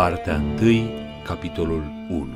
partea 1, capitolul 1.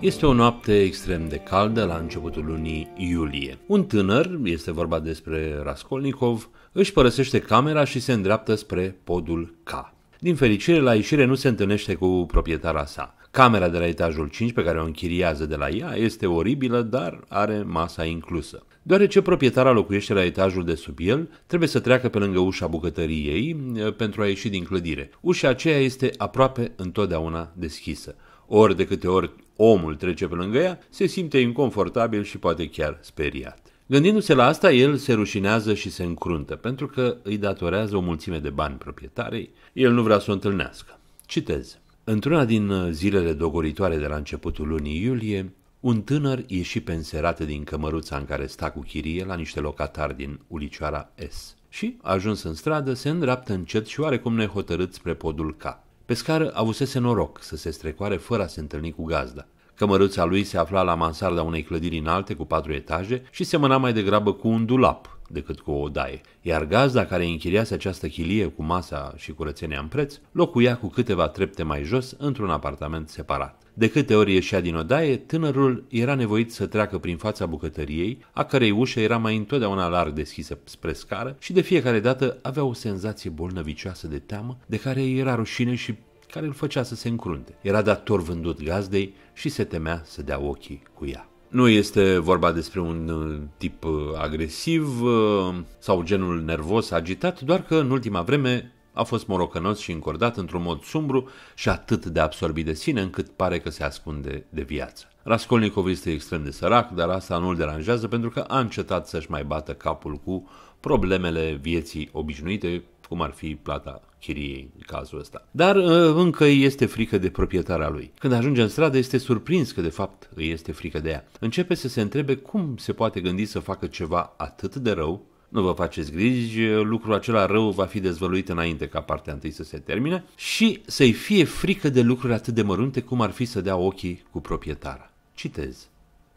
Este o noapte extrem de caldă la începutul lunii iulie. Un tânăr, este vorba despre Raskolnikov, își părăsește camera și se îndreaptă spre podul K. Din fericire, la ieșire nu se întâlnește cu proprietara sa. Camera de la etajul 5 pe care o închiriază de la ea este oribilă, dar are masa inclusă deoarece proprietara locuiește la etajul de sub el, trebuie să treacă pe lângă ușa bucătăriei eh, pentru a ieși din clădire. Ușa aceea este aproape întotdeauna deschisă. Ori de câte ori omul trece pe lângă ea, se simte inconfortabil și poate chiar speriat. Gândindu-se la asta, el se rușinează și se încruntă, pentru că îi datorează o mulțime de bani proprietarei, el nu vrea să o întâlnească. Citez. Într-una din eh, zilele dogoritoare de la începutul lunii iulie, un tânăr ieși pe înserată din cămăruța în care sta cu chirie la niște locatari din ulicioara S și, ajuns în stradă, se îndreaptă încet și oarecum nehotărât spre podul K. Pe scară avusese noroc să se strecoare fără a se întâlni cu gazda. Cămăruța lui se afla la mansarda unei clădiri înalte cu patru etaje și semăna mai degrabă cu un dulap decât cu o odaie, iar gazda care închiriase această chilie cu masa și curățenia în preț, locuia cu câteva trepte mai jos într-un apartament separat. De câte ori ieșea din odaie, tânărul era nevoit să treacă prin fața bucătăriei, a cărei ușă era mai întotdeauna larg deschisă spre scară și de fiecare dată avea o senzație bolnăvicioasă de teamă, de care era rușine și care îl făcea să se încrunte. Era dator vândut gazdei și se temea să dea ochii cu ea. Nu este vorba despre un uh, tip uh, agresiv uh, sau genul nervos agitat, doar că în ultima vreme a fost morocănos și încordat într-un mod sumbru și atât de absorbit de sine încât pare că se ascunde de viață. Raskolnikov este extrem de sărac, dar asta nu îl deranjează pentru că a încetat să-și mai bată capul cu problemele vieții obișnuite, cum ar fi plata chiriei în cazul ăsta. Dar uh, încă îi este frică de proprietarea lui. Când ajunge în stradă este surprins că de fapt îi este frică de ea. Începe să se întrebe cum se poate gândi să facă ceva atât de rău nu vă faceți griji, lucrul acela rău va fi dezvăluit înainte ca partea întâi să se termine și să-i fie frică de lucruri atât de mărunte cum ar fi să dea ochii cu proprietara. Citez.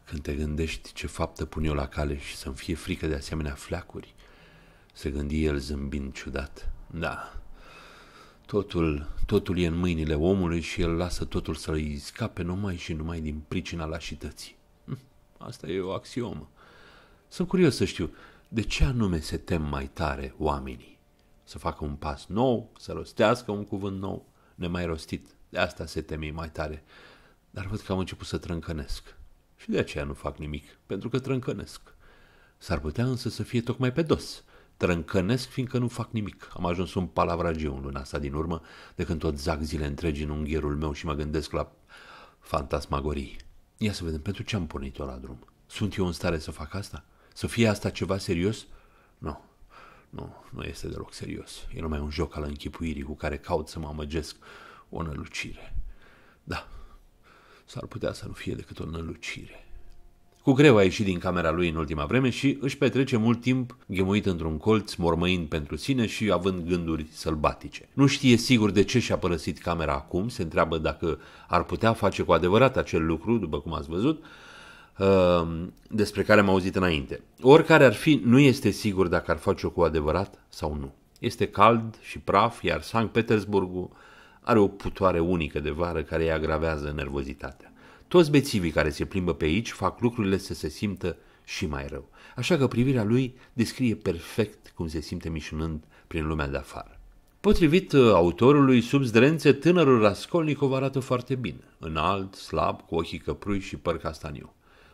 Când te gândești ce faptă pun eu la cale și să-mi fie frică de asemenea fleacuri, se gândi el zâmbind ciudat. Da, totul, totul e în mâinile omului și el lasă totul să îi scape numai și numai din pricina lașității. Hm, asta e o axiomă. Sunt curios să știu, de ce anume se tem mai tare oamenii? Să facă un pas nou, să rostească un cuvânt nou, nemai rostit. De asta se teme mai tare. Dar văd că am început să trâncănesc. Și de aceea nu fac nimic, pentru că trâncănesc. S-ar putea însă să fie tocmai pe dos. Trâncănesc fiindcă nu fac nimic. Am ajuns un palavragiu în luna asta din urmă, de când tot zac zile întregi în unghierul meu și mă gândesc la fantasmagorii. Ia să vedem pentru ce am pornit-o la drum. Sunt eu în stare să fac asta? Să fie asta ceva serios? Nu, nu, nu este deloc serios. E numai un joc al închipuirii cu care caut să mă amăgesc o nălucire. Da, s-ar putea să nu fie decât o nălucire. Cu greu a ieșit din camera lui în ultima vreme și își petrece mult timp ghemuit într-un colț, mormăind pentru sine și având gânduri sălbatice. Nu știe sigur de ce și-a părăsit camera acum, se întreabă dacă ar putea face cu adevărat acel lucru, după cum ați văzut, Uh, despre care am auzit înainte. Oricare ar fi, nu este sigur dacă ar face-o cu adevărat sau nu. Este cald și praf, iar Sankt Petersburgul are o putoare unică de vară care îi agravează nervozitatea. Toți bețivii care se plimbă pe aici fac lucrurile să se simtă și mai rău, așa că privirea lui descrie perfect cum se simte mișunând prin lumea de afară. Potrivit uh, autorului, sub zdrențe, tânărul Raskolnikov arată foarte bine, înalt, slab, cu ochii căprui și păr castaniu.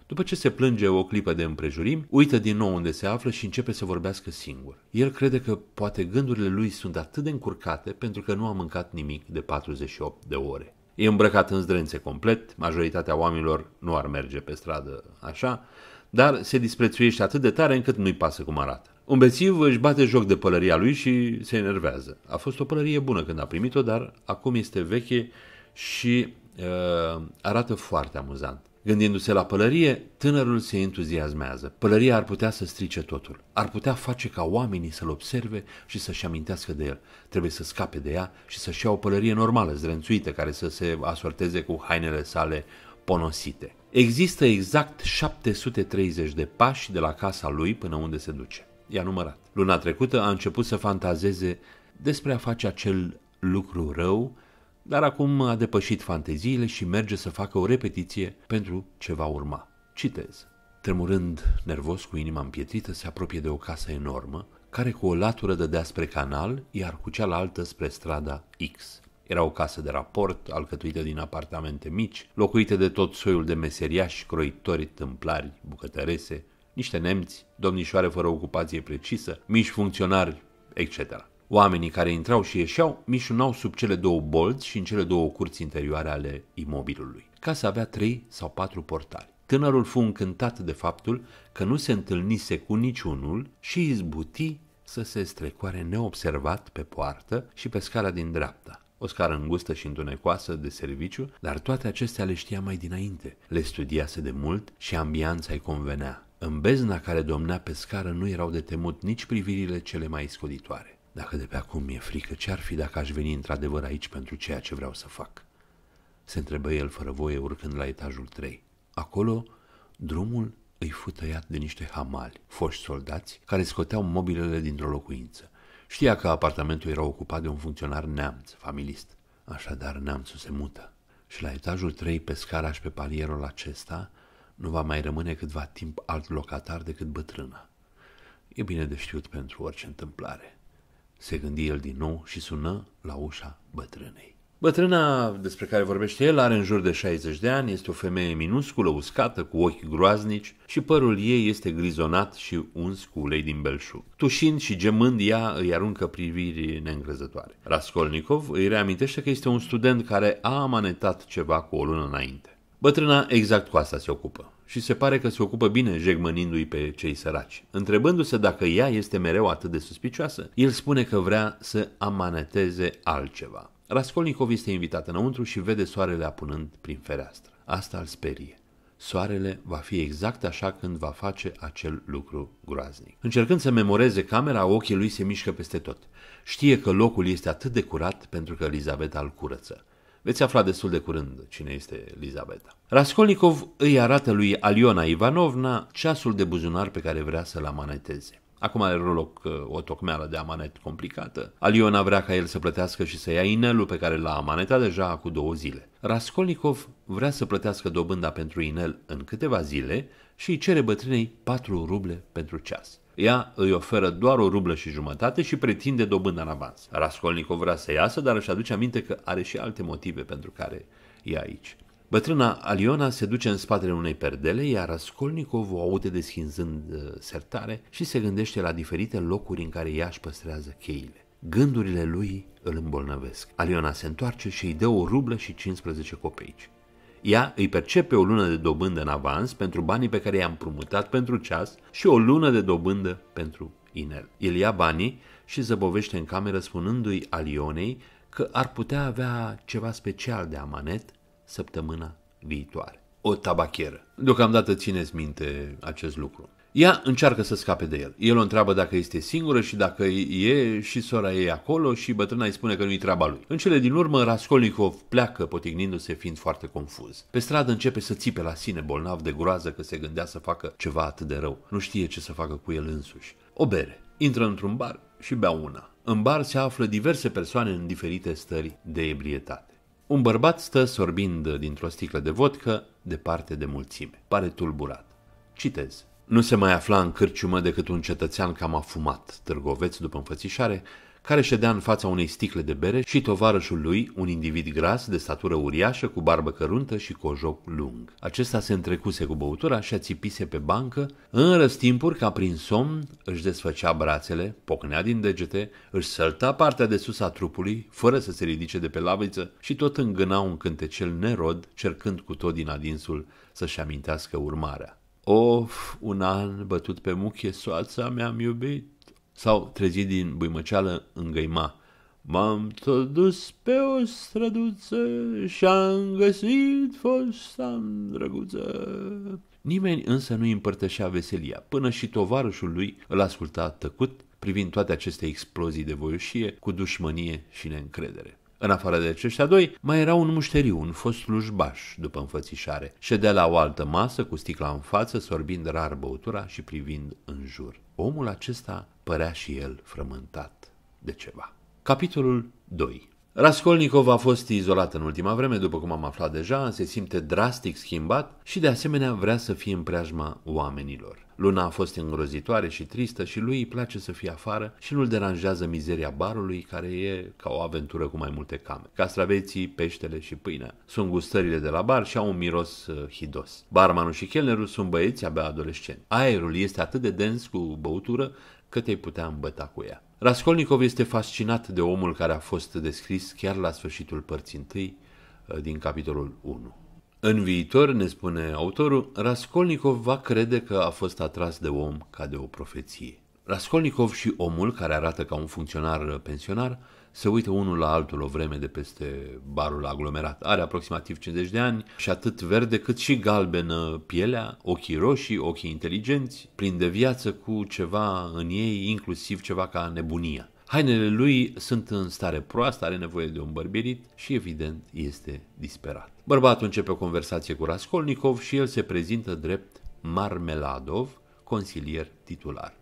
După ce se plânge o clipă de împrejurim, uită din nou unde se află și începe să vorbească singur. El crede că poate gândurile lui sunt atât de încurcate pentru că nu a mâncat nimic de 48 de ore. E îmbrăcat în zdrențe complet, majoritatea oamenilor nu ar merge pe stradă așa, dar se disprețuiește atât de tare încât nu-i pasă cum arată. Un bețiv își bate joc de pălăria lui și se enervează. A fost o pălărie bună când a primit-o, dar acum este veche și uh, arată foarte amuzant. Gândindu-se la pălărie, tânărul se entuziasmează. Pălăria ar putea să strice totul. Ar putea face ca oamenii să-l observe și să-și amintească de el. Trebuie să scape de ea și să-și ia o pălărie normală, zrențuită, care să se asorteze cu hainele sale ponosite. Există exact 730 de pași de la casa lui până unde se duce. I-a numărat. Luna trecută a început să fantazeze despre a face acel lucru rău dar acum a depășit fanteziile și merge să facă o repetiție pentru ce va urma. Citez. Tremurând nervos cu inima împietrită, se apropie de o casă enormă, care cu o latură dădea spre canal, iar cu cealaltă spre strada X. Era o casă de raport, alcătuită din apartamente mici, locuite de tot soiul de meseriași, croitori, tâmplari, bucătărese, niște nemți, domnișoare fără ocupație precisă, mici funcționari, etc. Oamenii care intrau și ieșeau mișunau sub cele două bolți și în cele două curți interioare ale imobilului. Casa avea trei sau patru portale. Tânărul fu încântat de faptul că nu se întâlnise cu niciunul și izbuti să se strecoare neobservat pe poartă și pe scara din dreapta. O scară îngustă și întunecoasă de serviciu, dar toate acestea le știa mai dinainte. Le studiase de mult și ambianța îi convenea. În bezna care domnea pe scară nu erau de temut nici privirile cele mai scoditoare. Dacă de pe acum mi-e frică, ce-ar fi dacă aș veni într-adevăr aici pentru ceea ce vreau să fac? Se întrebă el fără voie urcând la etajul 3. Acolo, drumul îi fu tăiat de niște hamali, foști soldați, care scoteau mobilele dintr-o locuință. Știa că apartamentul era ocupat de un funcționar neamț, familist. Așadar, neamțul se mută. Și la etajul 3, pe scara și pe palierul acesta, nu va mai rămâne câtva timp alt locatar decât bătrâna. E bine de știut pentru orice întâmplare se gândi el din nou și sună la ușa bătrânei. Bătrâna despre care vorbește el are în jur de 60 de ani, este o femeie minusculă, uscată, cu ochi groaznici și părul ei este grizonat și uns cu ulei din belșug. Tușind și gemând, ea îi aruncă priviri neîngrăzătoare. Raskolnikov îi reamintește că este un student care a amanetat ceva cu o lună înainte. Bătrâna exact cu asta se ocupă și se pare că se ocupă bine jegmănindu-i pe cei săraci. Întrebându-se dacă ea este mereu atât de suspicioasă, el spune că vrea să amaneteze altceva. Raskolnikov este invitat înăuntru și vede soarele apunând prin fereastră. Asta îl sperie. Soarele va fi exact așa când va face acel lucru groaznic. Încercând să memoreze camera, ochii lui se mișcă peste tot. Știe că locul este atât de curat pentru că Elizabeta îl curăță. Veți afla destul de curând cine este Elizabeta. Raskolnikov îi arată lui Aliona Ivanovna ceasul de buzunar pe care vrea să-l amaneteze. Acum are loc uh, o tocmeală de amanet complicată. Aliona vrea ca el să plătească și să ia inelul pe care l-a amanetat deja cu două zile. Raskolnikov vrea să plătească dobânda pentru inel în câteva zile și îi cere bătrânei 4 ruble pentru ceas. Ea îi oferă doar o rublă și jumătate și pretinde dobândă în avans. Raskolnikov vrea să iasă, dar își aduce aminte că are și alte motive pentru care e aici. Bătrâna Aliona se duce în spatele unei perdele, iar Raskolnikov o aude deschinzând uh, sertare și se gândește la diferite locuri în care ea își păstrează cheile. Gândurile lui îl îmbolnăvesc. Aliona se întoarce și îi dă o rublă și 15 copeici. Ea îi percepe o lună de dobândă în avans pentru banii pe care i-a împrumutat pentru ceas și o lună de dobândă pentru inel. El ia banii și zăbovește în cameră spunându-i Alionei că ar putea avea ceva special de amanet săptămâna viitoare. O tabacheră. Deocamdată țineți minte acest lucru. Ea încearcă să scape de el. El o întreabă dacă este singură și dacă e și sora ei acolo și bătrâna îi spune că nu-i treaba lui. În cele din urmă, Raskolnikov pleacă potignindu-se fiind foarte confuz. Pe stradă începe să țipe la sine bolnav de groază că se gândea să facă ceva atât de rău. Nu știe ce să facă cu el însuși. O bere. Intră într-un bar și bea una. În bar se află diverse persoane în diferite stări de ebrietate. Un bărbat stă sorbind dintr-o sticlă de vodcă departe de mulțime. Pare tulburat. Citez. Nu se mai afla în cârciumă decât un cetățean cam afumat, târgoveț după înfățișare, care ședea în fața unei sticle de bere și tovarășul lui, un individ gras de statură uriașă, cu barbă căruntă și cu o joc lung. Acesta se întrecuse cu băutura și a țipise pe bancă, în răstimpuri, ca prin somn, își desfăcea brațele, pocnea din degete, își sălta partea de sus a trupului, fără să se ridice de pe laviță și tot îngâna un cântecel nerod, cercând cu tot din adinsul să-și amintească urmarea. Of, un an bătut pe muche, soața mi-am iubit. Sau trezit din buimăceală găima. M-am tot dus pe o străduță și-am găsit fosta drăguță. Nimeni însă nu îi împărtășea veselia, până și tovarășul lui îl asculta tăcut, privind toate aceste explozii de voioșie cu dușmănie și neîncredere. În afară de aceștia doi, mai era un mușteriu, un fost slujbaș, după înfățișare. Ședea la o altă masă, cu sticla în față, sorbind rar băutura și privind în jur. Omul acesta părea și el frământat de ceva. Capitolul 2 Raskolnikov a fost izolat în ultima vreme, după cum am aflat deja, se simte drastic schimbat și de asemenea vrea să fie în preajma oamenilor. Luna a fost îngrozitoare și tristă și lui îi place să fie afară și nu-l deranjează mizeria barului, care e ca o aventură cu mai multe came. Castraveții, peștele și pâinea sunt gustările de la bar și au un miros uh, hidos. Barmanul și chelnerul sunt băieți abia adolescenți. Aerul este atât de dens cu băutură că te-ai putea îmbăta cu ea. Raskolnikov este fascinat de omul care a fost descris chiar la sfârșitul părții întâi uh, din capitolul 1. În viitor, ne spune autorul, Raskolnikov va crede că a fost atras de om ca de o profeție. Raskolnikov și omul, care arată ca un funcționar pensionar, se uită unul la altul o vreme de peste barul aglomerat. Are aproximativ 50 de ani și atât verde cât și galbenă pielea, ochii roșii, ochii inteligenți, plin de viață cu ceva în ei, inclusiv ceva ca nebunia. Hainele lui sunt în stare proastă, are nevoie de un bărbierit și evident este disperat. Bărbatul începe o conversație cu Raskolnikov și el se prezintă drept Marmeladov, consilier titular.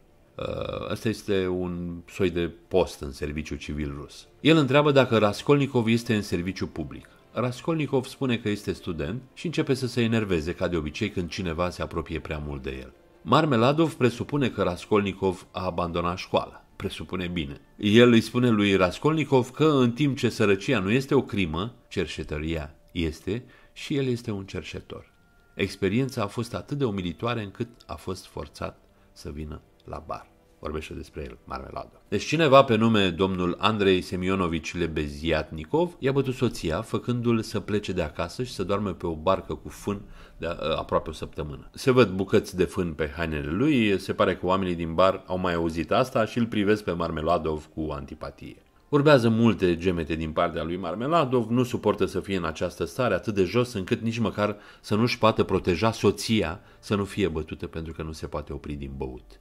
Asta uh, este un soi de post în serviciu civil rus. El întreabă dacă Raskolnikov este în serviciu public. Raskolnikov spune că este student și începe să se enerveze ca de obicei când cineva se apropie prea mult de el. Marmeladov presupune că Raskolnikov a abandonat școala. Presupune bine. El îi spune lui Raskolnikov că în timp ce sărăcia nu este o crimă, cerșetăria este și el este un cerșetor. Experiența a fost atât de umilitoare încât a fost forțat să vină la bar. Vorbește despre el, marmeladă. Deci cineva pe nume domnul Andrei Semionovici Lebeziatnikov i-a bătut soția, făcându-l să plece de acasă și să doarme pe o barcă cu fân de aproape o săptămână. Se văd bucăți de fân pe hainele lui, se pare că oamenii din bar au mai auzit asta și îl privesc pe Marmeladov cu antipatie. Urbează multe gemete din partea lui Marmeladov, nu suportă să fie în această stare atât de jos încât nici măcar să nu-și poată proteja soția să nu fie bătută pentru că nu se poate opri din băut.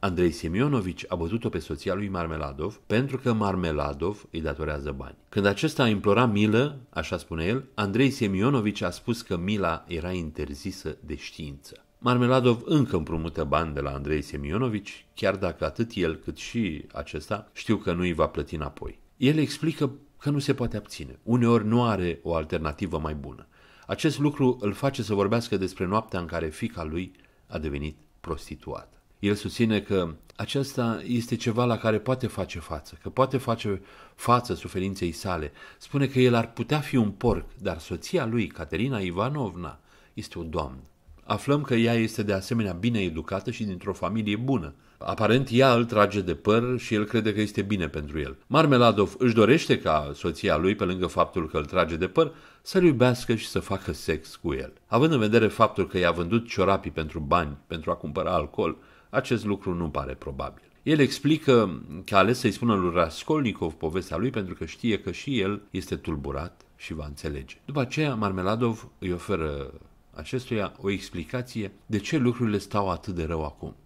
Andrei Semionovici a bătut-o pe soția lui Marmeladov pentru că Marmeladov îi datorează bani. Când acesta a implorat milă, așa spune el, Andrei Semionovici a spus că mila era interzisă de știință. Marmeladov încă împrumută bani de la Andrei Semionovici, chiar dacă atât el cât și acesta știu că nu îi va plăti înapoi. El explică că nu se poate abține. Uneori nu are o alternativă mai bună. Acest lucru îl face să vorbească despre noaptea în care fica lui a devenit prostituată. El susține că aceasta este ceva la care poate face față, că poate face față suferinței sale. Spune că el ar putea fi un porc, dar soția lui, Caterina Ivanovna, este o doamnă. Aflăm că ea este de asemenea bine educată și dintr-o familie bună. Aparent ea îl trage de păr și el crede că este bine pentru el. Marmeladov își dorește ca soția lui, pe lângă faptul că îl trage de păr, să-l iubească și să facă sex cu el. Având în vedere faptul că i-a vândut ciorapii pentru bani, pentru a cumpăra alcool, acest lucru nu pare probabil. El explică că a ales să-i spună lui Raskolnikov povestea lui pentru că știe că și el este tulburat și va înțelege. După aceea, Marmeladov îi oferă acestuia o explicație de ce lucrurile stau atât de rău acum.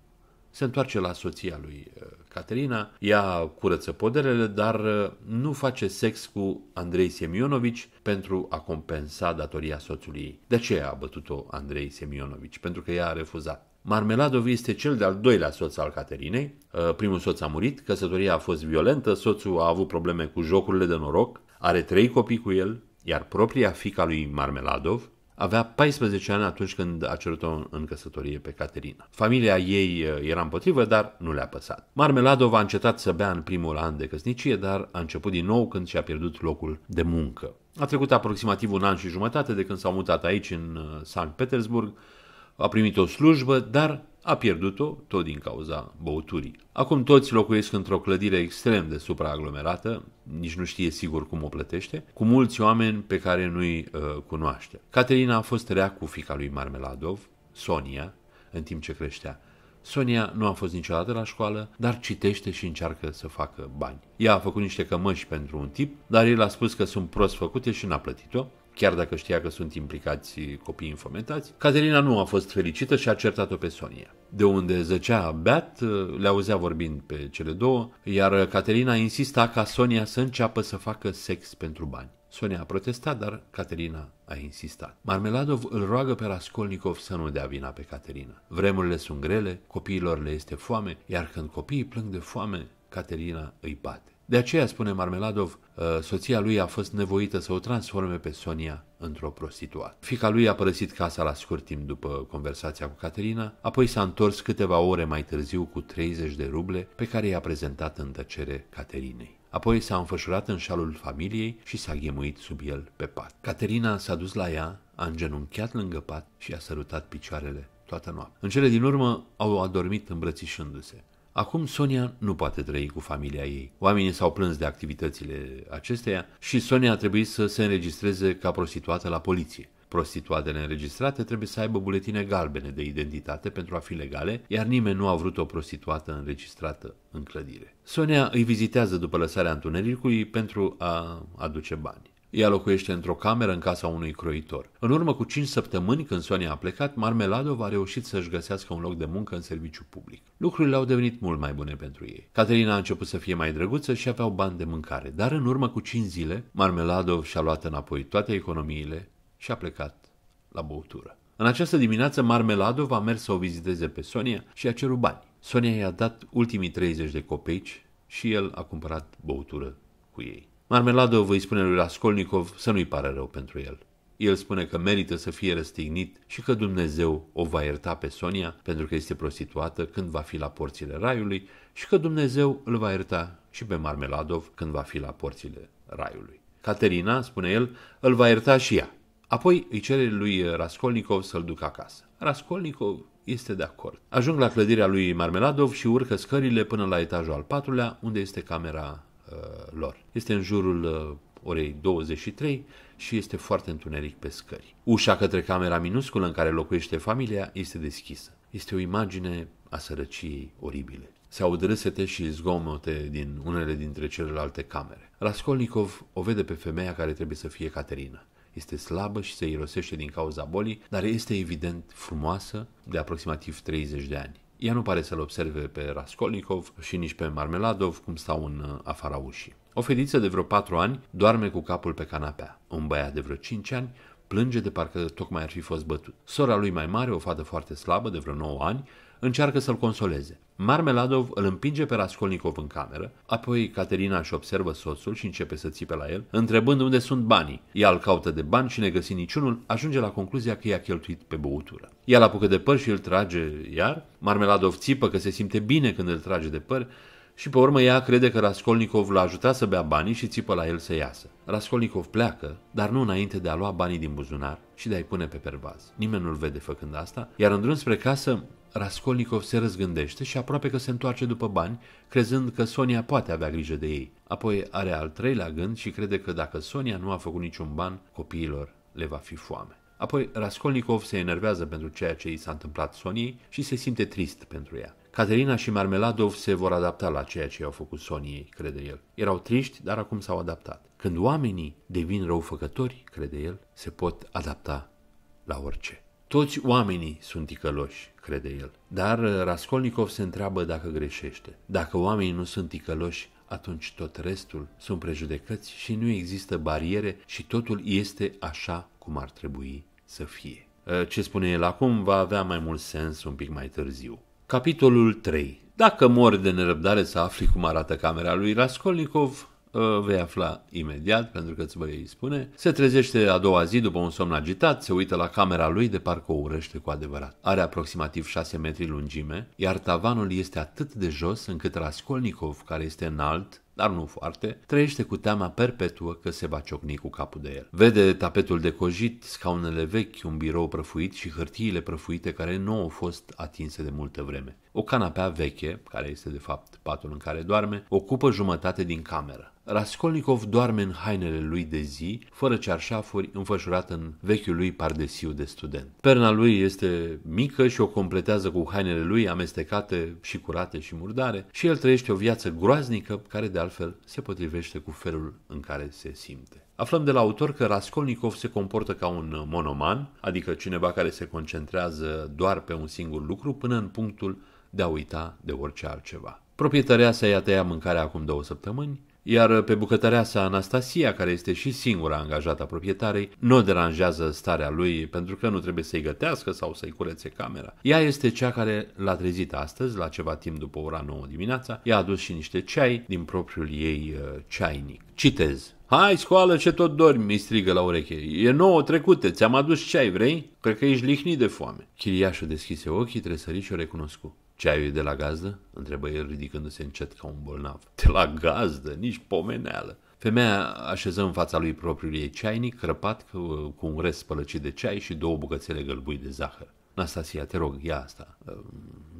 Se întoarce la soția lui uh, Caterina, ea curăță poderele, dar uh, nu face sex cu Andrei Semionovici pentru a compensa datoria soțului ei. De ce a bătut-o Andrei Semionovici, pentru că ea a refuzat. Marmeladov este cel de-al doilea soț al Caterinei. Uh, primul soț a murit, căsătoria a fost violentă, soțul a avut probleme cu jocurile de noroc, are trei copii cu el, iar propria fica lui Marmeladov avea 14 ani atunci când a cerut-o în căsătorie pe Caterina. Familia ei uh, era împotrivă, dar nu le-a păsat. Marmeladov a încetat să bea în primul an de căsnicie, dar a început din nou când și-a pierdut locul de muncă. A trecut aproximativ un an și jumătate de când s-au mutat aici, în uh, Sankt Petersburg, a primit o slujbă, dar a pierdut-o tot din cauza băuturii. Acum toți locuiesc într-o clădire extrem de supraaglomerată, nici nu știe sigur cum o plătește, cu mulți oameni pe care nu-i uh, cunoaște. Caterina a fost rea cu fica lui Marmeladov, Sonia, în timp ce creștea. Sonia nu a fost niciodată la școală, dar citește și încearcă să facă bani. Ea a făcut niște cămăși pentru un tip, dar el a spus că sunt prost făcute și n-a plătit-o chiar dacă știa că sunt implicați copii infometați, Caterina nu a fost fericită și a certat-o pe Sonia. De unde zăcea beat, le auzea vorbind pe cele două, iar Caterina insista ca Sonia să înceapă să facă sex pentru bani. Sonia a protestat, dar Caterina a insistat. Marmeladov îl roagă pe Raskolnikov să nu dea vina pe Caterina. Vremurile sunt grele, copiilor le este foame, iar când copiii plâng de foame, Caterina îi bate. De aceea, spune Marmeladov, uh, soția lui a fost nevoită să o transforme pe Sonia într-o prostituată. Fica lui a părăsit casa la scurt timp după conversația cu Caterina, apoi s-a întors câteva ore mai târziu cu 30 de ruble pe care i-a prezentat în tăcere Caterinei. Apoi s-a înfășurat în șalul familiei și s-a ghemuit sub el pe pat. Caterina s-a dus la ea, a îngenunchiat lângă pat și a sărutat picioarele toată noaptea. În cele din urmă au adormit îmbrățișându-se. Acum Sonia nu poate trăi cu familia ei. Oamenii s-au plâns de activitățile acesteia și Sonia a trebuit să se înregistreze ca prostituată la poliție. Prostituatele înregistrate trebuie să aibă buletine galbene de identitate pentru a fi legale, iar nimeni nu a vrut o prostituată înregistrată în clădire. Sonia îi vizitează după lăsarea întunericului pentru a aduce bani. Ea locuiește într-o cameră în casa unui croitor. În urmă cu 5 săptămâni, când Sonia a plecat, Marmeladov a reușit să-și găsească un loc de muncă în serviciu public. Lucrurile au devenit mult mai bune pentru ei. Caterina a început să fie mai drăguță și aveau bani de mâncare, dar în urmă cu 5 zile, Marmeladov și-a luat înapoi toate economiile și a plecat la băutură. În această dimineață, Marmeladov a mers să o viziteze pe Sonia și a cerut bani. Sonia i-a dat ultimii 30 de copeici și el a cumpărat băutură cu ei. Marmeladă voi spune lui Raskolnikov să nu-i pară rău pentru el. El spune că merită să fie răstignit și că Dumnezeu o va ierta pe Sonia pentru că este prostituată când va fi la porțile raiului și că Dumnezeu îl va ierta și pe Marmeladov când va fi la porțile raiului. Caterina, spune el, îl va ierta și ea. Apoi îi cere lui Raskolnikov să-l ducă acasă. Raskolnikov este de acord. Ajung la clădirea lui Marmeladov și urcă scările până la etajul al patrulea, unde este camera Uh, lor. Este în jurul uh, orei 23 și este foarte întuneric pe scări. Ușa către camera minusculă în care locuiește familia este deschisă. Este o imagine a sărăciei oribile. Se aud râsete și zgomote din unele dintre celelalte camere. Raskolnikov o vede pe femeia care trebuie să fie Caterina. Este slabă și se irosește din cauza bolii, dar este evident frumoasă de aproximativ 30 de ani. Ea nu pare să-l observe pe Raskolnikov și nici pe Marmeladov cum stau în uh, afara ușii. O fetiță de vreo patru ani doarme cu capul pe canapea. Un băiat de vreo cinci ani plânge de parcă tocmai ar fi fost bătut. Sora lui mai mare, o fată foarte slabă, de vreo 9 ani, încearcă să-l consoleze. Marmeladov îl împinge pe Raskolnikov în cameră, apoi Caterina își observă soțul și începe să țipe la el, întrebând unde sunt banii. Ea îl caută de bani și găsi niciunul, ajunge la concluzia că i-a cheltuit pe băutură. Ea l apucă de păr și îl trage iar, Marmeladov țipă că se simte bine când îl trage de păr, și pe urmă ea crede că Raskolnikov l-a ajutat să bea banii și țipă la el să iasă. Raskolnikov pleacă, dar nu înainte de a lua banii din buzunar și de a-i pune pe pervaz. Nimeni nu-l vede făcând asta, iar în drum spre casă, Raskolnikov se răzgândește și aproape că se întoarce după bani, crezând că Sonia poate avea grijă de ei. Apoi are al treilea gând și crede că dacă Sonia nu a făcut niciun ban, copiilor le va fi foame. Apoi Raskolnikov se enervează pentru ceea ce i s-a întâmplat Soniei și se simte trist pentru ea. Caterina și Marmeladov se vor adapta la ceea ce i-au făcut Soniei, crede el. Erau triști, dar acum s-au adaptat. Când oamenii devin răufăcători, crede el, se pot adapta la orice. Toți oamenii sunt ticăloși, crede el. Dar uh, Raskolnikov se întreabă dacă greșește. Dacă oamenii nu sunt ticăloși, atunci tot restul sunt prejudecăți și nu există bariere și totul este așa cum ar trebui să fie. Uh, ce spune el acum va avea mai mult sens un pic mai târziu. Capitolul 3. Dacă mor de nerăbdare să afli cum arată camera lui Raskolnikov, Ă, vei afla imediat, pentru că îți voi spune, se trezește a doua zi după un somn agitat, se uită la camera lui de parcă o urăște cu adevărat. Are aproximativ 6 metri lungime, iar tavanul este atât de jos încât Raskolnikov, care este înalt, dar nu foarte, trăiește cu teama perpetuă că se va ciocni cu capul de el. Vede tapetul decojit, scaunele vechi, un birou prăfuit și hârtiile prăfuite care nu au fost atinse de multă vreme. O canapea veche, care este de fapt patul în care doarme, ocupă jumătate din cameră. Raskolnikov doarme în hainele lui de zi, fără cearșafuri, înfășurat în vechiul lui pardesiu de student. Perna lui este mică și o completează cu hainele lui amestecate și curate și murdare și el trăiește o viață groaznică care de altfel se potrivește cu felul în care se simte. Aflăm de la autor că Raskolnikov se comportă ca un monoman, adică cineva care se concentrează doar pe un singur lucru până în punctul de a uita de orice altceva. Proprietărea sa i-a tăiat mâncarea acum două săptămâni, iar pe sa Anastasia, care este și singura angajată a proprietarei, nu deranjează starea lui pentru că nu trebuie să-i gătească sau să-i curețe camera. Ea este cea care l-a trezit astăzi, la ceva timp după ora 9 dimineața, i-a adus și niște ceai din propriul ei uh, ceainic. Citez. Hai, scoală ce tot dormi, mi strigă la ureche. E nouă trecute, ți-am adus ceai, vrei? Cred că ești lihnit de foame. Chiriașul deschise ochii, tresări și o recunoscu. Ceaiul e de la gazdă?" întrebă el ridicându-se încet ca un bolnav. De la gazdă? Nici pomeneală!" Femeia așeză în fața lui propriul ei ceainic, crăpat cu un rest spălăcit de ceai și două bucățele gălbui de zahăr. Nastasia, te rog, ia asta,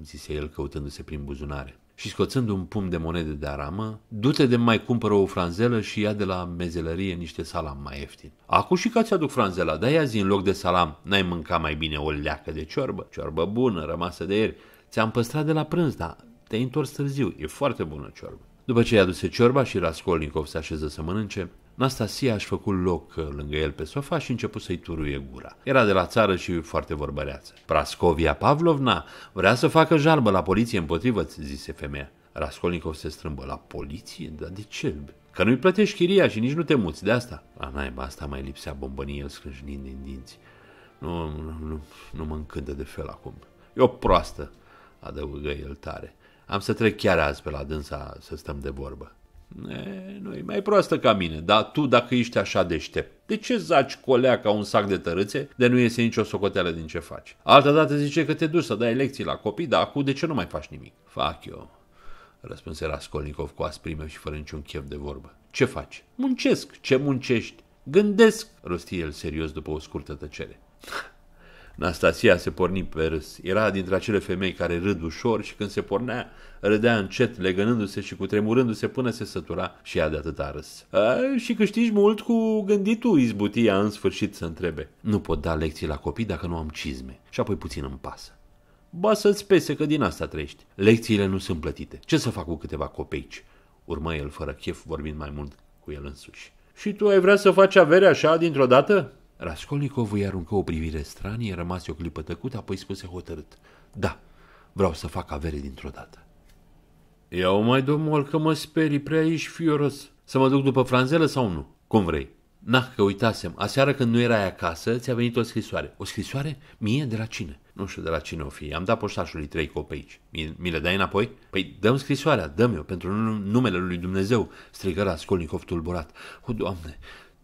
zise el căutându-se prin buzunare. Și scoțând un pumn de monede de aramă, du-te de mai cumpără o franzelă și ia de la mezelărie niște salam mai ieftin. Acu și ca ți-aduc franzela, dar ia zi în loc de salam, n-ai mânca mai bine o leacă de ciorbă, ciorbă bună, rămasă de ieri, Ți-am păstrat de la prânz, dar te-ai întors târziu, e foarte bună ciorba. După ce i-a dus ciorba și Raskolnikov se așeză să mănânce, Nastasia a-și făcut loc uh, lângă el pe sofa și început să-i turuie gura. Era de la țară și foarte vorbăreață. Prascovia Pavlovna vrea să facă jarbă la poliție împotrivă, ți zise femeia. Raskolnikov se strâmbă. La poliție? Dar de ce? Că nu-i plătești chiria și nici nu te muți de asta. La naiba asta mai lipsea bombănie el scrâșnind din dinți. Nu, nu, nu, nu mă încântă de fel acum. E o proastă adăugă el tare. Am să trec chiar azi pe la dânsa să stăm de vorbă. E, nu e mai proastă ca mine, dar tu dacă ești așa deștept, de ce zaci colea ca un sac de tărâțe de nu iese nicio socoteală din ce faci? Altă dată zice că te duci să dai lecții la copii, dar acum de ce nu mai faci nimic? Fac eu, răspunse Raskolnikov cu asprime și fără niciun chef de vorbă. Ce faci? Muncesc. Ce muncești? Gândesc, rosti el serios după o scurtă tăcere. Nastasia se porni pe râs. Era dintre acele femei care râd ușor și când se pornea, râdea încet, legănându-se și cutremurându-se până se sătura și ea de atâta râs. A, și câștigi mult cu gânditul, izbutia în sfârșit să întrebe. Nu pot da lecții la copii dacă nu am cizme. Și apoi puțin îmi pasă. Ba să-ți pese că din asta trăiești. Lecțiile nu sunt plătite. Ce să fac cu câteva copeici? Urmă el fără chef, vorbind mai mult cu el însuși. Și tu ai vrea să faci avere așa dintr-o dată? Raskolnikov îi aruncă o privire stranie, rămase o clipă tăcut, apoi spuse hotărât. Da, vreau să fac avere dintr-o dată. Iau mai, domnul, că mă sperii, prea ești fioros. Să mă duc după franzelă sau nu? Cum vrei. Na, că uitasem, aseară când nu erai acasă, ți-a venit o scrisoare. O scrisoare? Mie? De la cine? Nu știu de la cine o fi. Am dat poștașului trei copeici. Mi, mi le dai înapoi? Păi dăm scrisoarea, dăm eu, pentru numele lui Dumnezeu, strigă Raskolnikov tulburat. O, Doamne,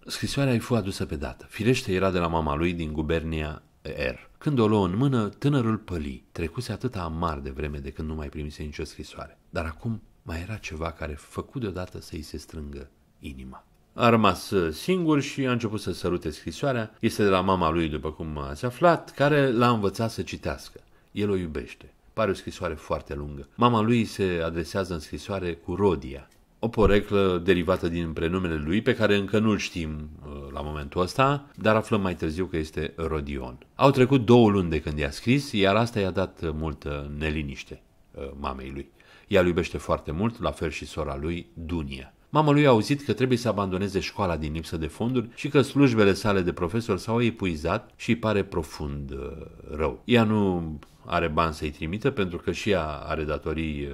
Scrisoarea îi fu adusă pe dată. Firește era de la mama lui din gubernia R. Când o luă în mână, tânărul păli. Trecuse atâta amar de vreme de când nu mai primise nicio scrisoare. Dar acum mai era ceva care făcu deodată să-i se strângă inima. A rămas uh, singur și a început să sărute scrisoarea. Este de la mama lui, după cum ați aflat, care l-a învățat să citească. El o iubește. Pare o scrisoare foarte lungă. Mama lui se adresează în scrisoare cu Rodia, o poreclă derivată din prenumele lui, pe care încă nu-l știm uh, la momentul ăsta, dar aflăm mai târziu că este Rodion. Au trecut două luni de când i-a scris, iar asta i-a dat uh, multă neliniște uh, mamei lui. Ea îl iubește foarte mult, la fel și sora lui, Dunia. Mama lui a auzit că trebuie să abandoneze școala din lipsă de fonduri și că slujbele sale de profesor s-au epuizat și îi pare profund rău. Ea nu are bani să-i trimită pentru că și ea are datorii uh,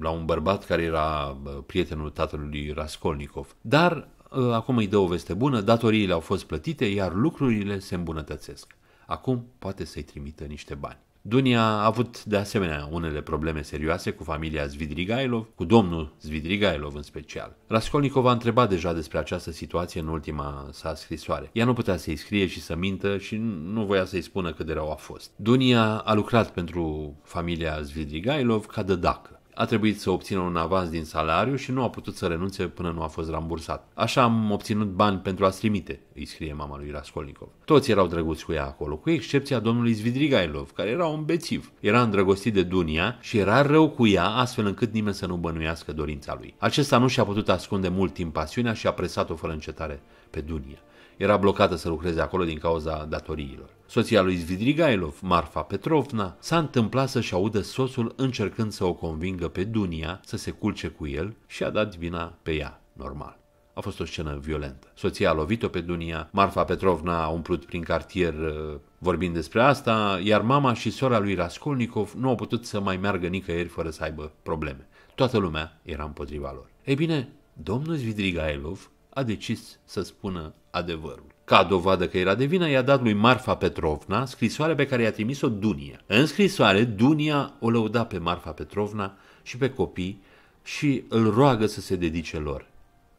la un bărbat care era uh, prietenul tatălui Raskolnikov. Dar uh, acum îi dă o veste bună, datoriile au fost plătite, iar lucrurile se îmbunătățesc. Acum poate să-i trimită niște bani. Dunia a avut de asemenea unele probleme serioase cu familia Zvidrigailov, cu domnul Zvidrigailov în special. Raskolnikov a întrebat deja despre această situație în ultima sa scrisoare. Ea nu putea să-i scrie și să mintă și nu voia să-i spună cât de rău a fost. Dunia a lucrat pentru familia Zvidrigailov ca dădacă a trebuit să obțină un avans din salariu și nu a putut să renunțe până nu a fost rambursat. Așa am obținut bani pentru a-ți trimite, îi scrie mama lui Raskolnikov. Toți erau drăguți cu ea acolo, cu excepția domnului Zvidrigailov, care era un bețiv. Era îndrăgostit de Dunia și era rău cu ea, astfel încât nimeni să nu bănuiască dorința lui. Acesta nu și-a putut ascunde mult timp pasiunea și a presat-o fără încetare pe Dunia. Era blocată să lucreze acolo din cauza datoriilor. Soția lui Svidrigailov, Marfa Petrovna, s-a întâmplat să-și audă soțul încercând să o convingă pe Dunia să se culce cu el și a dat vina pe ea, normal. A fost o scenă violentă. Soția a lovit-o pe Dunia, Marfa Petrovna a umplut prin cartier uh, vorbind despre asta, iar mama și sora lui Raskolnikov nu au putut să mai meargă nicăieri fără să aibă probleme. Toată lumea era împotriva lor. Ei bine, domnul Svidrigailov a decis să spună adevărul. Ca dovadă că era de vină, i-a dat lui Marfa Petrovna scrisoarea pe care i-a trimis-o Dunia. În scrisoare, Dunia o lăuda pe Marfa Petrovna și pe copii și îl roagă să se dedice lor.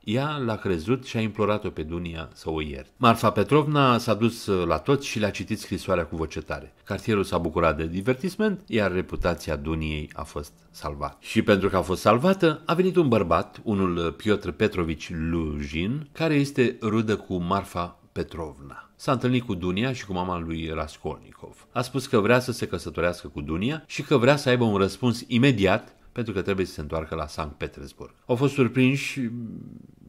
Ea l-a crezut și a implorat-o pe Dunia să o ierte. Marfa Petrovna s-a dus la toți și le-a citit scrisoarea cu voce tare. Cartierul s-a bucurat de divertisment, iar reputația Duniei a fost salvată. Și pentru că a fost salvată, a venit un bărbat, unul Piotr Petrovici Lujin, care este rudă cu Marfa Petrovna. S-a întâlnit cu Dunia și cu mama lui Raskolnikov. A spus că vrea să se căsătorească cu Dunia și că vrea să aibă un răspuns imediat pentru că trebuie să se întoarcă la Sankt Petersburg. Au fost surprinși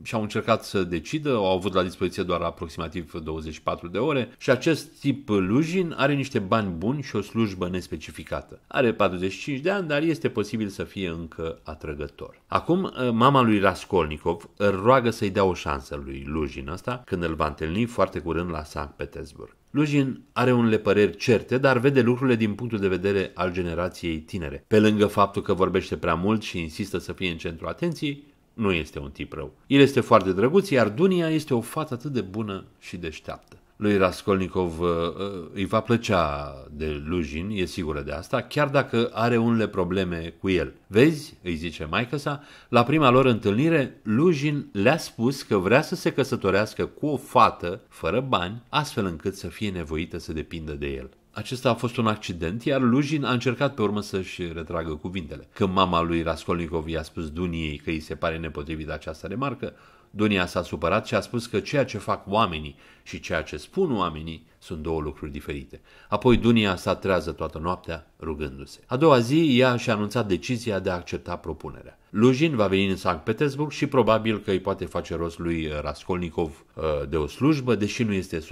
și-au încercat să decidă, au avut la dispoziție doar aproximativ 24 de ore și acest tip Lujin are niște bani buni și o slujbă nespecificată. Are 45 de ani, dar este posibil să fie încă atrăgător. Acum, eh, mama lui Raskolnikov îl roagă să-i dea o șansă lui Lujin asta când îl va întâlni foarte curând la Sankt Petersburg. Lujin are unele păreri certe, dar vede lucrurile din punctul de vedere al generației tinere. Pe lângă faptul că vorbește prea mult și insistă să fie în centrul atenției, nu este un tip rău. El este foarte drăguț, iar Dunia este o fată atât de bună și deșteaptă. Lui Raskolnikov uh, uh îi va plăcea de Lujin, e sigură de asta, chiar dacă are unele probleme cu el. Vezi, îi zice maica sa, la prima lor întâlnire, Lujin le-a spus că vrea să se căsătorească cu o fată, fără bani, astfel încât să fie nevoită să depindă de el. Acesta a fost un accident, iar Lujin a încercat pe urmă să-și retragă cuvintele. Când mama lui Raskolnikov i-a spus Duniei că îi se pare nepotrivită această remarcă, Dunia s-a supărat și a spus că ceea ce fac oamenii și ceea ce spun oamenii sunt două lucruri diferite. Apoi Dunia s-a trează toată noaptea rugându-se. A doua zi, ea și-a anunțat decizia de a accepta propunerea. Lujin va veni în Sankt Petersburg și probabil că îi poate face rost lui Raskolnikov uh, de o slujbă, deși nu este 100%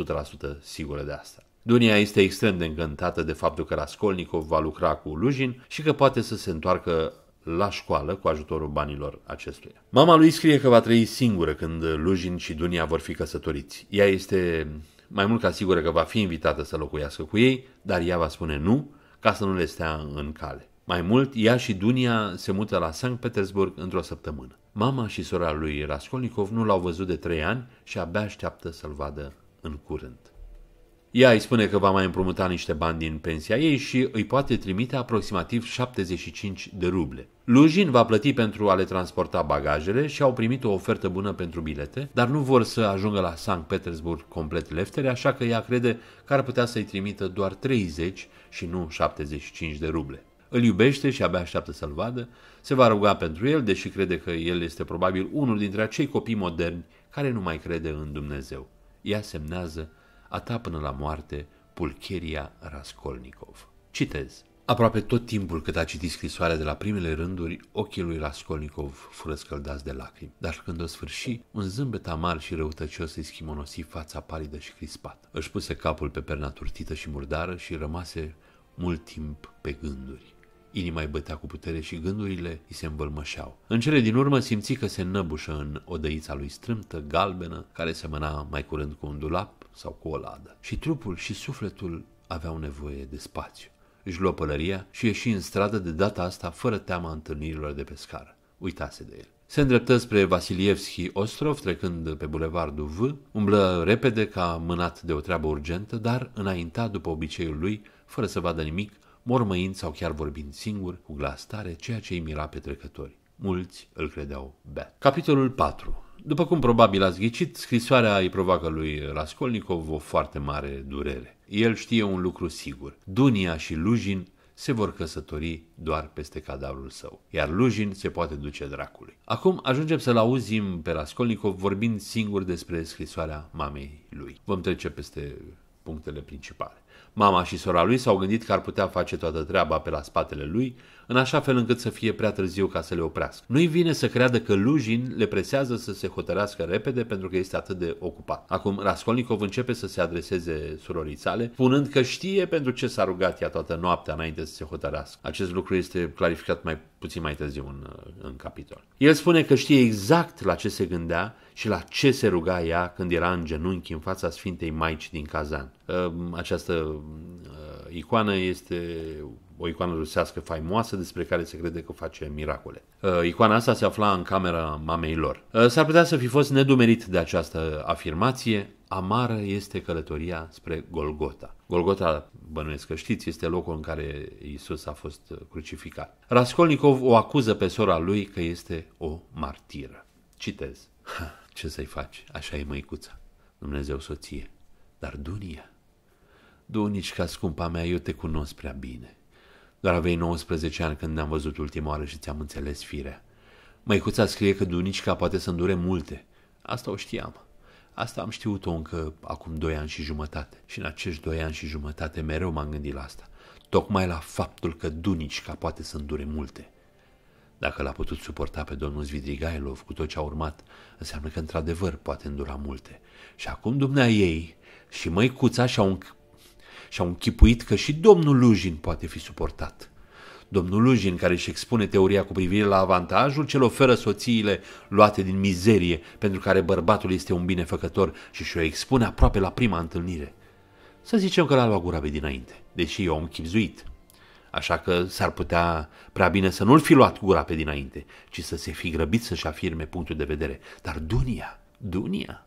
sigură de asta. Dunia este extrem de încântată de faptul că Raskolnikov va lucra cu Lujin și că poate să se întoarcă la școală cu ajutorul banilor acestuia. Mama lui scrie că va trăi singură când Lujin și Dunia vor fi căsătoriți. Ea este mai mult ca sigură că va fi invitată să locuiască cu ei, dar ea va spune nu, ca să nu le stea în cale. Mai mult, ea și Dunia se mută la Sankt Petersburg într-o săptămână. Mama și sora lui Raskolnikov nu l-au văzut de trei ani și abia așteaptă să-l vadă în curând. Ea îi spune că va mai împrumuta niște bani din pensia ei și îi poate trimite aproximativ 75 de ruble. Lujin va plăti pentru a le transporta bagajele și au primit o ofertă bună pentru bilete, dar nu vor să ajungă la Sankt Petersburg complet leftere, așa că ea crede că ar putea să-i trimită doar 30 și nu 75 de ruble. Îl iubește și abia așteaptă să-l vadă, se va ruga pentru el, deși crede că el este probabil unul dintre acei copii moderni care nu mai crede în Dumnezeu. Ea semnează a ta până la moarte Pulcheria Raskolnikov. Citez. Aproape tot timpul cât a citit scrisoarea de la primele rânduri, ochii lui Raskolnikov fură scăldați de lacrimi, dar când o sfârși, un zâmbet amar și răutăcios îi schimonosi fața palidă și crispată. Își puse capul pe perna turtită și murdară și rămase mult timp pe gânduri. Inima îi bătea cu putere și gândurile îi se învălmășeau. În cele din urmă simți că se năbușă în odăița lui strâmtă, galbenă, care semăna mai curând cu un dulap sau cu o ladă. Și trupul și sufletul aveau nevoie de spațiu. Își luă pălăria și ieși în stradă de data asta fără teama întâlnirilor de pe scară. Uitase de el. Se îndreptă spre Vasilievski Ostrov, trecând pe bulevardul V, umblă repede ca mânat de o treabă urgentă, dar înainta după obiceiul lui, fără să vadă nimic, mormăind sau chiar vorbind singur, cu glas tare, ceea ce îi mira pe trecători. Mulți îl credeau beat. Capitolul 4 după cum probabil ați ghicit, scrisoarea îi provoacă lui Raskolnikov o foarte mare durere. El știe un lucru sigur. Dunia și Lujin se vor căsători doar peste cadavrul său, iar Lujin se poate duce dracului. Acum ajungem să-l auzim pe Raskolnikov vorbind singur despre scrisoarea mamei lui. Vom trece peste punctele principale. Mama și sora lui s-au gândit că ar putea face toată treaba pe la spatele lui, în așa fel încât să fie prea târziu ca să le oprească. Nu-i vine să creadă că Lujin le presează să se hotărească repede pentru că este atât de ocupat. Acum, Raskolnikov începe să se adreseze surorii sale, spunând că știe pentru ce s-a rugat ea toată noaptea înainte să se hotărească. Acest lucru este clarificat mai puțin mai târziu în, în capitol. El spune că știe exact la ce se gândea și la ce se ruga ea când era în genunchi în fața Sfintei Maici din Kazan. Ă, această ă, icoană este o icoană rusească faimoasă despre care se crede că face miracole. Ă, icoana asta se afla în camera mamei lor. S-ar putea să fi fost nedumerit de această afirmație, amară este călătoria spre Golgota. Golgota, bănuiesc că știți, este locul în care Isus a fost crucificat. Raskolnikov o acuză pe sora lui că este o martiră. Citez. Ce să-i faci? Așa e măicuța. Dumnezeu soție. Dar Dunia? Dunica, scumpa mea, eu te cunosc prea bine. Doar aveai 19 ani când ne-am văzut ultima oară și ți-am înțeles firea. Măicuța scrie că Dunica poate să îndure multe. Asta o știam. Asta am știut-o încă acum doi ani și jumătate. Și în acești doi ani și jumătate mereu m-am gândit la asta. Tocmai la faptul că Dunica poate să îndure multe. Dacă l-a putut suporta pe domnul Zvidrigailov cu tot ce a urmat, înseamnă că într-adevăr poate îndura multe. Și acum dumnea ei și măicuța și-au, înch- și-au închipuit că și domnul Lujin poate fi suportat. Domnul Lujin, care își expune teoria cu privire la avantajul ce oferă soțiile luate din mizerie, pentru care bărbatul este un binefăcător și și-o expune aproape la prima întâlnire. Să zicem că l-a luat gura pe dinainte, deși e om chipzuit, așa că s-ar putea prea bine să nu-l fi luat gura pe dinainte, ci să se fi grăbit să-și afirme punctul de vedere. Dar Dunia, Dunia,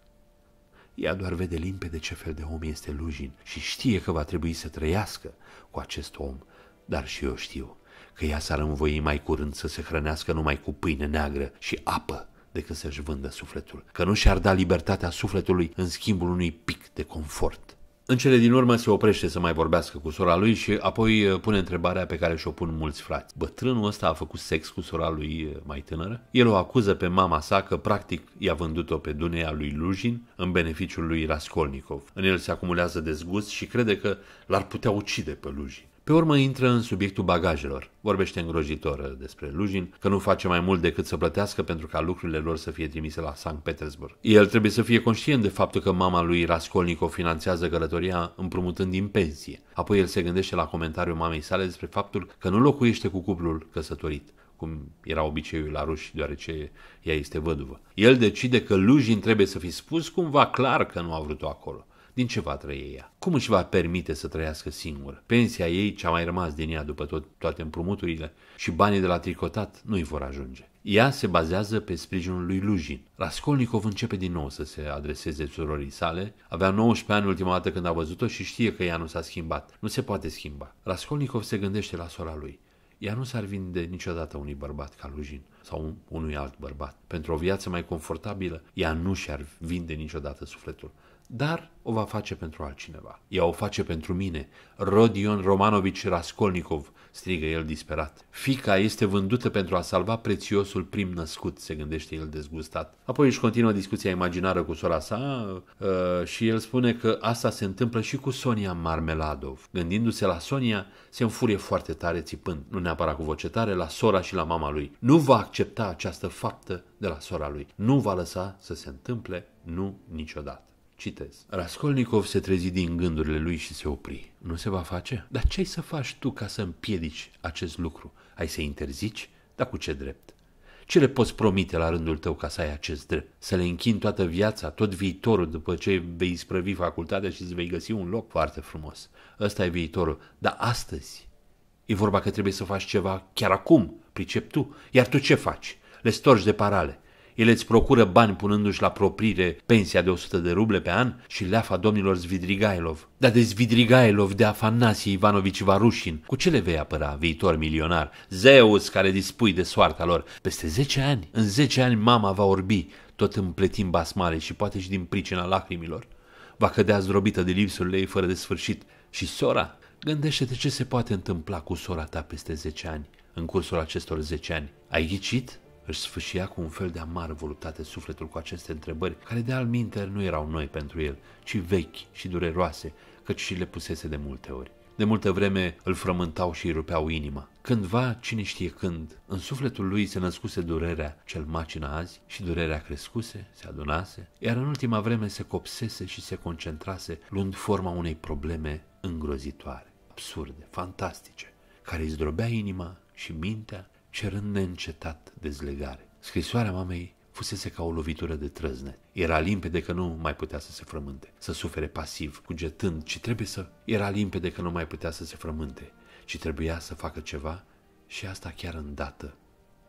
ea doar vede limpede ce fel de om este Lujin și știe că va trebui să trăiască cu acest om, dar și eu știu că ea s-ar învoi mai curând să se hrănească numai cu pâine neagră și apă decât să-și vândă sufletul, că nu și-ar da libertatea sufletului în schimbul unui pic de confort în cele din urmă se oprește să mai vorbească cu sora lui și apoi uh, pune întrebarea pe care și-o pun mulți frați. Bătrânul ăsta a făcut sex cu sora lui uh, mai tânără? El o acuză pe mama sa că practic i-a vândut-o pe Dunea lui Lujin în beneficiul lui Raskolnikov. În el se acumulează dezgust și crede că l-ar putea ucide pe Lujin. Pe urmă intră în subiectul bagajelor. Vorbește îngrojitor despre Lujin, că nu face mai mult decât să plătească pentru ca lucrurile lor să fie trimise la Sankt Petersburg. El trebuie să fie conștient de faptul că mama lui o finanțează călătoria împrumutând din pensie. Apoi el se gândește la comentariul mamei sale despre faptul că nu locuiește cu cuplul căsătorit cum era obiceiul la ruși, deoarece ea este văduvă. El decide că Lujin trebuie să fi spus cumva clar că nu a vrut-o acolo. Din ce va trăi ea? Cum își va permite să trăiască singur? Pensia ei, cea mai rămas din ea după tot, toate împrumuturile și banii de la tricotat nu îi vor ajunge. Ea se bazează pe sprijinul lui Lujin. Raskolnikov începe din nou să se adreseze surorii sale. Avea 19 ani ultima dată când a văzut-o și știe că ea nu s-a schimbat. Nu se poate schimba. Raskolnikov se gândește la sora lui. Ea nu s-ar vinde niciodată unui bărbat ca Lujin sau unui alt bărbat. Pentru o viață mai confortabilă, ea nu și-ar vinde niciodată sufletul dar o va face pentru altcineva. Ea o face pentru mine. Rodion Romanovici Raskolnikov, strigă el disperat. Fica este vândută pentru a salva prețiosul prim născut, se gândește el dezgustat. Apoi își continuă discuția imaginară cu sora sa uh, și el spune că asta se întâmplă și cu Sonia Marmeladov. Gândindu-se la Sonia, se înfurie foarte tare țipând, nu neapărat cu voce tare, la sora și la mama lui. Nu va accepta această faptă de la sora lui. Nu va lăsa să se întâmple, nu niciodată. Citez. Raskolnikov se trezi din gândurile lui și se opri. Nu se va face? Dar ce ai să faci tu ca să împiedici acest lucru? Ai să interzici? Dar cu ce drept? Ce le poți promite la rândul tău ca să ai acest drept? Să le închin toată viața, tot viitorul, după ce vei sprăvi facultatea și îți vei găsi un loc foarte frumos. Ăsta e viitorul. Dar astăzi e vorba că trebuie să faci ceva chiar acum, pricep tu. Iar tu ce faci? Le storci de parale. El îți procură bani punându-și la proprire pensia de 100 de ruble pe an și leafa domnilor Zvidrigailov. Dar de Zvidrigailov, de Afanasie Ivanovici Varușin, cu ce le vei apăra, viitor milionar? Zeus care dispui de soarta lor. Peste 10 ani, în 10 ani mama va orbi, tot împletind basmale și poate și din pricina lacrimilor. Va cădea zdrobită de lipsurile ei fără de sfârșit. Și sora? Gândește-te ce se poate întâmpla cu sora ta peste 10 ani, în cursul acestor 10 ani. Ai ghicit? Își sfâșia cu un fel de amară voluptate sufletul cu aceste întrebări, care de alminter nu erau noi pentru el, ci vechi și dureroase, căci și le pusese de multe ori. De multă vreme îl frământau și îi rupeau inima. Cândva, cine știe când, în sufletul lui se născuse durerea cel macină azi și durerea crescuse, se adunase, iar în ultima vreme se copsese și se concentrase, luând forma unei probleme îngrozitoare, absurde, fantastice, care îi zdrobea inima și mintea cerând neîncetat dezlegare. Scrisoarea mamei fusese ca o lovitură de trăzne. Era limpede că nu mai putea să se frământe, să sufere pasiv, cugetând, ci trebuie să... Era limpede că nu mai putea să se frământe, ci trebuia să facă ceva și asta chiar îndată,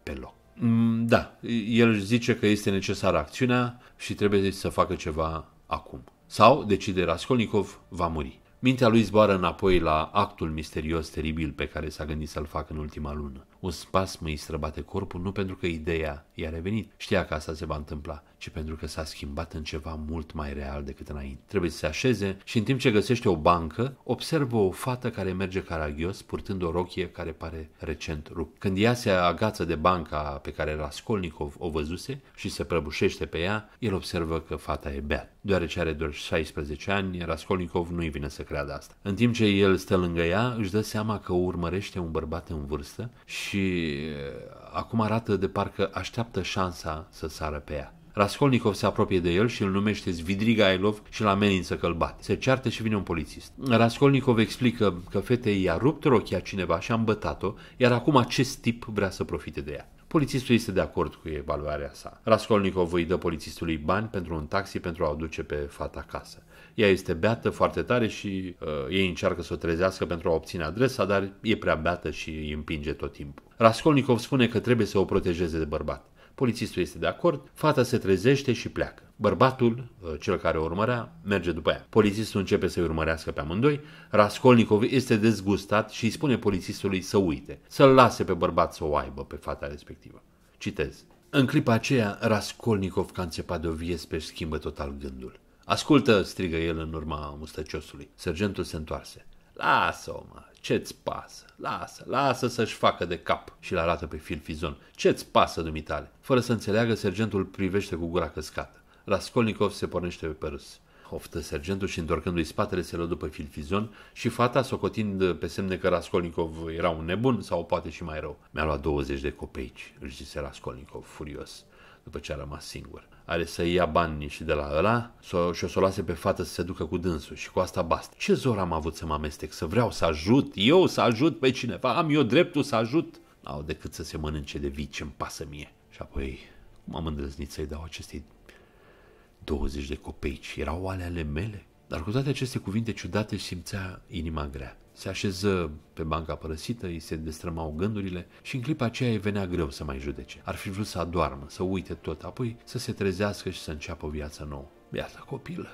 pe loc. Mm, da, el zice că este necesară acțiunea și trebuie să facă ceva acum. Sau decide Raskolnikov va muri. Mintea lui zboară înapoi la actul misterios teribil pe care s-a gândit să-l facă în ultima lună. Un spasm îi străbate corpul nu pentru că ideea i-a revenit, știa că asta se va întâmpla, ci pentru că s-a schimbat în ceva mult mai real decât înainte. Trebuie să se așeze și în timp ce găsește o bancă, observă o fată care merge caragios purtând o rochie care pare recent rupt. Când ea se agață de banca pe care Raskolnikov o văzuse și se prăbușește pe ea, el observă că fata e beat. Deoarece are doar 16 ani, Raskolnikov nu-i vine să creadă asta. În timp ce el stă lângă ea, își dă seama că o urmărește un bărbat în vârstă și și uh, acum arată de parcă așteaptă șansa să sară pe ea. Raskolnikov se apropie de el și îl numește Zvidrigailov și îl amenință că îl bate. Se ceartă și vine un polițist. Raskolnikov explică că fetei i-a rupt rochia cineva și a îmbătat-o, iar acum acest tip vrea să profite de ea. Polițistul este de acord cu evaluarea sa. Raskolnikov îi dă polițistului bani pentru un taxi pentru a o duce pe fata acasă. Ea este beată foarte tare și uh, ei încearcă să o trezească pentru a obține adresa, dar e prea beată și îi împinge tot timpul. Raskolnikov spune că trebuie să o protejeze de bărbat. Polițistul este de acord, fata se trezește și pleacă. Bărbatul, uh, cel care o urmărea, merge după ea. Polițistul începe să-i urmărească pe amândoi, Raskolnikov este dezgustat și îi spune polițistului să uite, să-l lase pe bărbat să o aibă pe fata respectivă. Citez. În clipa aceea, Raskolnikov, ca înțepat de o vie, schimbă total gândul. Ascultă, strigă el în urma mustăciosului. Sergentul se întoarse. Lasă-o, mă, ce-ți pasă? Lasă, lasă să-și facă de cap și l arată pe Filfizon. Ce-ți pasă, dumitale? Fără să înțeleagă, sergentul privește cu gura căscată. Raskolnikov se pornește pe râs. Oftă sergentul și întorcându-i spatele se lădu după Filfizon și fata, socotind pe semne că Raskolnikov era un nebun sau poate și mai rău. Mi-a luat 20 de copeici, își zise Raskolnikov, furios, după ce a rămas singur are să ia banii și de la ăla și o să o lase pe fată să se ducă cu dânsul și cu asta basta. Ce zor am avut să mă amestec, să vreau să ajut, eu să ajut pe cineva, am eu dreptul să ajut? N-au decât să se mănânce de vici, îmi pasă mie. Și apoi, cum am îndrăznit să-i dau acestei 20 de copeici? Erau ale ale mele? Dar cu toate aceste cuvinte ciudate simțea inima grea. Se așeză pe banca părăsită, îi se destrămau gândurile și în clipa aceea îi venea greu să mai judece. Ar fi vrut să adoarmă, să uite tot, apoi să se trezească și să înceapă o viață nouă. Iată copilă,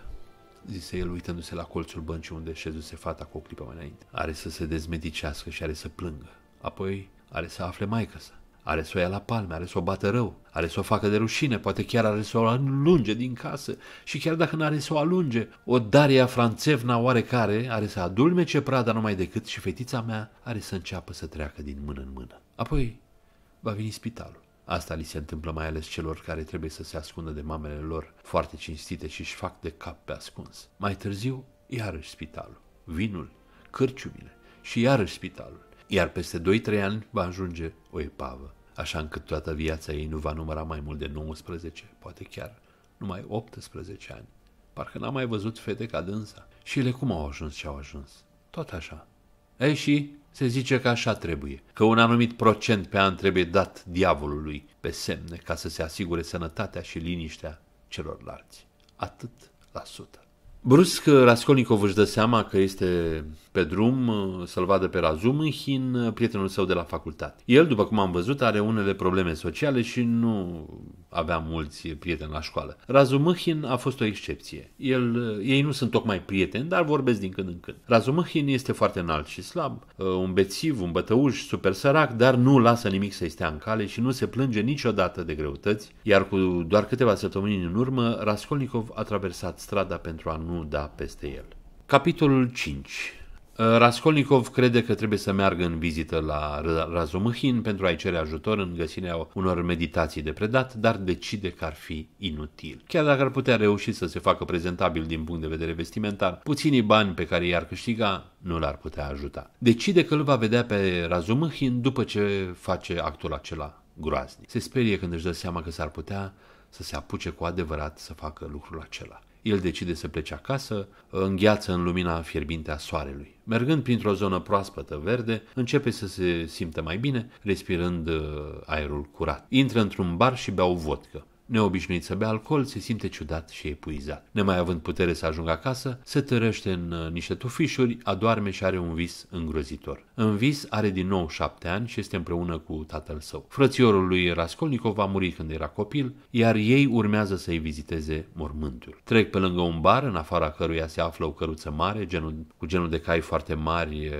zise el uitându-se la colțul băncii unde șezuse fata cu o clipă mai înainte. Are să se dezmedicească și are să plângă. Apoi are să afle maică sa. Are să o ia la palme, are să o bată rău, are să o facă de rușine, poate chiar are să o alunge din casă. Și chiar dacă nu are să o alunge, o Daria Franțevna oarecare are să adulmece prada numai decât și fetița mea are să înceapă să treacă din mână în mână. Apoi va veni spitalul. Asta li se întâmplă mai ales celor care trebuie să se ascundă de mamele lor foarte cinstite și își fac de cap pe ascuns. Mai târziu, iarăși spitalul, vinul, cârciumile și iarăși spitalul iar peste 2-3 ani va ajunge o epavă, așa încât toată viața ei nu va număra mai mult de 19, poate chiar numai 18 ani. Parcă n-am mai văzut fete ca dânsa. Și ele cum au ajuns și au ajuns? Tot așa. Ei și se zice că așa trebuie, că un anumit procent pe an trebuie dat diavolului pe semne ca să se asigure sănătatea și liniștea celorlalți. Atât la sută. Brusc, Raskolnikov își dă seama că este pe drum uh, să-l vadă pe Razum în Hin, uh, prietenul său de la facultate. El, după cum am văzut, are unele probleme sociale și nu avea mulți prieteni la școală. Razumihin a fost o excepție. El, uh, ei nu sunt tocmai prieteni, dar vorbesc din când în când. Razumihin este foarte înalt și slab, un bețiv, un bătăuș, super sărac, dar nu lasă nimic să-i stea în cale și nu se plânge niciodată de greutăți, iar cu doar câteva săptămâni în urmă, Raskolnikov a traversat strada pentru a nu da peste el. Capitolul 5 Uh, Raskolnikov crede că trebuie să meargă în vizită la Razumihin pentru a-i cere ajutor în găsirea unor meditații de predat, dar decide că ar fi inutil. Chiar dacă ar putea reuși să se facă prezentabil din punct de vedere vestimentar, puținii bani pe care i-ar câștiga nu l-ar putea ajuta. Decide că îl va vedea pe Razumihin, după ce face actul acela groaznic. Se sperie când își dă seama că s-ar putea să se apuce cu adevărat să facă lucrul acela. El decide să plece acasă, îngheață în lumina fierbinte a soarelui. Mergând printr-o zonă proaspătă verde, începe să se simtă mai bine, respirând uh, aerul curat. Intră într-un bar și bea o vodcă. Neobișnuit să bea alcool, se simte ciudat și epuizat. Nemai având putere să ajungă acasă, se tărește în uh, niște tufișuri, adoarme și are un vis îngrozitor. În vis are din nou șapte ani și este împreună cu tatăl său. Frățiorul lui Raskolnikov a murit când era copil, iar ei urmează să-i viziteze mormântul. Trec pe lângă un bar, în afara căruia se află o căruță mare, genul, cu genul de cai foarte mari, uh,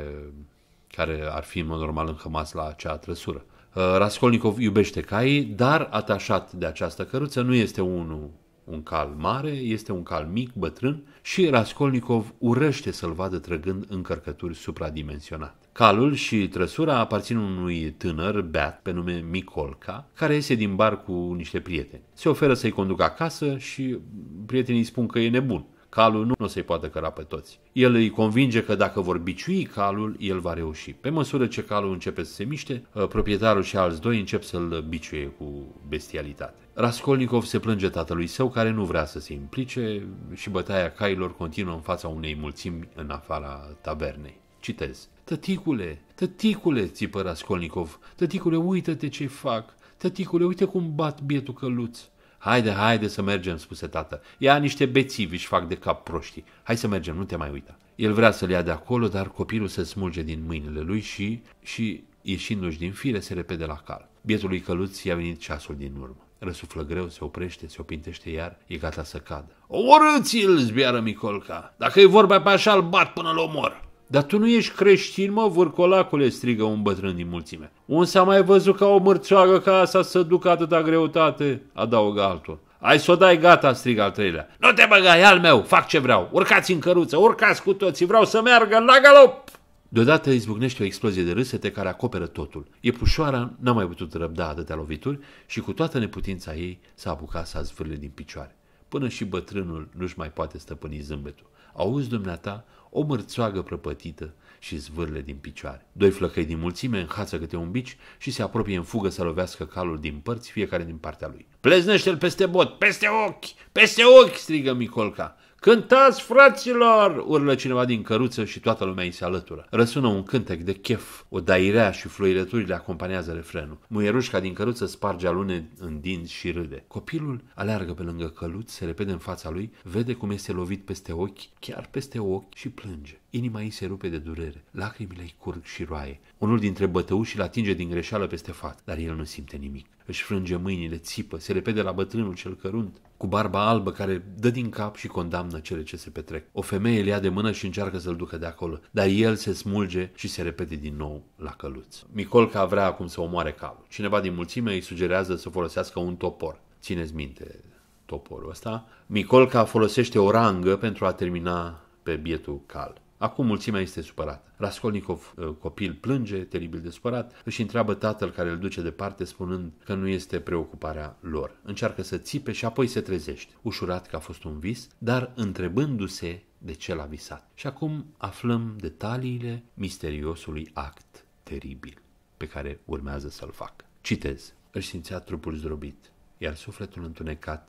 care ar fi în mod normal înhămas la acea trăsură. Uh, Raskolnikov iubește caii, dar atașat de această căruță nu este unul un cal mare, este un cal mic, bătrân și Raskolnikov urăște să-l vadă trăgând încărcături supradimensionat. Calul și trăsura aparțin unui tânăr beat pe nume Micolca, care iese din bar cu niște prieteni. Se oferă să-i conducă acasă și prietenii spun că e nebun. Calul nu, nu o să-i poată căra pe toți. El îi convinge că dacă vor biciui calul, el va reuși. Pe măsură ce calul începe să se miște, ă, proprietarul și alți doi încep să-l biciuie cu bestialitate. Raskolnikov se plânge tatălui său care nu vrea să se implice și bătaia cailor continuă în fața unei mulțimi în afara tabernei. Citez. Tăticule, tăticule, țipă Raskolnikov, tăticule, uită-te ce fac, tăticule, uite cum bat bietul căluț. Haide, haide să mergem, spuse tată. Ia niște bețivi și fac de cap proștii. Hai să mergem, nu te mai uita. El vrea să-l ia de acolo, dar copilul se smulge din mâinile lui și, și ieșindu-și din fire, se repede la cal. Bietului căluț i-a venit ceasul din urmă. Răsuflă greu, se oprește, se opintește iar, e gata să cadă. Omorâți-l, zbiară Micolca. Dacă e vorba pe așa, îl bat până-l omor. Dar tu nu ești creștin, mă, vârcolacule, strigă un bătrân din mulțime. Un s-a mai văzut ca o mărțoagă ca asta să ducă atâta greutate, adaugă altul. Ai să o dai gata, strigă al treilea. Nu te e al meu, fac ce vreau. Urcați în căruță, urcați cu toții, vreau să meargă la galop! Deodată izbucnește o explozie de râsete care acoperă totul. Epușoara n-a mai putut răbda atâtea lovituri și cu toată neputința ei s-a apucat să a din picioare. Până și bătrânul nu-și mai poate stăpâni zâmbetul. Auzi, dumneata, o mârțoagă prăpătită și zvârle din picioare. Doi flăcăi din mulțime înhață câte un bici și se apropie în fugă să lovească calul din părți, fiecare din partea lui. Pleznește-l peste bot, peste ochi, peste ochi, strigă Micolca. Cântați, fraților!" urlă cineva din căruță și toată lumea îi se alătură. Răsună un cântec de chef, o dairea și fluierăturile acompaniază refrenul. Muierușca din căruță sparge alune în dinți și râde. Copilul aleargă pe lângă căluț, se repede în fața lui, vede cum este lovit peste ochi, chiar peste ochi și plânge. Inima ei se rupe de durere, lacrimile îi curg și roaie. Unul dintre bătăuși îl atinge din greșeală peste față, dar el nu simte nimic. Își frânge mâinile, țipă, se repede la bătrânul cel cărunt cu barba albă care dă din cap și condamnă cele ce se petrec. O femeie îl ia de mână și încearcă să-l ducă de acolo, dar el se smulge și se repete din nou la căluț. Micolca vrea acum să omoare calul. Cineva din mulțime îi sugerează să folosească un topor. Țineți minte toporul ăsta. Micolca folosește o rangă pentru a termina pe bietul cal. Acum mulțimea este supărată. Raskolnikov, uh, copil, plânge, teribil de supărat, își întreabă tatăl care îl duce departe, spunând că nu este preocuparea lor. Încearcă să țipe și apoi se trezește, ușurat că a fost un vis, dar întrebându-se de ce l-a visat. Și acum aflăm detaliile misteriosului act teribil pe care urmează să-l facă. Citez. Își simțea trupul zdrobit, iar sufletul întunecat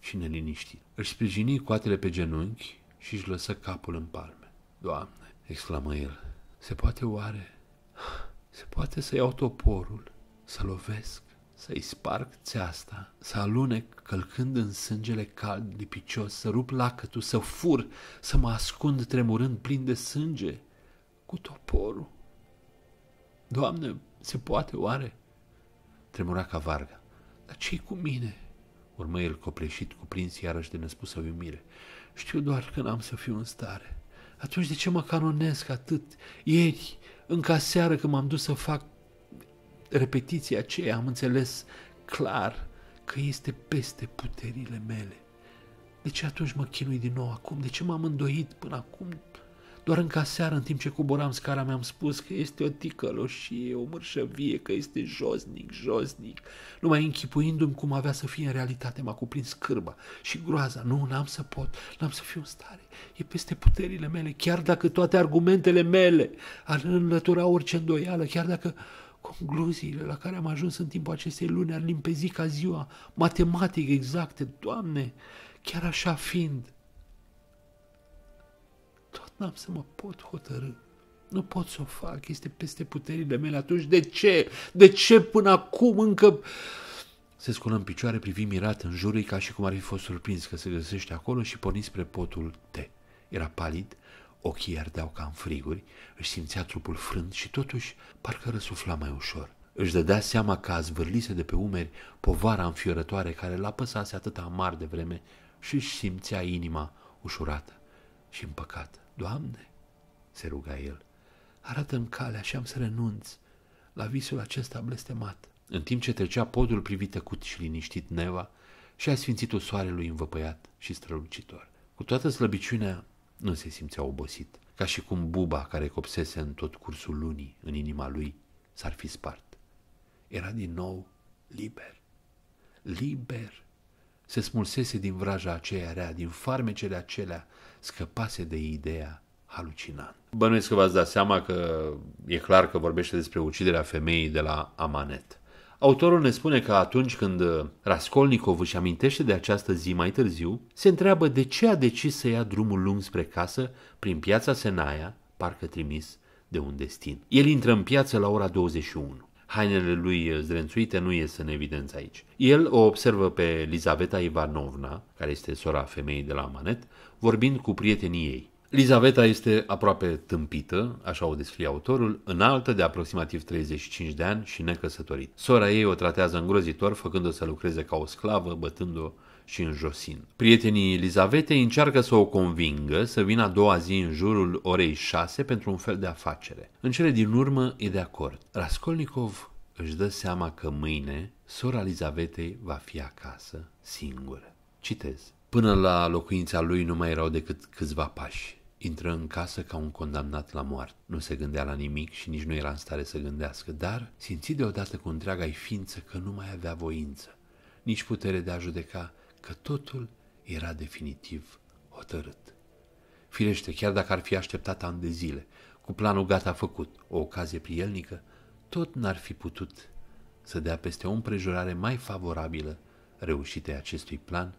și neliniștit. Își sprijini coatele pe genunchi și își lăsă capul în palme. Doamne, exclamă el, se poate oare? Se poate să iau toporul, să lovesc, să-i sparg țeasta, să alunec călcând în sângele cald lipicios, să rup lacătul, să fur, să mă ascund tremurând plin de sânge cu toporul. Doamne, se poate oare? Tremura ca varga. Dar ce cu mine? Urmă el copleșit, cuprins iarăși de nespusă uimire. Știu doar că n-am să fiu în stare. Atunci de ce mă canonesc atât? Ieri, încă seară când m-am dus să fac repetiția aceea, am înțeles clar că este peste puterile mele. De ce atunci mă chinui din nou acum? De ce m-am îndoit până acum doar în caseară, în timp ce coboram scara, mi-am spus că este o ticăloșie, o mărșăvie, că este josnic, josnic. Numai închipuindu-mi cum avea să fie în realitate, m-a cuprins cârba și groaza. Nu, n-am să pot, n-am să fiu în stare. E peste puterile mele, chiar dacă toate argumentele mele ar înlătura orice îndoială, chiar dacă concluziile la care am ajuns în timpul acestei luni ar limpezi ca ziua, matematic exacte, Doamne, chiar așa fiind, n-am să mă pot hotărâ. Nu pot să o fac, este peste puterile mele. Atunci de ce? De ce până acum încă... Se sculă în picioare, privi mirat în jur, ca și cum ar fi fost surprins că se găsește acolo și porni spre potul T. Era palid, ochii ardeau ca în friguri, își simțea trupul frânt și totuși parcă răsufla mai ușor. Își dădea seama că a zvârlise de pe umeri povara înfiorătoare care l-a păsase atât amar de vreme și își simțea inima ușurată și împăcată. Doamne, se ruga el, arată-mi calea și am să renunț la visul acesta blestemat. În timp ce trecea podul privit și liniștit neva și a o soarelui învăpăiat și strălucitor. Cu toată slăbiciunea nu se simțea obosit, ca și cum buba care copsese în tot cursul lunii în inima lui s-ar fi spart. Era din nou liber. Liber! Se smulsese din vraja aceea rea, din farmecele acelea scăpase de ideea halucinant. Bănuiesc că v-ați dat seama că e clar că vorbește despre uciderea femeii de la Amanet. Autorul ne spune că atunci când Raskolnikov își amintește de această zi mai târziu, se întreabă de ce a decis să ia drumul lung spre casă prin piața Senaia, parcă trimis de un destin. El intră în piață la ora 21. Hainele lui zdrențuite nu ies în evidență aici. El o observă pe Lizaveta Ivanovna, care este sora femeii de la Manet, vorbind cu prietenii ei. Lizaveta este aproape tâmpită, așa o descrie autorul, înaltă de aproximativ 35 de ani și necăsătorit. Sora ei o tratează îngrozitor, făcând-o să lucreze ca o sclavă, bătându o și în josin. Prietenii Elizavetei încearcă să o convingă să vină a doua zi în jurul orei 6 pentru un fel de afacere. În cele din urmă e de acord. Raskolnikov își dă seama că mâine sora Elizavetei va fi acasă singură. Citez. Până la locuința lui nu mai erau decât câțiva pași. Intră în casă ca un condamnat la moarte. Nu se gândea la nimic și nici nu era în stare să gândească, dar simți deodată cu întreaga ființă că nu mai avea voință, nici putere de a judeca, că totul era definitiv hotărât. Firește, chiar dacă ar fi așteptat ani de zile, cu planul gata făcut, o ocazie prielnică, tot n-ar fi putut să dea peste o împrejurare mai favorabilă reușitei acestui plan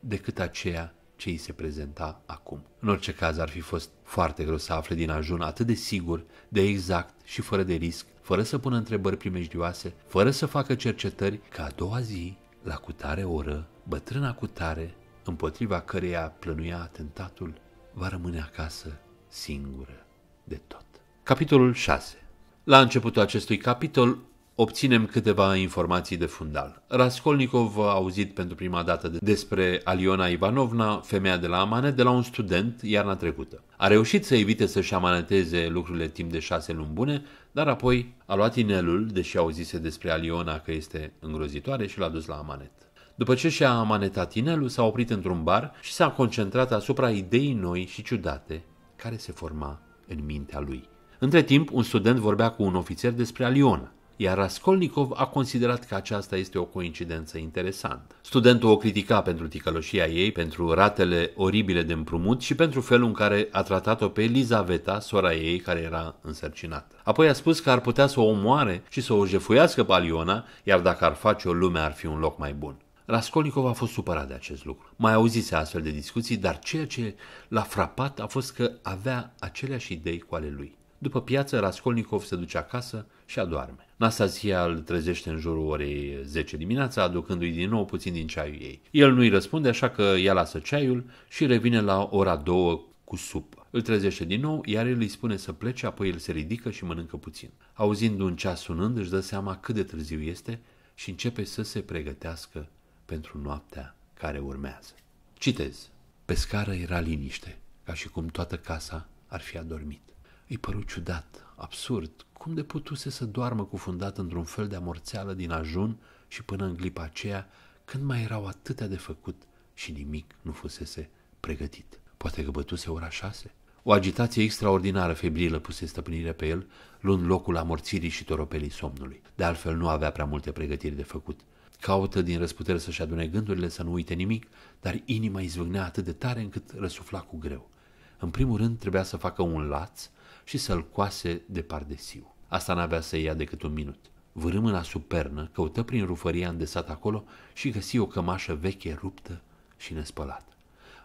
decât aceea ce îi se prezenta acum. În orice caz ar fi fost foarte greu să afle din ajun atât de sigur, de exact și fără de risc, fără să pună întrebări primejdioase, fără să facă cercetări, ca a doua zi, la cutare oră, bătrâna cutare, împotriva căreia plănuia atentatul, va rămâne acasă singură de tot. Capitolul 6 La începutul acestui capitol, obținem câteva informații de fundal. Raskolnikov a auzit pentru prima dată despre Aliona Ivanovna, femeia de la Amane, de la un student iarna trecută. A reușit să evite să-și amaneteze lucrurile timp de șase luni bune, dar apoi a luat inelul, deși auzise despre Aliona că este îngrozitoare și l-a dus la amanet. După ce și-a amanetat inelul, s-a oprit într-un bar și s-a concentrat asupra ideii noi și ciudate care se forma în mintea lui. Între timp, un student vorbea cu un ofițer despre Aliona iar Raskolnikov a considerat că aceasta este o coincidență interesantă. Studentul o critica pentru ticăloșia ei, pentru ratele oribile de împrumut și pentru felul în care a tratat-o pe Elizaveta, sora ei care era însărcinată. Apoi a spus că ar putea să o omoare și să o jefuiască pe Aliona, iar dacă ar face o lumea ar fi un loc mai bun. Raskolnikov a fost supărat de acest lucru. Mai auzise astfel de discuții, dar ceea ce l-a frapat a fost că avea aceleași idei cu ale lui. După piață, Raskolnikov se duce acasă și adoarme. Nastasia îl trezește în jurul orei 10 dimineața, aducându-i din nou puțin din ceaiul ei. El nu-i răspunde, așa că ea lasă ceaiul și revine la ora 2 cu supă. Îl trezește din nou, iar el îi spune să plece, apoi el se ridică și mănâncă puțin. Auzind un ceas sunând, își dă seama cât de târziu este și începe să se pregătească pentru noaptea care urmează. Citez. Pe scară era liniște, ca și cum toată casa ar fi adormit. Îi păru ciudat, absurd, cum de putuse să doarmă cufundat într-un fel de amorțeală din ajun și până în clipa aceea, când mai erau atâtea de făcut și nimic nu fusese pregătit. Poate că bătuse ora șase? O agitație extraordinară febrilă puse stăpânire pe el, luând locul amorțirii și toropelii somnului. De altfel nu avea prea multe pregătiri de făcut. Caută din răsputere să-și adune gândurile, să nu uite nimic, dar inima îi atât de tare încât răsufla cu greu. În primul rând trebuia să facă un laț și să-l coase de pardesiu. Asta n-avea să ia decât un minut. Vârâmâna supernă căută prin rufăria îndesată acolo și găsi o cămașă veche, ruptă și nespălată.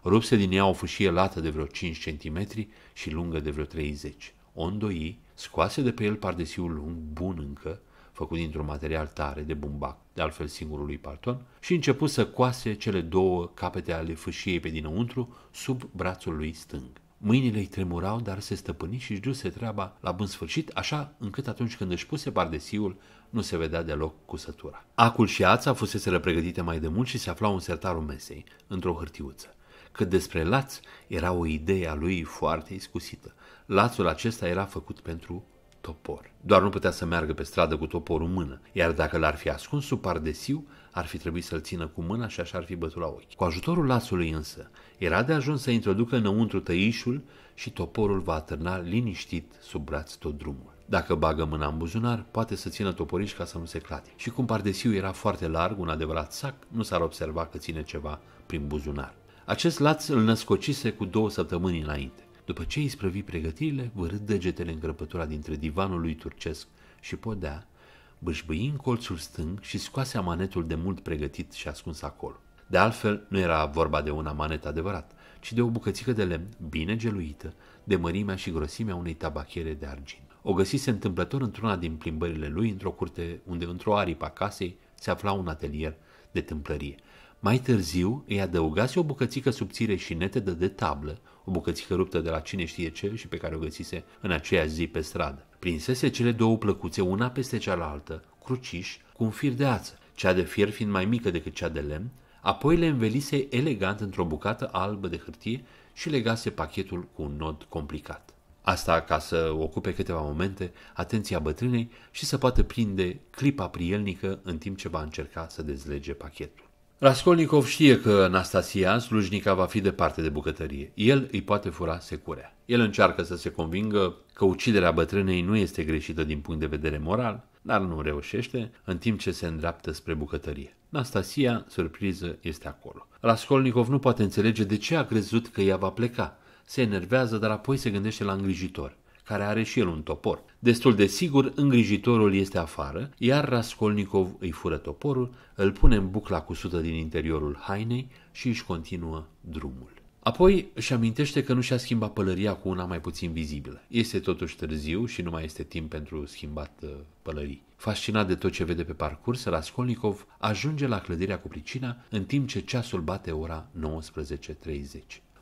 Rupse din ea o fâșie lată de vreo 5 cm și lungă de vreo 30. O îndoi, scoase de pe el pardesiu lung, bun încă, făcut dintr-un material tare de bumbac, de altfel singurului parton, și început să coase cele două capete ale fâșiei pe dinăuntru sub brațul lui stâng. Mâinile îi tremurau, dar se stăpâni și își duse treaba la bun sfârșit, așa încât atunci când își puse bardesiul, nu se vedea deloc sătura. Acul și ața fuseseră pregătite mai de mult și se aflau în sertarul mesei, într-o hârtiuță. Cât despre laț, era o idee a lui foarte iscusită. Lațul acesta era făcut pentru topor. Doar nu putea să meargă pe stradă cu toporul în mână, iar dacă l-ar fi ascuns sub pardesiu, ar fi trebuit să-l țină cu mâna și așa ar fi bătut la ochi. Cu ajutorul lațului însă, era de ajuns să introducă înăuntru tăișul și toporul va atârna liniștit sub braț tot drumul. Dacă bagă mâna în buzunar, poate să țină toporiș ca să nu se clate. Și cum pardesiu era foarte larg, un adevărat sac, nu s-ar observa că ține ceva prin buzunar. Acest laț îl născocise cu două săptămâni înainte. După ce îi sprăvi pregătirile, vârât degetele în grăpătura dintre divanul lui turcesc și podea, bâșbâi în colțul stâng și scoase amanetul de mult pregătit și ascuns acolo. De altfel, nu era vorba de un amanet adevărat, ci de o bucățică de lemn bine geluită, de mărimea și grosimea unei tabachiere de argint. O găsise întâmplător într-una din plimbările lui într-o curte unde într-o aripă a casei se afla un atelier de tâmplărie. Mai târziu îi adăugase o bucățică subțire și netedă de tablă, o bucățică ruptă de la cine știe ce și pe care o găsise în aceea zi pe stradă. Prinsese cele două plăcuțe una peste cealaltă, cruciși, cu un fir de ață, cea de fier fiind mai mică decât cea de lemn apoi le învelise elegant într-o bucată albă de hârtie și legase pachetul cu un nod complicat. Asta ca să ocupe câteva momente atenția bătrânei și să poată prinde clipa prielnică în timp ce va încerca să dezlege pachetul. Raskolnikov știe că Anastasia, slujnica, va fi departe de bucătărie. El îi poate fura securea. El încearcă să se convingă că uciderea bătrânei nu este greșită din punct de vedere moral, dar nu reușește în timp ce se îndreaptă spre bucătărie. Nastasia, surpriză, este acolo. Raskolnikov nu poate înțelege de ce a crezut că ea va pleca. Se enervează, dar apoi se gândește la îngrijitor, care are și el un topor. Destul de sigur, îngrijitorul este afară, iar Raskolnikov îi fură toporul, îl pune în bucla cusută din interiorul hainei și își continuă drumul. Apoi își amintește că nu și-a schimbat pălăria cu una mai puțin vizibilă. Este totuși târziu și nu mai este timp pentru schimbat uh, pălării. Fascinat de tot ce vede pe parcurs, Raskolnikov ajunge la clădirea cu pricina în timp ce ceasul bate ora 19.30.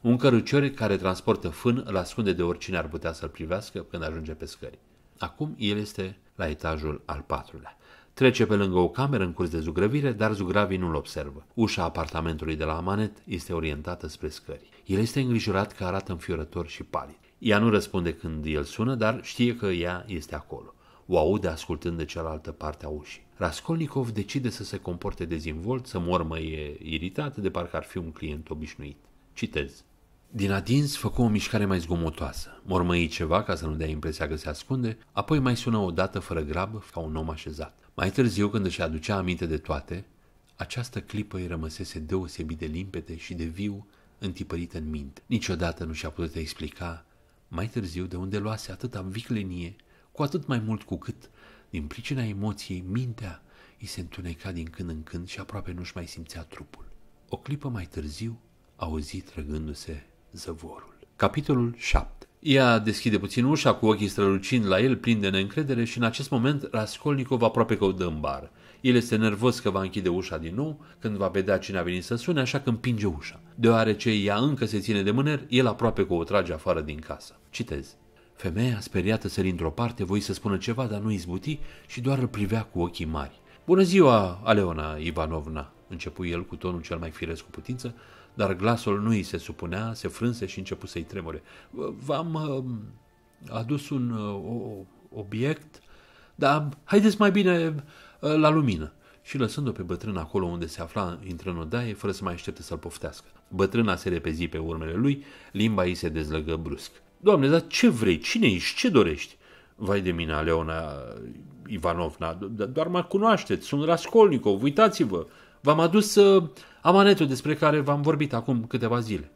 Un cărucior care transportă fân îl ascunde de oricine ar putea să-l privească când ajunge pe scări. Acum el este la etajul al patrulea. Trece pe lângă o cameră în curs de zugrăvire, dar zugravii nu-l observă. Ușa apartamentului de la Amanet este orientată spre scări. El este îngrijorat că arată înfiorător și palid. Ea nu răspunde când el sună, dar știe că ea este acolo. O aude ascultând de cealaltă parte a ușii. Raskolnikov decide să se comporte dezinvolt, să mormăie iritat, de parcă ar fi un client obișnuit. Citez. Din adins făcu o mișcare mai zgomotoasă, mormăi ceva ca să nu dea impresia că se ascunde, apoi mai sună o dată fără grabă ca un om așezat. Mai târziu, când își aducea aminte de toate, această clipă îi rămăsese deosebit de limpede și de viu întipărită în minte. Niciodată nu și-a putut explica mai târziu de unde luase atâta viclenie, cu atât mai mult cu cât, din pricina emoției, mintea îi se întuneca din când în când și aproape nu-și mai simțea trupul. O clipă mai târziu auzit, trăgându-se zăvorul. Capitolul 7 ea deschide puțin ușa cu ochii strălucind la el, plin de neîncredere și în acest moment Raskolnikov aproape că o dă în bar. El este nervos că va închide ușa din nou când va vedea cine a venit să sune, așa că împinge ușa. Deoarece ea încă se ține de mâner, el aproape că o trage afară din casă. Citez. Femeia, speriată să într-o parte, voi să spună ceva, dar nu izbuti și doar îl privea cu ochii mari. Bună ziua, Aleona Ivanovna, începu el cu tonul cel mai firesc cu putință, dar glasul nu îi se supunea, se frânse și începu să-i tremure. V-am uh, adus un uh, obiect, dar haideți mai bine uh, la lumină. Și lăsându-o pe bătrân acolo unde se afla, intră în odaie, fără să mai aștepte să-l poftească. Bătrâna se repezi pe urmele lui, limba ei se dezlăgă brusc. Doamne, dar ce vrei? Cine ești? Ce dorești? Vai de mine, Leona Ivanovna, doar mă cunoașteți, sunt Raskolnikov, uitați-vă! V-am adus uh, amanetul despre care v-am vorbit acum câteva zile.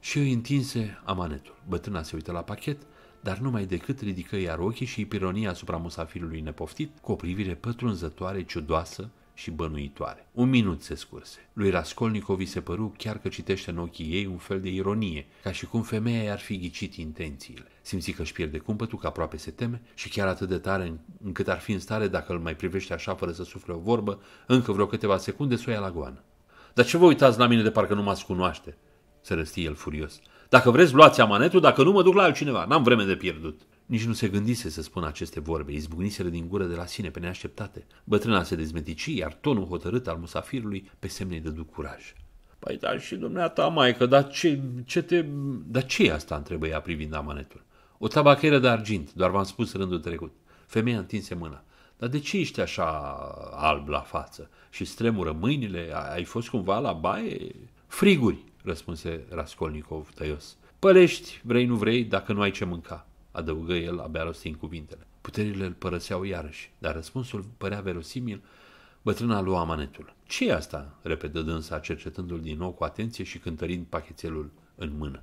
Și îi întinse amanetul. Bătrâna se uită la pachet, dar numai decât ridică iar ochii și ironia asupra musafirului nepoftit, cu o privire pătrunzătoare, ciudoasă, și bănuitoare. Un minut se scurse. Lui Raskolnikov se păru chiar că citește în ochii ei un fel de ironie, ca și cum femeia i-ar fi ghicit intențiile. Simți că își pierde cumpătul, că aproape se teme și chiar atât de tare încât ar fi în stare, dacă îl mai privește așa fără să sufle o vorbă, încă vreo câteva secunde să o ia la goană. Dar ce vă uitați la mine de parcă nu m-ați cunoaște? Se răsti el furios. Dacă vreți, luați amanetul, dacă nu, mă duc la altcineva. N-am vreme de pierdut. Nici nu se gândise să spună aceste vorbe, izbucniseră din gură de la sine pe neașteptate. Bătrâna se dezmetici, iar tonul hotărât al musafirului pe semne de dădu curaj. Păi da, și dumneata, maică, dar ce, ce te... Dar ce e asta?" întrebă ea privind amanetul. O tabacheră de argint, doar v-am spus rândul trecut. Femeia întinse mâna. Dar de ce ești așa alb la față? Și stremură mâinile? Ai fost cumva la baie? Friguri, răspunse Raskolnikov tăios. Pălești, vrei nu vrei, dacă nu ai ce mânca adăugă el abia rostind cuvintele. Puterile îl părăseau iarăși, dar răspunsul părea verosimil, bătrâna lua manetul. ce e asta?" repetă dânsa, cercetându-l din nou cu atenție și cântărind pachetelul în mână.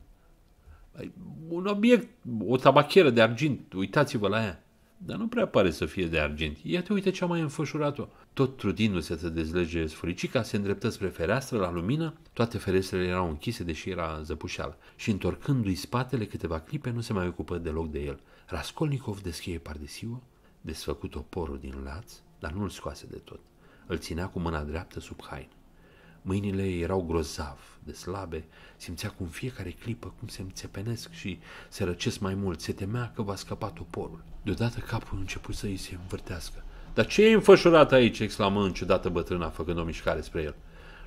Un obiect, o tabacheră de argint, uitați-vă la ea dar nu prea pare să fie de argint. Ia te uite ce-a mai înfășurat-o. Tot trudindu-se să dezlege sfuricica, se îndreptă spre fereastră la lumină, toate ferestrele erau închise deși era zăpușeală și întorcându-i spatele câteva clipe nu se mai ocupă deloc de el. Raskolnikov descheie pardesiul, desfăcut oporul din laț, dar nu îl scoase de tot. Îl ținea cu mâna dreaptă sub haină. Mâinile erau grozav de slabe, simțea cum fiecare clipă cum se înțepenesc și se răcesc mai mult, se temea că va scăpa toporul. Deodată capul început să îi se învârtească. Dar ce e înfășurat aici?" exclamă în ciudată bătrâna, făcând o mișcare spre el.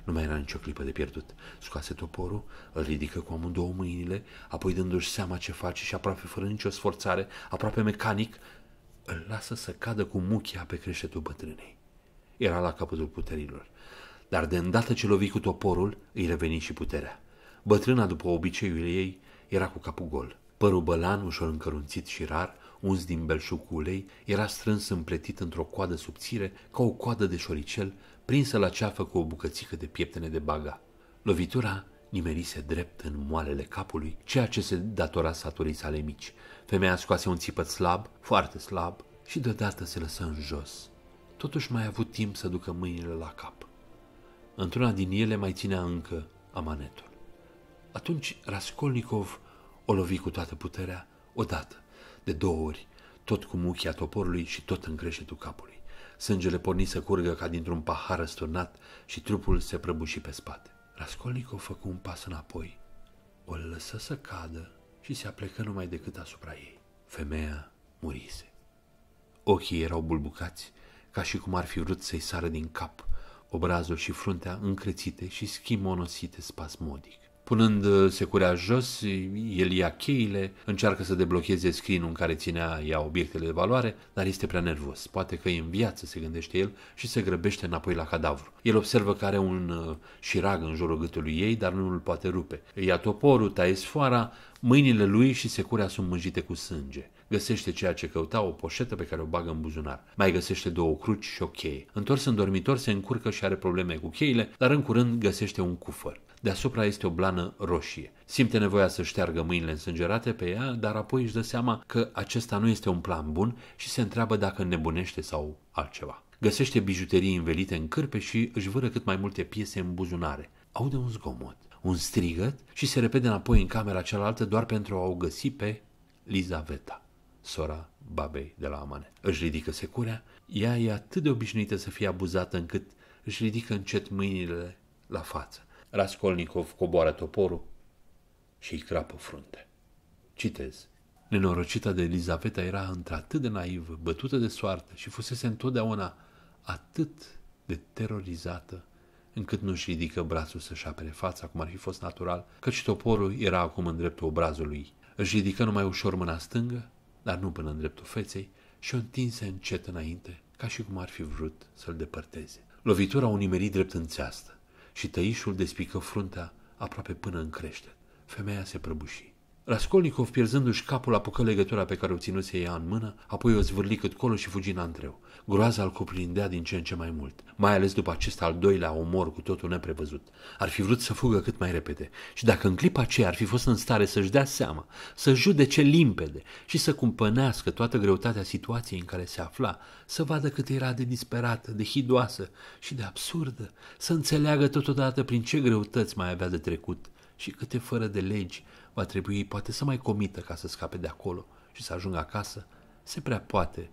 Nu mai era nicio clipă de pierdut. Scoase toporul, îl ridică cu amândouă mâinile, apoi dându-și seama ce face și aproape fără nicio sforțare, aproape mecanic, îl lasă să cadă cu muchia pe creștetul bătrânei. Era la capătul puterilor dar de îndată ce lovi cu toporul, îi reveni și puterea. Bătrâna, după obiceiul ei, era cu capul gol. Părul bălan, ușor încărunțit și rar, uns din belșug cu ulei, era strâns împletit într-o coadă subțire, ca o coadă de șoricel, prinsă la ceafă cu o bucățică de pieptene de baga. Lovitura nimerise drept în moalele capului, ceea ce se datora saturii sale mici. Femeia scoase un țipăt slab, foarte slab, și deodată se lăsă în jos. Totuși mai a avut timp să ducă mâinile la cap. Într-una din ele mai ținea încă amanetul. Atunci Raskolnikov o lovi cu toată puterea, odată, de două ori, tot cu muchia toporului și tot în creștetul capului. Sângele porni să curgă ca dintr-un pahar răsturnat și trupul se prăbuși pe spate. Raskolnikov făcu un pas înapoi, o lăsă să cadă și se aplecă numai decât asupra ei. Femeia murise. Ochii erau bulbucați, ca și cum ar fi vrut să-i sară din cap, obrazul și fruntea încrețite și schimonosite spasmodic. punând uh, securea jos, el ia cheile, încearcă să deblocheze screen în care ținea ea obiectele de valoare, dar este prea nervos. Poate că e în viață, se gândește el, și se grăbește înapoi la cadavru. El observă că are un uh, șirag în jurul gâtului ei, dar nu îl poate rupe. Ia toporul, taie sfoara, mâinile lui și securea sunt mânjite cu sânge. Găsește ceea ce căuta, o poșetă pe care o bagă în buzunar. Mai găsește două cruci și o cheie. Întors în dormitor, se încurcă și are probleme cu cheile, dar în curând găsește un cufăr. Deasupra este o blană roșie. Simte nevoia să șteargă mâinile însângerate pe ea, dar apoi își dă seama că acesta nu este un plan bun și se întreabă dacă nebunește sau altceva. Găsește bijuterii învelite în cârpe și își vâră cât mai multe piese în buzunare. Aude un zgomot, un strigăt și se repede înapoi în camera cealaltă doar pentru a o găsi pe Lizaveta sora babei de la Amanet. Își ridică securea, ea e atât de obișnuită să fie abuzată încât își ridică încet mâinile la față. Raskolnikov coboară toporul și îi crapă frunte. Citez. Nenorocita de Elizaveta era într-atât de naivă, bătută de soartă și fusese întotdeauna atât de terorizată încât nu-și ridică brațul să-și apere fața, cum ar fi fost natural, căci toporul era acum în dreptul obrazului. Își ridică numai ușor mâna stângă dar nu până în dreptul feței, și o întinse încet înainte, ca și cum ar fi vrut să-l depărteze. Lovitura o nimeri drept în țeastă și tăișul despică fruntea aproape până în crește. Femeia se prăbuși. Raskolnikov, pierzându-și capul, apucă legătura pe care o ținuse ea în mână, apoi o zvârli cât colo și fugi în antreu. Groaza îl cuprindea din ce în ce mai mult, mai ales după acest al doilea omor cu totul neprevăzut. Ar fi vrut să fugă cât mai repede și dacă în clipa aceea ar fi fost în stare să-și dea seama, să judece limpede și să cumpănească toată greutatea situației în care se afla, să vadă cât era de disperată, de hidoasă și de absurdă, să înțeleagă totodată prin ce greutăți mai avea de trecut, și câte fără de legi Va trebui poate să mai comită ca să scape de acolo și să ajungă acasă. Se prea poate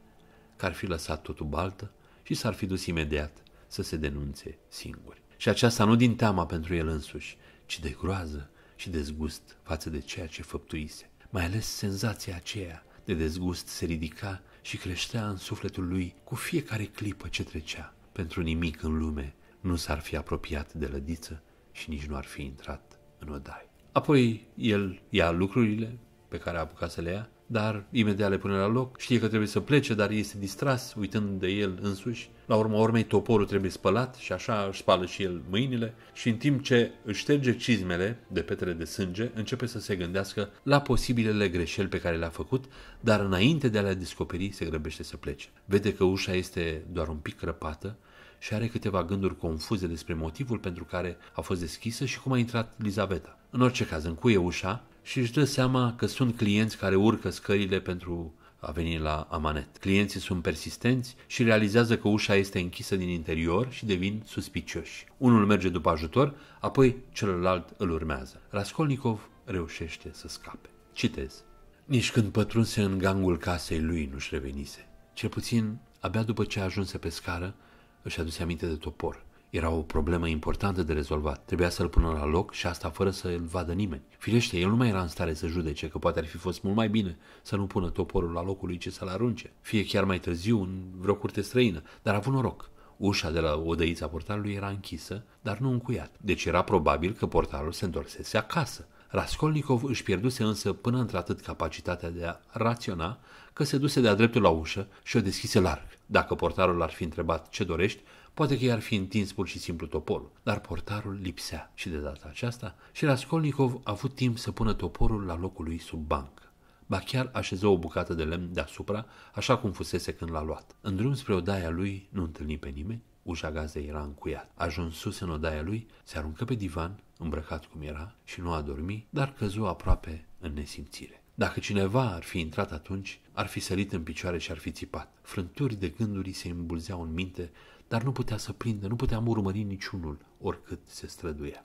că ar fi lăsat totul baltă și s-ar fi dus imediat să se denunțe singuri. Și aceasta nu din teama pentru el însuși, ci de groază și dezgust față de ceea ce făptuise. Mai ales senzația aceea de dezgust se ridica și creștea în sufletul lui cu fiecare clipă ce trecea. Pentru nimic în lume nu s-ar fi apropiat de lădiță și nici nu ar fi intrat în odaie. Apoi el ia lucrurile pe care a apucat să le ia, dar imediat le pune la loc, știe că trebuie să plece, dar este distras, uitând de el însuși. La urma urmei, toporul trebuie spălat și așa își spală și el mâinile și în timp ce își șterge cizmele de petele de sânge, începe să se gândească la posibilele greșeli pe care le-a făcut, dar înainte de a le descoperi, se grăbește să plece. Vede că ușa este doar un pic crăpată și are câteva gânduri confuze despre motivul pentru care a fost deschisă și cum a intrat Lizaveta. În orice caz, încuie ușa și își dă seama că sunt clienți care urcă scările pentru a veni la amanet. Clienții sunt persistenți și realizează că ușa este închisă din interior și devin suspicioși. Unul merge după ajutor, apoi celălalt îl urmează. Raskolnikov reușește să scape. Citez. Nici când pătrunse în gangul casei lui nu-și revenise. Cel puțin, abia după ce ajunse pe scară, își aduse aminte de topor. Era o problemă importantă de rezolvat. Trebuia să-l pună la loc și asta fără să l vadă nimeni. Firește, el nu mai era în stare să judece că poate ar fi fost mult mai bine să nu pună toporul la locul lui ce să-l arunce, fie chiar mai târziu în vreo curte străină, dar a avut noroc. Ușa de la odăița portalului era închisă, dar nu încuiat, deci era probabil că portalul se întorsese acasă. Raskolnikov își pierduse însă până într-atât capacitatea de a raționa că se duse de-a dreptul la ușă și o deschise larg. Dacă portarul ar fi întrebat ce dorești, Poate că i-ar fi întins pur și simplu toporul, dar portarul lipsea și de data aceasta și Raskolnikov a avut timp să pună toporul la locul lui sub bancă. Ba chiar așeză o bucată de lemn deasupra, așa cum fusese când l-a luat. În drum spre odaia lui nu întâlni pe nimeni, ușa gazdei era încuiat. Ajuns sus în odaia lui, se aruncă pe divan, îmbrăcat cum era, și nu a dormit, dar căzu aproape în nesimțire. Dacă cineva ar fi intrat atunci, ar fi sărit în picioare și ar fi țipat. Frânturi de gânduri se îmbulzeau în minte, dar nu putea să prindă, nu puteam urmări niciunul, oricât se străduia.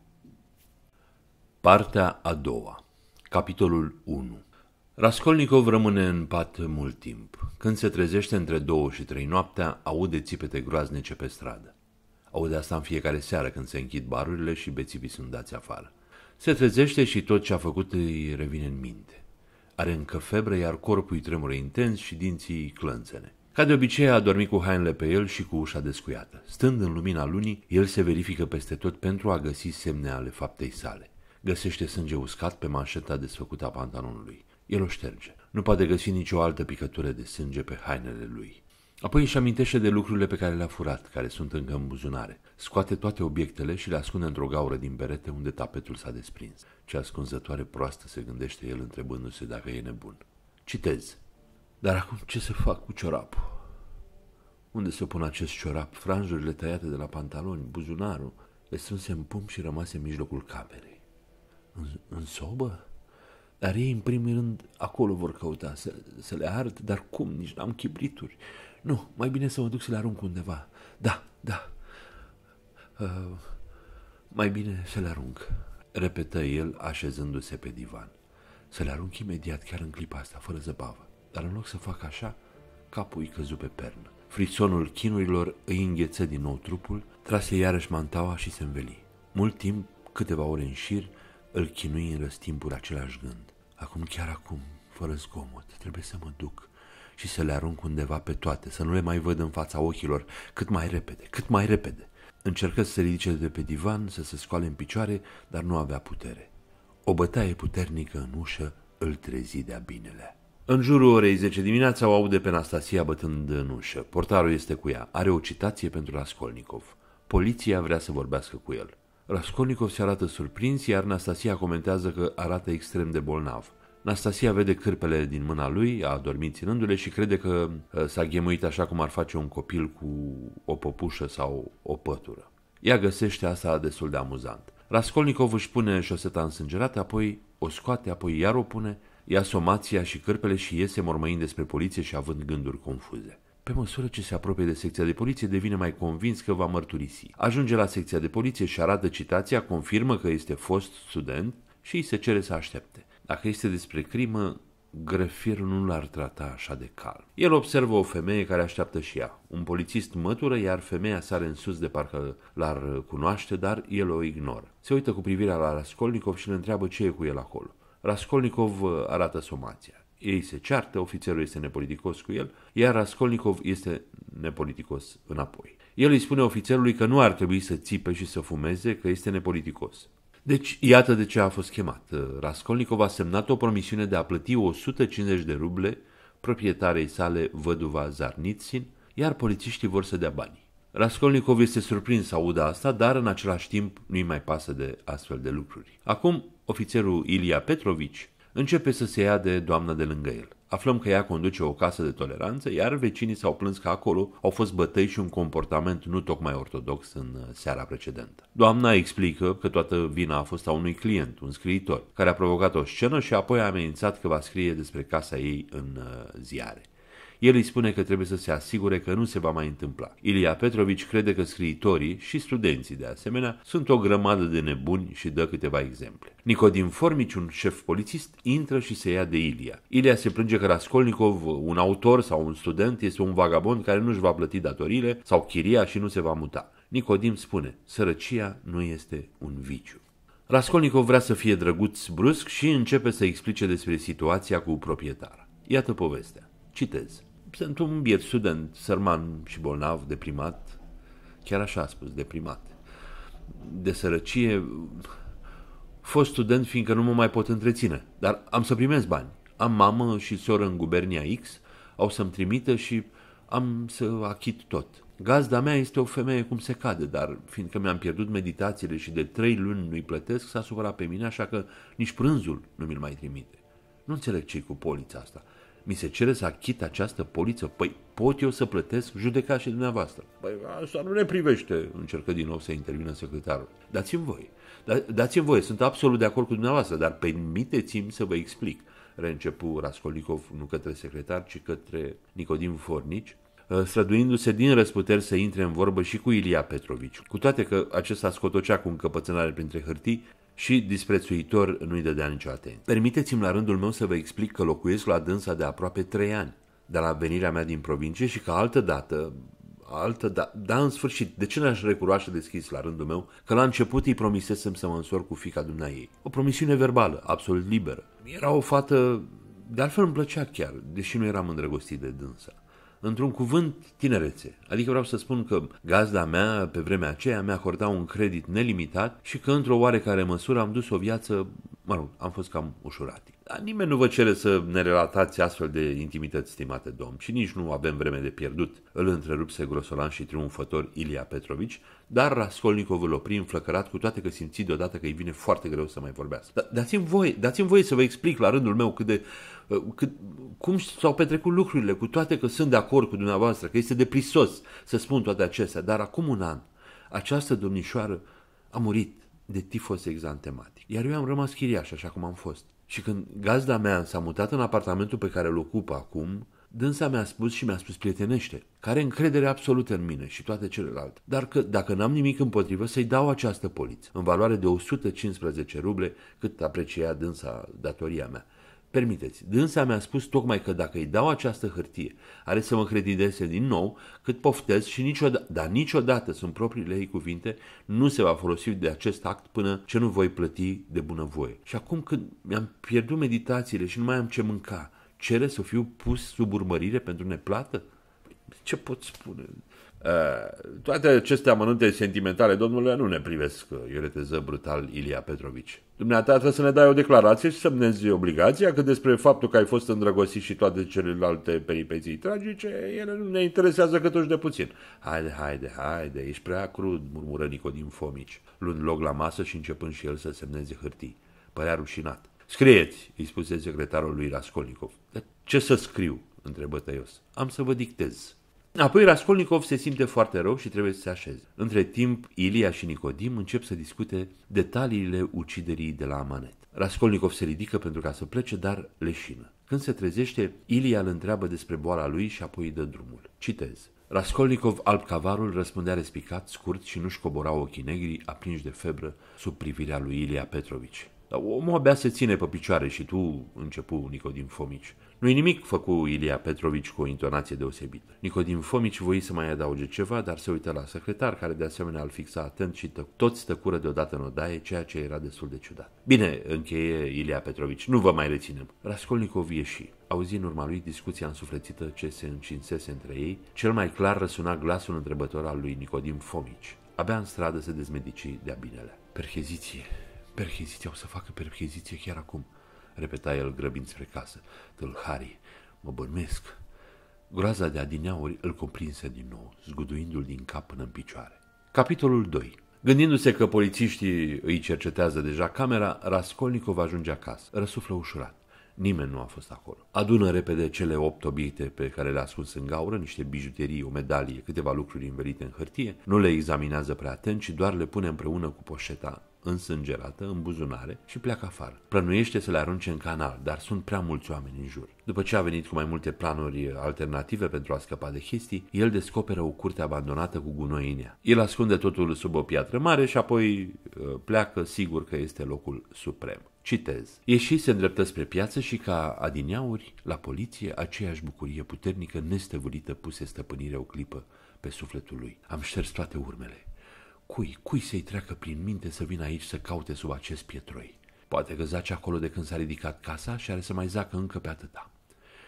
Partea a doua Capitolul 1 Raskolnikov rămâne în pat mult timp. Când se trezește între două și trei noaptea, aude țipete groaznice pe stradă. Aude asta în fiecare seară când se închid barurile și bețivii sunt dați afară. Se trezește și tot ce a făcut îi revine în minte. Are încă febră, iar corpul îi tremură intens și dinții clănțene. Ca de obicei a dormit cu hainele pe el și cu ușa descuiată. Stând în lumina lunii, el se verifică peste tot pentru a găsi semne ale faptei sale. Găsește sânge uscat pe manșeta desfăcută a pantalonului. El o șterge. Nu poate găsi nicio altă picătură de sânge pe hainele lui. Apoi își amintește de lucrurile pe care le-a furat, care sunt încă în buzunare. Scoate toate obiectele și le ascunde într-o gaură din berete unde tapetul s-a desprins. Ce ascunzătoare proastă se gândește el întrebându-se dacă e nebun. Citez. Dar acum ce să fac cu ciorapul? Unde să pun acest ciorap? Franjurile tăiate de la pantaloni, buzunarul, le strânse în pumn și rămase în mijlocul camerei. În, în sobă? Dar ei, în primul rând, acolo vor căuta să, să le ard, dar cum? Nici n-am chibrituri. Nu, mai bine să mă duc să le arunc undeva. Da, da. Uh, mai bine să le arunc, repetă el așezându-se pe divan. Să le arunc imediat, chiar în clipa asta, fără zăbavă. Dar în loc să facă așa, capul îi căzu pe pernă. Frisonul chinurilor îi îngheță din nou trupul, trase iarăși mantaua și se înveli. Mult timp, câteva ore în șir, îl chinui în răstimpuri același gând. Acum, chiar acum, fără zgomot, trebuie să mă duc și să le arunc undeva pe toate, să nu le mai văd în fața ochilor, cât mai repede, cât mai repede. Încercă să se ridice de pe divan, să se scoale în picioare, dar nu avea putere. O bătaie puternică în ușă îl trezi de-a binelea. În jurul orei 10 dimineața o aude pe Anastasia bătând în ușă. Portarul este cu ea. Are o citație pentru Raskolnikov. Poliția vrea să vorbească cu el. Raskolnikov se arată surprins, iar Anastasia comentează că arată extrem de bolnav. Anastasia vede cârpele din mâna lui, a dormit ținându-le și crede că ă, s-a ghemuit așa cum ar face un copil cu o popușă sau o pătură. Ea găsește asta destul de amuzant. Raskolnikov își pune șoseta însângerată, apoi o scoate, apoi iar o pune Ia somația și cărpele și iese mormăind despre poliție și având gânduri confuze. Pe măsură ce se apropie de secția de poliție, devine mai convins că va mărturisi. Ajunge la secția de poliție și arată citația, confirmă că este fost student și îi se cere să aștepte. Dacă este despre crimă, grăfierul nu l-ar trata așa de calm. El observă o femeie care așteaptă și ea. Un polițist mătură, iar femeia sare în sus de parcă l-ar cunoaște, dar el o ignoră. Se uită cu privirea la Raskolnikov și îl întreabă ce e cu el acolo. Raskolnikov uh, arată somația. Ei se ceartă, ofițerul este nepoliticos cu el, iar Raskolnikov este nepoliticos înapoi. El îi spune ofițerului că nu ar trebui să țipe și să fumeze, că este nepoliticos. Deci, iată de ce a fost chemat. Uh, Raskolnikov a semnat o promisiune de a plăti 150 de ruble proprietarei sale, văduva Zarnitsin, iar polițiștii vor să dea banii. Raskolnikov este surprins să audă asta, dar în același timp nu-i mai pasă de astfel de lucruri. Acum, ofițerul Ilia Petrovici, începe să se ia de doamna de lângă el. Aflăm că ea conduce o casă de toleranță, iar vecinii s-au plâns că acolo au fost bătăi și un comportament nu tocmai ortodox în seara precedentă. Doamna explică că toată vina a fost a unui client, un scriitor, care a provocat o scenă și apoi a amenințat că va scrie despre casa ei în uh, ziare. El îi spune că trebuie să se asigure că nu se va mai întâmpla. Ilia Petrovici crede că scriitorii și studenții de asemenea sunt o grămadă de nebuni și dă câteva exemple. Nicodim Formici, un șef polițist, intră și se ia de Ilia. Ilia se plânge că Raskolnikov, un autor sau un student, este un vagabond care nu-și va plăti datoriile sau chiria și nu se va muta. Nicodim spune, sărăcia nu este un viciu. Raskolnikov vrea să fie drăguț brusc și începe să explice despre situația cu proprietara. Iată povestea. Citez sunt un biet student, sărman și bolnav, deprimat, chiar așa a spus, deprimat, de sărăcie, fost student fiindcă nu mă mai pot întreține, dar am să primesc bani. Am mamă și soră în gubernia X, au să-mi trimită și am să achit tot. Gazda mea este o femeie cum se cade, dar fiindcă mi-am pierdut meditațiile și de trei luni nu-i plătesc, s-a supărat pe mine, așa că nici prânzul nu mi-l mai trimite. Nu înțeleg ce cu polița asta mi se cere să achit această poliță? Păi pot eu să plătesc? judeca și dumneavoastră. Păi asta nu ne privește, încercă din nou să intervină secretarul. Dați-mi voie. Da- dați-mi voie, sunt absolut de acord cu dumneavoastră, dar permiteți-mi să vă explic. Reîncepu Rascolicov nu către secretar, ci către Nicodim Fornici, ă, străduindu-se din răsputeri să intre în vorbă și cu Ilia Petrovici. Cu toate că acesta scotocea cu încăpățânare printre hârtii și disprețuitor nu-i dădea nicio atenție. Permiteți-mi la rândul meu să vă explic că locuiesc la dânsa de aproape trei ani, de la venirea mea din provincie și că altă dată, altă dată, da, în sfârșit, de ce n-aș recuroașă deschis la rândul meu că la început îi promisesem să mă însor cu fica ei. O promisiune verbală, absolut liberă. Era o fată, de altfel îmi plăcea chiar, deși nu eram îndrăgostit de dânsa într-un cuvânt, tinerețe. Adică vreau să spun că gazda mea, pe vremea aceea, mi-a acordat un credit nelimitat și că, într-o oarecare măsură, am dus o viață, mă rog, am fost cam ușuratic nimeni nu vă cere să ne relatați astfel de intimități, stimate domn, și nici nu avem vreme de pierdut, îl întrerupse grosolan și triumfător Ilia Petrovici, dar Raskolnikov îl opri înflăcărat, cu toate că simți deodată că îi vine foarte greu să mai vorbească. Da, dați-mi voie, dați-mi voie să vă explic la rândul meu cât de, uh, cât, cum s-au petrecut lucrurile, cu toate că sunt de acord cu dumneavoastră, că este deprisos să spun toate acestea, dar acum un an, această domnișoară a murit de tifos exantematic, iar eu am rămas chiriaș așa cum am fost. Și când gazda mea s-a mutat în apartamentul pe care îl ocup acum, dânsa mi-a spus și mi-a spus prietenește, care încredere absolută în mine și toate celelalte, dar că dacă n-am nimic împotrivă să-i dau această poliță, în valoare de 115 ruble, cât aprecia dânsa datoria mea. Permiteți, dânsa mi-a spus tocmai că dacă îi dau această hârtie, are să mă credideze din nou cât poftez și niciodată, dar niciodată sunt propriile ei cuvinte, nu se va folosi de acest act până ce nu voi plăti de bunăvoie. Și acum când mi-am pierdut meditațiile și nu mai am ce mânca, cere să fiu pus sub urmărire pentru neplată? Ce pot spune? Uh, toate aceste amănunte sentimentale, domnule, nu ne privesc, uh, Iorete brutal Ilia Petrovici. Dumneata trebuie să ne dai o declarație și semnezi obligația că despre faptul că ai fost îndrăgostit și toate celelalte peripeții tragice, ele nu ne interesează cât de puțin. Haide, haide, haide, ești prea crud, murmură Nicodim Fomici, luând loc la masă și începând și el să semneze hârtii. Părea rușinat. Scrieți, îi spuse secretarul lui Raskolnikov. Dar ce să scriu? întrebă tăios. Am să vă dictez. Apoi Raskolnikov se simte foarte rău și trebuie să se așeze. Între timp, Ilia și Nicodim încep să discute detaliile uciderii de la Amanet. Raskolnikov se ridică pentru ca să plece, dar leșină. Când se trezește, Ilia îl întreabă despre boala lui și apoi dă drumul. Citez. Raskolnikov, alb cavarul, răspundea respicat, scurt și nu-și cobora ochii negri, aprinși de febră, sub privirea lui Ilia Petrovici. Dar omul abia se ține pe picioare și tu, începu Nicodim Fomici. Nu-i nimic, făcu Ilia Petrovici cu o intonație deosebită. Nicodim Fomici voi să mai adauge ceva, dar se uită la secretar, care de asemenea îl fixa atent și tă- toți tăcură deodată în odaie, ceea ce era destul de ciudat. Bine, încheie Ilia Petrovici, nu vă mai reținem. Raskolnikov ieși auzi în urma lui discuția însuflețită ce se încinsese între ei, cel mai clar răsuna glasul întrebător al lui Nicodim Fomici. Abia în stradă se dezmedici de-a binele. Percheziție, percheziție, o să facă percheziție chiar acum repeta el grăbind spre casă. Tâlhari, mă bănmesc. Groaza de adineauri îl cuprinse din nou, zguduindu-l din cap până în picioare. Capitolul 2 Gândindu-se că polițiștii îi cercetează deja camera, Raskolnikov ajunge acasă, răsuflă ușurat. Nimeni nu a fost acolo. Adună repede cele opt obiecte pe care le-a ascuns în gaură, niște bijuterii, o medalie, câteva lucruri învelite în hârtie, nu le examinează prea atent, ci doar le pune împreună cu poșeta însângerată, în buzunare și pleacă afară. Plănuiește să le arunce în canal, dar sunt prea mulți oameni în jur. După ce a venit cu mai multe planuri uh, alternative pentru a scăpa de chestii, el descoperă o curte abandonată cu gunoi în ea. El ascunde totul sub o piatră mare și apoi uh, pleacă sigur că este locul suprem. Citez. Ieși se îndreptă spre piață și ca adineauri, la poliție, aceeași bucurie puternică nestăvâlită puse stăpânire o clipă pe sufletul lui. Am șters toate urmele. Cui, cui să-i treacă prin minte să vină aici să caute sub acest pietroi? Poate că zace acolo de când s-a ridicat casa și are să mai zacă încă pe atâta.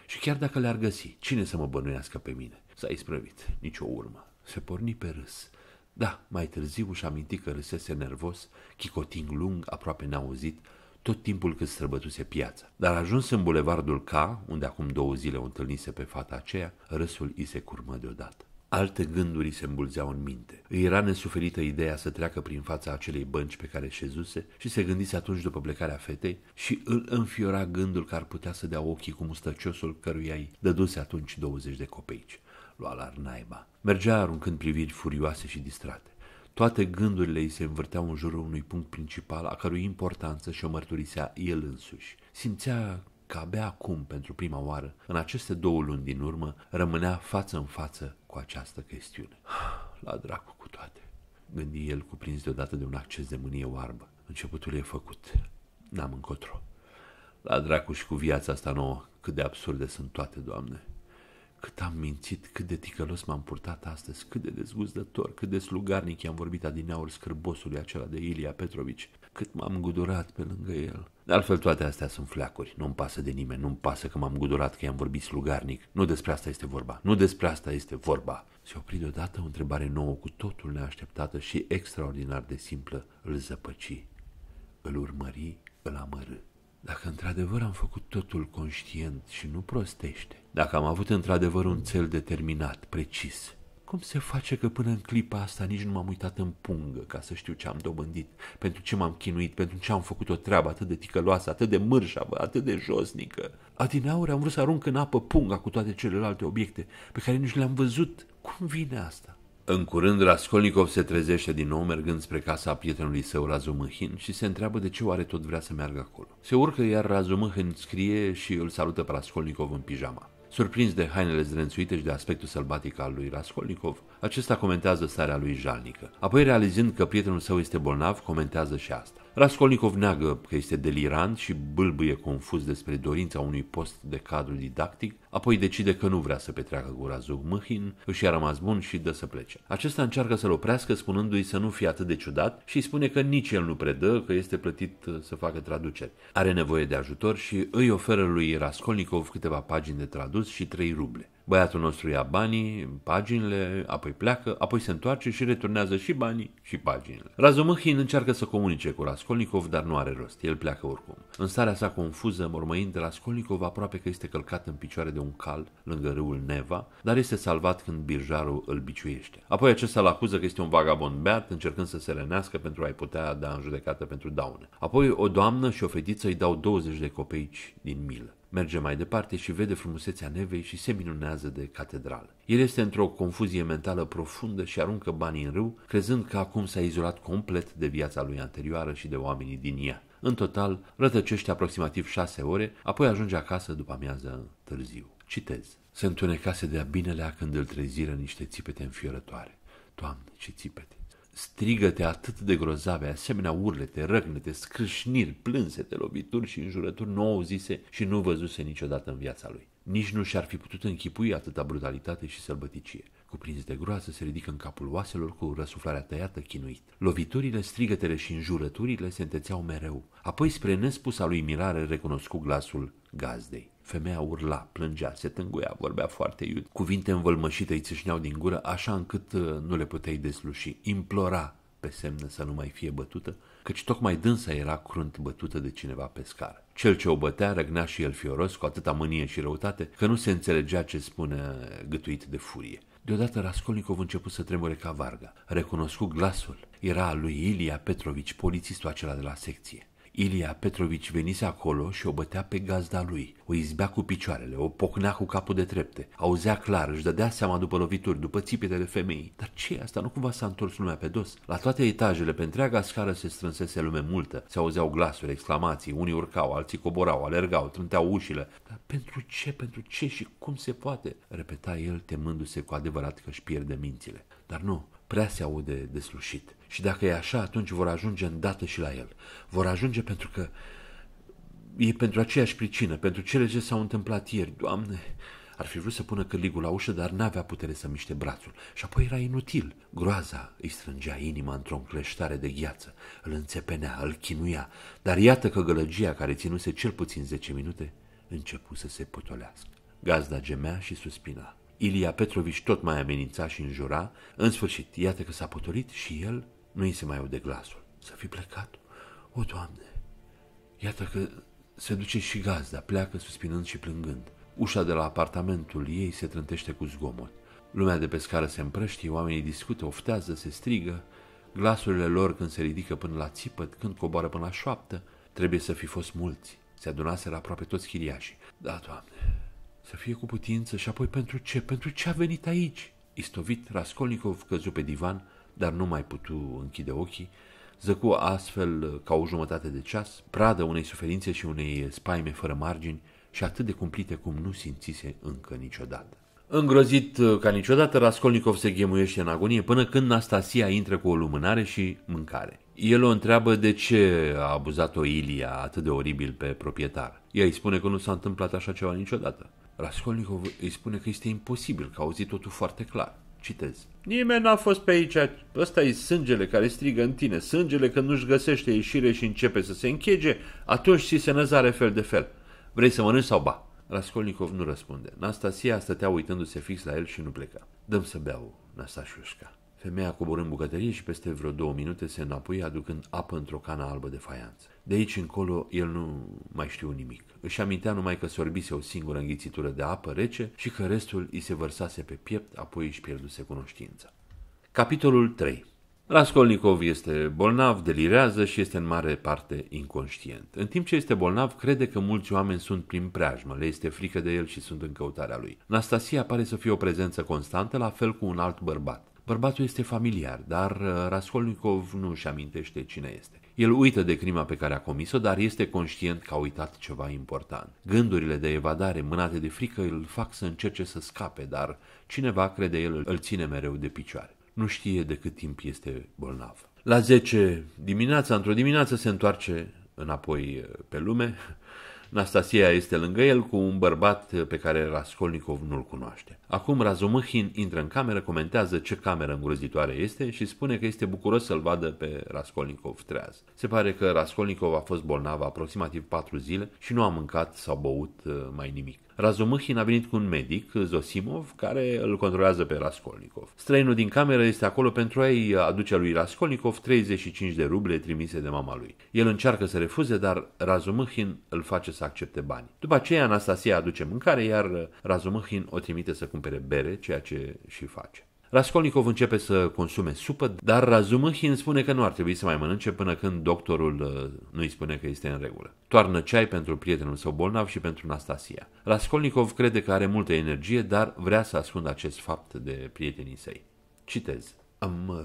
Și chiar dacă le-ar găsi, cine să mă bănuiască pe mine? S-a isprăvit, nicio urmă. Se porni pe râs. Da, mai târziu își aminti că râsese nervos, chicoting lung, aproape neauzit, tot timpul cât străbătuse piața. Dar ajuns în bulevardul K, unde acum două zile o întâlnise pe fata aceea, râsul i se curmă deodată. Alte gânduri se îmbulzeau în minte. Îi era nesuferită ideea să treacă prin fața acelei bănci pe care șezuse și se gândise atunci după plecarea fetei și îl înfiora gândul că ar putea să dea ochii cu mustăciosul căruia îi dăduse atunci 20 de copeici. Lua la naiba. Mergea aruncând priviri furioase și distrate. Toate gândurile îi se învârteau în jurul unui punct principal a cărui importanță și-o mărturisea el însuși. Simțea că abia acum, pentru prima oară, în aceste două luni din urmă, rămânea față în față cu această chestiune. La dracu cu toate. Gândi el cuprins deodată de un acces de mânie oarbă. Începutul e făcut. N-am încotro. La dracu și cu viața asta nouă, cât de absurde sunt toate, Doamne. Cât am mințit, cât de ticălos m-am purtat astăzi, cât de dezguzdător, cât de slugarnic i-am vorbit adineauri scârbosului acela de Ilia Petrovici, cât m-am gudurat pe lângă el. De altfel, toate astea sunt flacuri. Nu-mi pasă de nimeni, nu-mi pasă că m-am gudurat, că i-am vorbit slugarnic. Nu despre asta este vorba, nu despre asta este vorba. Se opri deodată o întrebare nouă, cu totul neașteptată și extraordinar de simplă. Îl zăpăci, îl urmări, îl amărâ. Dacă într-adevăr am făcut totul conștient și nu prostește, dacă am avut într-adevăr un cel determinat, precis, cum se face că până în clipa asta nici nu m-am uitat în pungă ca să știu ce am dobândit, pentru ce m-am chinuit, pentru ce am făcut o treabă atât de ticăloasă, atât de mârșavă, atât de josnică? Adineauri am vrut să arunc în apă punga cu toate celelalte obiecte pe care nici le-am văzut. Cum vine asta? În curând, Raskolnikov se trezește din nou mergând spre casa prietenului său Razumihin și se întreabă de ce oare tot vrea să meargă acolo. Se urcă iar Razumihin scrie și îl salută pe Raskolnikov în pijama. Surprins de hainele zdrențuite și de aspectul sălbatic al lui Raskolnikov, acesta comentează starea lui jalnică. Apoi, realizând că prietenul său este bolnav, comentează și asta. Raskolnikov neagă că este delirant și bâlbâie confuz despre dorința unui post de cadru didactic, apoi decide că nu vrea să petreacă cu Razug Mâhin, își a rămas bun și dă să plece. Acesta încearcă să-l oprească spunându-i să nu fie atât de ciudat și îi spune că nici el nu predă, că este plătit uh, să facă traduceri. Are nevoie de ajutor și îi oferă lui Raskolnikov câteva pagini de tradus și trei ruble. Băiatul nostru ia banii, paginile, apoi pleacă, apoi se întoarce și returnează și banii și paginile. Razumahin încearcă să comunice cu Raskolnikov, dar nu are rost, el pleacă oricum. În starea sa confuză, mormăind, Raskolnikov aproape că este călcat în picioare de un cal lângă râul Neva, dar este salvat când birjarul îl biciuiește. Apoi acesta îl acuză că este un vagabond beat, încercând să se renească pentru a-i putea da în judecată pentru daune. Apoi o doamnă și o fetiță îi dau 20 de copeici din milă. Merge mai departe și vede frumusețea nevei și se minunează de catedrală. El este într-o confuzie mentală profundă și aruncă banii în râu, crezând că acum s-a izolat complet de viața lui anterioară și de oamenii din ea. În total, rătăcește aproximativ șase ore, apoi ajunge acasă după amiază târziu. Citez. Se întunecase de-a binelea când îl treziră niște țipete înfiorătoare. Doamne, ce țipete! strigăte atât de grozave, asemenea urlete, răgnete, scrâșniri, plânsete, lovituri și înjurături nu auzise și nu văzuse niciodată în viața lui. Nici nu și-ar fi putut închipui atâta brutalitate și sălbăticie. Cuprins de groază, se ridică în capul oaselor cu răsuflarea tăiată chinuit. Loviturile, strigătele și înjurăturile se întețeau mereu. Apoi, spre nespusa lui mirare, recunoscu glasul gazdei. Femeia urla, plângea, se tânguia, vorbea foarte iud. Cuvinte învălmășite îi țâșneau din gură, așa încât uh, nu le puteai desluși. Implora pe semnă să nu mai fie bătută, căci tocmai dânsa era crunt bătută de cineva pe scară. Cel ce o bătea răgnea și el fioros, cu atâta mânie și răutate, că nu se înțelegea ce spune gătuit de furie. Deodată Raskolnikov început să tremure ca varga. Recunoscu glasul. Era al lui Ilia Petrovici, polițistul acela de la secție. Ilia Petrovici venise acolo și o bătea pe gazda lui. O izbea cu picioarele, o pocnea cu capul de trepte. Auzea clar, își dădea seama după lovituri, după țipetele femei. Dar ce asta? Nu cumva s-a întors lumea pe dos? La toate etajele, pe întreaga scară se strânsese lume multă. Se auzeau glasuri, exclamații, unii urcau, alții coborau, alergau, trânteau ușile. Dar pentru ce, pentru ce și cum se poate? Repeta el, temându-se cu adevărat că își pierde mințile. Dar nu, prea se aude deslușit. Și dacă e așa, atunci vor ajunge îndată și la el. Vor ajunge pentru că e pentru aceeași pricină, pentru cele ce s-au întâmplat ieri. Doamne, ar fi vrut să pună cârligul la ușă, dar n-avea putere să miște brațul. Și apoi era inutil. Groaza îi strângea inima într-o încleștare de gheață. Îl înțepenea, îl chinuia. Dar iată că gălăgia, care ținuse cel puțin 10 minute, începu să se potolească. Gazda gemea și suspina. Ilia Petrovici tot mai amenința și înjura. În sfârșit, iată că s-a potolit și el nu-i se mai aude glasul. Să fi plecat? O, Doamne! Iată că se duce și gazda, pleacă suspinând și plângând. Ușa de la apartamentul ei se trântește cu zgomot. Lumea de pe scară se împrăștie, oamenii discută, oftează, se strigă. Glasurile lor când se ridică până la țipăt, când coboară până la șoaptă, trebuie să fi fost mulți. Se adunase la aproape toți chiriașii. Da, Doamne, să fie cu putință și apoi pentru ce? Pentru ce a venit aici? Istovit, Raskolnikov căzu pe divan, dar nu mai putu închide ochii, zăcu astfel ca o jumătate de ceas, pradă unei suferințe și unei spaime fără margini și atât de cumplite cum nu simțise încă niciodată. Îngrozit uh, ca niciodată, Raskolnikov se ghemuiește în agonie până când Nastasia intră cu o lumânare și mâncare. El o întreabă de ce a abuzat-o Ilia atât de oribil pe proprietar. Ea îi spune că nu s-a întâmplat așa ceva niciodată. Raskolnikov îi spune că este imposibil, că a auzit totul foarte clar. Citez. Nimeni n-a fost pe aici. Ăsta e sângele care strigă în tine. Sângele când nu-și găsește ieșire și începe să se închege, atunci și se năzare fel de fel. Vrei să mănânci sau ba? Raskolnikov nu răspunde. Nastasia stătea uitându-se fix la el și nu pleca. Dăm să beau, Nastasiușca. Femeia coborâ în bucătărie și peste vreo două minute se înapoi aducând apă într-o cană albă de faianță. De aici încolo el nu mai știu nimic. Își amintea numai că sorbise o singură înghițitură de apă rece și că restul îi se vărsase pe piept, apoi își pierduse cunoștința. Capitolul 3 Raskolnikov este bolnav, delirează și este în mare parte inconștient. În timp ce este bolnav, crede că mulți oameni sunt prin preajmă, le este frică de el și sunt în căutarea lui. Nastasia pare să fie o prezență constantă, la fel cu un alt bărbat. Bărbatul este familiar, dar uh, Raskolnikov nu își amintește cine este. El uită de crima pe care a comis-o, dar este conștient că a uitat ceva important. Gândurile de evadare, mânate de frică, îl fac să încerce să scape, dar cineva, crede el, îl ține mereu de picioare. Nu știe de cât timp este bolnav. La 10 dimineața, într-o dimineață, se întoarce înapoi uh, pe lume, Nastasia este lângă el cu un bărbat pe care Raskolnikov nu-l cunoaște. Acum Razumihin intră în cameră, comentează ce cameră îngrozitoare este și spune că este bucuros să-l vadă pe Raskolnikov treaz. Se pare că Raskolnikov a fost bolnav aproximativ patru zile și nu a mâncat sau băut uh, mai nimic. Razumâhin a venit cu un medic, Zosimov, care îl controlează pe Raskolnikov. Străinul din cameră este acolo pentru a-i aduce lui Raskolnikov 35 de ruble trimise de mama lui. El încearcă să refuze, dar Razumâhin îl face să accepte bani. După aceea, Anastasia aduce mâncare, iar Razumâhin o trimite să cumpere bere, ceea ce și face. Raskolnikov începe să consume supă, dar Razumihin spune că nu ar trebui să mai mănânce până când doctorul uh, nu îi spune că este în regulă. Toarnă ceai pentru prietenul său bolnav și pentru Nastasia. Raskolnikov crede că are multă energie, dar vrea să ascundă acest fapt de prietenii săi. Citez. Am uh,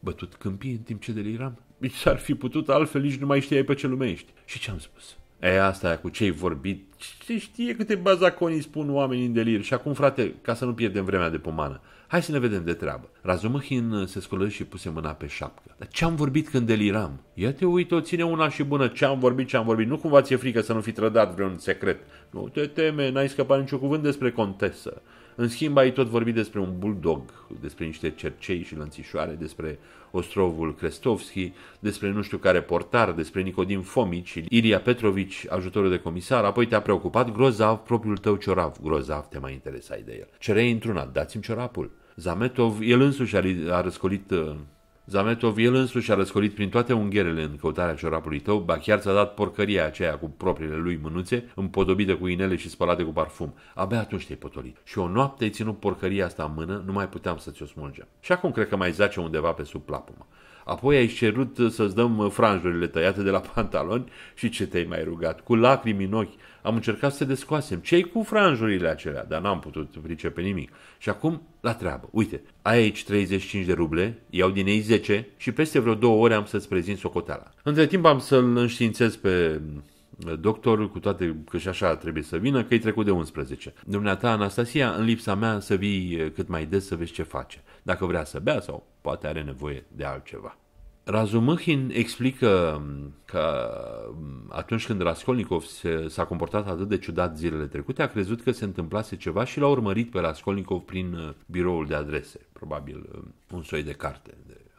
bătut câmpii în timp ce deliram? S-ar fi putut altfel, nici nu mai știai pe ce lume ești. Și ce am spus? E asta cu ce-ai vorbit, ce știe câte bazaconii spun oamenii în delir. Și acum, frate, ca să nu pierdem vremea de pomană, Hai să ne vedem de treabă. Razumahin uh, se sculă și puse mâna pe șapcă. Dar ce-am vorbit când deliram? Ia te uită, ține una și bună ce-am vorbit, ce-am vorbit. Nu cumva ți-e frică să nu fi trădat vreun secret. Nu te teme, n-ai scăpat niciun cuvânt despre contesă. În schimb, ai tot vorbit despre un bulldog, despre niște cercei și lănțișoare, despre ostrovul Krestovski, despre nu știu care portar, despre Nicodim Fomici Iria Petrovici, ajutorul de comisar, apoi te-a preocupat grozav propriul tău ciorap. Grozav te mai interesai de el. Cerei într-una, dați-mi ciorapul. Zametov, el însuși a, a răscolit uh, Zametov, el însuși a răscolit prin toate ungherele în căutarea ciorapului tău, ba chiar ți-a dat porcăria aceea cu propriile lui mânuțe, împodobită cu inele și spălate cu parfum. Abia atunci te-ai potolit. Și o noapte ai ținut porcăria asta în mână, nu mai puteam să ți-o smulgem. Și acum cred că mai zace undeva pe sub plapumă. Apoi ai cerut uh, să-ți dăm uh, franjurile tăiate de la pantaloni și ce te-ai mai rugat? Cu lacrimi în ochi am încercat să te descoasem. ce cu franjurile acelea? Dar n-am putut pricepe nimic. Și acum, la treabă. Uite, ai aici 35 de ruble, iau din ei 10 și peste vreo două ore am să-ți prezint socoteala. Între timp am să-l înștiințez pe uh, doctorul, cu toate că și așa trebuie să vină, că e trecut de 11. Dumneata, Anastasia, în lipsa mea să vii cât mai des să vezi ce face. Dacă vrea să bea sau poate are nevoie de altceva. Razumihin explică că atunci când Raskolnikov s-a comportat atât de ciudat zilele trecute, a crezut că se întâmplase ceva și l-a urmărit pe Raskolnikov prin uh, biroul de adrese, probabil uh, un soi de carte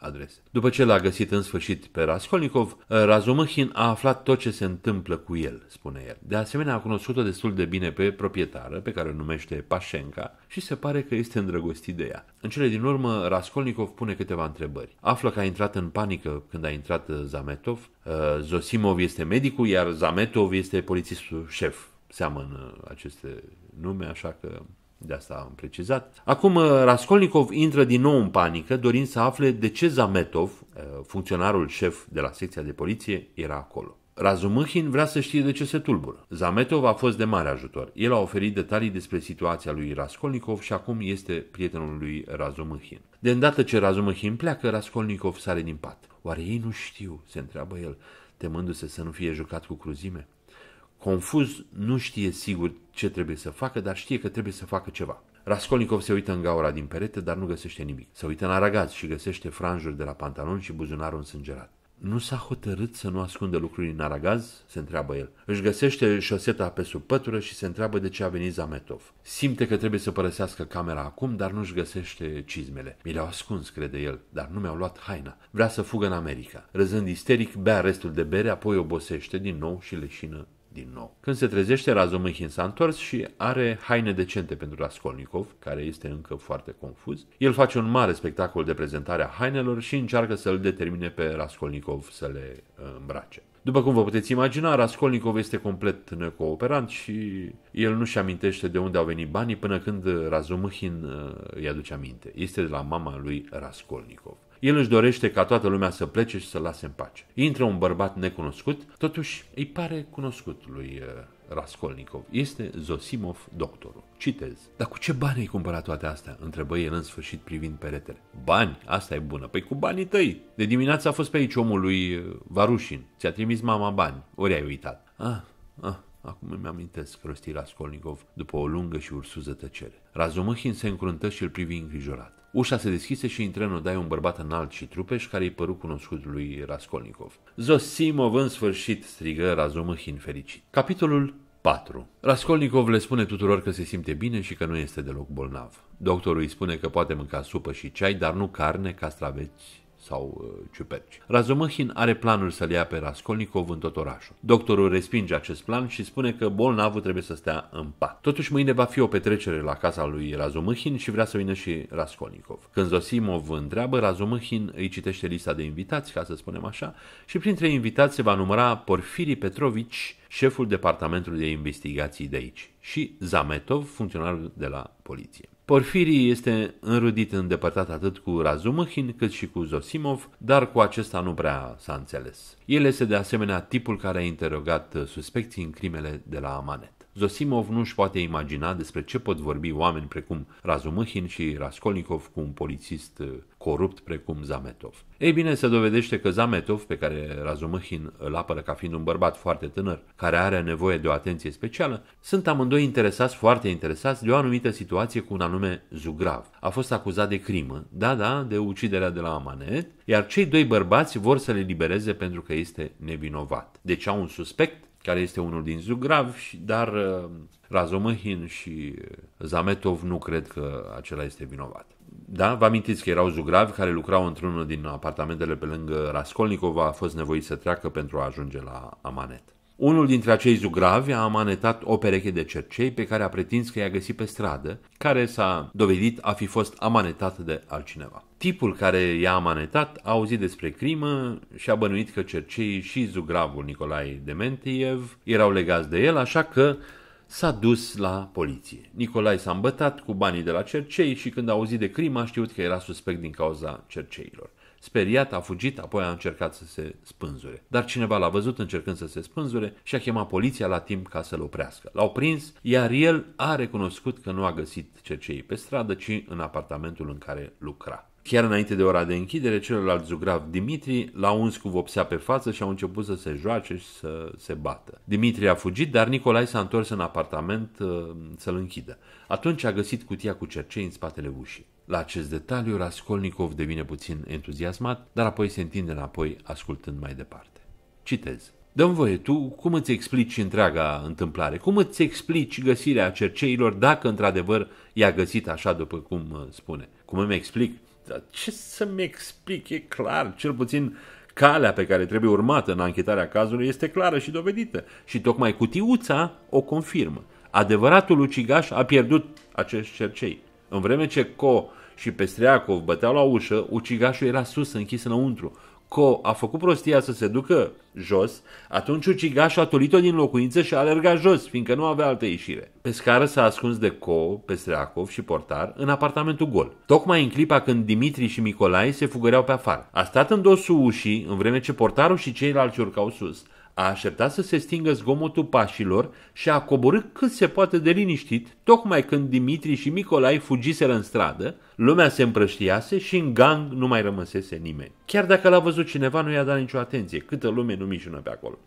adrese. După ce l-a găsit în sfârșit pe Raskolnikov, eh, Razumihin a aflat tot ce se întâmplă cu el, spune el. De asemenea, a cunoscut-o destul de bine pe proprietară, pe care o numește Pașenca, și se pare că este îndrăgostit de ea. În cele din urmă, Raskolnikov pune câteva întrebări. Află că a intrat în panică când a intrat eh, Zametov, eh, Zosimov este medicul, iar Zametov este polițistul șef. Seamănă aceste nume, așa că de asta am precizat. Acum, uh, Raskolnikov intră din nou în panică, dorind să afle de ce Zametov, uh, funcționarul șef de la secția de poliție, era acolo. Razumihin vrea să știe de ce se tulbură. Zametov a fost de mare ajutor. El a oferit detalii despre situația lui Raskolnikov și acum este prietenul lui Razumihin. De îndată ce Razumihin pleacă, Raskolnikov sare din pat. Oare ei nu știu? se întreabă el, temându-se să nu fie jucat cu cruzime confuz, nu știe sigur ce trebuie să facă, dar știe că trebuie să facă ceva. Raskolnikov se uită în gaura din perete, dar nu găsește nimic. Se uită în aragaz și găsește franjuri de la pantalon și buzunarul însângerat. Nu s-a hotărât să nu ascundă lucruri în aragaz? se întreabă el. Își găsește șoseta pe sub pătură și se întreabă de ce a venit Zametov. Simte că trebuie să părăsească camera acum, dar nu-și găsește cizmele. Mi le-au ascuns, crede el, dar nu mi-au luat haina. Vrea să fugă în America. Răzând isteric, bea restul de bere, apoi obosește din nou și leșină din nou. Când se trezește, Razumihin s-a întors și are haine decente pentru Raskolnikov, care este încă foarte confuz. El face un mare spectacol de prezentare a hainelor și încearcă să-l determine pe Raskolnikov să le uh, îmbrace. După cum vă puteți imagina, Raskolnikov este complet necooperant și el nu-și amintește de unde au venit banii până când Razumihin uh, îi aduce aminte. Este de la mama lui Raskolnikov. El își dorește ca toată lumea să plece și să lase în pace. Intră un bărbat necunoscut, totuși îi pare cunoscut lui uh, Raskolnikov. Este Zosimov doctorul. Citez. Dar cu ce bani ai cumpărat toate astea? Întrebă el în sfârșit privind peretele. Bani? Asta e bună. Păi cu banii tăi. De dimineață a fost pe aici omul lui uh, Varușin. Ți-a trimis mama bani. Ori ai uitat. Ah, ah, Acum îmi amintesc, rosti Raskolnikov, după o lungă și ursuză tăcere. Razumăhin se încruntă și îl privi îngrijorat. Ușa se deschise și intră în odaie un bărbat înalt și trupeș care îi păru cunoscut lui Raskolnikov. Zosimov, în sfârșit, strigă Razumihin fericit. Capitolul 4. Raskolnikov le spune tuturor că se simte bine și că nu este deloc bolnav. Doctorul îi spune că poate mânca supă și ceai, dar nu carne, castraveți sau uh, ciuperci. Razumahin are planul să-l ia pe Raskolnikov în tot orașul. Doctorul respinge acest plan și spune că bolnavul trebuie să stea în pat. Totuși mâine va fi o petrecere la casa lui Razumahin și vrea să vină și Raskolnikov. Când Zosimov întreabă, Razumahin îi citește lista de invitați, ca să spunem așa, și printre invitați se va număra Porfirii Petrovici, șeful departamentului de investigații de aici, și Zametov, funcționarul de la poliție. Porfirii este înrudit îndepărtat atât cu Razumăhin cât și cu Zosimov, dar cu acesta nu prea s-a înțeles. El este de asemenea tipul care a interogat suspecții în crimele de la Amanet. Zosimov nu își poate imagina despre ce pot vorbi oameni precum Razumăhin și Raskolnikov cu un polițist corupt precum Zametov. Ei bine, se dovedește că Zametov, pe care Razumăhin îl apără ca fiind un bărbat foarte tânăr, care are nevoie de o atenție specială, sunt amândoi interesați, foarte interesați, de o anumită situație cu un anume zugrav. A fost acuzat de crimă, da, da, de uciderea de la Amanet, iar cei doi bărbați vor să le libereze pentru că este nevinovat. Deci au un suspect care este unul din zugrav, dar uh, Razomăhin și Zametov nu cred că acela este vinovat. Da, vă amintiți că erau zugravi care lucrau într-unul din apartamentele pe lângă Raskolnikov, a fost nevoit să treacă pentru a ajunge la Amanet. Unul dintre acei zugravi a amanetat o pereche de cercei pe care a pretins că i-a găsit pe stradă, care s-a dovedit a fi fost amanetat de altcineva. Tipul care i-a amanetat a auzit despre crimă și a bănuit că cercei și zugravul Nicolae Dementiev erau legați de el, așa că s-a dus la poliție. Nicolai s-a îmbătat cu banii de la cercei și când a auzit de crimă a știut că era suspect din cauza cerceilor. Speriat, a fugit, apoi a încercat să se spânzure. Dar cineva l-a văzut încercând să se spânzure și a chemat poliția la timp ca să-l oprească. L-au prins, iar el a recunoscut că nu a găsit cercei pe stradă, ci în apartamentul în care lucra. Chiar înainte de ora de închidere, celălalt zugrav Dimitri l-a uns cu vopsea pe față și au început să se joace și să se bată. Dimitri a fugit, dar Nicolae s-a întors în apartament uh, să-l închidă. Atunci a găsit cutia cu cercei în spatele ușii. La acest detaliu, Raskolnikov devine puțin entuziasmat, dar apoi se întinde înapoi, ascultând mai departe. Citez. Dăm voie tu, cum îți explici întreaga întâmplare? Cum îți explici găsirea cerceilor dacă într-adevăr i-a găsit așa după cum uh, spune? Cum îmi explic? ce să-mi explic? E clar, cel puțin calea pe care trebuie urmată în anchetarea cazului este clară și dovedită și tocmai cutiuța o confirmă. Adevăratul ucigaș a pierdut acest cercei. În vreme ce Co și Pestreacov băteau la ușă, ucigașul era sus, închis înăuntru. Co a făcut prostia să se ducă jos, atunci ucigașul a tolit-o din locuință și a alergat jos, fiindcă nu avea altă ieșire. Pe scară s-a ascuns de Co, Pestreacov și portar în apartamentul gol, tocmai în clipa când Dimitri și Nicolae se fugăreau pe afară. A stat în dosul ușii, în vreme ce portarul și ceilalți urcau sus, a așteptat să se stingă zgomotul pașilor și a coborât cât se poate de liniștit, tocmai când Dimitri și Nicolai fugiseră în stradă, lumea se împrăștiase și în gang nu mai rămăsese nimeni. Chiar dacă l-a văzut cineva, nu i-a dat nicio atenție, câtă lume nu mișună pe acolo.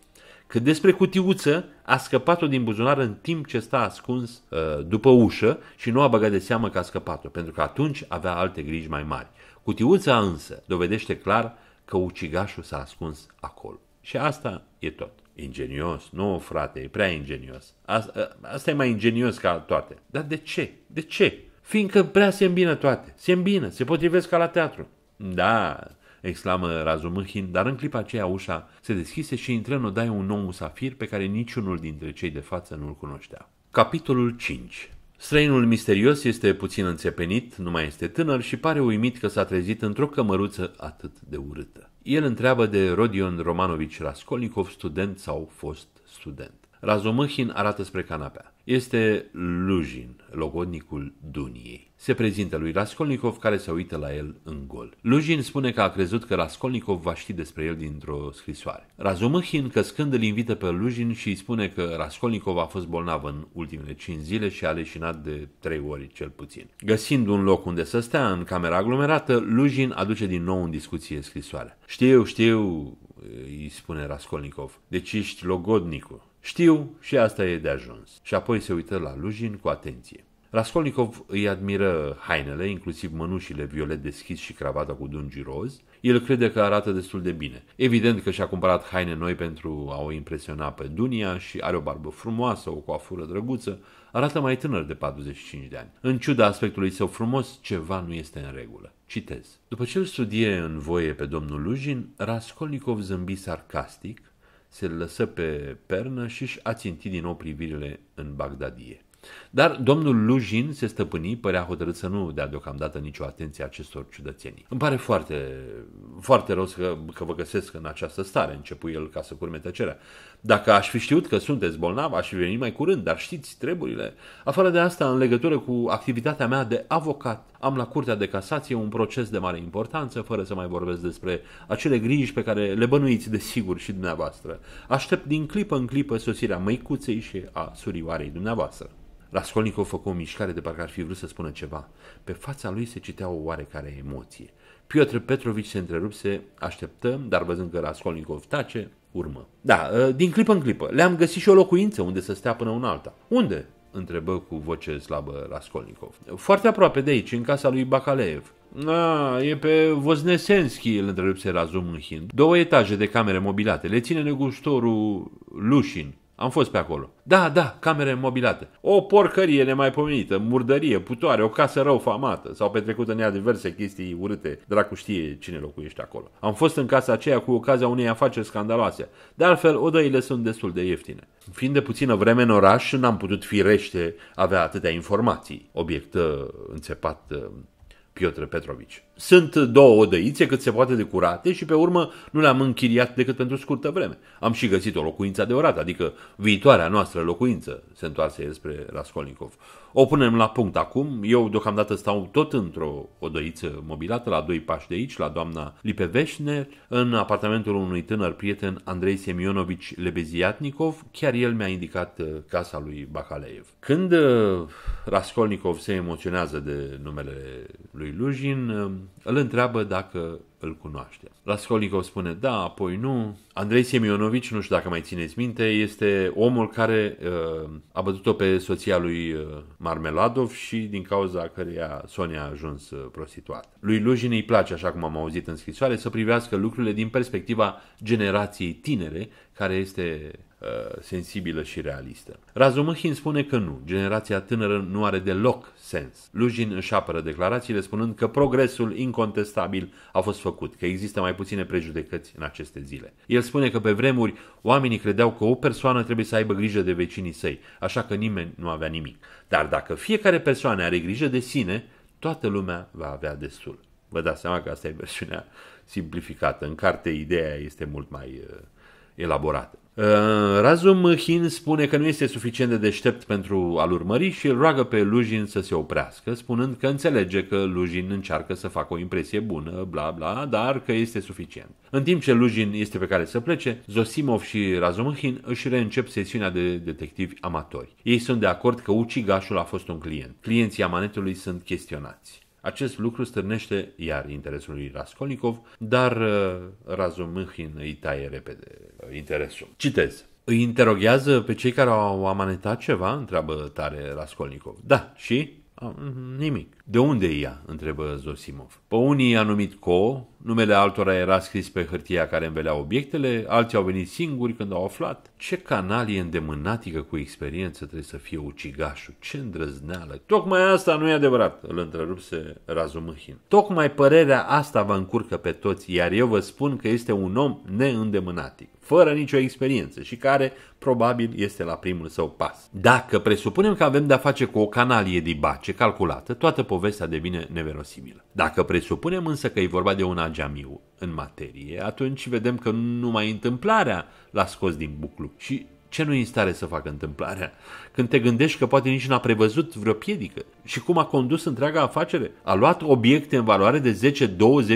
Cât despre cutiuță, a scăpat-o din buzunar în timp ce sta ascuns uh, după ușă și nu a băgat de seamă că a scăpat-o, pentru că atunci avea alte griji mai mari. Cutiuța însă dovedește clar că ucigașul s-a ascuns acolo. Și asta e tot. Ingenios, nu frate, e prea ingenios. Asta, asta e mai ingenios ca toate. Dar de ce? De ce? Fiindcă prea se îmbină toate. Se îmbină, se potrivesc ca la teatru. Da, exclamă Razumâhin, dar în clipa aceea ușa se deschise și intră în odaie un nou musafir pe care niciunul dintre cei de față nu-l cunoștea. Capitolul 5 Străinul misterios este puțin înțepenit, nu mai este tânăr și pare uimit că s-a trezit într-o cămăruță atât de urâtă. El întreabă de Rodion Romanovici Raskolnikov, student sau fost student. Razomăhin arată spre canapea. Este Lujin, logodnicul Duniei. Se prezintă lui Raskolnikov care se uită la el în gol. Lujin spune că a crezut că Raskolnikov va ști despre el dintr-o scrisoare. Razumăhin, căscând, îl invită pe Lujin și îi spune că Raskolnikov a fost bolnav în ultimele 5 zile și a leșinat de 3 ori cel puțin. Găsind un loc unde să stea, în camera aglomerată, Lujin aduce din nou în discuție scrisoarea. Știu, știu, îi spune Raskolnikov, deci ești logodnicul. Știu și asta e de ajuns. Și apoi se uită la Lujin cu atenție. Raskolnikov îi admiră hainele, inclusiv mănușile violet deschis și cravata cu dungi roz. El crede că arată destul de bine. Evident că și-a cumpărat haine noi pentru a o impresiona pe Dunia și are o barbă frumoasă, o coafură drăguță. Arată mai tânăr de 45 de ani. În ciuda aspectului său frumos, ceva nu este în regulă. Citez. După ce îl studie în voie pe domnul Lujin, Raskolnikov zâmbi sarcastic, se lăsă pe pernă și își aținti din nou privirile în Bagdadie. Dar domnul Lujin se stăpâni, părea hotărât să nu dea deocamdată nicio atenție acestor ciudățenii. Îmi pare foarte, foarte rău că, că vă găsesc în această stare, începu el ca să curme tăcerea. Dacă aș fi știut că sunteți bolnav, aș fi venit mai curând, dar știți treburile. Afară de asta, în legătură cu activitatea mea de avocat, am la Curtea de Casație un proces de mare importanță, fără să mai vorbesc despre acele griji pe care le bănuiți de sigur și dumneavoastră. Aștept din clipă în clipă sosirea măicuței și a surioarei dumneavoastră. Raskolnikov făcu o mișcare de parcă ar fi vrut să spună ceva. Pe fața lui se citea o oarecare emoție. Piotr Petrovici se întrerupse, așteptăm, dar văzând că Raskolnikov tace, urmă. Da, ă, din clipă în clipă. Le-am găsit și o locuință unde să stea până un alta. Unde? întrebă cu voce slabă Raskolnikov. Foarte aproape de aici, în casa lui Bacaleev. A, e pe Voznesenski, îl întrerupse Razum în Hind. Două etaje de camere mobilate. Le ține negustorul Lușin. Am fost pe acolo. Da, da, camere mobilate. O porcărie nemaipomenită, murdărie, putoare, o casă rău famată. S-au petrecut în ea diverse chestii urâte. Dracu știe cine locuiește acolo. Am fost în casa aceea cu ocazia unei afaceri scandaloase. De altfel, odăile sunt destul de ieftine. Fiind de puțină vreme în oraș, n-am putut firește avea atâtea informații. Obiect uh, înțepat uh, Piotr Petrovici. Sunt două odăițe cât se poate de curate și pe urmă nu le-am închiriat decât pentru scurtă vreme. Am și găsit o locuință adevărată, adică viitoarea noastră locuință, se întoarse el spre Raskolnikov. O punem la punct acum. Eu deocamdată stau tot într-o odăiță mobilată, la doi pași de aici, la doamna Lipeveșner, în apartamentul unui tânăr prieten, Andrei Semionovici Lebeziatnikov. Chiar el mi-a indicat uh, casa lui Bacaleev. Când uh, Raskolnikov se emoționează de numele lui Lujin, uh, îl întreabă dacă îl cunoaște. Raskolnikov spune da, apoi nu. Andrei Semionovici, nu știu dacă mai țineți minte, este omul care uh, a bătut-o pe soția lui uh, Marmeladov și din cauza căreia Sonia a ajuns uh, prostituată. Lui Lujin îi place, așa cum am auzit în scrisoare, să privească lucrurile din perspectiva generației tinere care este Uh, sensibilă și realistă. Razumihin spune că nu, generația tânără nu are deloc sens. Lujin își apără declarațiile spunând că progresul incontestabil a fost făcut, că există mai puține prejudecăți în aceste zile. El spune că pe vremuri oamenii credeau că o persoană trebuie să aibă grijă de vecinii săi, așa că nimeni nu avea nimic. Dar dacă fiecare persoană are grijă de sine, toată lumea va avea destul. Vă dați seama că asta e versiunea simplificată. În carte ideea este mult mai uh, elaborată. Razum Hin spune că nu este suficient de deștept pentru a-l urmări și îl roagă pe Lujin să se oprească, spunând că înțelege că Lujin încearcă să facă o impresie bună, bla bla, dar că este suficient. În timp ce Lujin este pe care să plece, Zosimov și Razum Hin își reîncep sesiunea de detectivi amatori. Ei sunt de acord că ucigașul a fost un client. Clienții amanetului sunt chestionați. Acest lucru stârnește iar interesul lui Raskolnikov, dar uh, Razumihin îi taie repede uh, interesul. Citez. Îi interoghează pe cei care au amanetat ceva? Întreabă tare Raskolnikov. Da, și? Ah, mm, nimic. De unde e ea?" întrebă Zosimov. Pe unii i-a numit Co, numele altora era scris pe hârtia care învelea obiectele, alții au venit singuri când au aflat. Ce canal e îndemânatică cu experiență trebuie să fie ucigașul, ce îndrăzneală. Tocmai asta nu e adevărat, îl întrerupse Razumihin. Tocmai părerea asta vă încurcă pe toți, iar eu vă spun că este un om neîndemânatic fără nicio experiență și care probabil este la primul său pas. Dacă presupunem că avem de-a face cu o canalie de bace calculată, toată povestea devine neverosimilă. Dacă presupunem însă că e vorba de un ageamiu în materie, atunci vedem că numai întâmplarea l-a scos din buclu și ce nu e în stare să facă întâmplarea? Când te gândești că poate nici n-a prevăzut vreo piedică și cum a condus întreaga afacere? A luat obiecte în valoare de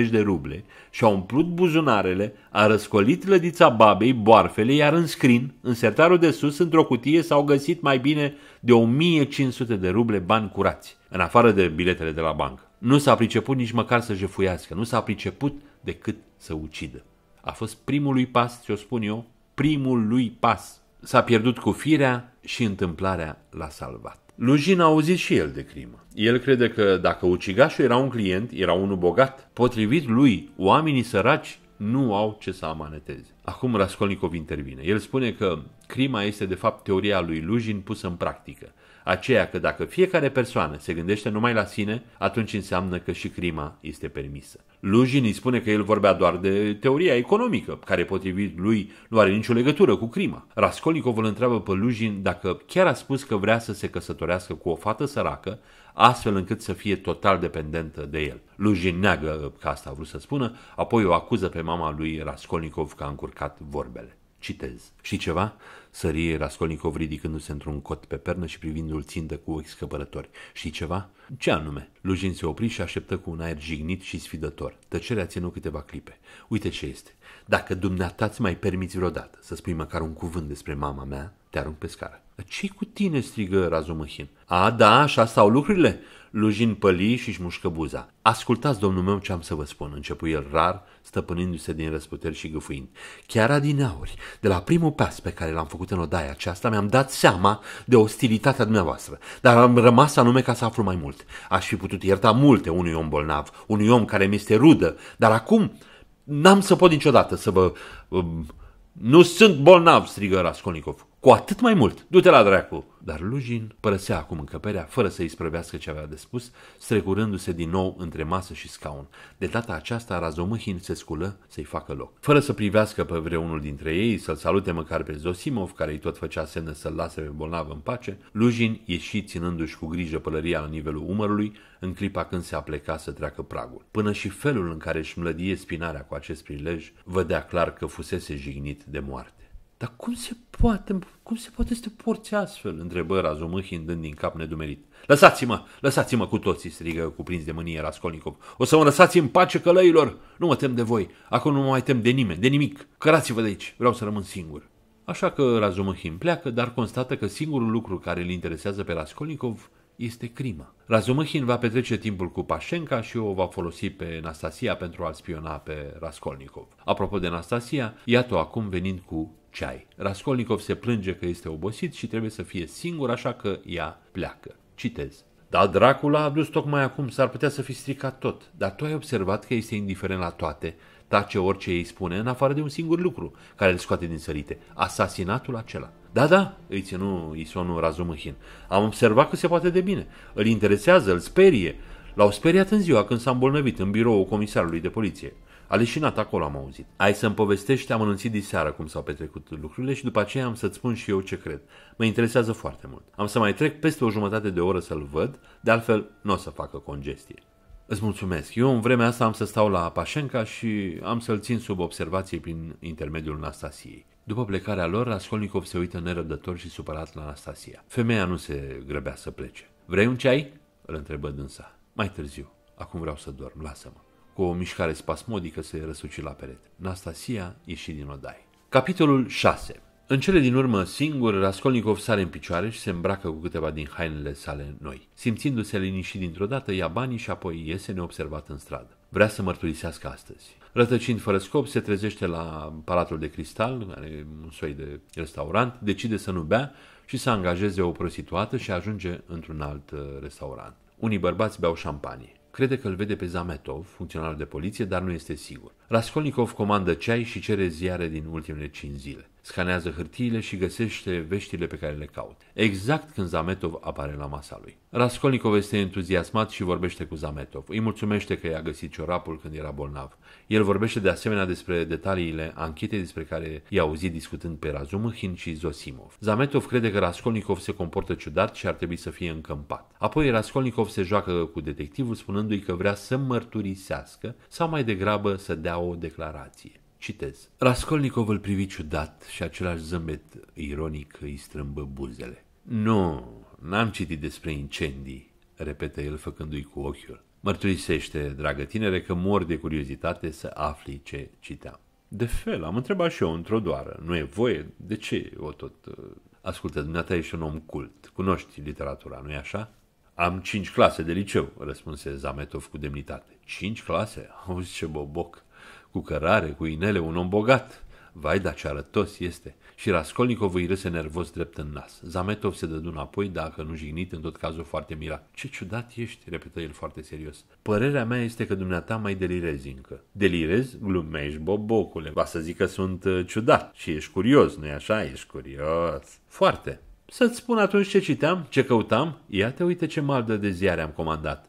10-20 de ruble și a umplut buzunarele, a răscolit lădița babei, boarfele, iar în scrin, în sertarul de sus, într-o cutie, s-au găsit mai bine de 1500 de ruble bani curați, în afară de biletele de la bancă. Nu s-a priceput nici măcar să jefuiască, nu s-a priceput decât să ucidă. A fost primul lui pas, ce o spun eu, primul lui pas. S-a pierdut cu firea și întâmplarea l-a salvat. Lujin a auzit și el de crimă. El crede că dacă ucigașul era un client, era unul bogat. Potrivit lui, oamenii săraci nu au ce să amaneteze. Acum Raskolnikov intervine. El spune că Crima este de fapt teoria lui Lujin pusă în practică, aceea că dacă fiecare persoană se gândește numai la sine, atunci înseamnă că și crima este permisă. Lujin îi spune că el vorbea doar de teoria economică, care potrivit lui nu are nicio legătură cu crima. Raskolnikov îl întreabă pe Lujin dacă chiar a spus că vrea să se căsătorească cu o fată săracă, astfel încât să fie total dependentă de el. Lujin neagă că asta a vrut să spună, apoi o acuză pe mama lui Raskolnikov că a încurcat vorbele. Citez. Și ceva? Sărie Raskolnikov ridicându-se într-un cot pe pernă și privindu-l țintă cu ochi scăpărători. Și ceva? Ce anume? Lujin se opri și așteptă cu un aer jignit și sfidător. Tăcerea ținu câteva clipe. Uite ce este. Dacă dumneata ți mai permiți vreodată să spui măcar un cuvânt despre mama mea, te arunc pe scară. ce cu tine?" strigă Razumahin. A, da, așa stau lucrurile?" lujind pălii și își mușcă buza. Ascultați, domnul meu, ce am să vă spun, începu el rar, stăpânindu-se din răsputeri și gâfâind. Chiar adineauri, de la primul pas pe care l-am făcut în odaia aceasta, mi-am dat seama de ostilitatea dumneavoastră, dar am rămas anume ca să aflu mai mult. Aș fi putut ierta multe unui om bolnav, unui om care mi este rudă, dar acum n-am să pot niciodată să vă... Um, nu sunt bolnav, strigă Raskolnikov. Cu atât mai mult, du-te la dracu! Dar Lujin părăsea acum încăperea, fără să i sprăvească ce avea de spus, strecurându-se din nou între masă și scaun. De data aceasta, Razomâhin se sculă să-i facă loc. Fără să privească pe vreunul dintre ei, să-l salute măcar pe Zosimov, care îi tot făcea semne să-l lase pe bolnav în pace, Lujin ieși ținându-și cu grijă pălăria la nivelul umărului, în clipa când se apleca să treacă pragul. Până și felul în care își mlădie spinarea cu acest prilej, vedea clar că fusese jignit de moarte. Dar cum se poate, cum se poate să te porți astfel? întrebă Razumâhin dând din cap nedumerit. Lăsați-mă, lăsați-mă cu toții, strigă cuprins de mânie Raskolnikov. O să mă lăsați în pace călăilor. Nu mă tem de voi, acum nu mă mai tem de nimeni, de nimic. Cărați-vă de aici, vreau să rămân singur. Așa că Razumâhin pleacă, dar constată că singurul lucru care îl interesează pe Raskolnikov este crima. Razumâhin va petrece timpul cu Pașenca și o va folosi pe Nastasia pentru a-l spiona pe Raskolnikov. Apropo de Nastasia, iată-o acum venind cu ceai. Raskolnikov se plânge că este obosit și trebuie să fie singur, așa că ea pleacă. Citez. Da, dracul a adus tocmai acum, s-ar putea să fi stricat tot, dar tu ai observat că este indiferent la toate, tace orice îi spune, în afară de un singur lucru care îl scoate din sărite, asasinatul acela. Da, da, îi ținu Isonul Razumâhin. Am observat că se poate de bine. Îl interesează, îl sperie. L-au speriat în ziua când s-a îmbolnăvit în biroul comisarului de poliție leșinat acolo am auzit. Ai să-mi povestești amănunțit diseară cum s-au petrecut lucrurile și după aceea am să-ți spun și eu ce cred. Mă interesează foarte mult. Am să mai trec peste o jumătate de oră să-l văd, de altfel nu o să facă congestie. Îți mulțumesc. Eu în vremea asta am să stau la Pașenca și am să-l țin sub observație prin intermediul Anastasiei. După plecarea lor, Raskolnikov se uită nerăbdător și supărat la Anastasia. Femeia nu se grăbea să plece. Vrei un ceai? Îl întrebă dânsa. Mai târziu. Acum vreau să dorm. Lasă-mă. Cu o mișcare spasmodică se răsuci la perete. Nastasia ieși din odai. Capitolul 6 în cele din urmă, singur, Raskolnikov sare în picioare și se îmbracă cu câteva din hainele sale noi. Simțindu-se liniștit dintr-o dată, ia banii și apoi iese neobservat în stradă. Vrea să mărturisească astăzi. Rătăcind fără scop, se trezește la Palatul de Cristal, e un soi de restaurant, decide să nu bea și să angajeze o prostituată și ajunge într-un alt uh, restaurant. Unii bărbați beau șampanie. Crede că îl vede pe Zametov, funcționarul de poliție, dar nu este sigur. Raskolnikov comandă ceai și cere ziare din ultimele 5 zile. Scanează hârtiile și găsește veștile pe care le caut. Exact când Zametov apare la masa lui. Raskolnikov este entuziasmat și vorbește cu Zametov. Îi mulțumește că i-a găsit ciorapul când era bolnav. El vorbește de asemenea despre detaliile anchetei despre care i-a auzit discutând pe Razumhin și Zosimov. Zametov crede că Raskolnikov se comportă ciudat și ar trebui să fie încămpat. Apoi Raskolnikov se joacă cu detectivul spunându-i că vrea să mărturisească sau mai degrabă să dea o declarație. Citez. Raskolnikov îl privi ciudat și același zâmbet ironic îi strâmbă buzele. Nu, n-am citit despre incendii, repetă el făcându-i cu ochiul. Mărturisește, dragă tinere, că mor de curiozitate să afli ce citea. De fel, am întrebat și eu într-o doară. Nu e voie? De ce o tot... Uh, ascultă, dumneata ești un om cult, cunoști literatura, nu-i așa? Am cinci clase de liceu, răspunse Zametov cu demnitate. Cinci clase? Auzi ce boboc! Cu cărare, cu inele, un om bogat. Vai, da ce arătos este! Și Raskolnikov îi râse nervos drept în nas. Zametov se dădu înapoi, dacă nu jignit, în tot cazul foarte mirat. Ce ciudat ești, repetă el foarte serios. Părerea mea este că dumneata mai delirezi încă. Delirezi? Glumești, bobocule. Va să zic că sunt uh, ciudat și ești curios, nu-i așa? Ești curios. Foarte. Să-ți spun atunci ce citeam, ce căutam? Iată, uite ce maldă de ziare am comandat.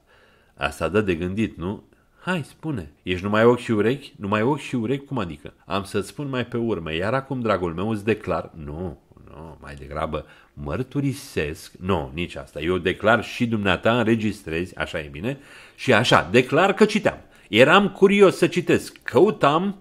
Asta dă de gândit, nu? Hai, spune. Ești numai ochi și urechi? Numai ochi și urechi? Cum adică? Am să-ți spun mai pe urmă, iar acum, dragul meu, îți declar... Nu, nu, mai degrabă mărturisesc... Nu, nici asta. Eu declar și dumneata înregistrezi, așa e bine, și așa, declar că citeam. Eram curios să citesc, căutam...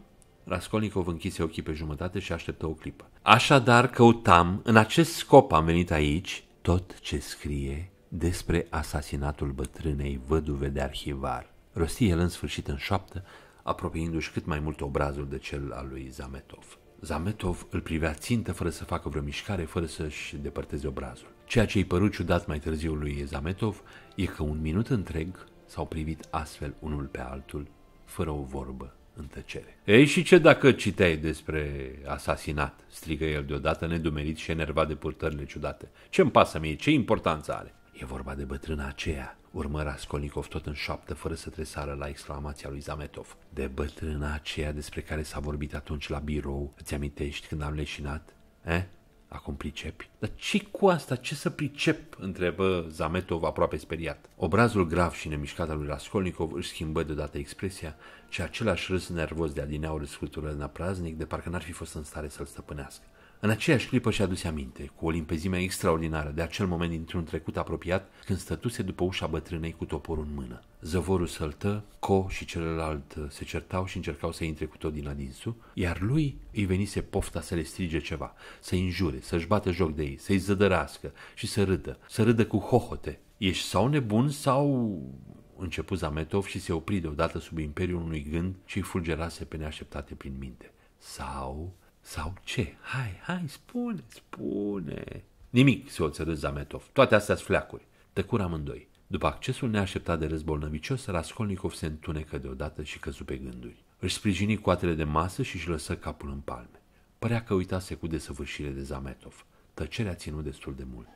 Raskolnikov închise ochii pe jumătate și așteptă o clipă. Așadar, căutam, în acest scop am venit aici, tot ce scrie despre asasinatul bătrânei văduve de arhivar. Rosti el în sfârșit în șoaptă, apropiindu-și cât mai mult obrazul de cel al lui Zametov. Zametov îl privea țintă fără să facă vreo mișcare, fără să-și depărteze obrazul. Ceea ce i părut ciudat mai târziu lui Zametov e că un minut întreg s-au privit astfel unul pe altul, fără o vorbă, în tăcere. Ei, și ce dacă citeai despre asasinat?" strigă el deodată, nedumerit și enervat de purtările ciudate. Ce-mi pasă mie? Ce importanță are?" E vorba de bătrâna aceea, urmă Raskolnikov tot în șoaptă, fără să tresară la exclamația lui Zametov. De bătrâna aceea despre care s-a vorbit atunci la birou, îți amintești când am leșinat? Eh? Acum pricepi. Dar ce cu asta? Ce să pricep? întrebă Zametov aproape speriat. Obrazul grav și nemișcat al lui Raskolnikov își schimbă deodată expresia și același râs nervos de adineau îl în apraznic de parcă n-ar fi fost în stare să-l stăpânească. În aceeași clipă și aduse aminte, cu o limpezime extraordinară, de acel moment dintr-un trecut apropiat, când stătuse după ușa bătrânei cu toporul în mână. Zăvorul săltă, Co și celălalt uh, se certau și încercau să intre cu tot din adinsul, iar lui îi venise pofta să le strige ceva, să injure, să-și bate joc de ei, să-i zădărească și să râdă, să râdă cu hohote. Ești sau nebun sau început Zametov și se opri deodată sub imperiul unui gând ce fulgerase pe neașteptate prin minte. Sau sau ce? Hai, hai, spune, spune. Nimic, se oțărâ Zametov. Toate astea sunt fleacuri. Tăcură amândoi. După accesul neașteptat de războlnăvicios, Raskolnikov se întunecă deodată și căzu pe gânduri. Își sprijini coatele de masă și își lăsă capul în palme. Părea că uitase cu desăvârșire de Zametov. Tăcerea ținut destul de mult.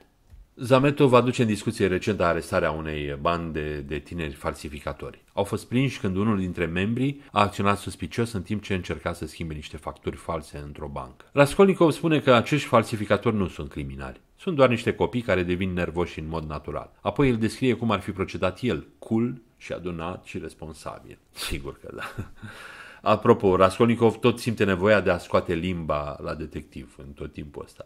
Zametov aduce în discuție recentă arestarea unei bande de tineri falsificatori. Au fost prinși când unul dintre membrii a acționat suspicios în timp ce încerca să schimbe niște facturi false într-o bancă. Raskolnikov spune că acești falsificatori nu sunt criminali. Sunt doar niște copii care devin nervoși în mod natural. Apoi el descrie cum ar fi procedat el, cool și adunat și responsabil. Sigur că da. Apropo, Raskolnikov tot simte nevoia de a scoate limba la detectiv în tot timpul ăsta.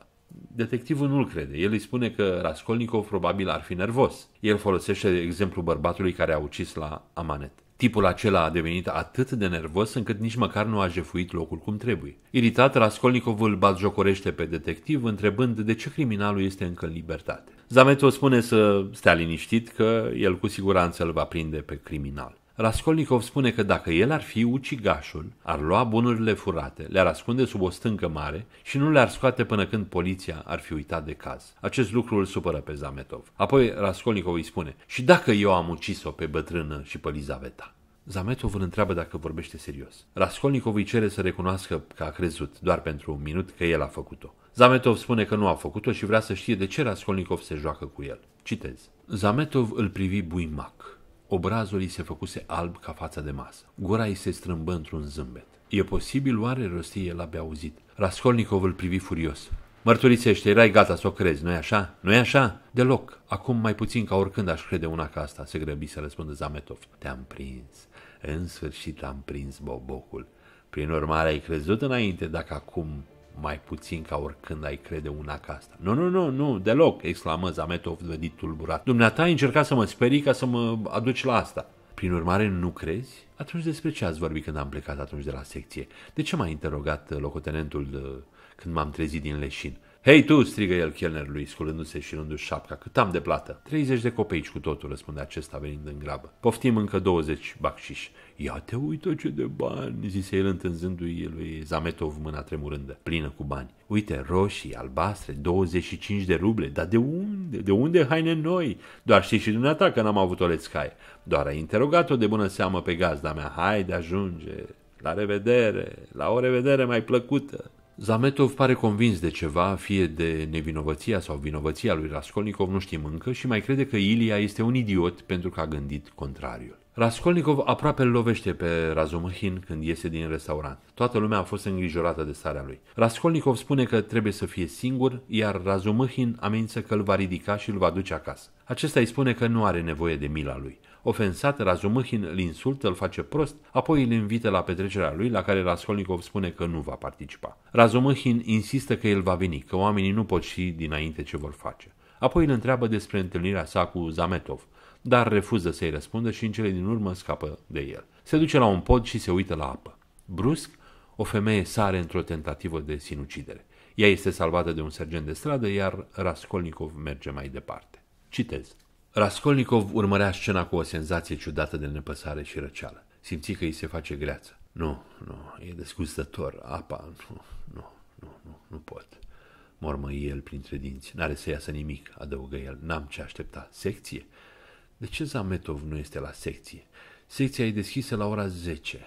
Detectivul nu-l crede. El îi spune că Raskolnikov probabil ar fi nervos. El folosește exemplu bărbatului care a ucis la Amanet. Tipul acela a devenit atât de nervos încât nici măcar nu a jefuit locul cum trebuie. Iritat, Raskolnikov îl batjocorește pe detectiv, întrebând de ce criminalul este încă în libertate. Zameto spune să stea liniștit că el cu siguranță îl va prinde pe criminal. Raskolnikov spune că dacă el ar fi ucigașul, ar lua bunurile furate, le-ar ascunde sub o stâncă mare și nu le-ar scoate până când poliția ar fi uitat de caz. Acest lucru îl supără pe Zametov. Apoi Raskolnikov îi spune, și dacă eu am ucis-o pe bătrână și pe Lizaveta? Zametov îl întreabă dacă vorbește serios. Raskolnikov îi cere să recunoască că a crezut, doar pentru un minut, că el a făcut-o. Zametov spune că nu a făcut-o și vrea să știe de ce Raskolnikov se joacă cu el. Citez. Zametov îl privi buimac. Obrazul îi se făcuse alb ca fața de masă. Gura îi se strâmbă într-un zâmbet. E posibil oare rostie el abia auzit. Raskolnikov îl privi furios. Mărturisește, erai gata să o crezi, nu-i așa? nu-i așa? Deloc. Acum mai puțin ca oricând aș crede una ca asta, se grăbi să răspundă Zametov. Te-am prins. În sfârșit am prins bobocul. Prin urmare, ai crezut înainte dacă acum mai puțin ca oricând ai crede una ca asta. Nu, nu, nu, nu, deloc, exclamă Zametov vedit tulburat. Dumneata ai încercat să mă sperii ca să mă aduci la asta. Prin urmare, nu crezi? Atunci despre ce ați vorbit când am plecat atunci de la secție? De ce m-a interogat locotenentul de... când m-am trezit din leșin? Hei tu!" strigă el chelnerului, sculându-se și rându șapca. Cât am de plată?" 30 de copeici cu totul," răspunde acesta venind în grabă. Poftim încă 20 bacșiș." Ia te uită ce de bani!" zise el întânzându-i lui Zametov mâna tremurândă, plină cu bani. Uite, roșii, albastre, 25 de ruble. Dar de unde? De unde haine noi? Doar știi și dumneata că n-am avut o lețcaie. Doar ai interogat-o de bună seamă pe gazda mea. Hai de ajunge! La revedere! La o revedere mai plăcută! Zametov pare convins de ceva, fie de nevinovăția sau vinovăția lui Raskolnikov, nu știm încă, și mai crede că Ilia este un idiot pentru că a gândit contrariul. Raskolnikov aproape îl lovește pe Razumhin când iese din restaurant. Toată lumea a fost îngrijorată de starea lui. Raskolnikov spune că trebuie să fie singur, iar Razumhin amenință că îl va ridica și îl va duce acasă. Acesta îi spune că nu are nevoie de mila lui. Ofensat, Razumihin îl insultă, îl face prost, apoi îl invită la petrecerea lui, la care Raskolnikov spune că nu va participa. Razumihin insistă că el va veni, că oamenii nu pot ști dinainte ce vor face. Apoi îl întreabă despre întâlnirea sa cu Zametov, dar refuză să-i răspundă și în cele din urmă scapă de el. Se duce la un pod și se uită la apă. Brusc, o femeie sare într-o tentativă de sinucidere. Ea este salvată de un sergent de stradă, iar Raskolnikov merge mai departe. Citez. Raskolnikov urmărea scena cu o senzație ciudată de nepăsare și răceală. Simți că îi se face greață. Nu, nu, e descuzător. Apa, nu, nu, nu, nu, nu pot. Mormăi el printre dinți. N-are să iasă nimic, adăugă el. N-am ce aștepta. Secție? De ce Zametov nu este la secție? Secția e deschisă la ora 10.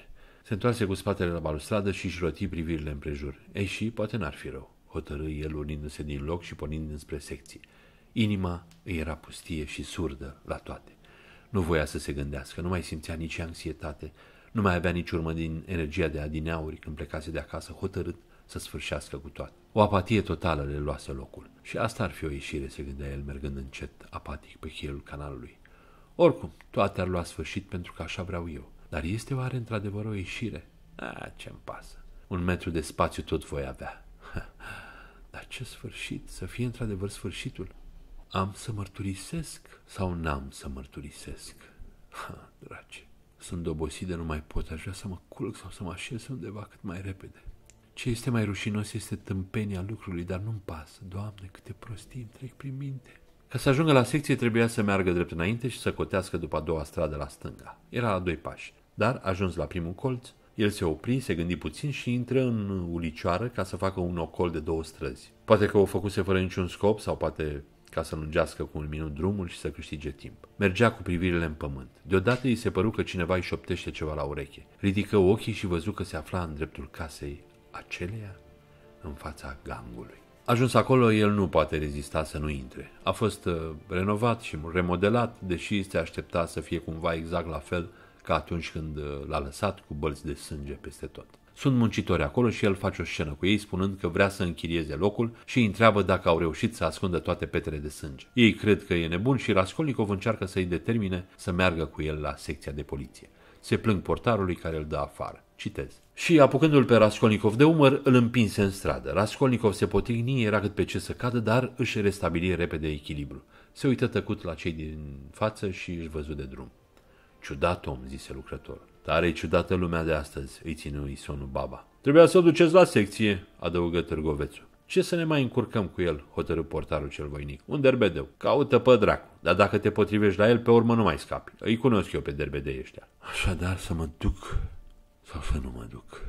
Se întoarse cu spatele la balustradă și își roti privirile împrejur. Ei și, poate n-ar fi rău, hotărâi el urnindu-se din loc și pornind înspre secție. Inima îi era pustie și surdă la toate. Nu voia să se gândească, nu mai simțea nici anxietate, nu mai avea nici urmă din energia de adineauri când plecase de acasă hotărât să sfârșească cu toate. O apatie totală le luase locul și asta ar fi o ieșire, se gândea el mergând încet, apatic pe chielul canalului. Oricum, toate ar lua sfârșit pentru că așa vreau eu. Dar este oare într-adevăr o ieșire? A, ce-mi pasă. Un metru de spațiu tot voi avea. Dar ce sfârșit, să fie într-adevăr sfârșitul. Am să mărturisesc sau n-am să mărturisesc? Ha, dragi, sunt obosit de nu mai pot, aș vrea să mă culc sau să mă așez undeva cât mai repede. Ce este mai rușinos este tâmpenia lucrului, dar nu-mi pasă. Doamne, câte prostii îmi trec prin minte. Ca să ajungă la secție trebuia să meargă drept înainte și să cotească după a doua stradă la stânga. Era la doi pași, dar ajuns la primul colț, el se opri, se gândi puțin și intră în ulicioară ca să facă un ocol de două străzi. Poate că o făcuse fără niciun scop sau poate ca să lungească cu un minut drumul și să câștige timp. Mergea cu privirile în pământ. Deodată îi se păru că cineva îi șoptește ceva la ureche. Ridică ochii și văzu că se afla în dreptul casei aceleia în fața gangului. Ajuns acolo, el nu poate rezista să nu intre. A fost uh, renovat și remodelat, deși se aștepta să fie cumva exact la fel ca atunci când uh, l-a lăsat cu bălți de sânge peste tot. Sunt muncitori acolo și el face o scenă cu ei spunând că vrea să închirieze locul și îi întreabă dacă au reușit să ascundă toate petele de sânge. Ei cred că e nebun și Raskolnikov încearcă să-i determine să meargă cu el la secția de poliție. Se plâng portarului care îl dă afară. Citez. Și apucându-l pe Raskolnikov de umăr, îl împinse în stradă. Raskolnikov se potigni, era cât pe ce să cadă, dar își restabili repede echilibru. Se uită tăcut la cei din față și își văzut de drum. Ciudat om, zise lucrătorul. Tare e ciudată lumea de astăzi, îi ținu Isonu baba. Trebuia să o duceți la secție, adăugă târgovețul. Ce să ne mai încurcăm cu el, hotărâ portarul cel voinic. Un derbedeu. Caută pe dracu. Dar dacă te potrivești la el, pe urmă nu mai scapi. Îi cunosc eu pe derbedei ăștia. Așadar să mă duc sau să nu mă duc.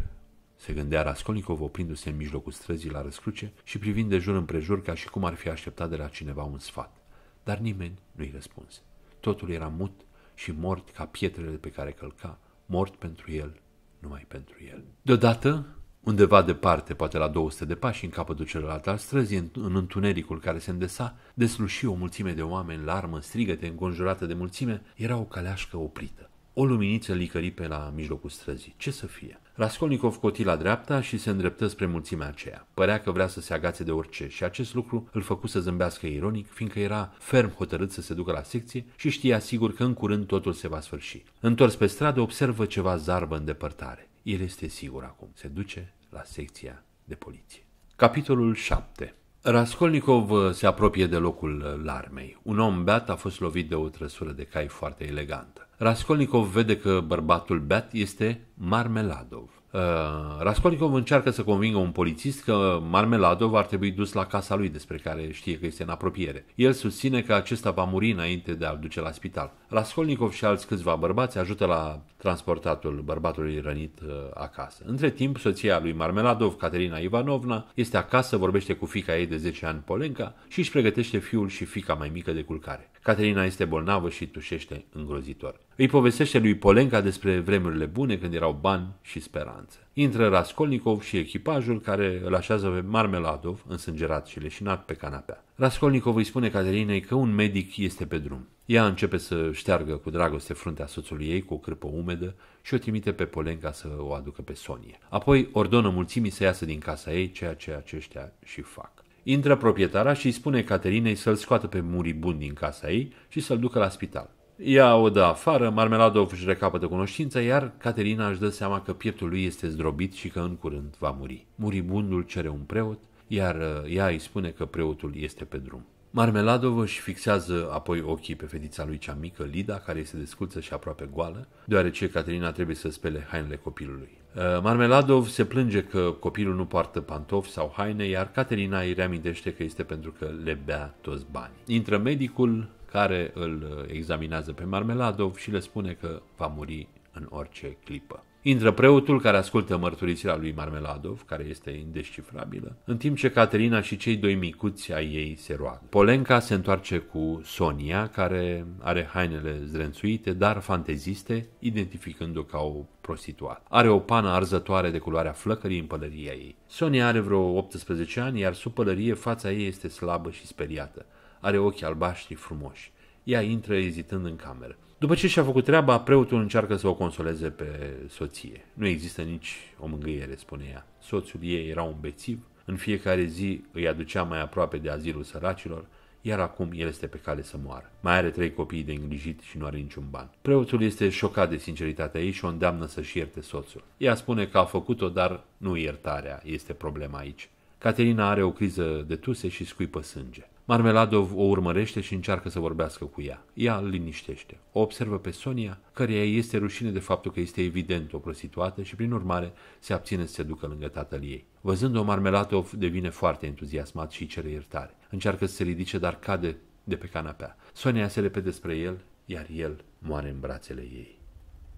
Se gândea Raskolnikov oprindu-se în mijlocul străzii la răscruce și privind de jur împrejur ca și cum ar fi așteptat de la cineva un sfat. Dar nimeni nu-i răspunse. Totul era mut și mort ca pietrele pe care călca mort pentru el, numai pentru el. Deodată, undeva departe, poate la 200 de pași în capătul celălalt al străzii, în întunericul care se îndesa, desluși o mulțime de oameni, larmă, strigăte, înconjurată de mulțime, era o caleașcă oprită. O luminiță licări pe la mijlocul străzii. Ce să fie? Raskolnikov coti la dreapta și se îndreptă spre mulțimea aceea. Părea că vrea să se agațe de orice și acest lucru îl făcu să zâmbească ironic, fiindcă era ferm hotărât să se ducă la secție și știa sigur că în curând totul se va sfârși. Întors pe stradă, observă ceva zarbă în depărtare. El este sigur acum. Se duce la secția de poliție. Capitolul 7 Raskolnikov uh, se apropie de locul uh, larmei. Un om beat a fost lovit de o trăsură de cai foarte elegantă. Raskolnikov vede că bărbatul beat este Marmeladov. Uh, Raskolnikov încearcă să convingă un polițist că Marmeladov ar trebui dus la casa lui, despre care știe că este în apropiere. El susține că acesta va muri înainte de a-l duce la spital. Raskolnikov și alți câțiva bărbați ajută la transportatul bărbatului rănit uh, acasă. Între timp, soția lui Marmeladov, Caterina Ivanovna, este acasă, vorbește cu fica ei de 10 ani, Polenca, și își pregătește fiul și fica mai mică de culcare. Caterina este bolnavă și tușește îngrozitor. Îi povestește lui Polenca despre vremurile bune când erau bani și speranță. Intră Raskolnikov și echipajul care îl așează pe Marmeladov, însângerat și leșinat, pe canapea. Raskolnikov îi spune Caterinei că un medic este pe drum. Ea începe să șteargă cu dragoste fruntea soțului ei cu o crâpă umedă și o trimite pe Polenca să o aducă pe Sonie. Apoi ordonă mulțimii să iasă din casa ei, ceea ce aceștia și fac. Intră proprietara și îi spune Caterinei să-l scoată pe muribund din casa ei și să-l ducă la spital. Ea o dă afară, Marmeladov își recapătă cunoștința, iar Caterina își dă seama că pieptul lui este zdrobit și că în curând va muri. Muribundul cere un preot, iar uh, ea îi spune că preotul este pe drum. Marmeladov își fixează apoi ochii pe fetița lui cea mică, Lida, care este desculță și aproape goală, deoarece Caterina trebuie să spele hainele copilului. Uh, Marmeladov se plânge că copilul nu poartă pantofi sau haine, iar Caterina îi reamintește că este pentru că le bea toți bani. Intră medicul, care îl uh, examinează pe Marmeladov și le spune că va muri în orice clipă. Intră preotul care ascultă mărturisirea lui Marmeladov, care este indescifrabilă, în timp ce Caterina și cei doi micuți ai ei se roagă. Polenca se întoarce cu Sonia, care are hainele zrențuite, dar fanteziste, identificându o ca o prostituată. Are o pană arzătoare de culoarea flăcării în pălăria ei. Sonia are vreo 18 ani, iar sub pălărie fața ei este slabă și speriată. Are ochi albaștri frumoși. Ea intră ezitând în cameră. După ce și-a făcut treaba, preotul încearcă să o consoleze pe soție. Nu există nici o mângâiere, spune ea. Soțul ei era un bețiv, în fiecare zi îi aducea mai aproape de azilul săracilor, iar acum el este pe cale să moară. Mai are trei copii de îngrijit și nu are niciun ban. Preotul este șocat de sinceritatea ei și o îndeamnă să-și ierte soțul. Ea spune că a făcut-o, dar nu iertarea este problema aici. Caterina are o criză de tuse și scuipă sânge. Marmeladov o urmărește și încearcă să vorbească cu ea. Ea îl liniștește. O observă pe Sonia, care ei este rușine de faptul că este evident o prostituată și, prin urmare, se abține să se ducă lângă tatăl ei. Văzând-o, marmeladov devine foarte entuziasmat și cere iertare. Încearcă să se ridice, dar cade de pe canapea. Sonia se repede spre el, iar el moare în brațele ei.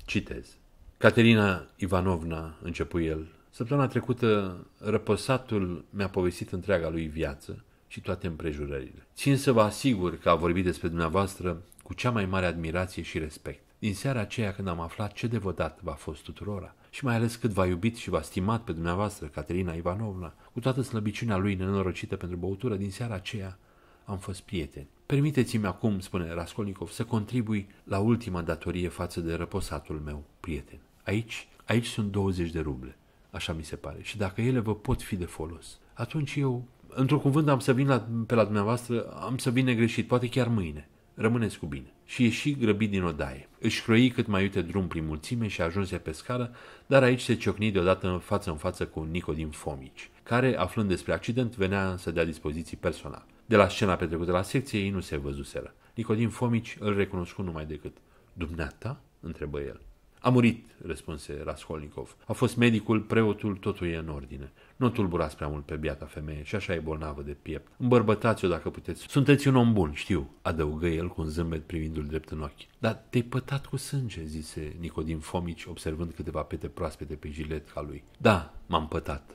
Citez. Caterina Ivanovna, începu el, săptămâna trecută răposatul mi-a povestit întreaga lui viață și toate împrejurările. Țin să vă asigur că a vorbit despre dumneavoastră cu cea mai mare admirație și respect. Din seara aceea când am aflat ce de v-a fost tuturora și mai ales cât v-a iubit și v-a stimat pe dumneavoastră, Caterina Ivanovna, cu toată slăbiciunea lui nenorocită pentru băutură, din seara aceea am fost prieteni. Permiteți-mi acum, spune Raskolnikov, să contribui la ultima datorie față de răposatul meu prieten. Aici, aici sunt 20 de ruble, așa mi se pare, și dacă ele vă pot fi de folos, atunci eu într-un cuvânt, am să vin la, pe la dumneavoastră, am să vin negreșit, poate chiar mâine. Rămâneți cu bine. Și ieși grăbit din odaie. Își croi cât mai iute drum prin mulțime și ajunse pe scară, dar aici se ciocni deodată în față în față cu Nicodim Fomici, care, aflând despre accident, venea să dea dispoziții personal. De la scena petrecută la secție, ei nu se văzuseră. Nicodim Fomici îl recunoscu numai decât. Dumneata? întrebă el. A murit, răspunse Raskolnikov. A fost medicul, preotul, totul e în ordine. Nu tulburați prea mult pe biata femeie și așa e bolnavă de piept. Îmbărbătați-o dacă puteți. Sunteți un om bun, știu, adăugă el cu un zâmbet privindu-l drept în ochi. Dar te-ai pătat cu sânge, zise Nicodim Fomici, observând câteva pete proaspete pe jiletca lui. Da, m-am pătat,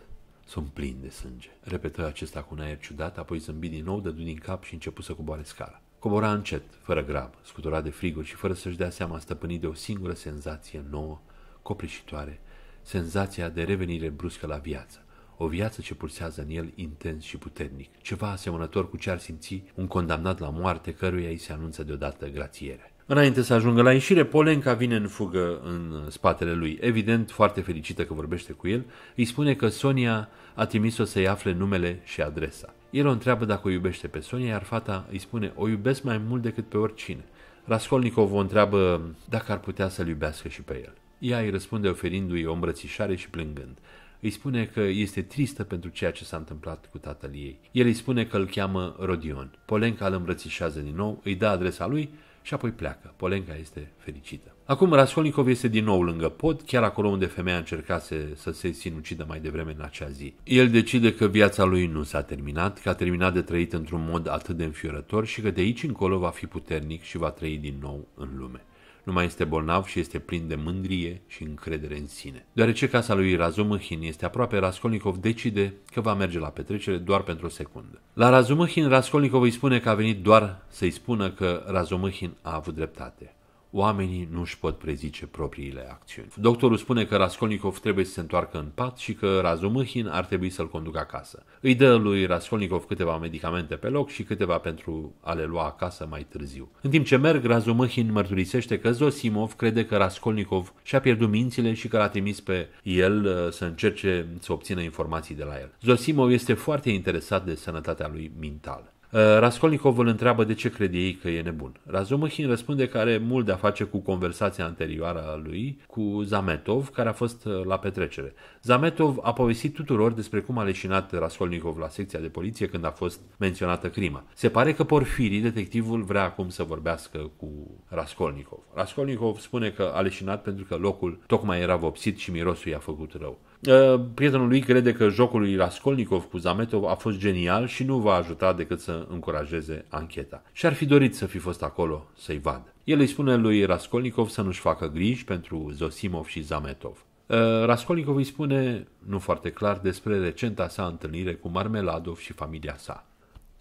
sunt plin de sânge. Repetă acesta cu un aer ciudat, apoi zâmbi din nou, dădu din cap și început să coboare scara. Cobora încet, fără grab, scuturat de frigul și fără să-și dea seama stăpânit de o singură senzație nouă, copleșitoare, senzația de revenire bruscă la viață o viață ce pulsează în el intens și puternic, ceva asemănător cu ce ar simți un condamnat la moarte căruia îi se anunță deodată grațiere. Înainte să ajungă la ieșire, Polenca vine în fugă în spatele lui. Evident, foarte fericită că vorbește cu el, îi spune că Sonia a trimis-o să-i afle numele și adresa. El o întreabă dacă o iubește pe Sonia, iar fata îi spune o iubesc mai mult decât pe oricine. Raskolnikov o întreabă dacă ar putea să-l iubească și pe el. Ea îi răspunde oferindu-i o îmbrățișare și plângând îi spune că este tristă pentru ceea ce s-a întâmplat cu tatăl ei. El îi spune că îl cheamă Rodion. Polenca îl îmbrățișează din nou, îi dă adresa lui și apoi pleacă. Polenca este fericită. Acum Raskolnikov este din nou lângă pod, chiar acolo unde femeia încercase să se sinucidă mai devreme în acea zi. El decide că viața lui nu s-a terminat, că a terminat de trăit într-un mod atât de înfiorător și că de aici încolo va fi puternic și va trăi din nou în lume nu mai este bolnav și este plin de mândrie și încredere în sine. Deoarece casa lui Razumihin este aproape, Raskolnikov decide că va merge la petrecere doar pentru o secundă. La Razumihin, Raskolnikov îi spune că a venit doar să-i spună că Razumihin a avut dreptate oamenii nu își pot prezice propriile acțiuni. Doctorul spune că Raskolnikov trebuie să se întoarcă în pat și că Razumihin ar trebui să-l conducă acasă. Îi dă lui Raskolnikov câteva medicamente pe loc și câteva pentru a le lua acasă mai târziu. În timp ce merg, Razumihin mărturisește că Zosimov crede că Raskolnikov și-a pierdut mințile și că l-a trimis pe el uh, să încerce să obțină informații de la el. Zosimov este foarte interesat de sănătatea lui mentală. Uh, Raskolnikov îl întreabă de ce crede ei că e nebun. Razumihin răspunde că are mult de a face cu conversația anterioară a lui cu Zametov, care a fost uh, la petrecere. Zametov a povestit tuturor despre cum a leșinat Raskolnikov la secția de poliție când a fost menționată crima. Se pare că Porfiri, detectivul, vrea acum să vorbească cu Raskolnikov. Raskolnikov spune că a leșinat pentru că locul tocmai era vopsit și mirosul i-a făcut rău. Uh, prietenul lui crede că jocul lui Raskolnikov cu Zametov a fost genial și nu va ajuta decât să încurajeze ancheta. Și ar fi dorit să fi fost acolo să-i vadă. El îi spune lui Raskolnikov să nu-și facă griji pentru Zosimov și Zametov. Uh, Raskolnikov îi spune, nu foarte clar, despre recenta sa întâlnire cu Marmeladov și familia sa.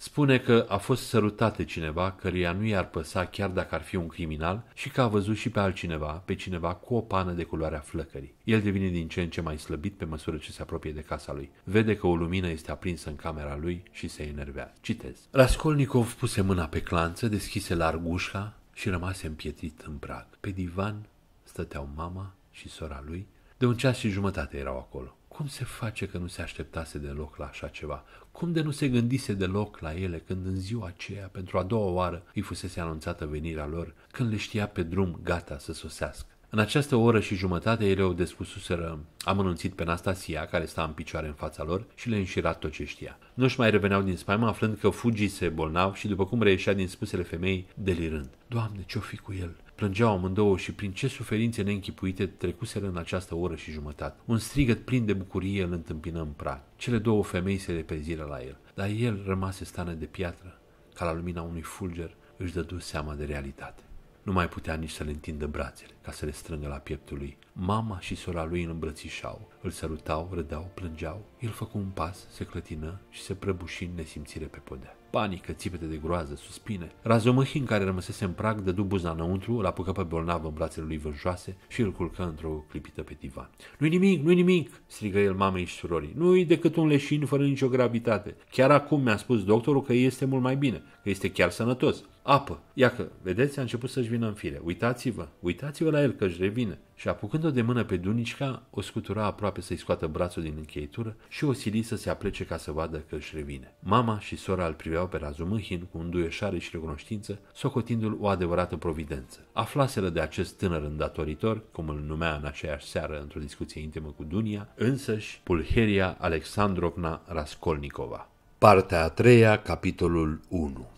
Spune că a fost sărutat de cineva căruia nu i-ar păsa chiar dacă ar fi un criminal și că a văzut și pe altcineva, pe cineva cu o pană de culoarea flăcării. El devine din ce în ce mai slăbit pe măsură ce se apropie de casa lui. Vede că o lumină este aprinsă în camera lui și se enervează. Citez. Raskolnikov puse mâna pe clanță, deschise larg ușa și rămase împietrit în prag. Pe divan stăteau mama și sora lui. De un ceas și jumătate erau acolo. Cum se face că nu se așteptase deloc la așa ceva? Cum de nu se gândise deloc la ele când în ziua aceea, pentru a doua oară, îi fusese anunțată venirea lor, când le știa pe drum gata să sosească. În această oră și jumătate ele o descususeră anunțit pe Anastasia, care sta în picioare în fața lor, și le înșira tot ce știa. Nu și mai reveneau din spaima, aflând că fugise bolnav și, după cum reieșea din spusele femei, delirând. Doamne, ce-o fi cu el? Plângeau amândouă și prin ce suferințe neînchipuite trecuseră în această oră și jumătate. Un strigăt plin de bucurie îl întâmpină în prag. Cele două femei se repeziră la el, dar el rămase stană de piatră, ca la lumina unui fulger își dădu seama de realitate. Nu mai putea nici să le întindă brațele ca să le strângă la pieptul lui. Mama și sora lui îl îmbrățișau, îl sărutau, râdeau, plângeau. El făcu un pas, se clătină și se prăbuși în nesimțire pe podea panică, țipete de groază, suspine. Razomăhin, care rămăsese în prag, dădu buza înăuntru, îl apucă pe bolnav în brațele lui vânjoase și îl culcă într-o clipită pe divan. Nu-i nimic, nu-i nimic, strigă el mamei și surorii. Nu-i decât un leșin fără nicio gravitate. Chiar acum mi-a spus doctorul că este mult mai bine, că este chiar sănătos apă. Ia că, vedeți, a început să-și vină în fire. Uitați-vă, uitați-vă la el că își revine. Și apucând-o de mână pe Dunicica, o scutura aproape să-i scoată brațul din încheietură și o sili să se aplece ca să vadă că își revine. Mama și sora îl priveau pe Razumâhin cu înduioșare și recunoștință, socotindu-l o adevărată providență. Aflaseră de acest tânăr îndatoritor, cum îl numea în aceeași seară într-o discuție intimă cu Dunia, însăși Pulheria Alexandrovna Raskolnikova. Partea a treia, capitolul 1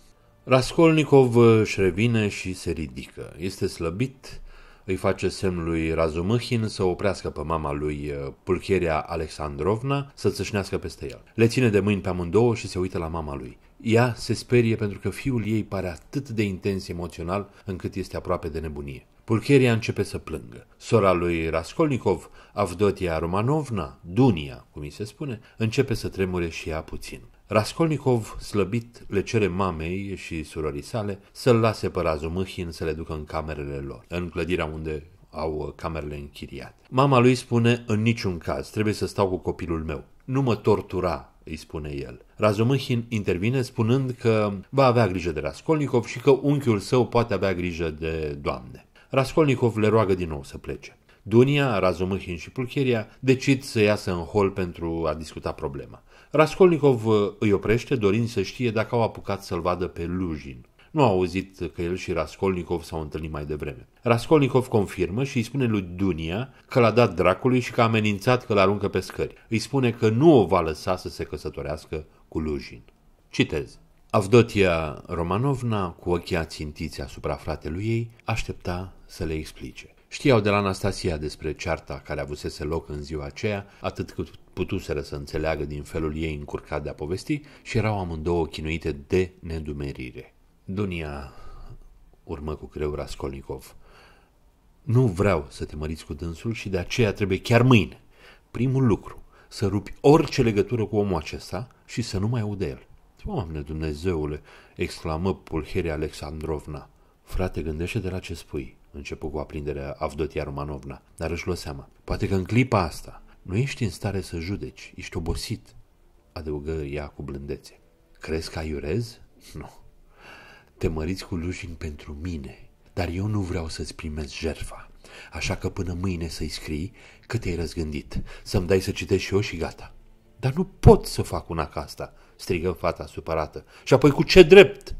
Raskolnikov uh, își revine și se ridică. Este slăbit, îi face semn lui Razumâhin să oprească pe mama lui uh, Pulcheria Alexandrovna să țâșnească peste el. Le ține de mâini pe amândouă și se uită la mama lui. Ea se sperie pentru că fiul ei pare atât de intens emoțional încât este aproape de nebunie. Pulcheria începe să plângă. Sora lui Raskolnikov, Avdotia Romanovna, Dunia, cum îi se spune, începe să tremure și ea puțin. Raskolnikov, slăbit, le cere mamei și surorii sale să-l lase pe Razumâhin să le ducă în camerele lor, în clădirea unde au uh, camerele închiriate. Mama lui spune, în niciun caz, trebuie să stau cu copilul meu. Nu mă tortura, îi spune el. Razumâhin intervine spunând că va avea grijă de Raskolnikov și că unchiul său poate avea grijă de doamne. Raskolnikov le roagă din nou să plece. Dunia, Razumâhin și Pulcheria decid să iasă în hol pentru a discuta problema. Raskolnikov uh, îi oprește dorind să știe dacă au apucat să-l vadă pe Lujin. Nu a auzit că el și Raskolnikov s-au întâlnit mai devreme. Raskolnikov confirmă și îi spune lui Dunia că l-a dat dracului și că a amenințat că l-aruncă pe scări. Îi spune că nu o va lăsa să se căsătorească cu Lujin. Citez. Avdotia Romanovna, cu ochii ațintiți asupra fratelui ei, aștepta să le explice. Știau de la Anastasia despre cearta care avusese loc în ziua aceea, atât cât putuseră să înțeleagă din felul ei încurcat de a povesti și erau amândouă chinuite de nedumerire. Dunia, urmă cu greu Raskolnikov, nu vreau să te măriți cu dânsul și de aceea trebuie chiar mâine. Primul lucru, să rupi orice legătură cu omul acesta și să nu mai aude el. Doamne Dumnezeule, exclamă Pulheria Alexandrovna. Frate, gândește de la ce spui începu cu aprinderea Avdotia Romanovna, dar își lua seama. Poate că în clipa asta nu ești în stare să judeci, ești obosit, adăugă ea cu blândețe. Crezi că urez? Nu. Te măriți cu Lușin pentru mine, dar eu nu vreau să-ți primesc jerfa. Așa că până mâine să-i scrii că te-ai răzgândit, să-mi dai să citești și eu și gata. Dar nu pot să fac una ca asta, strigă fata supărată. Și apoi cu ce drept?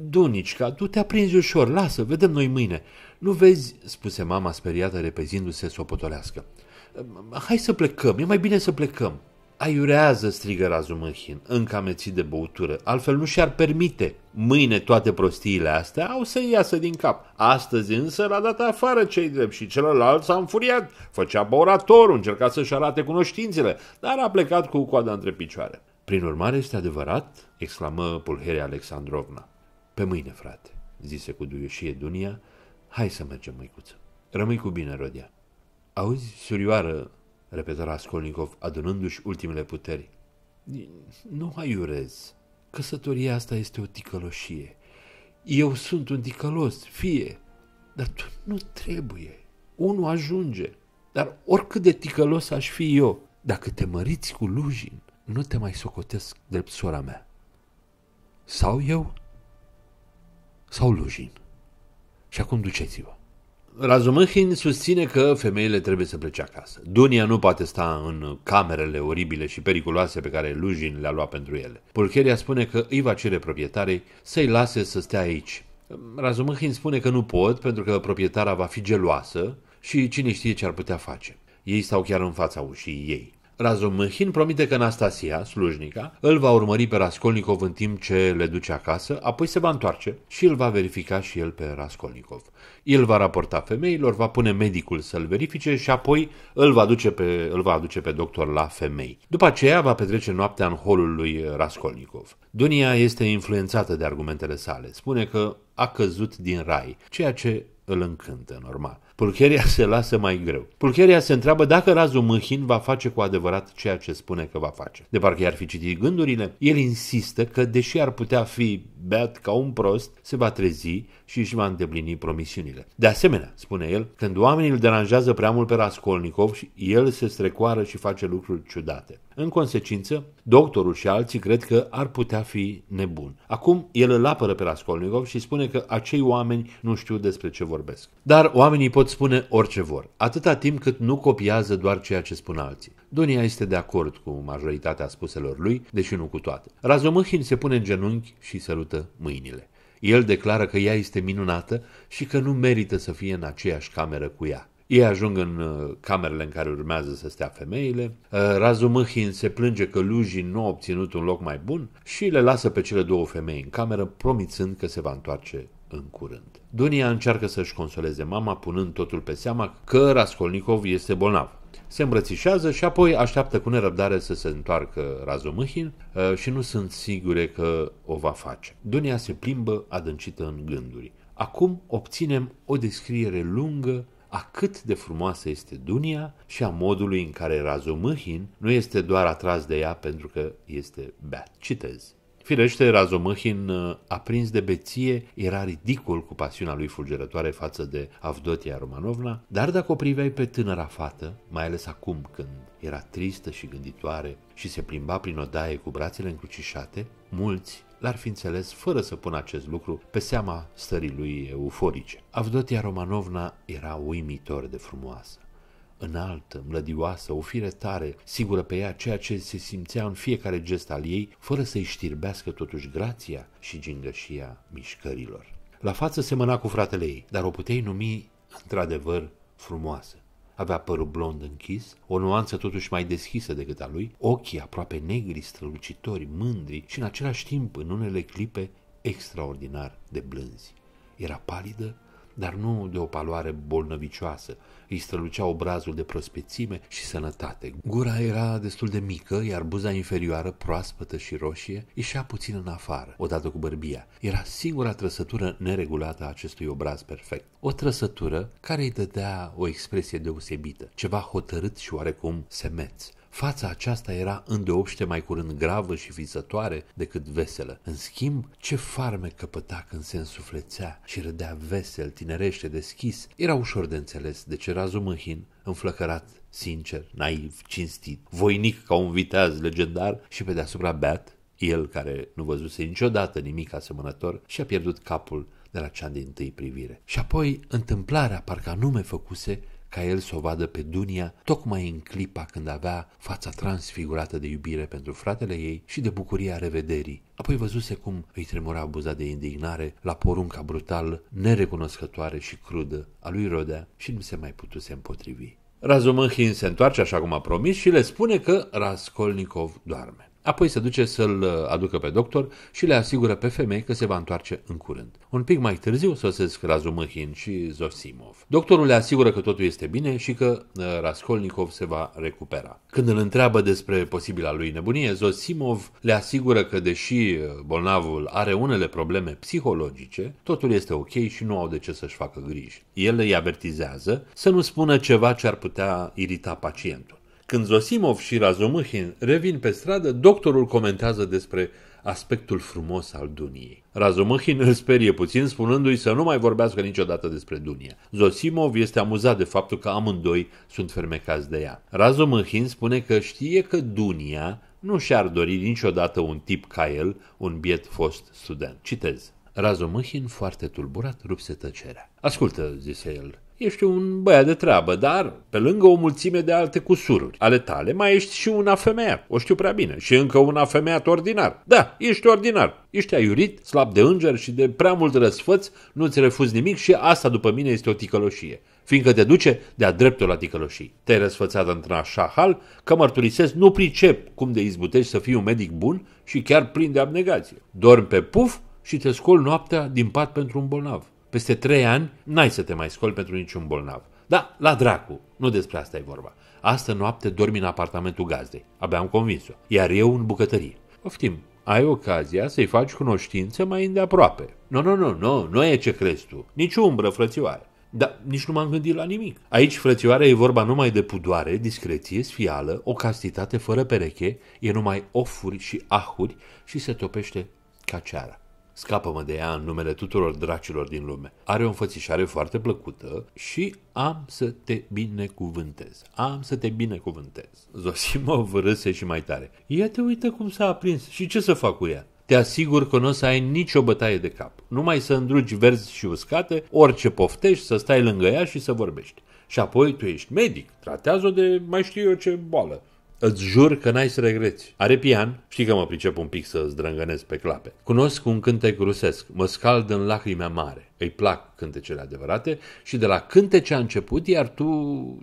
Dunicica, tu te aprinzi ușor, lasă, vedem noi mâine. Nu vezi?" spuse mama speriată repezindu-se să o potolească. Hai să plecăm, e mai bine să plecăm." Aiurează, strigă Razumâhin, încă amețit de băutură, altfel nu și-ar permite. Mâine toate prostiile astea au să iasă din cap. Astăzi însă l-a dat afară cei drept și celălalt s-a înfuriat. Făcea băurator, încerca să-și arate cunoștințele, dar a plecat cu coada între picioare. Prin urmare, este adevărat?" exclamă Pulheria Alexandrovna. Pe mâine, frate," zise cu duioșie Dunia, Hai să mergem, măicuță. Rămâi cu bine, Rodia. Auzi, surioară, repetă Raskolnikov, adunându-și ultimele puteri. Nu mai urez. Căsătoria asta este o ticăloșie. Eu sunt un ticălos, fie, dar tu nu trebuie. Unul ajunge. Dar oricât de ticălos aș fi eu, dacă te măriți cu Lujin, nu te mai socotesc drept sora mea. Sau eu, sau Lujin. Și acum duceți-vă. Razumahin susține că femeile trebuie să plece acasă. Dunia nu poate sta în camerele oribile și periculoase pe care Lujin le-a luat pentru ele. Pulcheria spune că îi va cere proprietarei să-i lase să stea aici. Razumahin spune că nu pot pentru că proprietara va fi geloasă și cine știe ce ar putea face. Ei stau chiar în fața ușii ei. Razumihin promite că Anastasia, slujnica, îl va urmări pe Raskolnikov în timp ce le duce acasă, apoi se va întoarce și îl va verifica și el pe Raskolnikov. El va raporta femeilor, va pune medicul să-l verifice și apoi îl va, duce pe, îl va aduce pe doctor la femei. După aceea va petrece noaptea în holul lui Raskolnikov. Dunia este influențată de argumentele sale. Spune că a căzut din rai, ceea ce îl încântă normal. Pulcheria se lasă mai greu. Pulcheria se întreabă dacă Razu Mâhin va face cu adevărat ceea ce spune că va face. De parcă i-ar fi citit gândurile, el insistă că, deși ar putea fi beat ca un prost, se va trezi și își va îndeplini promisiunile. De asemenea, spune el, când oamenii îl deranjează prea mult pe Raskolnikov, el se strecoară și face lucruri ciudate. În consecință, doctorul și alții cred că ar putea fi nebun. Acum, el îl apără pe Raskolnikov și spune că acei oameni nu știu despre ce vorbesc. Dar oamenii pot spune orice vor, atâta timp cât nu copiază doar ceea ce spun alții. Dunia este de acord cu majoritatea spuselor lui, deși nu cu toate. Razomâhin se pune în genunchi și sărută mâinile. El declară că ea este minunată și că nu merită să fie în aceeași cameră cu ea. Ei ajung în uh, camerele în care urmează să stea femeile. Uh, Razumâhin se plânge că Luji nu a obținut un loc mai bun și le lasă pe cele două femei în cameră, promițând că se va întoarce în curând. Dunia încearcă să-și consoleze mama, punând totul pe seama că Raskolnikov este bolnav se îmbrățișează și apoi așteaptă cu nerăbdare să se întoarcă Razomâhin uh, și nu sunt sigure că o va face. Dunia se plimbă adâncită în gânduri. Acum obținem o descriere lungă a cât de frumoasă este Dunia și a modului în care Razumâhin nu este doar atras de ea pentru că este beat. Citez. Firește, Razomâhin, uh, aprins de beție, era ridicol cu pasiunea lui fulgerătoare față de Avdotia Romanovna, dar dacă o priveai pe tânăra fată, mai ales acum când era tristă și gânditoare și se plimba prin odaie cu brațele încrucișate, mulți l-ar fi înțeles fără să pună acest lucru pe seama stării lui euforice. Avdotia Romanovna era uimitor de frumoasă înaltă, mlădioasă, o fire tare, sigură pe ea ceea ce se simțea în fiecare gest al ei, fără să-i știrbească totuși grația și gingășia mișcărilor. La față semăna cu fratele ei, dar o puteai numi într-adevăr frumoasă. Avea părul blond închis, o nuanță totuși mai deschisă decât a lui, ochii aproape negri, strălucitori, mândri și în același timp, în unele clipe, extraordinar de blânzi. Era palidă, dar nu de o paloare bolnăvicioasă, îi strălucea obrazul de prospețime și sănătate. Gura era destul de mică, iar buza inferioară, proaspătă și roșie, ieșea puțin în afară, odată cu bărbia. Era singura trăsătură neregulată a acestui obraz perfect. O trăsătură care îi dădea o expresie deosebită, ceva hotărât și oarecum semeț. Fața aceasta era îndeopște mai curând gravă și visătoare decât veselă. În schimb, ce farme căpăta când se însuflețea și râdea vesel, tinerește, deschis. Era ușor de înțeles de ce Razu Mâhin, înflăcărat, sincer, naiv, cinstit, voinic ca un viteaz legendar și pe deasupra beat, el care nu văzuse niciodată nimic asemănător și-a pierdut capul de la cea din întâi privire. Și apoi, întâmplarea parcă anume făcuse ca el să o vadă pe Dunia tocmai în clipa când avea fața transfigurată de iubire pentru fratele ei și de bucuria revederii. Apoi văzuse cum îi tremura buza de indignare la porunca brutal, nerecunoscătoare și crudă a lui Rodea și nu se mai putuse împotrivi. Razumâhin se întoarce așa cum a promis și le spune că Raskolnikov doarme. Apoi se duce să-l uh, aducă pe doctor și le asigură pe femei că se va întoarce în curând. Un pic mai târziu sosesc Razumâhin și Zosimov. Doctorul le asigură că totul este bine și că uh, Raskolnikov se va recupera. Când îl întreabă despre posibila lui nebunie, Zosimov le asigură că deși uh, bolnavul are unele probleme psihologice, totul este ok și nu au de ce să-și facă griji. El îi avertizează să nu spună ceva ce ar putea irita pacientul. Când Zosimov și Razumihin revin pe stradă, doctorul comentează despre aspectul frumos al Duniei. Razumihin îl sperie puțin, spunându-i să nu mai vorbească niciodată despre Dunia. Zosimov este amuzat de faptul că amândoi sunt fermecați de ea. Razumihin spune că știe că Dunia nu și-ar dori niciodată un tip ca el, un biet fost student. Citez. Razumihin, foarte tulburat, rupse tăcerea. Ascultă, zise el, Ești un băiat de treabă, dar pe lângă o mulțime de alte cusururi ale tale, mai ești și un afemeiat, o știu prea bine, și încă un afemeiat ordinar. Da, ești ordinar, ești aiurit, slab de înger și de prea mult răsfăț, nu-ți refuz nimic și asta după mine este o ticăloșie, fiindcă te duce de-a dreptul la ticăloșii. Te-ai răsfățat într așa hal că mărturisesc, nu pricep cum de izbutești să fii un medic bun și chiar plin de abnegație. Dormi pe puf și te scol noaptea din pat pentru un bolnav. Peste trei ani n-ai să te mai scoli pentru niciun bolnav. Da, la dracu, nu despre asta e vorba. Astă noapte dormi în apartamentul gazdei, abia am convins-o, iar eu în bucătărie. Oftim. ai ocazia să-i faci cunoștință mai îndeaproape. Nu, no, nu, no, nu, no, nu, nu e ce crezi tu. Nici umbră, frățioare. Dar nici nu m-am gândit la nimic. Aici, frățioare, e vorba numai de pudoare, discreție, sfială, o castitate fără pereche, e numai ofuri și ahuri și se topește ca ceara. Scapă-mă de ea în numele tuturor dracilor din lume. Are o înfățișare foarte plăcută și am să te binecuvântez. Am să te binecuvântez. Zosimov râse și mai tare. Ia te uită cum s-a aprins și ce să fac cu ea? Te asigur că nu o să ai nicio bătaie de cap. Numai să îndrugi verzi și uscate, orice poftești, să stai lângă ea și să vorbești. Și apoi tu ești medic, tratează-o de mai știu eu ce boală. Îți jur că n-ai să regreți. Are pian, știi că mă pricep un pic să zdrângănez pe clape. Cunosc un cântec rusesc, mă scald în lacrimea mare. Îi plac cântecele adevărate și de la cântece a început, iar tu,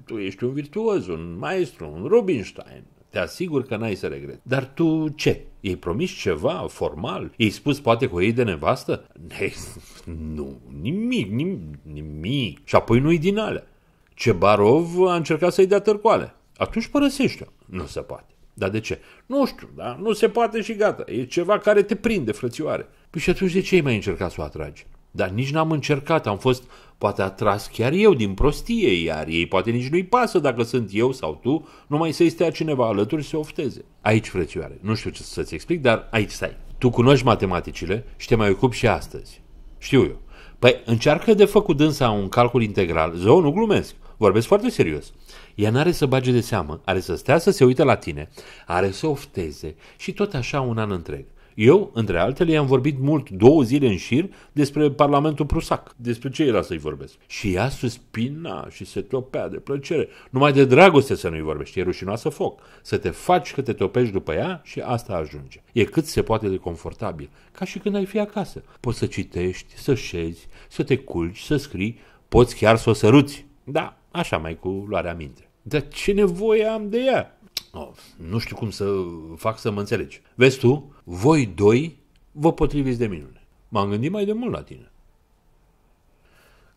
tu ești un virtuoz, un maestru, un Rubinstein. Te asigur că n-ai să regret. Dar tu ce? Ei promis ceva formal? Ei spus poate cu ei de nevastă? He, nu, nimic, nimic, nimic. Și apoi nu-i din alea. Cebarov a încercat să-i dea târcoale. Atunci părăsește-o. Nu se poate. Dar de ce? Nu știu, Da, nu se poate și gata. E ceva care te prinde, frățioare. Păi și atunci de ce ai mai încercat să o atragi? Dar nici n-am încercat, am fost poate atras chiar eu din prostie, iar ei poate nici nu-i pasă dacă sunt eu sau tu, numai să-i stea cineva alături și să ofteze. Aici, frățioare, nu știu ce să-ți explic, dar aici stai. Tu cunoști matematicile și te mai ocupi și astăzi. Știu eu. Păi încearcă de făcut însă un calcul integral. Zău, nu glumesc. Vorbesc foarte serios. Ea n-are să bage de seamă, are să stea să se uite la tine, are să ofteze și tot așa un an întreg. Eu, între altele, i-am vorbit mult două zile în șir despre Parlamentul Prusac, despre ce era să-i vorbesc. Și ea suspina și se topea de plăcere. Numai de dragoste să nu-i vorbești, e rușinoasă foc. Să te faci că te topești după ea și asta ajunge. E cât se poate de confortabil, ca și când ai fi acasă. Poți să citești, să șezi, să te culci, să scrii, poți chiar să o săruți. Da, Așa mai cu luarea minte. Dar ce nevoie am de ea? Oh, nu știu cum să fac să mă înțelegi. Vezi tu, voi doi vă potriviți de minune. M-am gândit mai de mult la tine.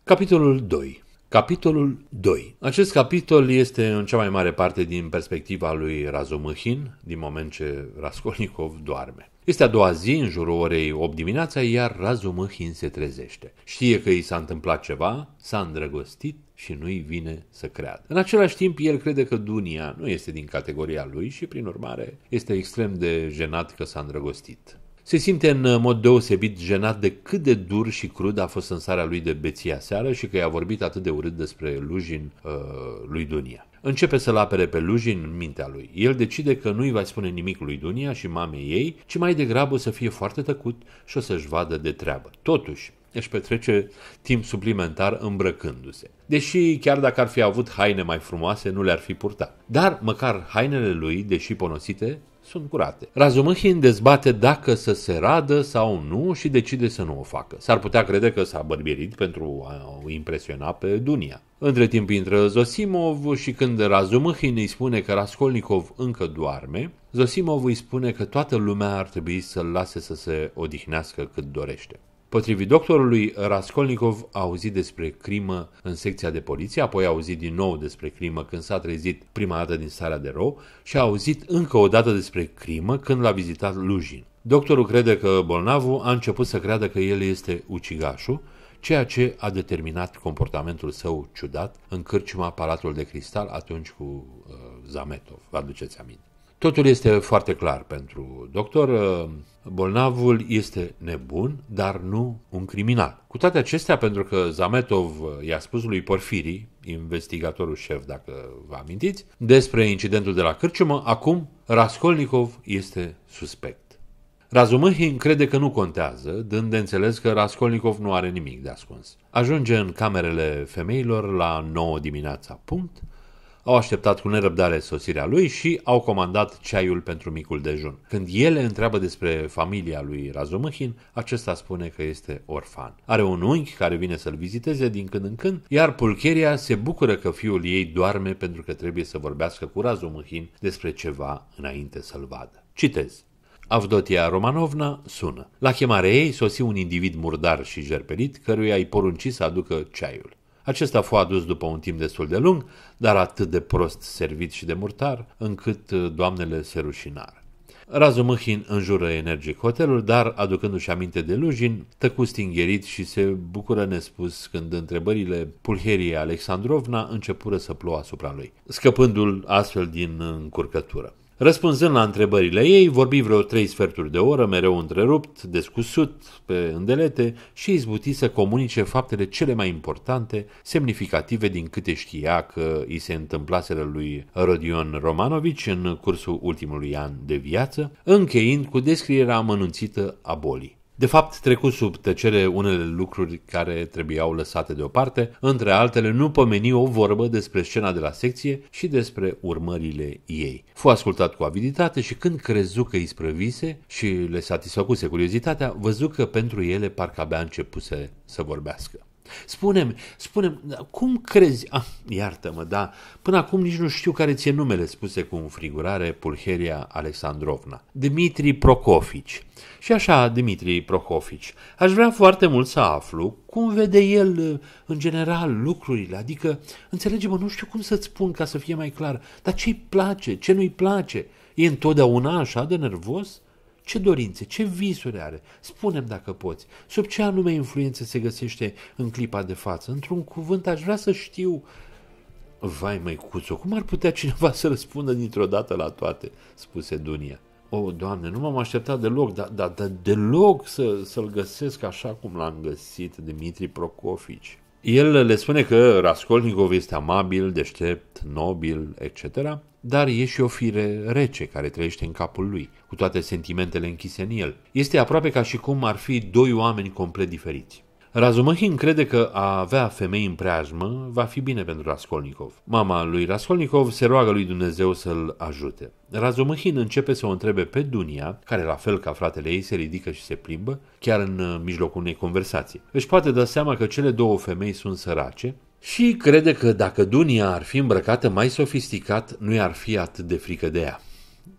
Capitolul 2 Capitolul 2. Acest capitol este în cea mai mare parte din perspectiva lui Razumihin, din moment ce Raskolnikov doarme. Este a doua zi, în jurul orei 8 dimineața, iar Razumihin se trezește. Știe că i s-a întâmplat ceva, s-a îndrăgostit și nu-i vine să creadă. În același timp, el crede că Dunia nu este din categoria lui și, prin urmare, este extrem de jenat că s-a îndrăgostit. Se simte în uh, mod deosebit jenat de cât de dur și crud a fost în sarea lui de beția seară și că i-a vorbit atât de urât despre Lujin uh, lui Dunia. Începe să-l apere pe Lujin în mintea lui. El decide că nu-i va spune nimic lui Dunia și mamei ei, ci mai degrabă o să fie foarte tăcut și o să-și vadă de treabă. Totuși, își petrece timp suplimentar îmbrăcându-se. Deși chiar dacă ar fi avut haine mai frumoase, nu le-ar fi purtat. Dar măcar hainele lui, deși ponosite, sunt curate. Razumăhin dezbate dacă să se radă sau nu și decide să nu o facă. S-ar putea crede că s-a bărbierit pentru a o impresiona pe Dunia. Între timp intră Zosimov și când Razumăhin îi spune că Raskolnikov încă doarme, Zosimov îi spune că toată lumea ar trebui să-l lase să se odihnească cât dorește. Potrivit doctorului, Raskolnikov a auzit despre crimă în secția de poliție, apoi a auzit din nou despre crimă când s-a trezit prima dată din starea de rău și a auzit încă o dată despre crimă când l-a vizitat Lujin. Doctorul crede că bolnavul a început să creadă că el este ucigașul, ceea ce a determinat comportamentul său ciudat în cârciuma Palatul de Cristal atunci cu uh, Zametov, vă aduceți aminte. Totul este foarte clar pentru doctor. Uh, bolnavul este nebun, dar nu un criminal. Cu toate acestea, pentru că Zametov uh, i-a spus lui Porfiri, investigatorul șef, dacă vă amintiți, despre incidentul de la Cârciumă, acum Raskolnikov este suspect. Razumâhin crede că nu contează, dând de înțeles că Raskolnikov nu are nimic de ascuns. Ajunge în camerele femeilor la 9 dimineața punct, au așteptat cu nerăbdare sosirea lui și au comandat ceaiul pentru micul dejun. Când ele întreabă despre familia lui Razumihin, acesta spune că este orfan. Are un unchi care vine să-l viziteze din când în când, iar Pulcheria se bucură că fiul ei doarme pentru că trebuie să vorbească cu Razumihin despre ceva înainte să-l vadă. Citez. Avdotia Romanovna sună. La chemarea ei sosi un individ murdar și jerpelit, căruia îi porunci să aducă ceaiul. Acesta fu adus după un timp destul de lung, dar atât de prost servit și de murtar, încât uh, doamnele se rușinară. Razu Mâhin înjură energic hotelul, dar, aducându-și aminte de Lujin, tăcu stingherit și se bucură nespus când întrebările pulheriei Alexandrovna începură să plouă asupra lui, scăpându-l astfel din încurcătură. Răspunzând la întrebările ei, vorbi vreo trei sferturi de oră, mereu întrerupt, descusut, pe îndelete și izbuti să comunice faptele cele mai importante, semnificative din câte știa că îi se întâmplaseră lui Rodion Romanovici în cursul ultimului an de viață, încheind cu descrierea amănunțită a bolii de fapt, trecut sub tăcere unele lucruri care trebuiau lăsate deoparte, între altele nu pomeni o vorbă despre scena de la secție și despre urmările ei. Fu ascultat cu aviditate și când crezu că îi sprăvise și le satisfăcuse curiozitatea, văzu că pentru ele parcă abia începuse să vorbească. Spune-mi, spune da, cum crezi... Ah, iartă-mă, da, până acum nici nu știu care ți-e numele, spuse cu înfrigurare Pulheria Alexandrovna. Dimitri Procofici. Și așa, Dimitri Procofici, aș vrea foarte mult să aflu cum vede el în general lucrurile, adică, înțelege-mă, nu știu cum să-ți spun ca să fie mai clar, dar ce-i place, ce nu-i place? E întotdeauna așa de nervos? ce dorințe, ce visuri are. Spunem dacă poți, sub ce anume influență se găsește în clipa de față. Într-un cuvânt, aș vrea să știu... Vai, măicuțo, cum ar putea cineva să răspundă dintr-o dată la toate?" spuse Dunia. O, Doamne, nu m-am așteptat deloc, dar da, da, deloc să, să-l găsesc așa cum l-am găsit, Dimitri Procofici. El le spune că Raskolnikov este amabil, deștept, nobil, etc., dar e și o fire rece care trăiește în capul lui, cu toate sentimentele închise în el. Este aproape ca și cum ar fi doi oameni complet diferiți. Razumahin crede că a avea femei în preajmă va fi bine pentru Raskolnikov. Mama lui Raskolnikov se roagă lui Dumnezeu să-l ajute. Razumahin începe să o întrebe pe Dunia, care la fel ca fratele ei se ridică și se plimbă, chiar în uh, mijlocul unei conversații. Își poate da seama că cele două femei sunt sărace și crede că dacă Dunia ar fi îmbrăcată mai sofisticat, nu i-ar fi atât de frică de ea.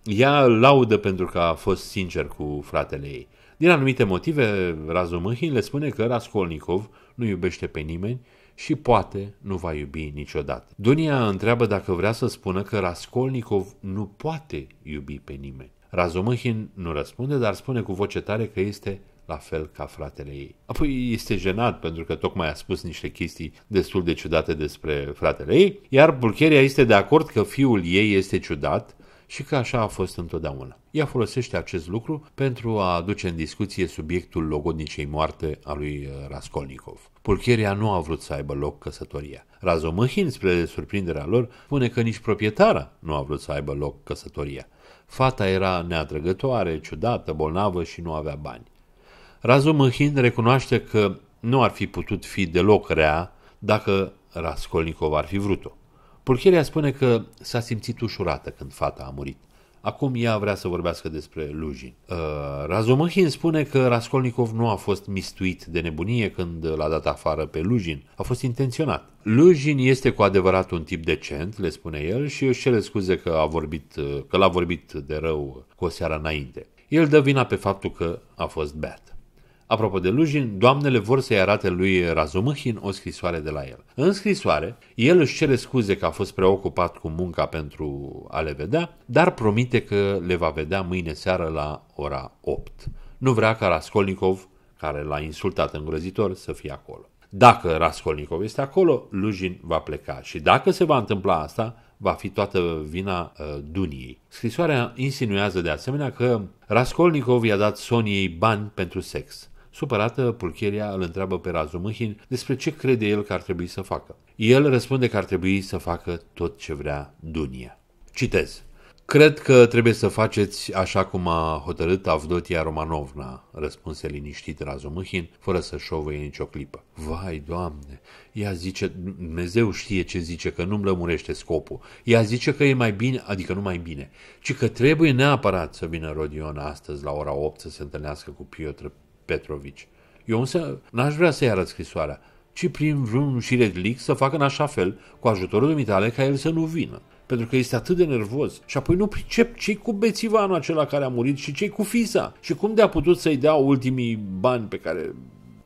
Ea laudă pentru că a fost sincer cu fratele ei. Din anumite motive, Razumâhin le spune că Raskolnikov nu iubește pe nimeni și poate nu va iubi niciodată. Dunia întreabă dacă vrea să spună că Raskolnikov nu poate iubi pe nimeni. Razumâhin nu răspunde, dar spune cu voce tare că este la fel ca fratele ei. Apoi este jenat pentru că tocmai a spus niște chestii destul de ciudate despre fratele ei, iar Pulcheria este de acord că fiul ei este ciudat și că așa a fost întotdeauna. Ea folosește acest lucru pentru a aduce în discuție subiectul logodnicei moarte a lui uh, Raskolnikov. Pulcheria nu a vrut să aibă loc căsătoria. Razomâhin, spre surprinderea lor, spune că nici proprietara nu a vrut să aibă loc căsătoria. Fata era neatrăgătoare, ciudată, bolnavă și nu avea bani. Razu Mâhin recunoaște că nu ar fi putut fi deloc rea dacă Raskolnikov ar fi vrut-o. Pulcheria spune că s-a simțit ușurată când fata a murit. Acum ea vrea să vorbească despre Lujin. Uh, Razumahin spune că Raskolnikov nu a fost mistuit de nebunie când l-a dat afară pe Lujin. A fost intenționat. Lujin este cu adevărat un tip decent, le spune el, și își cere scuze că, a vorbit, uh, că l-a vorbit de rău cu o seară înainte. El dă vina pe faptul că a fost beat. Apropo de Lujin, doamnele vor să-i arate lui Razumâhin o scrisoare de la el. În scrisoare, el își cere scuze că a fost preocupat cu munca pentru a le vedea, dar promite că le va vedea mâine seară la ora 8. Nu vrea ca Raskolnikov, care l-a insultat îngrozitor, să fie acolo. Dacă Raskolnikov este acolo, Lujin va pleca și dacă se va întâmpla asta, va fi toată vina uh, Duniei. Scrisoarea insinuează de asemenea că Raskolnikov i-a dat Soniei bani pentru sex. Supărată, Pulcheria îl întreabă pe Razumihin despre ce crede el că ar trebui să facă. El răspunde că ar trebui să facă tot ce vrea Dunia. Citez. Cred că trebuie să faceți așa cum a hotărât Avdotia Romanovna, răspunse liniștit Razumihin, fără să șovăie nicio clipă. Vai, Doamne, ea zice, Dumnezeu știe ce zice, că nu-mi lămurește scopul. Ea zice că e mai bine, adică nu mai bine, ci că trebuie neapărat să vină Rodion astăzi la ora 8 să se întâlnească cu Piotr Petrovici. Eu însă n-aș vrea să-i arăt scrisoarea, ci prin vreun șireglic să facă în așa fel, cu ajutorul dumitale, ca el să nu vină. Pentru că este atât de nervos și apoi nu pricep ce cu bețivanul acela care a murit și ce cu fisa și cum de-a putut să-i dea ultimii bani pe care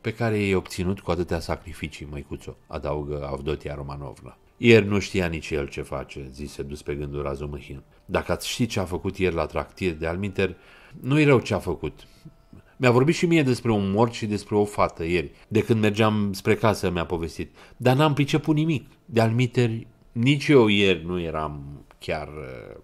pe care i-ai obținut cu atâtea sacrificii, măicuțo, adaugă Avdotia Romanovna. Ieri nu știa nici el ce face, zise dus pe gândul Razumihin. Dacă ați ști ce a făcut ieri la tractir de alminter, nu-i rău ce a făcut. Mi-a vorbit și mie despre un mort și despre o fată ieri. De când mergeam spre casă mi-a povestit. Dar n-am priceput nimic. de almiteri, nici eu ieri nu eram chiar... Uh,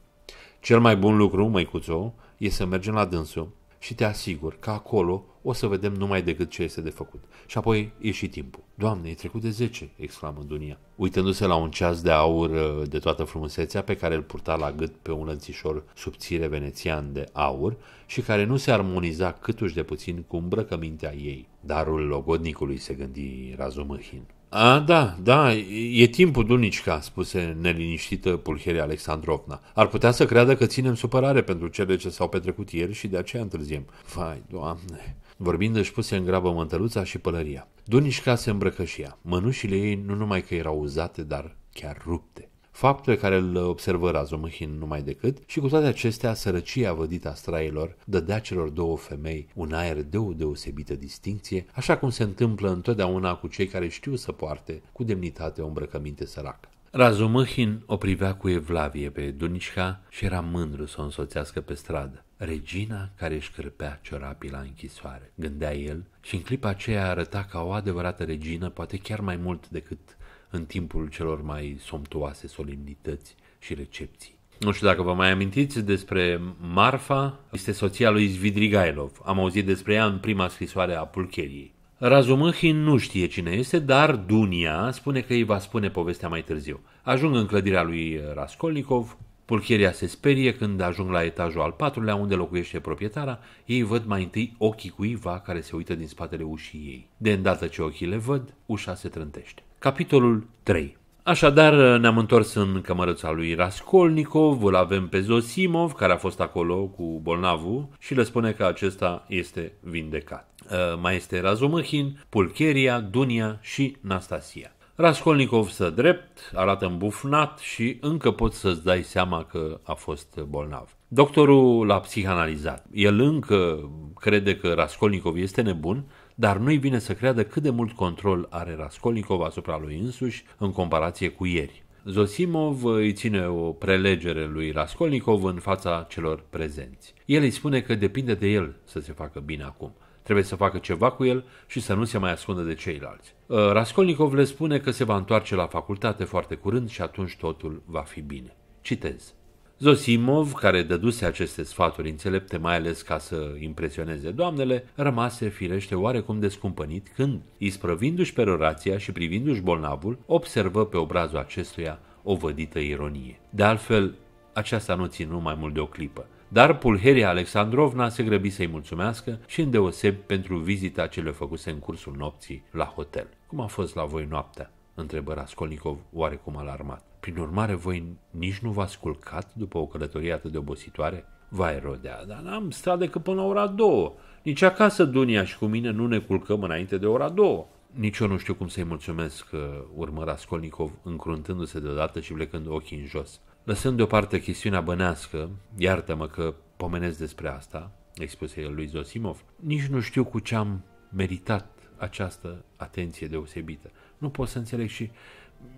cel mai bun lucru, măicuțo, e să mergem la dânsul, și te asigur că acolo o să vedem numai decât ce este de făcut. Și apoi e și timpul. Doamne, e trecut de 10, exclamă Dunia, uitându-se la un ceas de aur uh, de toată frumusețea pe care îl purta la gât pe un lănțișor subțire venețian de aur și care nu se armoniza câtuși de puțin cu îmbrăcămintea ei. Darul logodnicului se gândi Razumâhin. A, da, da, e timpul, Dunicica, spuse neliniștită Pulheria Alexandrovna. Ar putea să creadă că ținem supărare pentru cele ce s-au petrecut ieri și de aceea întârziem. Vai, doamne... Vorbind își puse în grabă mântăluța și pălăria. Dunișca se îmbrăcă și ea. Mănușile ei nu numai că erau uzate, dar chiar rupte fapt pe care îl observă Razumihin numai decât, și cu toate acestea sărăcia vădită a strailor dădea celor două femei un aer de o deosebită distinție, așa cum se întâmplă întotdeauna cu cei care știu să poarte cu demnitate o îmbrăcăminte săracă. Razumihin o privea cu evlavie pe Dunișca și era mândru să o însoțească pe stradă. Regina care își cârpea ciorapii la închisoare, gândea el și în clipa aceea arăta ca o adevărată regină, poate chiar mai mult decât în timpul celor mai somptuoase solemnități și recepții. Nu știu dacă vă mai amintiți despre Marfa, este soția lui Svidrigailov. Am auzit despre ea în prima scrisoare a Pulcheriei. Razumâhin nu știe cine este, dar Dunia spune că îi va spune povestea mai târziu. Ajung în clădirea lui Raskolnikov, Pulcheria se sperie când ajung la etajul al patrulea unde locuiește proprietara, ei văd mai întâi ochii cuiva care se uită din spatele ușii ei. De îndată ce ochii le văd, ușa se trântește. Capitolul 3 Așadar, ne-am întors în cămărăța lui Raskolnikov, îl avem pe Zosimov, care a fost acolo cu bolnavul și le spune că acesta este vindecat. Uh, mai este Razumahin, Pulcheria, Dunia și Nastasia. Raskolnikov stă drept, arată îmbufnat și încă poți să-ți dai seama că a fost bolnav. Doctorul l-a psihanalizat. El încă crede că Raskolnikov este nebun dar nu-i vine să creadă cât de mult control are Raskolnikov asupra lui însuși în comparație cu ieri. Zosimov uh, îi ține o prelegere lui Raskolnikov în fața celor prezenți. El îi spune că depinde de el să se facă bine acum. Trebuie să facă ceva cu el și să nu se mai ascundă de ceilalți. Uh, Raskolnikov le spune că se va întoarce la facultate foarte curând și atunci totul va fi bine. Citez. Zosimov, care dăduse aceste sfaturi înțelepte mai ales ca să impresioneze doamnele, rămase firește oarecum descumpănit când, isprăvindu-și perorația și privindu-și bolnavul, observă pe obrazul acestuia o vădită ironie. De altfel, aceasta nu ținu mai mult de o clipă. Dar Pulheria Alexandrovna se grăbi să-i mulțumească și îndeoseb pentru vizita ce le făcuse în cursul nopții la hotel. Cum a fost la voi noaptea? întrebă Raskolnikov oarecum alarmat. Prin urmare, voi nici nu v-ați culcat după o călătorie atât de obositoare? Vai, Rodea, dar n-am stat decât până la ora două. Nici acasă Dunia și cu mine nu ne culcăm înainte de ora două. Nici eu nu știu cum să-i mulțumesc, uh, urmă Raskolnikov, încruntându-se deodată și plecând ochii în jos. Lăsând deoparte chestiunea bănească, iartă-mă că pomenesc despre asta, expuse el lui Zosimov, nici nu știu cu ce am meritat această atenție deosebită. Nu pot să înțeleg și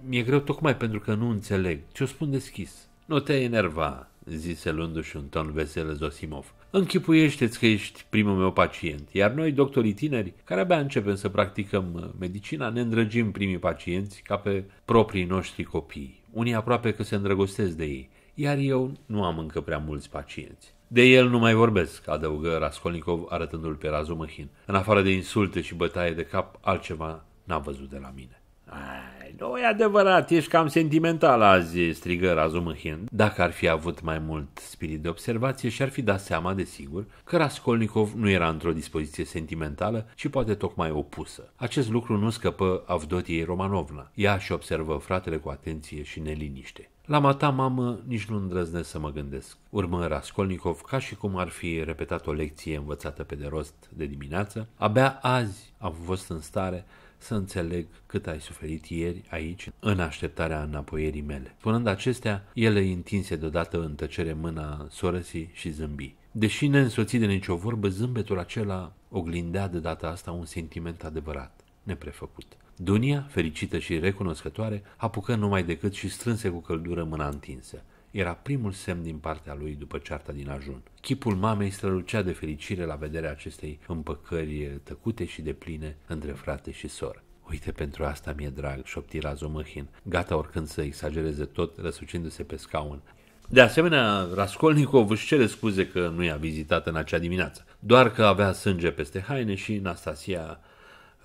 mi-e greu tocmai pentru că nu înțeleg. Ce o spun deschis. Nu te enerva, zise luându-și un ton vesel Zosimov. Închipuiește-ți că ești primul meu pacient, iar noi, doctorii tineri, care abia începem să practicăm uh, medicina, ne îndrăgim primii pacienți ca pe proprii noștri copii. Unii aproape că se îndrăgostesc de ei, iar eu nu am încă prea mulți pacienți. De el nu mai vorbesc, adăugă Raskolnikov arătându-l pe Razumahin. În afară de insulte și bătaie de cap, altceva n-a văzut de la mine. Ai, nu e adevărat, ești cam sentimental azi, strigă Razumihin. Dacă ar fi avut mai mult spirit de observație și-ar fi dat seama, desigur, că Raskolnikov nu era într-o dispoziție sentimentală, ci poate tocmai opusă. Acest lucru nu scăpă Avdotiei Romanovna. Ea și observă fratele cu atenție și neliniște. La mata mamă nici nu îndrăznesc să mă gândesc. Urmă Raskolnikov ca și cum ar fi repetat o lecție învățată pe de rost de dimineață. Abia azi am fost în stare să înțeleg cât ai suferit ieri aici în așteptarea înapoierii mele. Spunând acestea, el îi întinse deodată în tăcere mâna sorăsii și zâmbi. Deși neînsoțit de nicio vorbă, zâmbetul acela oglindea de data asta un sentiment adevărat, neprefăcut. Dunia, fericită și recunoscătoare, apucă numai decât și strânse cu căldură mâna întinsă. Era primul semn din partea lui după cearta din ajun. Chipul mamei strălucea de fericire la vederea acestei împăcări tăcute și de pline între frate și soră. Uite, pentru asta mi-e drag, șopti Razumahin, gata oricând să exagereze tot, răsucindu-se pe scaun. De asemenea, Raskolnikov își cere scuze că nu i-a vizitat în acea dimineață, doar că avea sânge peste haine și Nastasia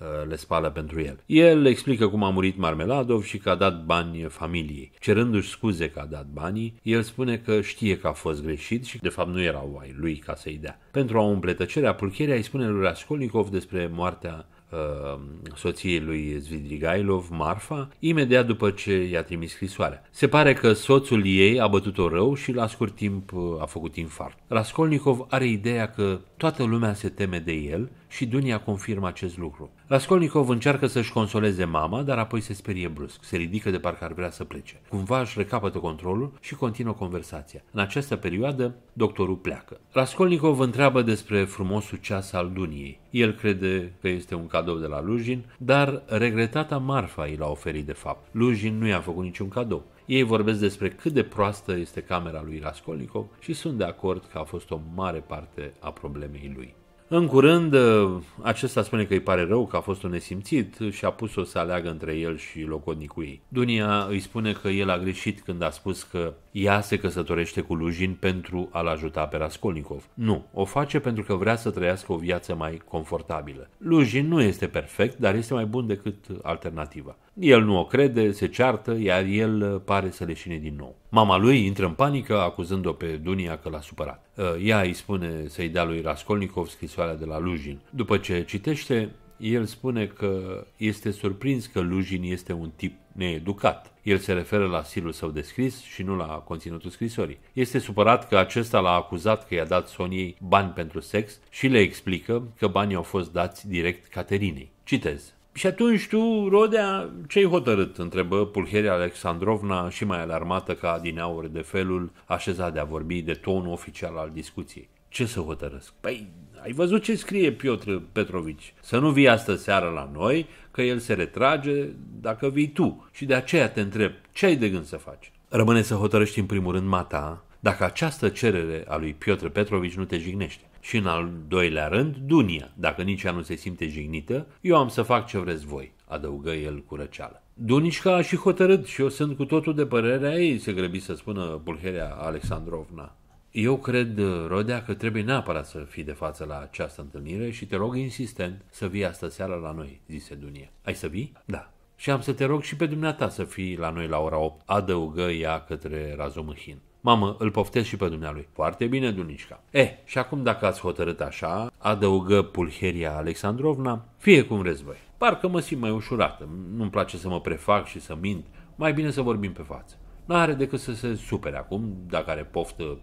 Uh, le spală pentru el. El explică cum a murit Marmeladov și că a dat bani familiei. Cerându-și scuze că a dat banii, el spune că știe că a fost greșit și de fapt nu erau ai lui ca să-i dea. Pentru a umple tăcerea, Pulcheria îi spune lui Raskolnikov despre moartea uh, soției lui Zvidrigailov, Marfa, imediat după ce i-a trimis scrisoarea. Se pare că soțul ei a bătut-o rău și la scurt timp uh, a făcut infart. Raskolnikov are ideea că toată lumea se teme de el și Dunia confirmă acest lucru. Raskolnikov încearcă să-și consoleze mama, dar apoi se sperie brusc, se ridică de parcă ar vrea să plece. Cumva își recapătă controlul și continuă conversația. În această perioadă, doctorul pleacă. Raskolnikov întreabă despre frumosul ceas al Duniei. El crede că este un cadou de la Lujin, dar regretata Marfa i l-a oferit de fapt. Lujin nu i-a făcut niciun cadou. Ei vorbesc despre cât de proastă este camera lui Raskolnikov și sunt de acord că a fost o mare parte a problemei lui. În curând, ă, acesta spune că îi pare rău că a fost un nesimțit și a pus-o să aleagă între el și locodnicul ei. Dunia îi spune că el a greșit când a spus că ea se căsătorește cu Lujin pentru a-l ajuta pe Raskolnikov. Nu, o face pentru că vrea să trăiască o viață mai confortabilă. Lujin nu este perfect, dar este mai bun decât alternativa. El nu o crede, se ceartă, iar el uh, pare să leșine din nou. Mama lui intră în panică, acuzând-o pe Dunia că l-a supărat. Uh, ea îi spune să-i dea lui Raskolnikov scrisoarea de la Lujin. După ce citește, el spune că este surprins că Lujin este un tip needucat. El se referă la stilul său de scris și nu la conținutul scrisorii. Este supărat că acesta l-a acuzat că i-a dat Soniei bani pentru sex și le explică că banii au fost dați direct Caterinei. Citez. Și atunci tu, Rodea, ce-ai hotărât? întrebă Pulheria Alexandrovna și mai alarmată ca din aur de felul așezat de a vorbi de tonul oficial al discuției. Ce să hotărăsc? Păi, ai văzut ce scrie Piotr Petrovici? Să nu vii astă seară la noi, că el se retrage dacă vii tu. Și de aceea te întreb, ce ai de gând să faci? Rămâne să hotărăști în primul rând mata, dacă această cerere a lui Piotr Petrovici nu te jignește. Și în al doilea rând, Dunia, dacă nici ea nu se simte jignită, eu am să fac ce vreți voi, adăugă el cu răceală. Dunișca a și hotărât și eu sunt cu totul de părerea ei, se grăbi să spună Bulheria Alexandrovna. Eu cred, uh, Rodea, că trebuie neapărat să fii de față la această întâlnire și te rog insistent să vii astă seară la noi, zise Dunie. Ai să vii? Da. Și am să te rog și pe dumneata să fii la noi la ora 8, adăugă ea către Razomâhin. Mamă, îl poftesc și pe dumnealui. Foarte bine, Dunișca. Eh, și acum dacă ați hotărât așa, adăugă Pulheria Alexandrovna, fie cum vreți voi. Parcă mă simt mai ușurată, nu-mi place să mă prefac și să mint, mai bine să vorbim pe față. N-are decât să se supere acum, dacă are poftă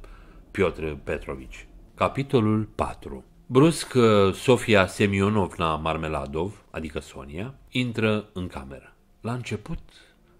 Piotr Petrovici. Capitolul 4 Brusc, uh, Sofia Semionovna Marmeladov, adică Sonia, intră în cameră. La început,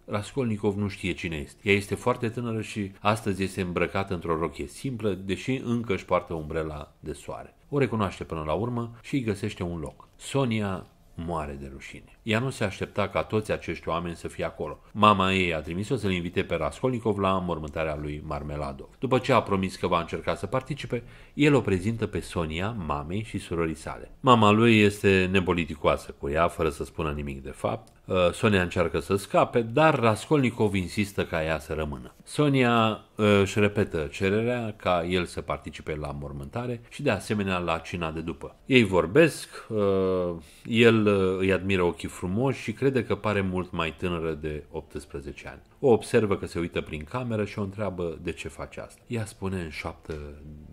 Raskolnikov nu știe cine este. Ea este foarte tânără și astăzi este îmbrăcată într-o rochie simplă, deși încă își poartă umbrela de soare. O recunoaște până la urmă și îi găsește un loc. Sonia moare de rușine. Ea nu se aștepta ca toți acești oameni să fie acolo. Mama ei a trimis-o să-l invite pe Raskolnikov la mormântarea lui Marmeladov. După ce a promis că va încerca să participe, el o prezintă pe Sonia, mamei și surorii sale. Mama lui este nepoliticoasă cu ea, fără să spună nimic de fapt. Uh, Sonia încearcă să scape, dar Raskolnikov insistă ca ea să rămână. Sonia uh, își repetă cererea ca el să participe la mormântare și de asemenea la cina de după. Ei vorbesc, uh, el îi admiră ochii frumoși și crede că pare mult mai tânără de 18 ani. O observă că se uită prin cameră și o întreabă de ce face asta. Ea spune în șoaptă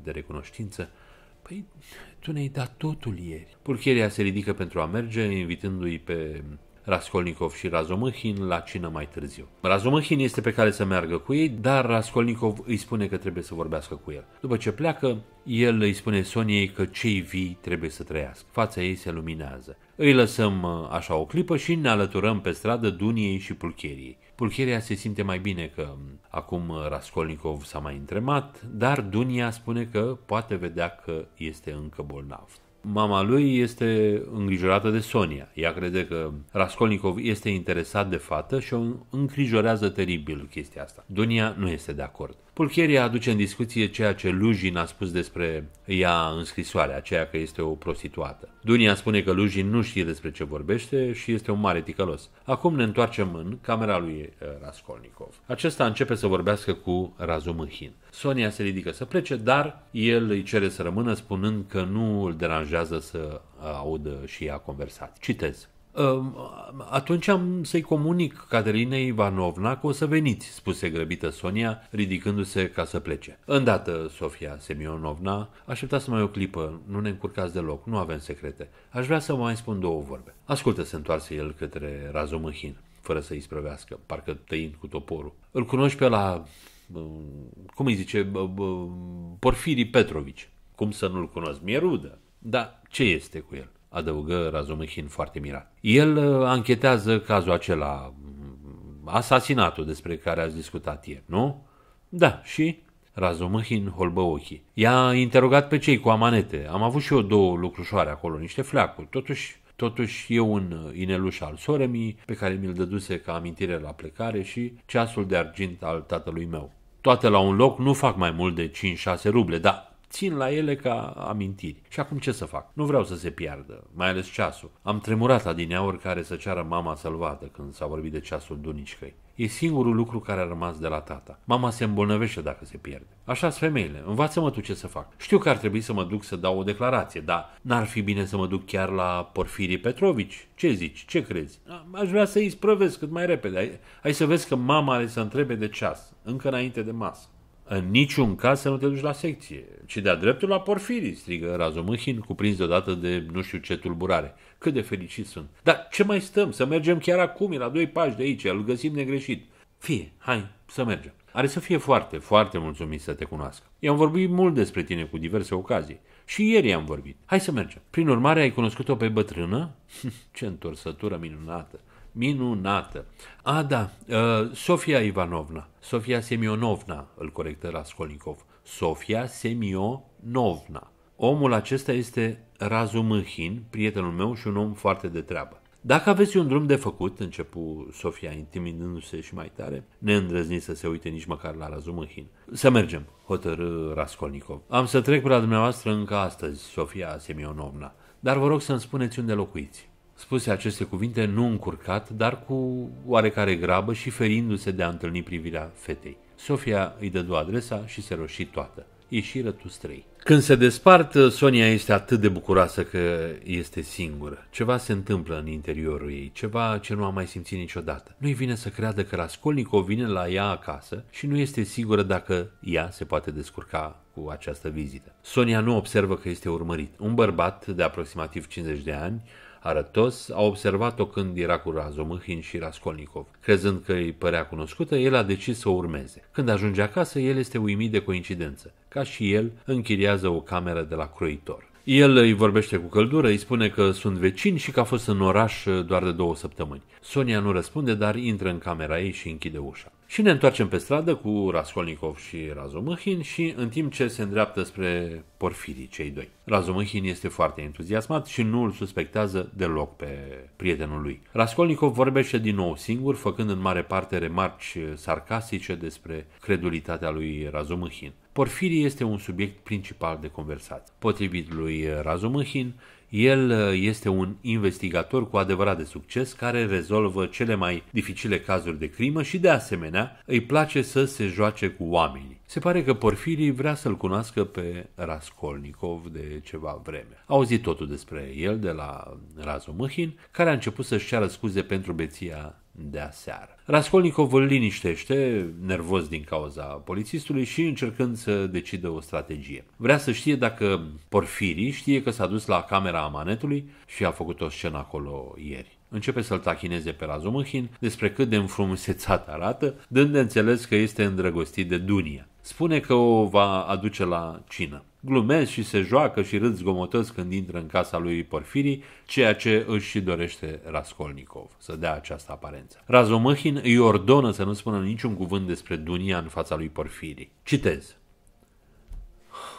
de recunoștință, Păi, tu ne-ai dat totul ieri. Purcheria se ridică pentru a merge, invitându-i pe Raskolnikov și Razomâhin la cină mai târziu. Razomâhin este pe care să meargă cu ei, dar Raskolnikov îi spune că trebuie să vorbească cu el. După ce pleacă, el îi spune Soniei că cei vii trebuie să trăiască. Fața ei se luminează. Îi lăsăm uh, așa o clipă și ne alăturăm pe stradă Duniei și Pulcheriei. Pulcheria se simte mai bine că um, acum uh, Raskolnikov s-a mai întremat, dar Dunia spune că poate vedea că este încă bolnav. Mama lui este îngrijorată de Sonia. Ea crede că Raskolnikov este interesat de fată și o îngrijorează teribil chestia asta. Dunia nu este de acord. Pulcheria aduce în discuție ceea ce Lujin a spus despre ea în scrisoare, aceea că este o prostituată. Dunia spune că Lujin nu știe despre ce vorbește și este un mare ticălos. Acum ne întoarcem în camera lui eh, Raskolnikov. Acesta începe să vorbească cu Razumihin. Sonia se ridică să plece, dar el îi cere să rămână spunând că nu îl deranjează să audă și ea conversații. Citez. Atunci am să-i comunic Caterinei Ivanovna că o să veniți, spuse grăbită Sonia, ridicându-se ca să plece. Îndată, Sofia Semionovna, așteptați mai o clipă, nu ne încurcați deloc, nu avem secrete. Aș vrea să vă mai spun două vorbe. Ascultă, se întoarse el către Razumahin, fără să-i sprăvească, parcă tăind cu toporul. Îl cunoști pe la, cum îi zice, Porfiri Petrovici. Cum să nu-l cunosc? Mi-e rudă. Dar ce este cu el? adăugă Razumihin foarte mirat. El uh, anchetează cazul acela, mm, asasinatul despre care ați discutat ieri, nu? Da, și? Razumihin holbă ochii. I-a interogat pe cei cu amanete. Am avut și eu două lucrușoare acolo, niște fleacuri. Totuși, Totuși e un uh, ineluș al soremii pe care mi-l dăduse ca amintire la plecare și ceasul de argint al tatălui meu. Toate la un loc nu fac mai mult de 5-6 ruble, dar țin la ele ca amintiri. Și acum ce să fac? Nu vreau să se piardă, mai ales ceasul. Am tremurat adineauri care să ceară mama să-l vadă când s-a vorbit de ceasul Dunicicăi. E singurul lucru care a rămas de la tata. Mama se îmbolnăvește dacă se pierde. așa femeile, învață-mă tu ce să fac. Știu că ar trebui să mă duc să dau o declarație, dar n-ar fi bine să mă duc chiar la Porfirii Petrovici? Ce zici? Ce crezi? Aș vrea să-i sprăvesc cât mai repede. Ai, să vezi că mama are să întrebe de ceas, încă înainte de masă în niciun caz să nu te duci la secție, ci de-a dreptul la porfirii, strigă Razumâhin, cuprins deodată de nu știu ce tulburare. Cât de fericit sunt! Dar ce mai stăm? Să mergem chiar acum, e la doi pași de aici, îl găsim negreșit. Fie, hai, să mergem. Are să fie foarte, foarte mulțumit să te cunoască. I-am vorbit mult despre tine cu diverse ocazii. Și ieri am vorbit. Hai să mergem. Prin urmare, ai cunoscut-o pe bătrână? ce întorsătură minunată! minunată. A, da, uh, Sofia Ivanovna, Sofia Semionovna, îl corectă Raskolnikov. Sofia Semionovna. Omul acesta este Razu Mâhin, prietenul meu și un om foarte de treabă. Dacă aveți un drum de făcut, începu Sofia intimidându-se și mai tare, ne îndrăzni să se uite nici măcar la Razu Mâhin. Să mergem, hotărâ Raskolnikov. Am să trec pe la dumneavoastră încă astăzi, Sofia Semionovna, dar vă rog să-mi spuneți unde locuiți. Spuse aceste cuvinte nu încurcat, dar cu oarecare grabă și ferindu-se de a întâlni privirea fetei. Sofia îi dădu adresa și se roși toată. Ieșiră tu trei. Când se despart, Sonia este atât de bucuroasă că este singură. Ceva se întâmplă în interiorul ei, ceva ce nu a mai simțit niciodată. Nu-i vine să creadă că Raskolnikov vine la ea acasă și nu este sigură dacă ea se poate descurca cu această vizită. Sonia nu observă că este urmărit. Un bărbat de aproximativ 50 de ani arătos, a observat-o când era cu Razomâhin și Raskolnikov. Crezând că îi părea cunoscută, el a decis să o urmeze. Când ajunge acasă, el este uimit de coincidență. Ca și el, închiriază o cameră de la croitor. El îi vorbește cu căldură, îi spune că sunt vecini și că a fost în oraș doar de două săptămâni. Sonia nu răspunde, dar intră în camera ei și închide ușa. Și ne întoarcem pe stradă cu Raskolnikov și Razumihin și în timp ce se îndreaptă spre Porfirii, cei doi. Razumihin este foarte entuziasmat și nu îl suspectează deloc pe prietenul lui. Raskolnikov vorbește din nou singur, făcând în mare parte remarci sarcastice despre credulitatea lui Razumihin. Porfirii este un subiect principal de conversație. Potrivit lui Razumihin, el uh, este un investigator cu adevărat de succes care rezolvă cele mai dificile cazuri de crimă și de asemenea îi place să se joace cu oameni. Se pare că Porfirii vrea să-l cunoască pe Raskolnikov de ceva vreme. A auzit totul despre el de la Razumihin, care a început să-și ceară scuze pentru beția de aseară. Raskolnikov îl liniștește, nervos din cauza polițistului și încercând să decidă o strategie. Vrea să știe dacă Porfirii știe că s-a dus la camera amanetului și a făcut o scenă acolo ieri. Începe să-l tachineze pe Razumihin despre cât de înfrumusețat arată, dând de înțeles că este îndrăgostit de Dunia. Spune că o va aduce la cină. Glumez și se joacă și râd zgomotos când intră în casa lui Porfirii, ceea ce își și dorește Raskolnikov, să dea această aparență. Razomâhin îi ordonă să nu spună niciun cuvânt despre Dunia în fața lui Porfirii. Citez.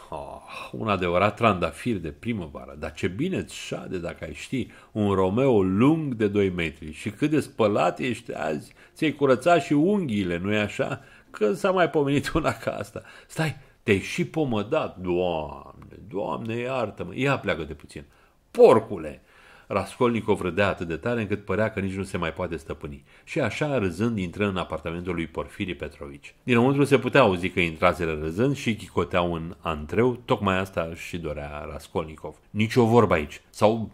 Oh, un adevărat trandafir de primăvară, dar ce bine îți șade dacă ai ști, un Romeo lung de 2 metri și cât de spălat ești azi, ți-ai curățat și unghiile, nu-i așa? că s-a mai pomenit una ca asta. Stai, te-ai și pomădat, doamne, doamne, iartă-mă, ia pleacă de puțin. Porcule! Raskolnikov râdea atât de tare încât părea că nici nu se mai poate stăpâni. Și așa, râzând, intră în apartamentul lui Porfiri Petrovici. Dinăuntru se putea auzi că intraseră râzând și chicoteau în antreu, tocmai asta și dorea Raskolnikov. Nici o vorbă aici, sau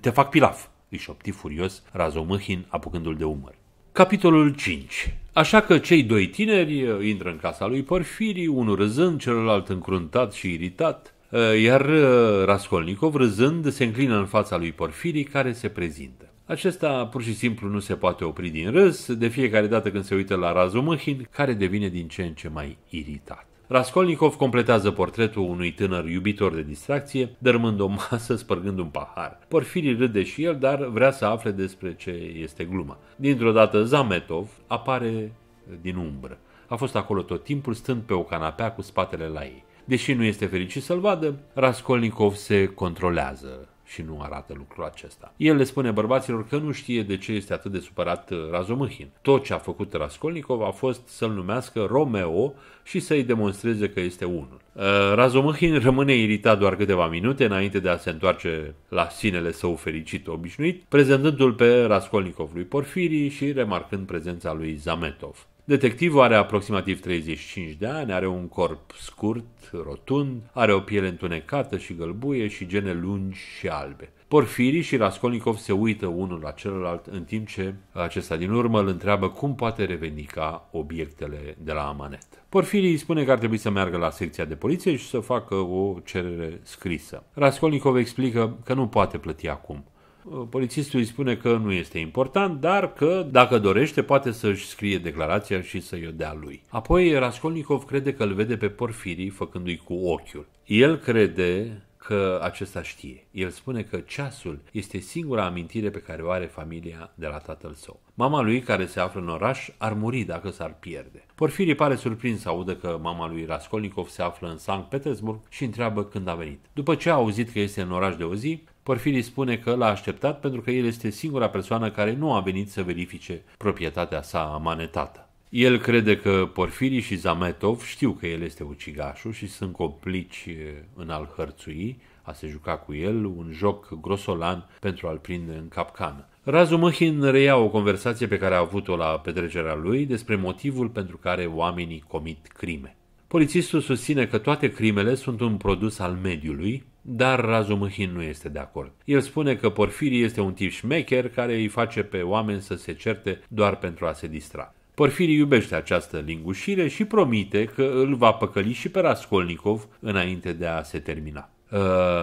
te fac pilaf, îi șopti furios Razomâhin apucându-l de umăr. Capitolul 5 Așa că cei doi tineri uh, intră în casa lui Porfiri, unul râzând, celălalt încruntat și iritat, uh, iar uh, Raskolnikov râzând se înclină în fața lui Porfiri care se prezintă. Acesta pur și simplu nu se poate opri din râs de fiecare dată când se uită la Razumahin, care devine din ce în ce mai iritat. Raskolnikov completează portretul unui tânăr iubitor de distracție, dărmând o masă spărgând un pahar. Porfiri râde și el, dar vrea să afle despre ce este gluma. Dintr-o dată Zametov apare din umbră. A fost acolo tot timpul, stând pe o canapea cu spatele la ei. Deși nu este fericit să-l vadă, Raskolnikov se controlează și nu arată lucrul acesta. El le spune bărbaților că nu știe de ce este atât de supărat uh, Razomâhin. Tot ce a făcut Raskolnikov a fost să-l numească Romeo și să-i demonstreze că este unul. Uh, Razomâhin rămâne iritat doar câteva minute înainte de a se întoarce la sinele său fericit obișnuit, prezentându-l pe Raskolnikov lui Porfirii și remarcând prezența lui Zametov. Detectivul are aproximativ 35 de ani, are un corp scurt, rotund, are o piele întunecată și gălbuie și gene lungi și albe. Porfiri și Raskolnikov se uită unul la celălalt în timp ce acesta din urmă îl întreabă cum poate reveni ca obiectele de la amanet. Porfiri îi spune că ar trebui să meargă la secția de poliție și să facă o cerere scrisă. Raskolnikov explică că nu poate plăti acum. Eh, polițistul îi spune că nu este important, dar că, dacă dorește, poate să-și scrie declarația și să-i o dea lui. Apoi, Raskolnikov crede că îl vede pe Porfirii făcându-i cu ochiul. El crede că acesta știe. El spune că ceasul este singura amintire pe care o are familia de la tatăl său. Mama lui, care se află în oraș, ar muri dacă s-ar pierde. Porfirii pare surprins să audă că mama lui Raskolnikov se află în Sankt Petersburg și întreabă când a venit. După ce a auzit că este în oraș de o zi, Porfirii spune că l-a așteptat pentru că el este singura persoană care nu a venit să verifice proprietatea sa amanetată. El crede că Porfirii și Zametov știu că el este ucigașul și sunt complici în al hărțui, a se juca cu el, un joc grosolan pentru a-l prinde în capcană. Razu Mâhin reia o conversație pe care a avut-o la petrecerea lui despre motivul pentru care oamenii comit crime. Polițistul susține că toate crimele sunt un produs al mediului, dar Razumhin nu este de acord. El spune că Porfirii este un tip șmecher care îi face pe oameni să se certe doar pentru a se distra. Porfirii iubește această lingușire și promite că îl va păcăli și pe Raskolnikov înainte de a se termina. Uh,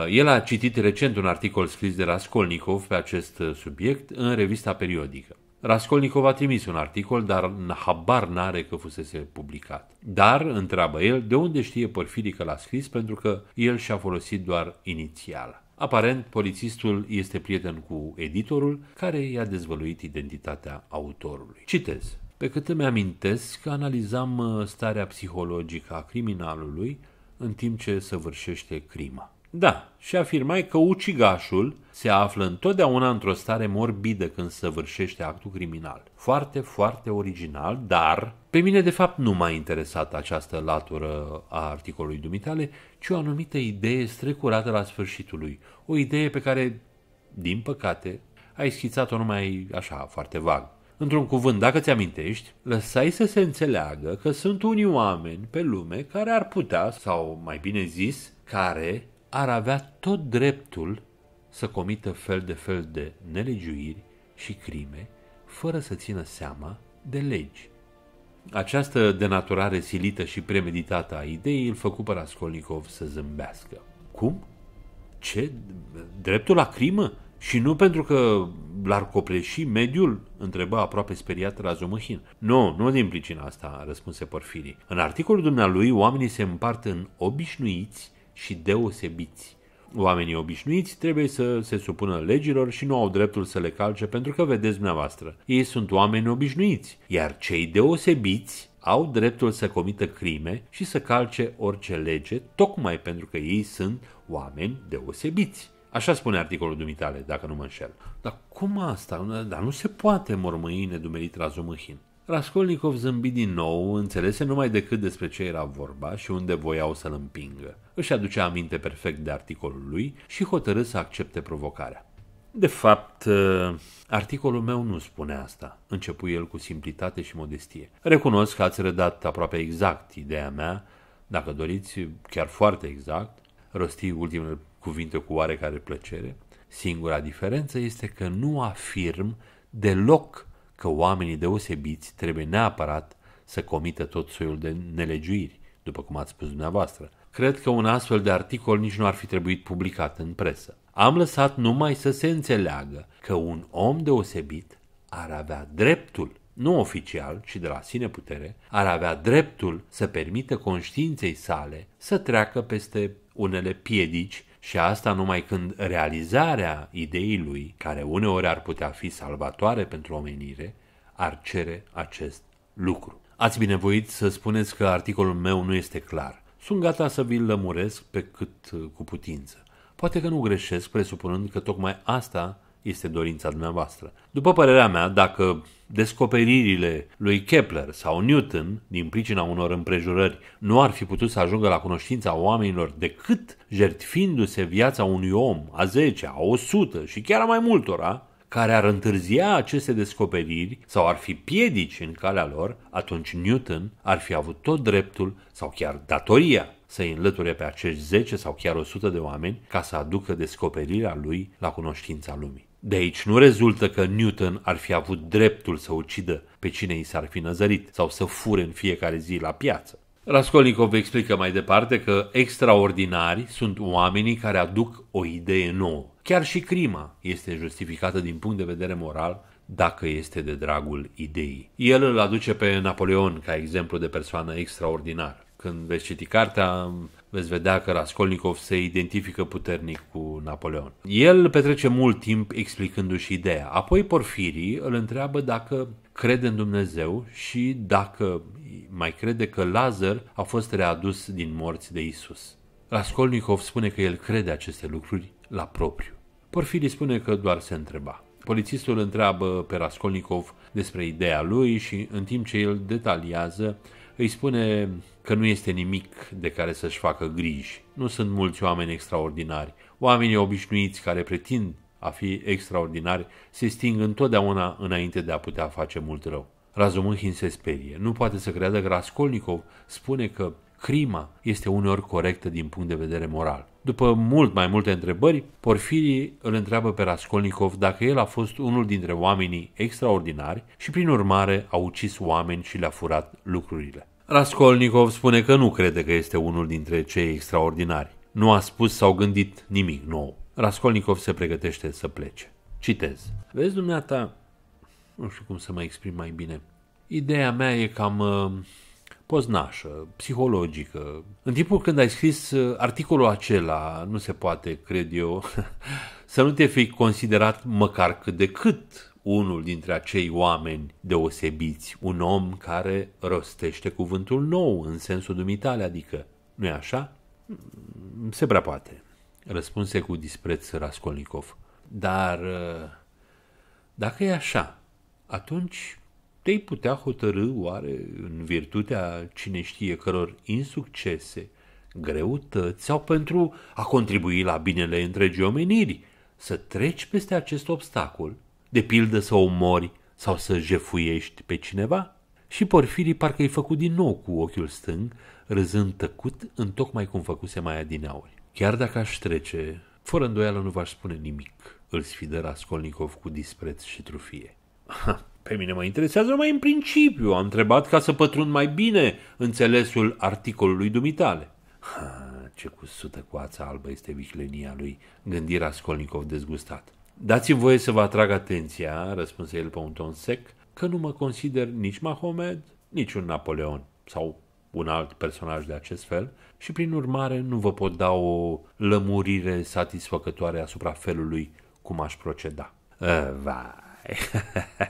el a citit recent un articol scris de Raskolnikov pe acest subiect în revista periodică. Raskolnikov a trimis un articol, dar habar n-are că fusese publicat. Dar, întreabă el, de unde știe Porfiri că l-a scris, pentru că el și-a folosit doar inițial. Aparent, polițistul este prieten cu editorul, care i-a dezvăluit identitatea autorului. Citez. Pe cât îmi amintesc, analizam uh, starea psihologică a criminalului în timp ce săvârșește crima. Da, și afirmai că ucigașul se află întotdeauna într-o stare morbidă când săvârșește actul criminal. Foarte, foarte original, dar pe mine de fapt nu m-a interesat această latură a articolului dumitale, ci o anumită idee strecurată la sfârșitul lui. O idee pe care, din păcate, ai schițat-o numai așa, foarte vag. Într-un cuvânt, dacă ți-amintești, lăsai să se înțeleagă că sunt unii oameni pe lume care ar putea, sau mai bine zis, care ar avea tot dreptul să comită fel de fel de nelegiuiri și crime, fără să țină seama de legi. Această denaturare silită și premeditată a ideii îl făcu pe Raskolnikov să zâmbească. Cum? Ce? Dreptul la crimă? Și nu pentru că l-ar copleși mediul? Întrebă aproape speriat Razumahin. Nu, nu din pricina asta, răspunse Porfirii. În articolul dumnealui, oamenii se împart în obișnuiți și deosebiți. Oamenii obișnuiți trebuie să se supună legilor și nu au dreptul să le calce pentru că, vedeți dumneavoastră, ei sunt oameni obișnuiți, iar cei deosebiți au dreptul să comită crime și să calce orice lege, tocmai pentru că ei sunt oameni deosebiți. Așa spune articolul dumitale, dacă nu mă înșel. Dar cum asta? Dar nu se poate mormâi nedumerit Razumâhin. Raskolnikov zâmbi din nou, înțelese numai decât despre ce era vorba și unde voiau să-l împingă. Își aducea aminte perfect de articolul lui și hotărâ să accepte provocarea. De fapt, ă, articolul meu nu spune asta, începu el cu simplitate și modestie. Recunosc că ați redat aproape exact ideea mea, dacă doriți, chiar foarte exact, rosti ultimele cuvinte cu oarecare plăcere. Singura diferență este că nu afirm deloc că oamenii deosebiți trebuie neapărat să comită tot soiul de nelegiuiri, după cum ați spus dumneavoastră. Cred că un astfel de articol nici nu ar fi trebuit publicat în presă. Am lăsat numai să se înțeleagă că un om deosebit ar avea dreptul, nu oficial, ci de la sine putere, ar avea dreptul să permită conștiinței sale să treacă peste unele piedici și asta numai când realizarea ideii lui, care uneori ar putea fi salvatoare pentru omenire, ar cere acest lucru. Ați binevoit să spuneți că articolul meu nu este clar. Sunt gata să vi-l lămuresc pe cât cu putință. Poate că nu greșesc presupunând că tocmai asta este dorința dumneavoastră. După părerea mea, dacă descoperirile lui Kepler sau Newton, din pricina unor împrejurări, nu ar fi putut să ajungă la cunoștința oamenilor decât jertfindu-se viața unui om, a 10, a 100 și chiar a mai multora, care ar întârzia aceste descoperiri sau ar fi piedici în calea lor, atunci Newton ar fi avut tot dreptul sau chiar datoria să-i înlăture pe acești 10 sau chiar 100 de oameni ca să aducă descoperirea lui la cunoștința lumii. De aici nu rezultă că Newton ar fi avut dreptul să ucidă pe cine i s-ar fi năzărit sau să fure în fiecare zi la piață. Raskolnikov explică mai departe că extraordinari sunt oamenii care aduc o idee nouă. Chiar și crima este justificată din punct de vedere moral dacă este de dragul ideii. El îl aduce pe Napoleon ca exemplu de persoană extraordinară. Când veți citi cartea, veți vedea că Raskolnikov se identifică puternic cu Napoleon. El petrece mult timp explicându-și ideea. Apoi Porfirii îl întreabă dacă crede în Dumnezeu și dacă mai crede că Lazar a fost readus din morți de Isus. Raskolnikov spune că el crede aceste lucruri la propriu. Porfirii spune că doar se întreba. Polițistul întreabă pe Raskolnikov despre ideea lui și în timp ce el detaliază, îi spune că nu este nimic de care să-și facă griji. Nu sunt mulți oameni extraordinari. Oamenii obișnuiți care pretind a fi extraordinari se sting întotdeauna înainte de a putea face mult rău. Razumâhin se sperie. Nu poate să creadă că Raskolnikov spune că crima este uneori corectă din punct de vedere moral. După mult mai multe întrebări, Porfirii îl întreabă pe Raskolnikov dacă el a fost unul dintre oamenii extraordinari și prin urmare a ucis oameni și le-a furat lucrurile. Raskolnikov spune că nu crede că este unul dintre cei extraordinari. Nu a spus sau gândit nimic nou. Raskolnikov se pregătește să plece. Citez. Vezi, dumneata, nu știu cum să mă exprim mai bine. Ideea mea e cam uh, poznașă, psihologică. În timpul când ai scris uh, articolul acela, nu se poate, cred eu, să nu te fi considerat măcar cât de cât unul dintre acei oameni deosebiți, un om care rostește cuvântul nou în sensul dumitale, adică, nu e așa? Mm, se prea poate, răspunse cu dispreț Raskolnikov. Dar uh, dacă e așa, atunci te-ai putea hotărâ oare în virtutea cine știe căror insuccese, greutăți sau pentru a contribui la binele întregii omeniri, să treci peste acest obstacol de pildă să omori sau să jefuiești pe cineva? Și Porfirii parcă-i făcut din nou cu ochiul stâng, râzând tăcut, în tocmai cum făcuse mai adinauri. Chiar dacă aș trece, fără îndoială nu v-aș spune nimic, îl sfidă Raskolnikov cu dispreț și trufie. Ha, pe mine mă interesează numai în principiu, am întrebat ca să pătrund mai bine înțelesul articolului dumitale. Ha, ce sută coața albă este viclenia lui, gândi Raskolnikov dezgustat. Dați-mi voie să vă atrag atenția, răspunse el pe un ton sec, că nu mă consider nici Mahomed, nici un Napoleon sau un alt personaj de acest fel și prin urmare nu vă pot da o lămurire satisfăcătoare asupra felului cum aș proceda. Eh, vai!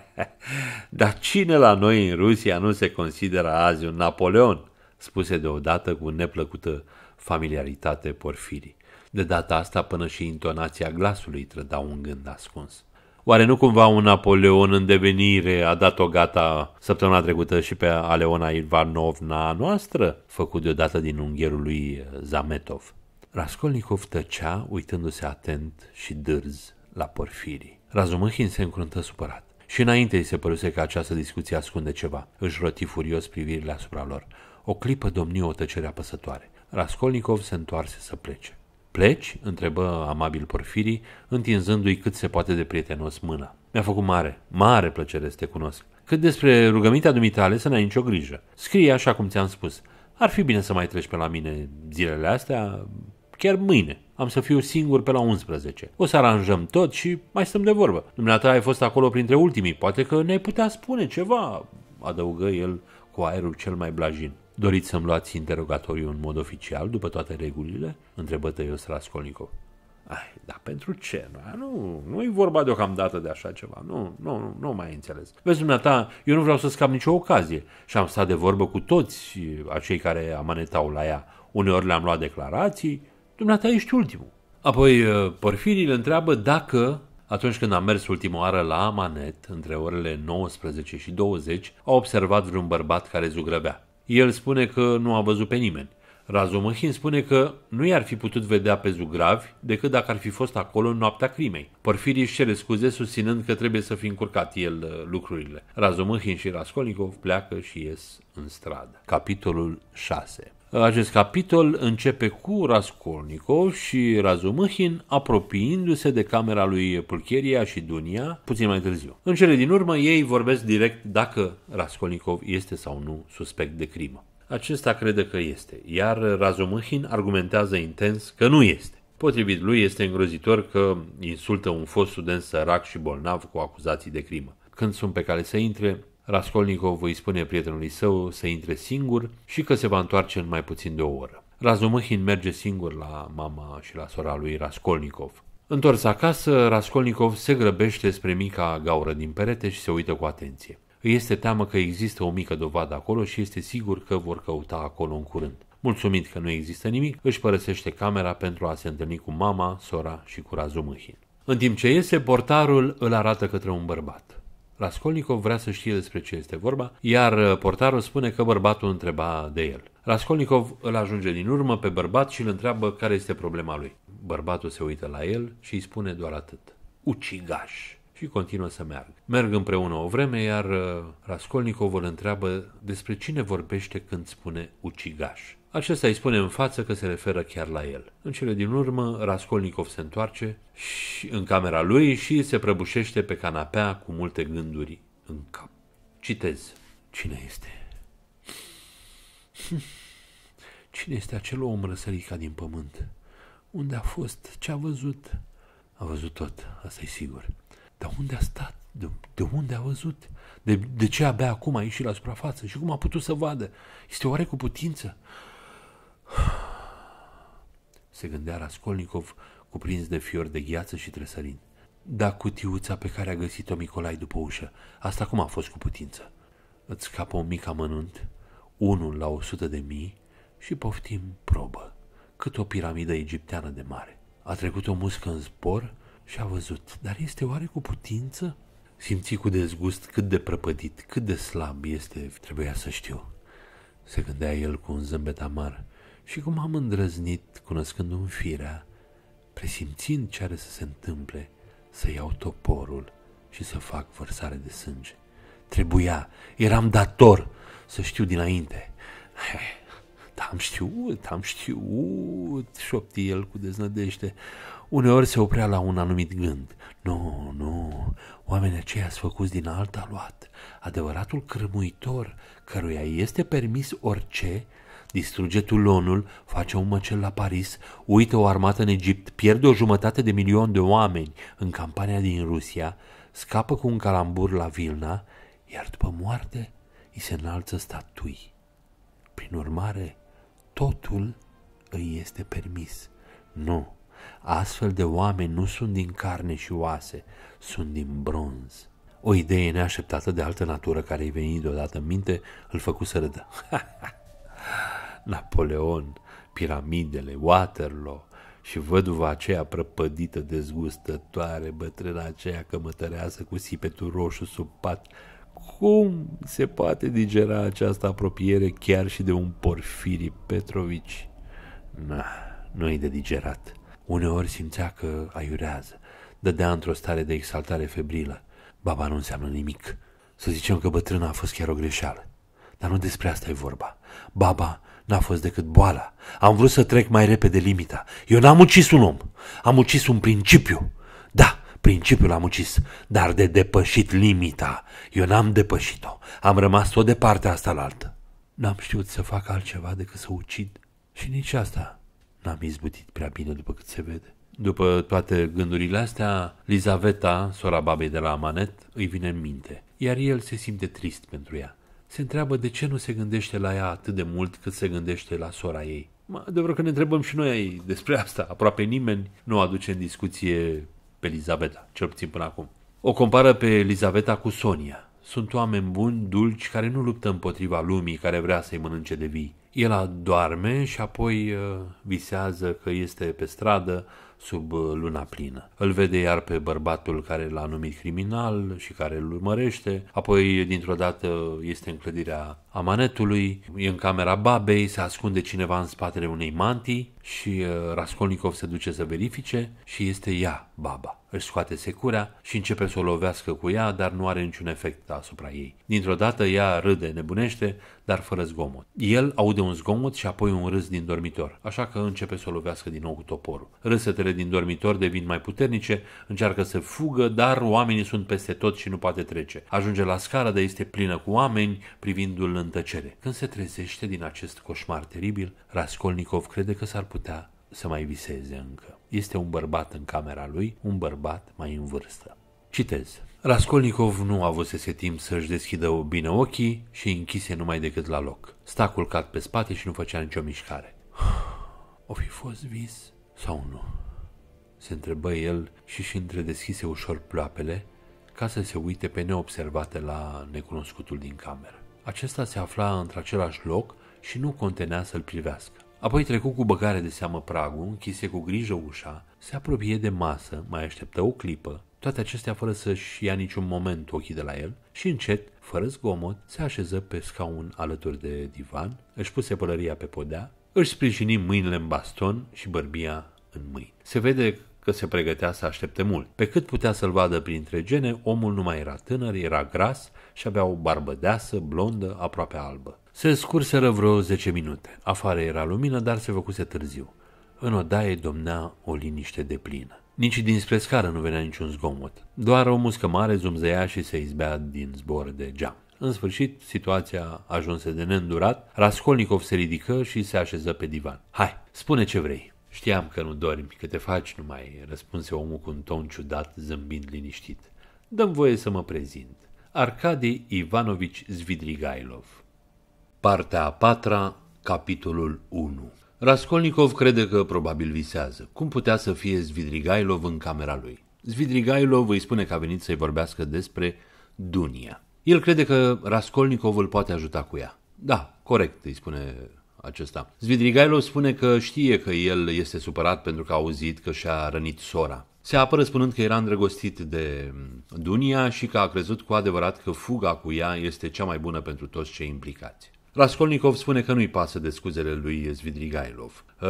Dar cine la noi în Rusia nu se consideră azi un Napoleon? spuse deodată cu neplăcută familiaritate Porfirii. De data asta până și intonația glasului trăda un gând ascuns. Oare nu cumva un Napoleon în devenire a dat-o gata săptămâna trecută și pe Aleona Ivanovna noastră, făcut deodată din ungherul lui Zametov? Raskolnikov tăcea, uitându-se atent și dârz la porfirii. Razumâhin se încruntă supărat. Și înainte îi se păruse că această discuție ascunde ceva. Își roti furios privirile asupra lor. O clipă domni o tăcere apăsătoare. Raskolnikov se întoarse să plece. Pleci?" întrebă amabil Porfirii, întinzându-i cât se poate de prietenos mâna. Mi-a făcut mare, mare plăcere să te cunosc. Cât despre rugămintea dumitale, să n-ai nicio grijă. Scrie așa cum ți-am spus. Ar fi bine să mai treci pe la mine zilele astea, chiar mâine. Am să fiu singur pe la 11. O să aranjăm tot și mai stăm de vorbă. Dumneata ai fost acolo printre ultimii, poate că ne-ai putea spune ceva, adăugă el cu aerul cel mai blajin. Doriți să-mi luați interogatoriu în mod oficial, după toate regulile? întrebă Tăios Raskolnikov. Ai, dar pentru ce? Nu, nu e vorba deocamdată de așa ceva. Nu, nu, nu mai înțeles. Vezi, dumneata, eu nu vreau să scap nicio ocazie și am stat de vorbă cu toți acei care amanetau la ea. Uneori le-am luat declarații. Dumneata, ești ultimul. Apoi, Porfirii îl întreabă dacă, atunci când am mers ultima oară la amanet, între orele 19 și 20, a observat vreun bărbat care zugrăbea. El spune că nu a văzut pe nimeni. Razumahin spune că nu i-ar fi putut vedea pe zugravi decât dacă ar fi fost acolo în noaptea crimei. Porfirii își cere scuze susținând că trebuie să fi încurcat el uh, lucrurile. Razumahin și Raskolnikov pleacă și ies în stradă. Capitolul 6 acest capitol începe cu Raskolnikov și Razumihin apropiindu-se de camera lui Pulcheria și Dunia puțin mai târziu. În cele din urmă, ei vorbesc direct dacă Raskolnikov este sau nu suspect de crimă. Acesta crede că este, iar Razumihin argumentează intens că nu este. Potrivit lui, este îngrozitor că insultă un fost student sărac și bolnav cu acuzații de crimă. Când sunt pe cale să intre, Raskolnikov îi spune prietenului său să intre singur și că se va întoarce în mai puțin de o oră. Razumihin merge singur la mama și la sora lui Raskolnikov. Întors acasă, Raskolnikov se grăbește spre mica gaură din perete și se uită cu atenție. Îi este teamă că există o mică dovadă acolo și este sigur că vor căuta acolo în curând. Mulțumit că nu există nimic, își părăsește camera pentru a se întâlni cu mama, sora și cu Razumihin. În timp ce iese, portarul îl arată către un bărbat. Raskolnikov vrea să știe despre ce este vorba, iar uh, portarul spune că bărbatul întreba de el. Raskolnikov îl ajunge din urmă pe bărbat și îl întreabă care este problema lui. Bărbatul se uită la el și îi spune doar atât. Ucigaș! Și continuă să meargă. Merg împreună o vreme, iar uh, Raskolnikov îl întreabă despre cine vorbește când spune ucigaș. Acesta îi spune în față că se referă chiar la el. În cele din urmă, Raskolnikov se întoarce și, în camera lui și se prăbușește pe canapea cu multe gânduri în cap. Citez. Cine este? Cine este acel om răsărit ca din pământ? Unde a fost? Ce a văzut? A văzut tot, asta e sigur. Dar unde a stat? De, de unde a văzut? De, de ce abia acum a ieșit la suprafață? Și cum a putut să vadă? Este oare cu putință? Se gândea Raskolnikov, cuprins de fior de gheață și tresărin. Da, cutiuța pe care a găsit-o Nicolai după ușă, asta cum a fost cu putință? Îți scapă un mic amănunt, unul la o sută de mii și poftim probă, cât o piramidă egipteană de mare. A trecut o muscă în spor și a văzut, dar este oare cu putință? Simți cu dezgust cât de prăpădit, cât de slab este, trebuia să știu. Se gândea el cu un zâmbet amar și cum am îndrăznit, cunoscând un firea, presimțind ce are să se întâmple, să iau toporul și să fac vărsare de sânge. Trebuia, eram dator să știu dinainte. Dar am știut, am știut, șopti el cu deznădește. Uneori se oprea la un anumit gând. Nu, nu, oamenii aceia s făcut din alta luat. Adevăratul crâmuitor, căruia este permis orice, distruge Toulonul, face un măcel la Paris, uită o armată în Egipt, pierde o jumătate de milion de oameni în campania din Rusia, scapă cu un calambur la Vilna, iar după moarte îi se înalță statui. Prin urmare, totul îi este permis. Nu, astfel de oameni nu sunt din carne și oase, sunt din bronz. O idee neașteptată de altă natură care îi venit deodată în minte îl făcu să râdă. Napoleon, piramidele, Waterloo și văduva aceea prăpădită, dezgustătoare, bătrâna aceea cămătăreasă cu sipetul roșu sub pat, cum se poate digera această apropiere chiar și de un Porfiri Petrovici? Na, nu-i de digerat. Uneori simțea că aiurează, dădea într-o stare de exaltare febrilă. Baba nu înseamnă nimic. Să zicem că bătrâna a fost chiar o greșeală. Dar nu despre asta e vorba. Baba N-a fost decât boala. Am vrut să trec mai repede limita. Eu n-am ucis un om. Am ucis un principiu. Da, principiul am ucis, dar de depășit limita. Eu n-am depășit-o. Am rămas tot de partea asta la altă. N-am știut să fac altceva decât să ucid. Și nici asta n-am izbutit prea bine după cât se vede. După toate gândurile astea, Lizaveta, sora babei de la Amanet, îi vine în minte, iar el se simte trist pentru ea se întreabă de ce nu se gândește la ea atât de mult cât se gândește la sora ei. Mă, de vreo că ne întrebăm și noi despre asta. Aproape nimeni nu aduce în discuție pe Elizaveta, cel puțin până acum. O compară pe Elizaveta cu Sonia. Sunt oameni buni, dulci, care nu luptă împotriva lumii care vrea să-i mănânce de vii. El doarme și apoi uh, visează că este pe stradă, sub uh, luna plină. Îl vede iar pe bărbatul care l-a numit criminal și care îl urmărește, apoi dintr-o dată este în clădirea a manetului, e în camera babei, se ascunde cineva în spatele unei mantii și uh, Raskolnikov se duce să verifice și este ea, baba. Își scoate securea și începe să o lovească cu ea, dar nu are niciun efect asupra ei. Dintr-o dată ea râde, nebunește, dar fără zgomot. El aude un zgomot și apoi un râs din dormitor, așa că începe să o lovească din nou cu toporul. Râsetele din dormitor devin mai puternice, încearcă să fugă, dar oamenii sunt peste tot și nu poate trece. Ajunge la scară, dar este plină cu oameni, privindu-l în tăcere. Când se trezește din acest coșmar teribil, Raskolnikov crede că s-ar putea să mai viseze încă. Este un bărbat în camera lui, un bărbat mai în vârstă. Citez. Raskolnikov nu avusese timp să-și deschidă bine ochii și închise numai decât la loc. Sta culcat pe spate și nu făcea nicio mișcare. O fi fost vis sau nu? Se întrebă el și și întredeschise ușor ploapele ca să se uite pe neobservate la necunoscutul din cameră. Acesta se afla într-același loc și nu contenea să-l privească. Apoi trecu cu băgare de seamă pragul, închise cu grijă ușa, se apropie de masă, mai așteptă o clipă, toate acestea fără să-și ia niciun moment ochii de la el și încet, fără zgomot, se așeză pe scaun alături de divan, își puse pălăria pe podea, își sprijini mâinile în baston și bărbia în mâini. Se vede că se pregătea să aștepte mult. Pe cât putea să-l vadă printre gene, omul nu mai era tânăr, era gras și avea o barbă deasă, blondă, aproape albă. Se scurseră vreo 10 minute. Afară era lumină, dar se făcuse târziu. În odaie domnea o liniște de plină. Nici dinspre scară nu venea niciun zgomot. Doar o muscă mare zumzăia și se izbea din zbor de geam. În sfârșit, situația ajunse de neîndurat, Raskolnikov se ridică și se așeză pe divan. Hai, spune ce vrei. Știam că nu dormi, că te faci numai, răspunse omul cu un ton ciudat, zâmbind liniștit. Dăm voie să mă prezint. Arcadi Ivanovici Zvidrigailov. Partea a patra, capitolul 1 Raskolnikov crede că probabil visează. Cum putea să fie Zvidrigailov în camera lui? Zvidrigailov îi spune că a venit să-i vorbească despre Dunia. El crede că Raskolnikov îl poate ajuta cu ea. Da, corect, îi spune acesta. Zvidrigailov spune că știe că el este supărat pentru că a auzit că și-a rănit sora. Se apără spunând că era îndrăgostit de mm, Dunia și că a crezut cu adevărat că fuga cu ea este cea mai bună pentru toți cei implicați. Raskolnikov spune că nu-i pasă de scuzele lui Svidrigailov. Uh,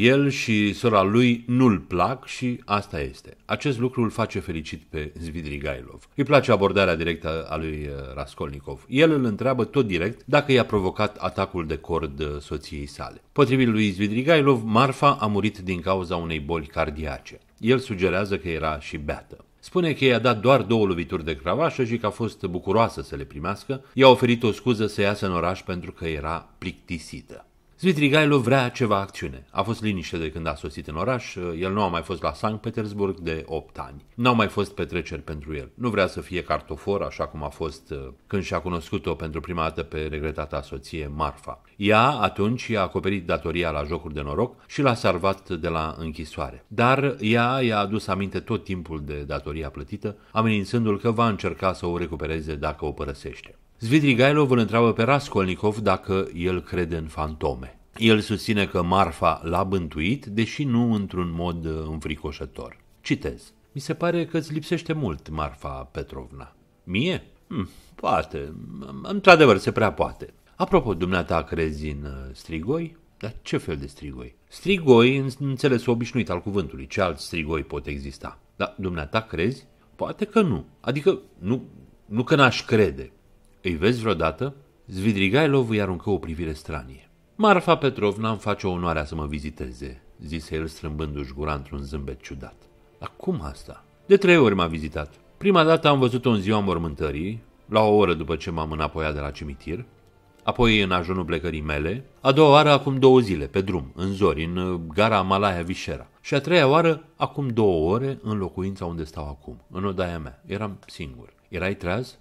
el și sora lui nu-l plac și asta este. Acest lucru îl face fericit pe Svidrigailov. Îi place abordarea directă a lui uh, Raskolnikov. El îl întreabă tot direct dacă i-a provocat atacul de cord uh, soției sale. Potrivit lui Svidrigailov, Marfa a murit din cauza unei boli cardiace. El sugerează că era și beată. Spune că i-a dat doar două lovituri de cravașă și că a fost bucuroasă să le primească. I-a oferit o scuză să iasă în oraș pentru că era plictisită. Svitrigailu vrea ceva acțiune. A fost liniște de când a sosit în oraș, el nu a mai fost la Sankt Petersburg de 8 ani. Nu au mai fost petreceri pentru el. Nu vrea să fie cartofor, așa cum a fost uh, când și-a cunoscut-o pentru prima dată pe regretata soție Marfa. Ea atunci i-a acoperit datoria la jocuri de noroc și l-a salvat de la închisoare. Dar ea i-a adus aminte tot timpul de datoria plătită, amenințându-l că va încerca să o recupereze dacă o părăsește. Zvidrigailov îl întreabă pe Raskolnikov dacă el crede în fantome. El susține că Marfa l-a bântuit, deși nu într-un mod uh, înfricoșător. Citez. Mi se pare că îți lipsește mult, Marfa Petrovna. Mie? Hm, poate. Într-adevăr, se prea poate. Apropo, dumneata crezi în uh, strigoi? Dar ce fel de strigoi? Strigoi în înțelesul obișnuit al cuvântului. Ce alt strigoi pot exista? Dar dumneata crezi? Poate că nu. Adică nu, nu că n-aș crede. Îi vezi vreodată? Zvidrigailov îi aruncă o privire stranie. Marfa Petrovna îmi face onoarea să mă viziteze, zise el strâmbându-și gura într-un zâmbet ciudat. Acum asta? De trei ori m-a vizitat. Prima dată am văzut-o în ziua mormântării, la o oră după ce m-am înapoiat de la cimitir, apoi în ajunul plecării mele, a doua oară acum două zile, pe drum, în zori, în gara Malaya Vișera, și a treia oară acum două ore în locuința unde stau acum, în odaia mea. Eram singur. Erai treaz?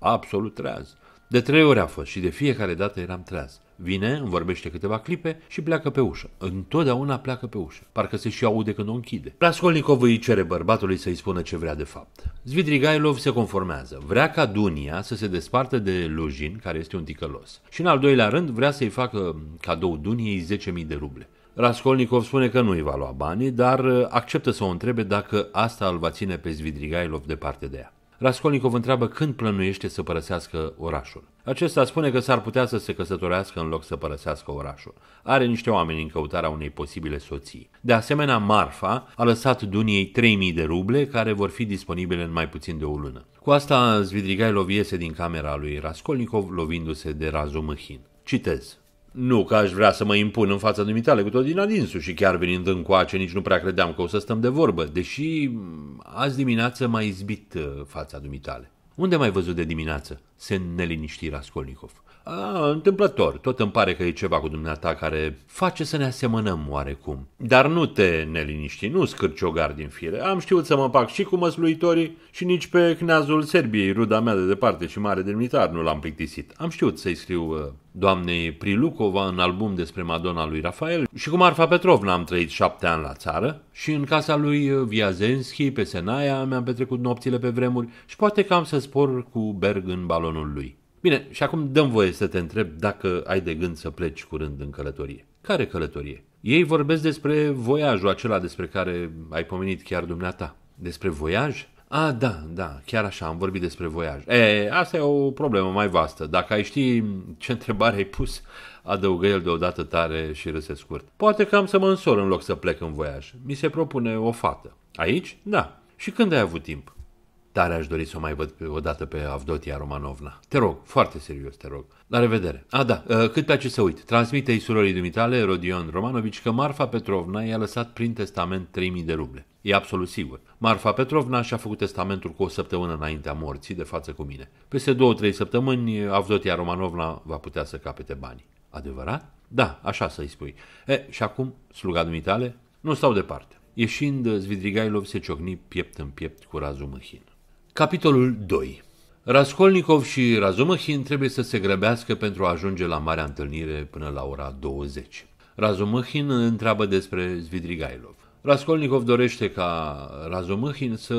absolut treaz. De trei ori a fost și de fiecare dată eram treaz. Vine, îmi vorbește câteva clipe și pleacă pe ușă. Întotdeauna pleacă pe ușă. Parcă se și aude când o închide. Raskolnikov îi cere bărbatului să-i spună ce vrea de fapt. Zvidrigailov se conformează. Vrea ca Dunia să se despartă de Lujin, care este un ticălos. Și în al doilea rând vrea să-i facă cadou Duniei 10.000 de ruble. Raskolnikov spune că nu îi va lua banii, dar uh, acceptă să o întrebe dacă asta îl va ține pe Zvidrigailov departe de ea. Raskolnikov întreabă când plănuiește să părăsească orașul. Acesta spune că s-ar putea să se căsătorească în loc să părăsească orașul. Are niște oameni în căutarea unei posibile soții. De asemenea, Marfa a lăsat Duniei 3000 de ruble care vor fi disponibile în mai puțin de o lună. Cu asta Zvidrigailov iese din camera lui Raskolnikov lovindu-se de Razumăhin. Citez. Nu că aș vrea să mă impun în fața dumitale cu tot din adinsu și chiar venind în coace nici nu prea credeam că o să stăm de vorbă, deși mm, azi dimineață m-a izbit uh, fața dumitale. Unde mai văzut de dimineață? Se neliniști Raskolnikov. A, întâmplător, tot îmi pare că e ceva cu dumneata care face să ne asemănăm oarecum. Dar nu te neliniști, nu scârciogar din fire. Am știut să mă pac și cu măsluitorii și nici pe cneazul Serbiei, ruda mea de departe și mare demnitar, nu l-am plictisit. Am știut să-i scriu uh, doamnei Prilucova în album despre Madonna lui Rafael și cu Marfa Petrovna am trăit șapte ani la țară și în casa lui uh, Viazenski, pe Senaia, mi-am petrecut nopțile pe vremuri și poate că am să spor cu Berg în balonul lui. Bine, și acum dăm voie să te întreb dacă ai de gând să pleci curând în călătorie. Care călătorie? Ei vorbesc despre voiajul acela despre care ai pomenit chiar dumneata. Despre voiaj? A, da, da, chiar așa, am vorbit despre voiaj. E, asta e o problemă mai vastă. Dacă ai ști ce întrebare ai pus, adăugă el deodată tare și râse scurt. Poate că am să mă însor în loc să plec în voiaj. Mi se propune o fată. Aici? Da. Și când ai avut timp? Tare aș dori să o mai văd pe, odată pe Avdotia Romanovna. Te rog, foarte serios, te rog. La revedere. A, da, ă, cât pe ce să uit. Transmite-i surorii dumitale, Rodion Romanovici, că Marfa Petrovna i-a lăsat prin testament 3000 de ruble. E absolut sigur. Marfa Petrovna și-a făcut testamentul cu o săptămână înaintea morții, de față cu mine. Peste două-trei săptămâni, Avdotia Romanovna va putea să capete banii. Adevărat? Da, așa să-i spui. E, și acum, sluga dumitale, nu stau departe. Ieșind, Zvidrigailov se ciocni piept în piept cu razul Mâhin. Capitolul 2 Raskolnikov și Razumahin trebuie să se grăbească pentru a ajunge la marea întâlnire până la ora 20. Razumahin întreabă despre Zvidrigailov. Raskolnikov dorește ca Razumahin să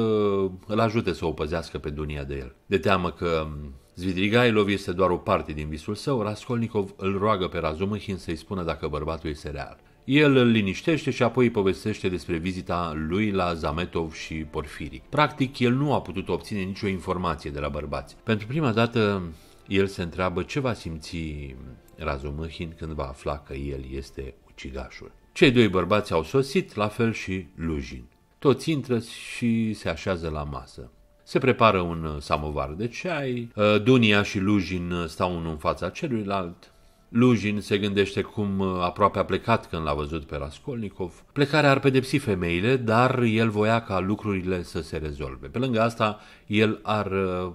îl ajute să o păzească pe dunia de el. De teamă că Zvidrigailov este doar o parte din visul său, Raskolnikov îl roagă pe Razumahin să-i spună dacă bărbatul este real. El îl liniștește și apoi îi povestește despre vizita lui la Zametov și Porfiri. Practic, el nu a putut obține nicio informație de la bărbați. Pentru prima dată, el se întreabă ce va simți Razumâhin când va afla că el este ucigașul. Cei doi bărbați au sosit, la fel și Lujin. Toți intră și se așează la masă. Se prepară un samovar de ceai, uh, Dunia și Lujin stau unul în fața celuilalt, Lujin se gândește cum uh, aproape a plecat când l-a văzut pe Raskolnikov. Plecarea ar pedepsi femeile, dar el voia ca lucrurile să se rezolve. Pe lângă asta, el ar, uh,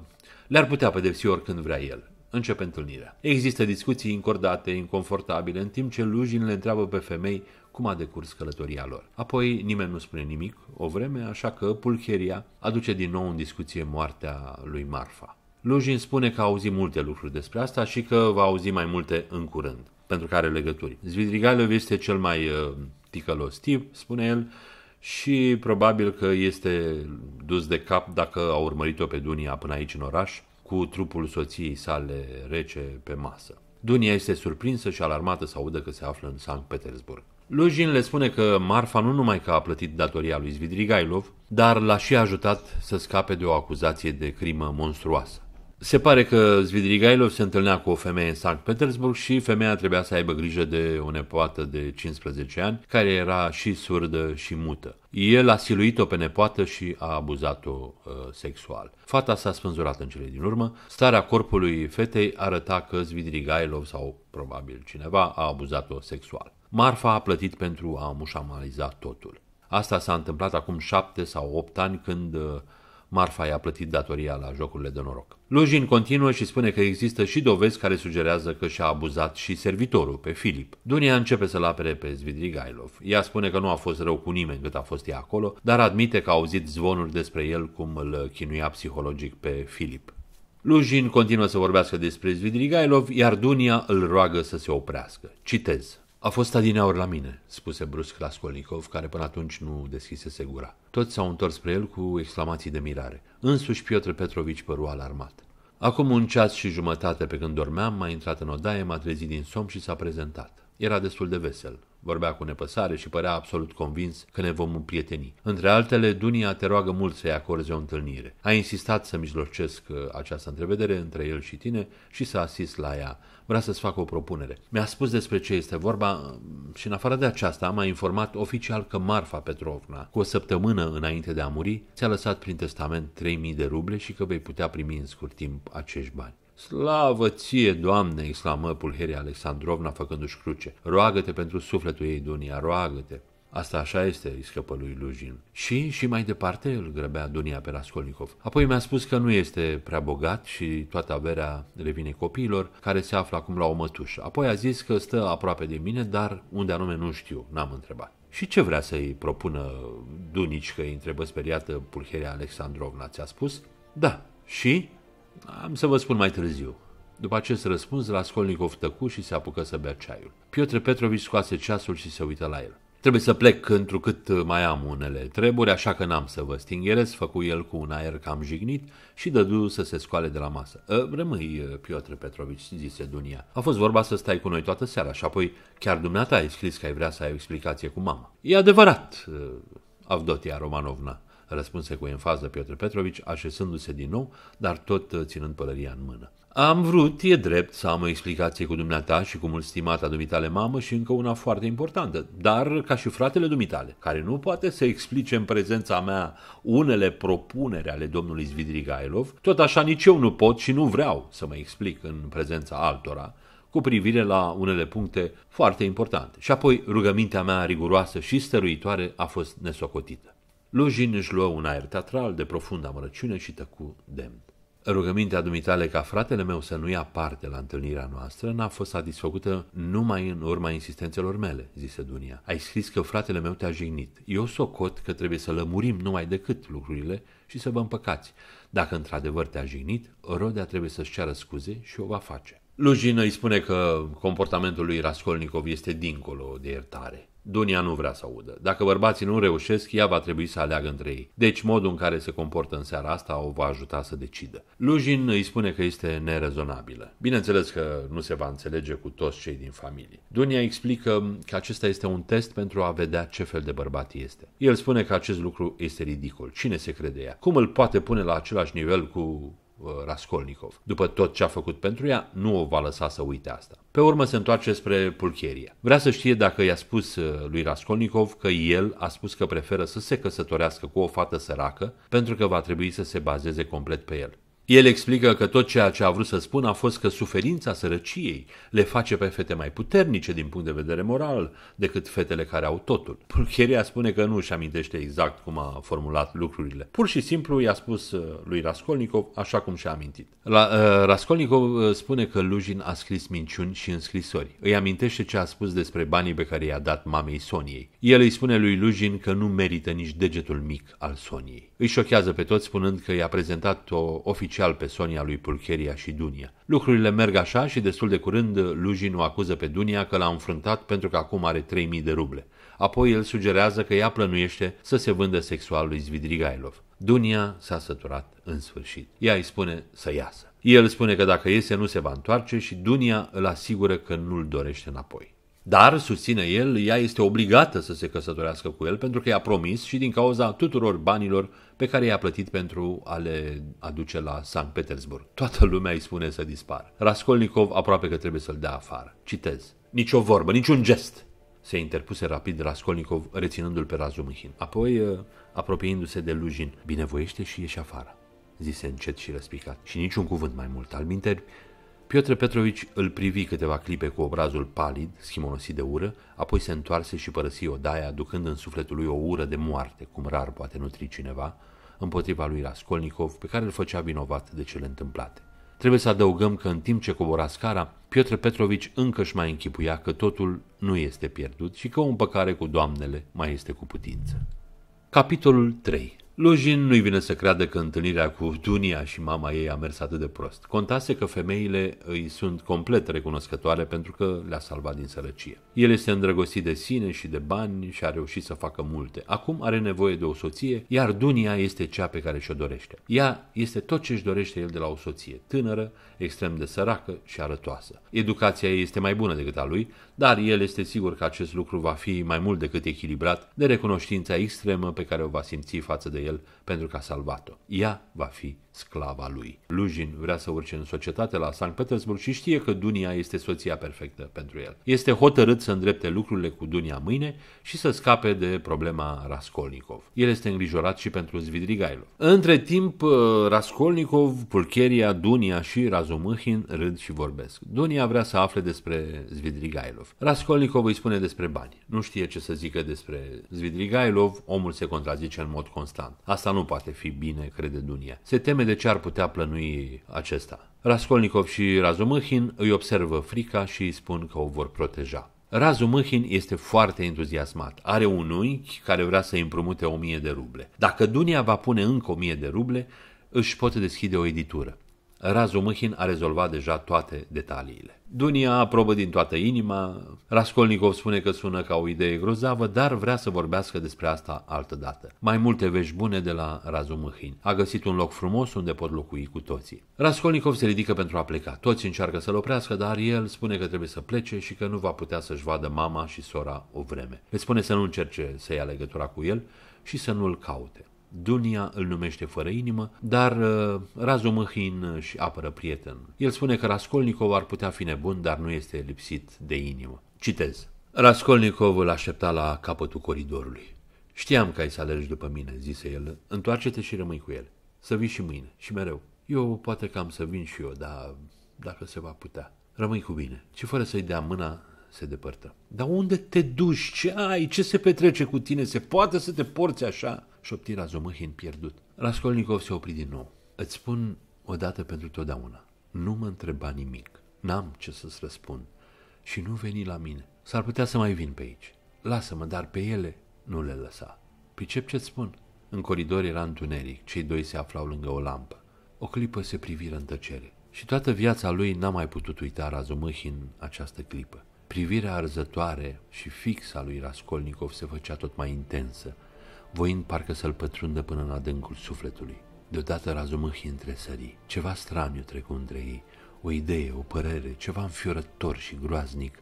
le-ar putea pedepsi oricând vrea el. Începe întâlnirea. Există discuții încordate, inconfortabile, în timp ce Lujin le întreabă pe femei cum a decurs călătoria lor. Apoi nimeni nu spune nimic o vreme, așa că Pulcheria aduce din nou în discuție moartea lui Marfa. Lujin spune că a auzit multe lucruri despre asta și că va auzi mai multe în curând, pentru că are legături. Zvidrigailov este cel mai uh, ticălos tip, spune el, și probabil că este dus de cap dacă a urmărit-o pe Dunia până aici în oraș, cu trupul soției sale rece pe masă. Dunia este surprinsă și alarmată să audă că se află în Sankt Petersburg. Lujin le spune că Marfa nu numai că a plătit datoria lui Zvidrigailov, dar l-a și ajutat să scape de o acuzație de crimă monstruoasă. Se pare că Zvidrigailov se întâlnea cu o femeie în Sankt Petersburg și femeia trebuia să aibă grijă de o nepoată de 15 ani, care era și surdă și mută. El a siluit-o pe nepoată și a abuzat-o uh, sexual. Fata s-a spânzurat în cele din urmă. Starea corpului fetei arăta că Zvidrigailov sau probabil cineva a abuzat-o sexual. Marfa a plătit pentru a mușamaliza totul. Asta s-a întâmplat acum șapte sau opt ani când uh, Marfa i-a plătit datoria la jocurile de noroc. Lujin continuă și spune că există și dovezi care sugerează că și-a abuzat și servitorul, pe Filip. Dunia începe să-l apere pe Zvidrigailov. Ea spune că nu a fost rău cu nimeni cât a fost ea acolo, dar admite că a auzit zvonuri despre el cum îl chinuia psihologic pe Filip. Lujin continuă să vorbească despre Zvidrigailov iar Dunia îl roagă să se oprească. Citez. A fost adineaur la mine, spuse brusc Skolnikov, care până atunci nu deschisese gura. Toți s-au întors spre el cu exclamații de mirare. Însuși Piotr Petrovici păru alarmat. Acum un ceas și jumătate pe când dormeam, m-a intrat în odaie, m-a trezit din somn și s-a prezentat. Era destul de vesel. Vorbea cu nepăsare și părea absolut convins că ne vom împrieteni. Între altele, Dunia te roagă mult să-i acorzi o întâlnire. A insistat să mijlocesc uh, această întrevedere între el și tine și să asist la ea vrea să-ți facă o propunere. Mi-a spus despre ce este vorba mm, și în afară de aceasta m-a informat oficial că Marfa Petrovna, cu o săptămână înainte de a muri, ți-a lăsat prin testament 3000 de ruble și că vei putea primi în scurt timp acești bani. Slavă ție, Doamne!" exclamă Pulheria Alexandrovna făcându-și cruce. Roagă-te pentru sufletul ei, Dunia, roagă-te!" Asta așa este, îi scăpă lui Lujin. Și, și mai departe, îl grăbea Dunia pe Raskolnikov. Apoi mi-a spus că nu este prea bogat și toată averea revine copiilor, care se află acum la o mătușă. Apoi a zis că stă aproape de mine, dar unde anume nu știu, n-am întrebat. Și ce vrea să-i propună Dunici, că îi întrebă speriată Pulheria Alexandrovna, ți-a spus? Da. Și? Am să vă spun mai târziu, după acest răspuns, Raskolnikov tăcu și se apucă să bea ceaiul. Piotr Petrovici scoase ceasul și se uită la el. Trebuie să plec întrucât mai am unele treburi, așa că n-am să vă stingherez, făcu el cu un aer cam jignit și dădu să se scoale de la masă. Ă, rămâi, ă, Piotr Petrovici, zise Dunia. A fost vorba să stai cu noi toată seara și apoi chiar dumneata ai scris că ai vrea să ai o explicație cu mama. E adevărat, ă, Avdotia Romanovna, răspunse cu enfază Piotr Petrovici, așezându-se din nou, dar tot ținând pălăria în mână. Am vrut, e drept, să am o explicație cu dumneata și cu mult stimata dumitale mamă și încă una foarte importantă, dar ca și fratele dumitale, care nu poate să explice în prezența mea unele propuneri ale domnului Zvidrigailov, tot așa nici eu nu pot și nu vreau să mă explic în prezența altora, cu privire la unele puncte foarte importante. Și apoi rugămintea mea riguroasă și stăruitoare a fost nesocotită. Lujin își luă un aer teatral de profundă amărăciune și tăcu demn. Rugămintea dumitale ca fratele meu să nu ia parte la întâlnirea noastră n-a fost satisfăcută numai în urma insistențelor mele, zise Dunia. Ai scris că fratele meu te-a jignit. Eu socot că trebuie să lămurim numai decât lucrurile și să vă împăcați. Dacă într-adevăr te-a jignit, Rodea trebuie să-și ceară scuze și o va face. Lujin îi spune că comportamentul lui Raskolnikov este dincolo de iertare. Dunia nu vrea să audă. Dacă bărbații nu reușesc, ea va trebui să aleagă între ei. Deci modul în care se comportă în seara asta o va ajuta să decidă. Lujin îi spune că este nerezonabilă. Bineînțeles că nu se va înțelege cu toți cei din familie. Dunia explică că acesta este un test pentru a vedea ce fel de bărbat este. El spune că acest lucru este ridicol. Cine se crede ea? Cum îl poate pune la același nivel cu uh, Raskolnikov. După tot ce a făcut pentru ea, nu o va lăsa să uite asta. Pe urmă se întoarce spre Pulcheria. Vrea să știe dacă i-a spus uh, lui Raskolnikov că el a spus că preferă să se căsătorească cu o fată săracă pentru că va trebui să se bazeze complet pe el. El explică că tot ceea ce a vrut să spună a fost că suferința sărăciei le face pe fete mai puternice din punct de vedere moral decât fetele care au totul. Pulcheria spune că nu își amintește exact cum a formulat lucrurile. Pur și simplu i-a spus uh, lui Raskolnikov așa cum și-a amintit. La, uh, Raskolnikov uh, spune că Lujin a scris minciuni și înscrisori. Îi amintește ce a spus despre banii pe care i-a dat mamei Soniei. El îi spune lui Lujin că nu merită nici degetul mic al Soniei. Îi șochează pe toți spunând că i-a prezentat-o oficial pe Sonia lui Pulcheria și Dunia. Lucrurile merg așa și destul de curând o acuză pe Dunia că l-a înfruntat pentru că acum are 3000 de ruble. Apoi el sugerează că ea plănuiește să se vândă sexual lui Zvidrigailov. Dunia s-a săturat în sfârșit. Ea îi spune să iasă. El spune că dacă iese nu se va întoarce și Dunia îl asigură că nu-l dorește înapoi. Dar, susține el, ea este obligată să se căsătorească cu el pentru că i-a promis și din cauza tuturor banilor pe care i-a plătit pentru a le aduce la Sankt Petersburg. Toată lumea îi spune să dispară. Raskolnikov aproape că trebuie să-l dea afară. Citez. Nici o vorbă, niciun gest se interpuse rapid Raskolnikov, reținându-l pe Razumihin. Apoi, uh, apropiindu-se de Lujin, binevoiește și ieși afară, zise încet și răspicat. Și niciun cuvânt mai mult. alminteri, Piotr Petrovici îl privi câteva clipe cu obrazul palid, schimonosit de ură, apoi se întoarse și părăsi odaia, ducând în sufletul lui o ură de moarte, cum rar poate nutri cineva, împotriva lui Raskolnikov, pe care îl făcea vinovat de cele întâmplate. Trebuie să adăugăm că în timp ce cobora scara, Piotr Petrovici încă își mai închipuia că totul nu este pierdut și că o împăcare cu doamnele mai este cu putință. Capitolul 3 Lujin nu-i vine să creadă că întâlnirea cu Dunia și mama ei a mers atât de prost. Contase că femeile îi sunt complet recunoscătoare pentru că le-a salvat din sărăcie. El este îndrăgostit de sine și de bani și a reușit să facă multe. Acum are nevoie de o soție, iar Dunia este cea pe care și-o dorește. Ea este tot ce își dorește el de la o soție, tânără, extrem de săracă și arătoasă. Educația ei este mai bună decât a lui, dar el este sigur că acest lucru va fi mai mult decât echilibrat de recunoștința extremă pe care o va simți față de del pentru că a salvat-o. Ea va fi sclava lui. Lujin vrea să urce în societate la Sankt Petersburg și știe că Dunia este soția perfectă pentru el. Este hotărât să îndrepte lucrurile cu Dunia mâine și să scape de problema Raskolnikov. El este îngrijorat și pentru Zvidrigailov. Între timp, uh, Raskolnikov, Pulcheria, Dunia și Razumihin râd și vorbesc. Dunia vrea să afle despre Zvidrigailov. Raskolnikov îi spune despre bani. Nu știe ce să zică despre Zvidrigailov, omul se contrazice în mod constant. Asta nu poate fi bine, crede Dunia. Se teme de ce ar putea plănui acesta. Raskolnikov și Razumihin îi observă frica și îi spun că o vor proteja. Razumihin este foarte entuziasmat. Are un unchi care vrea să îi împrumute 1000 de ruble. Dacă Dunia va pune încă 1000 de ruble, își poate deschide o editură. Razu Mâhin a rezolvat deja toate detaliile. Dunia aprobă din toată inima, Raskolnikov spune că sună ca o idee grozavă, dar vrea să vorbească despre asta altă dată. Mai multe vești bune de la Razu Mâhin. A găsit un loc frumos unde pot locui cu toții. Raskolnikov se ridică pentru a pleca. Toți încearcă să-l oprească, dar el spune că trebuie să plece și că nu va putea să-și vadă mama și sora o vreme. Le spune să nu încerce să ia legătura cu el și să nu-l caute. Dunia îl numește fără inimă, dar uh, Razumăhin și apără prieten. El spune că Raskolnikov ar putea fi nebun, dar nu este lipsit de inimă. Citez. Raskolnikov îl aștepta la capătul coridorului. Știam că ai să alergi după mine, zise el. Întoarce-te și rămâi cu el. Să vii și mâine, și mereu. Eu poate că am să vin și eu, dar dacă se va putea. Rămâi cu bine. Și fără să-i dea mâna, se depărtă. Dar unde te duci? Ce ai? Ce se petrece cu tine? Se poate să te porți așa? șopti Razumăhin pierdut. Raskolnikov se opri din nou. Îți spun dată pentru totdeauna. Nu mă întreba nimic. N-am ce să-ți răspund. Și nu veni la mine. S-ar putea să mai vin pe aici. Lasă-mă, dar pe ele nu le lăsa. Pricep ce-ți spun? În coridor era întuneric. Cei doi se aflau lângă o lampă. O clipă se priviră în tăcere. Și toată viața lui n-a mai putut uita Razumăhin această clipă. Privirea arzătoare și fixa lui Raskolnikov se făcea tot mai intensă, voind parcă să-l pătrundă până în adâncul sufletului. Deodată razumâhii între sării. Ceva straniu trecu între ei, o idee, o părere, ceva înfiorător și groaznic.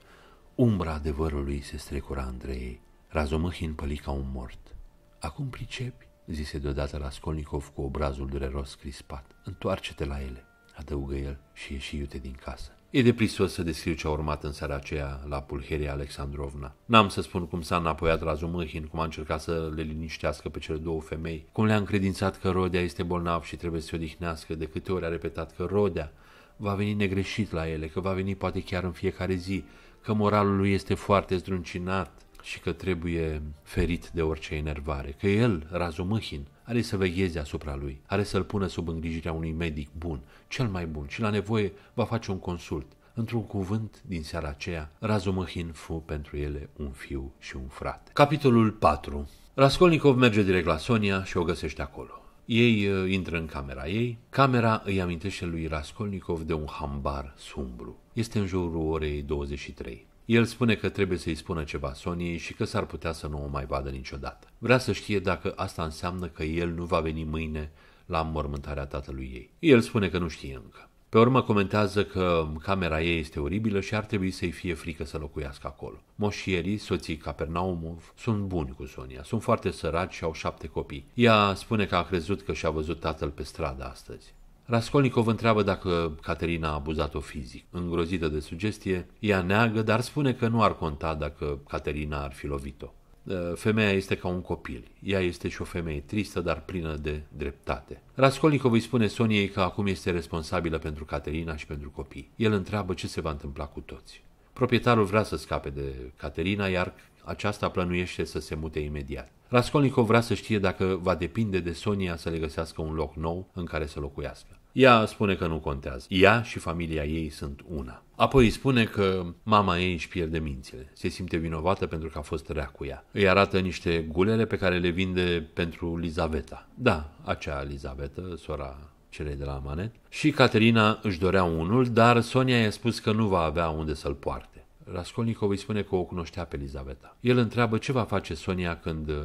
Umbra adevărului se strecura între ei. Razumâhin păli ca un mort. Acum pricepi, zise deodată Raskolnikov cu obrazul dureros crispat. Întoarce-te la ele, adăugă el și ieși iute din casă. E deprisos să descriu ce a urmat în seara aceea la pulheria Alexandrovna. N-am să spun cum s-a înapoiat Razumâhin, cum a încercat să le liniștească pe cele două femei, cum le-a încredințat că Rodea este bolnav și trebuie să se odihnească, de câte ori a repetat că Rodea va veni negreșit la ele, că va veni poate chiar în fiecare zi, că moralul lui este foarte zdruncinat și că trebuie ferit de orice enervare, că el, Razumâhin, are să vegheze asupra lui, are să-l pună sub îngrijirea unui medic bun, cel mai bun și la nevoie va face un consult. Într-un cuvânt din seara aceea, Razumahin fu pentru ele un fiu și un frate. Capitolul 4 Raskolnikov merge direct la Sonia și o găsește acolo. Ei uh, intră în camera ei. Camera îi amintește lui Raskolnikov de un hambar sumbru. Este în jurul orei 23. El spune că trebuie să-i spună ceva Soniei și că s-ar putea să nu o mai vadă niciodată. Vrea să știe dacă asta înseamnă că el nu va veni mâine la mormântarea tatălui ei. El spune că nu știe încă. Pe urmă comentează că camera ei este oribilă și ar trebui să-i fie frică să locuiască acolo. Moșierii, soții Capernaumov, sunt buni cu Sonia, sunt foarte săraci și au șapte copii. Ea spune că a crezut că și-a văzut tatăl pe stradă astăzi. Raskolnikov întreabă dacă Caterina a abuzat-o fizic. Îngrozită de sugestie, ea neagă, dar spune că nu ar conta dacă Caterina ar fi lovit-o. Ă, femeia este ca un copil. Ea este și o femeie tristă, dar plină de dreptate. Raskolnikov îi spune Soniei că acum este responsabilă pentru Caterina și pentru copii. El întreabă ce se va întâmpla cu toți. Proprietarul vrea să scape de Caterina, iar aceasta plănuiește să se mute imediat. Raskolnikov vrea să știe dacă va depinde de Sonia să le găsească un loc nou în care să locuiască. Ea spune că nu contează. Ea și familia ei sunt una. Apoi îi spune că mama ei își pierde mințile. Se simte vinovată pentru că a fost rea cu ea. Îi arată niște gulele pe care le vinde pentru Lizaveta. Da, acea Lizaveta, sora celei de la Manet. Și Caterina își dorea unul, dar Sonia i-a spus că nu va avea unde să-l poartă. Raskolnikov îi spune că o cunoștea pe Elizaveta. El întreabă ce va face Sonia când uh,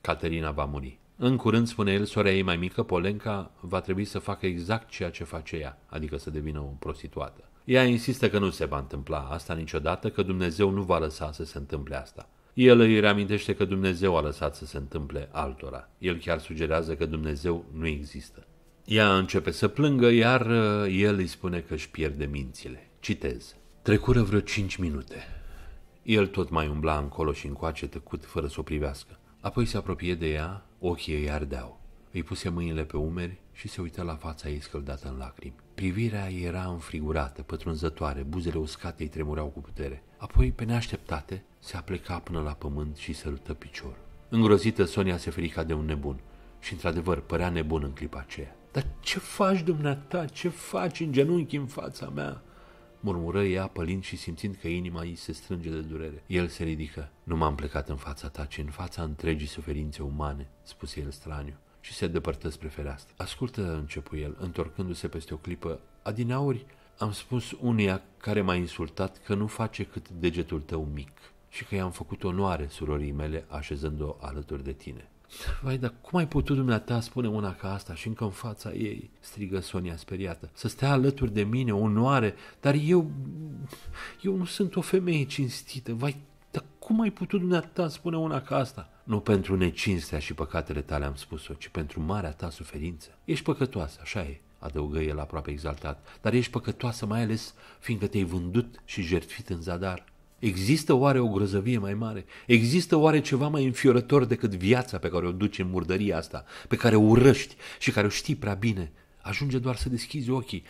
Caterina va muri. În curând, spune el, sora ei mai mică, Polenca, va trebui să facă exact ceea ce face ea, adică să devină o prostituată. Ea insistă că nu se va întâmpla asta niciodată, că Dumnezeu nu va lăsa să se întâmple asta. El îi reamintește că Dumnezeu a lăsat să se întâmple altora. El chiar sugerează că Dumnezeu nu există. Ea începe să plângă, iar uh, el îi spune că își pierde mințile. Citez. Trecură vreo cinci minute. El tot mai umbla încolo și încoace tăcut, fără să o privească. Apoi se apropie de ea, ochii ei ardeau. Îi puse mâinile pe umeri și se uită la fața ei scăldată în lacrimi. Privirea era înfrigurată, pătrunzătoare, buzele uscate îi tremurau cu putere. Apoi, pe neașteptate, se apleca până la pământ și sărută piciorul. Îngrozită, Sonia se ferica de un nebun și, într-adevăr, părea nebun în clipa aceea. Dar ce faci, dumneata? Ce faci în genunchi în fața mea?" murmură ea pălind și simțind că inima ei se strânge de durere. El se ridică. Nu m-am plecat în fața ta, ci în fața întregii suferințe umane, spuse el straniu și se depărtă spre fereastră. Ascultă, începu el, întorcându-se peste o clipă, adinauri am spus uneia care m-a insultat că nu face cât degetul tău mic și că i-am făcut onoare surorii mele așezând-o alături de tine. Vai, dar cum ai putut dumneata spune una ca asta și încă în fața ei?" strigă Sonia speriată. Să stea alături de mine, onoare, dar eu... eu nu sunt o femeie cinstită. Vai, dar cum ai putut dumneata spune una ca asta?" Nu pentru necinstea și păcatele tale am spus-o, ci pentru marea ta suferință. Ești păcătoasă, așa e, adăugă el aproape exaltat, dar ești păcătoasă mai ales fiindcă te-ai vândut și jertfit în zadar. Există oare o grozăvie mai mare? Există oare ceva mai înfiorător decât viața pe care o duci în murdăria asta, pe care o urăști și care o știi prea bine? Ajunge doar să deschizi ochii.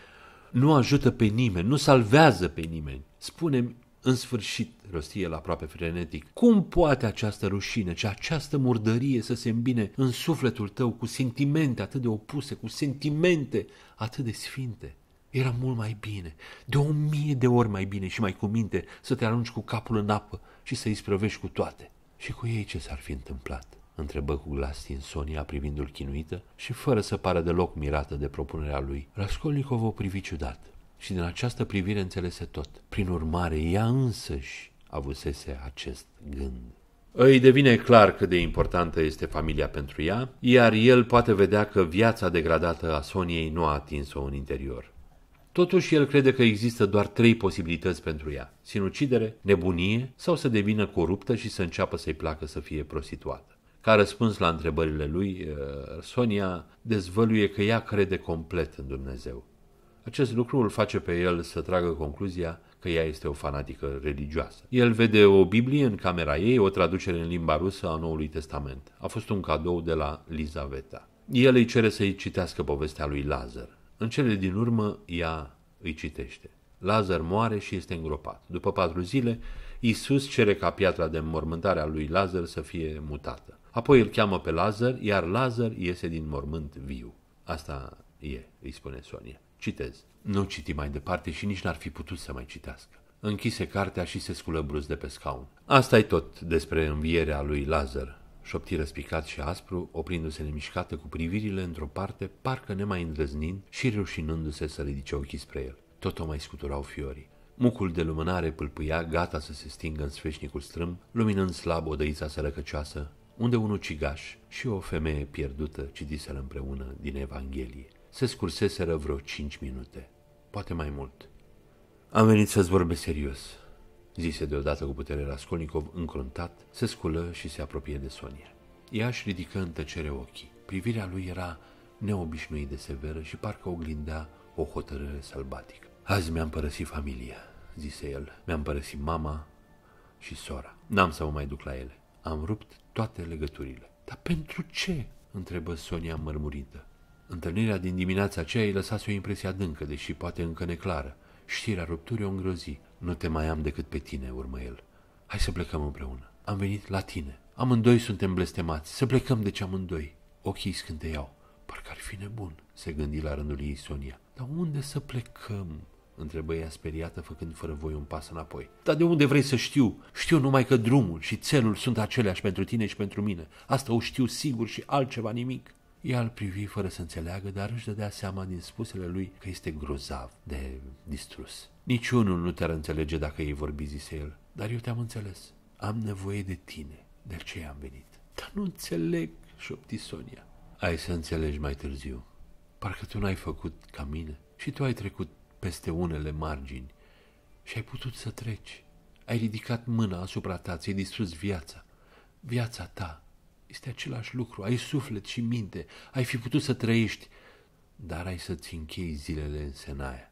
Nu ajută pe nimeni, nu salvează pe nimeni. Spune-mi, în sfârșit, rostie el aproape frenetic, cum poate această rușine și această murdărie să se îmbine în sufletul tău cu sentimente atât de opuse, cu sentimente atât de sfinte? Era mult mai bine, de o mie de ori mai bine și mai cu minte să te arunci cu capul în apă și să-i sprăvești cu toate. Și cu ei ce s-ar fi întâmplat? întrebă cu glas din Sonia privindu-l chinuită și fără să pară deloc mirată de propunerea lui. Raskolnikov o privi ciudat și din această privire înțelese tot. Prin urmare, ea însăși avusese acest gând. Îi devine clar cât de importantă este familia pentru ea, iar el poate vedea că viața degradată a Soniei nu a atins-o în interior. Totuși, el crede că există doar trei posibilități pentru ea. Sinucidere, nebunie sau să devină coruptă și să înceapă să-i placă să fie prostituată. Ca răspuns la întrebările lui, eh, Sonia dezvăluie că ea crede complet în Dumnezeu. Acest lucru îl face pe el să tragă concluzia că ea este o fanatică religioasă. El vede o Biblie în camera ei, o traducere în limba rusă a Noului Testament. A fost un cadou de la Lizaveta. El îi cere să-i citească povestea lui Lazar. În cele din urmă, ea îi citește. Lazar moare și este îngropat. După patru zile, Isus cere ca piatra de înmormântare a lui Lazar să fie mutată. Apoi îl cheamă pe Lazar, iar Lazar iese din mormânt viu. Asta e, îi spune Sonia. Citez. Nu citi mai departe și nici n-ar fi putut să mai citească. Închise cartea și se sculă brusc de pe scaun. asta e tot despre învierea lui Lazar, șopti răspicat și aspru, oprindu-se nemișcată cu privirile într-o parte, parcă nemai îndrăznind și reușinându se să ridice ochii spre el. Tot o mai scuturau fiorii. Mucul de lumânare pâlpâia, gata să se stingă în sfeșnicul strâm, luminând slab o dăița sărăcăcioasă, unde un ucigaș și o femeie pierdută citiseră împreună din Evanghelie. Se scurseseră vreo cinci minute, poate mai mult. Am venit să-ți vorbesc serios, zise deodată cu putere Raskolnikov încruntat, se sculă și se apropie de Sonia. Ea își ridică în tăcere ochii. Privirea lui era neobișnuit de severă și parcă oglindea o hotărâre sălbatică. Azi mi-am părăsit familia, zise el. Mi-am părăsit mama și sora. N-am să mă mai duc la ele. Am rupt toate legăturile. Dar pentru ce? întrebă Sonia mărmurită. Întâlnirea din dimineața aceea îi lăsase o impresie adâncă, deși poate încă neclară. Știrea rupturii o îngrozi. Nu te mai am decât pe tine, urmă el. Hai să plecăm împreună. Am venit la tine. Amândoi suntem blestemați. Să plecăm deci amândoi. Ochii scânteiau. Parcă ar fi nebun, se gândi la rândul ei Sonia. Dar unde să plecăm? întrebă ea speriată, făcând fără voi un pas înapoi. Dar de unde vrei să știu? Știu numai că drumul și țelul sunt aceleași pentru tine și pentru mine. Asta o știu sigur și altceva nimic. Ea îl privi fără să înțeleagă, dar își dădea seama din spusele lui că este grozav de distrus. Niciunul nu te-ar înțelege dacă ei vorbi, zise el, dar eu te-am înțeles. Am nevoie de tine, de ce am venit. Dar nu înțeleg, șopti Sonia. Ai să înțelegi mai târziu. Parcă tu n-ai făcut ca mine și tu ai trecut peste unele margini și ai putut să treci. Ai ridicat mâna asupra ta, ți-ai distrus viața. Viața ta, este același lucru, ai suflet și minte, ai fi putut să trăiești, dar ai să-ți închei zilele în senaia.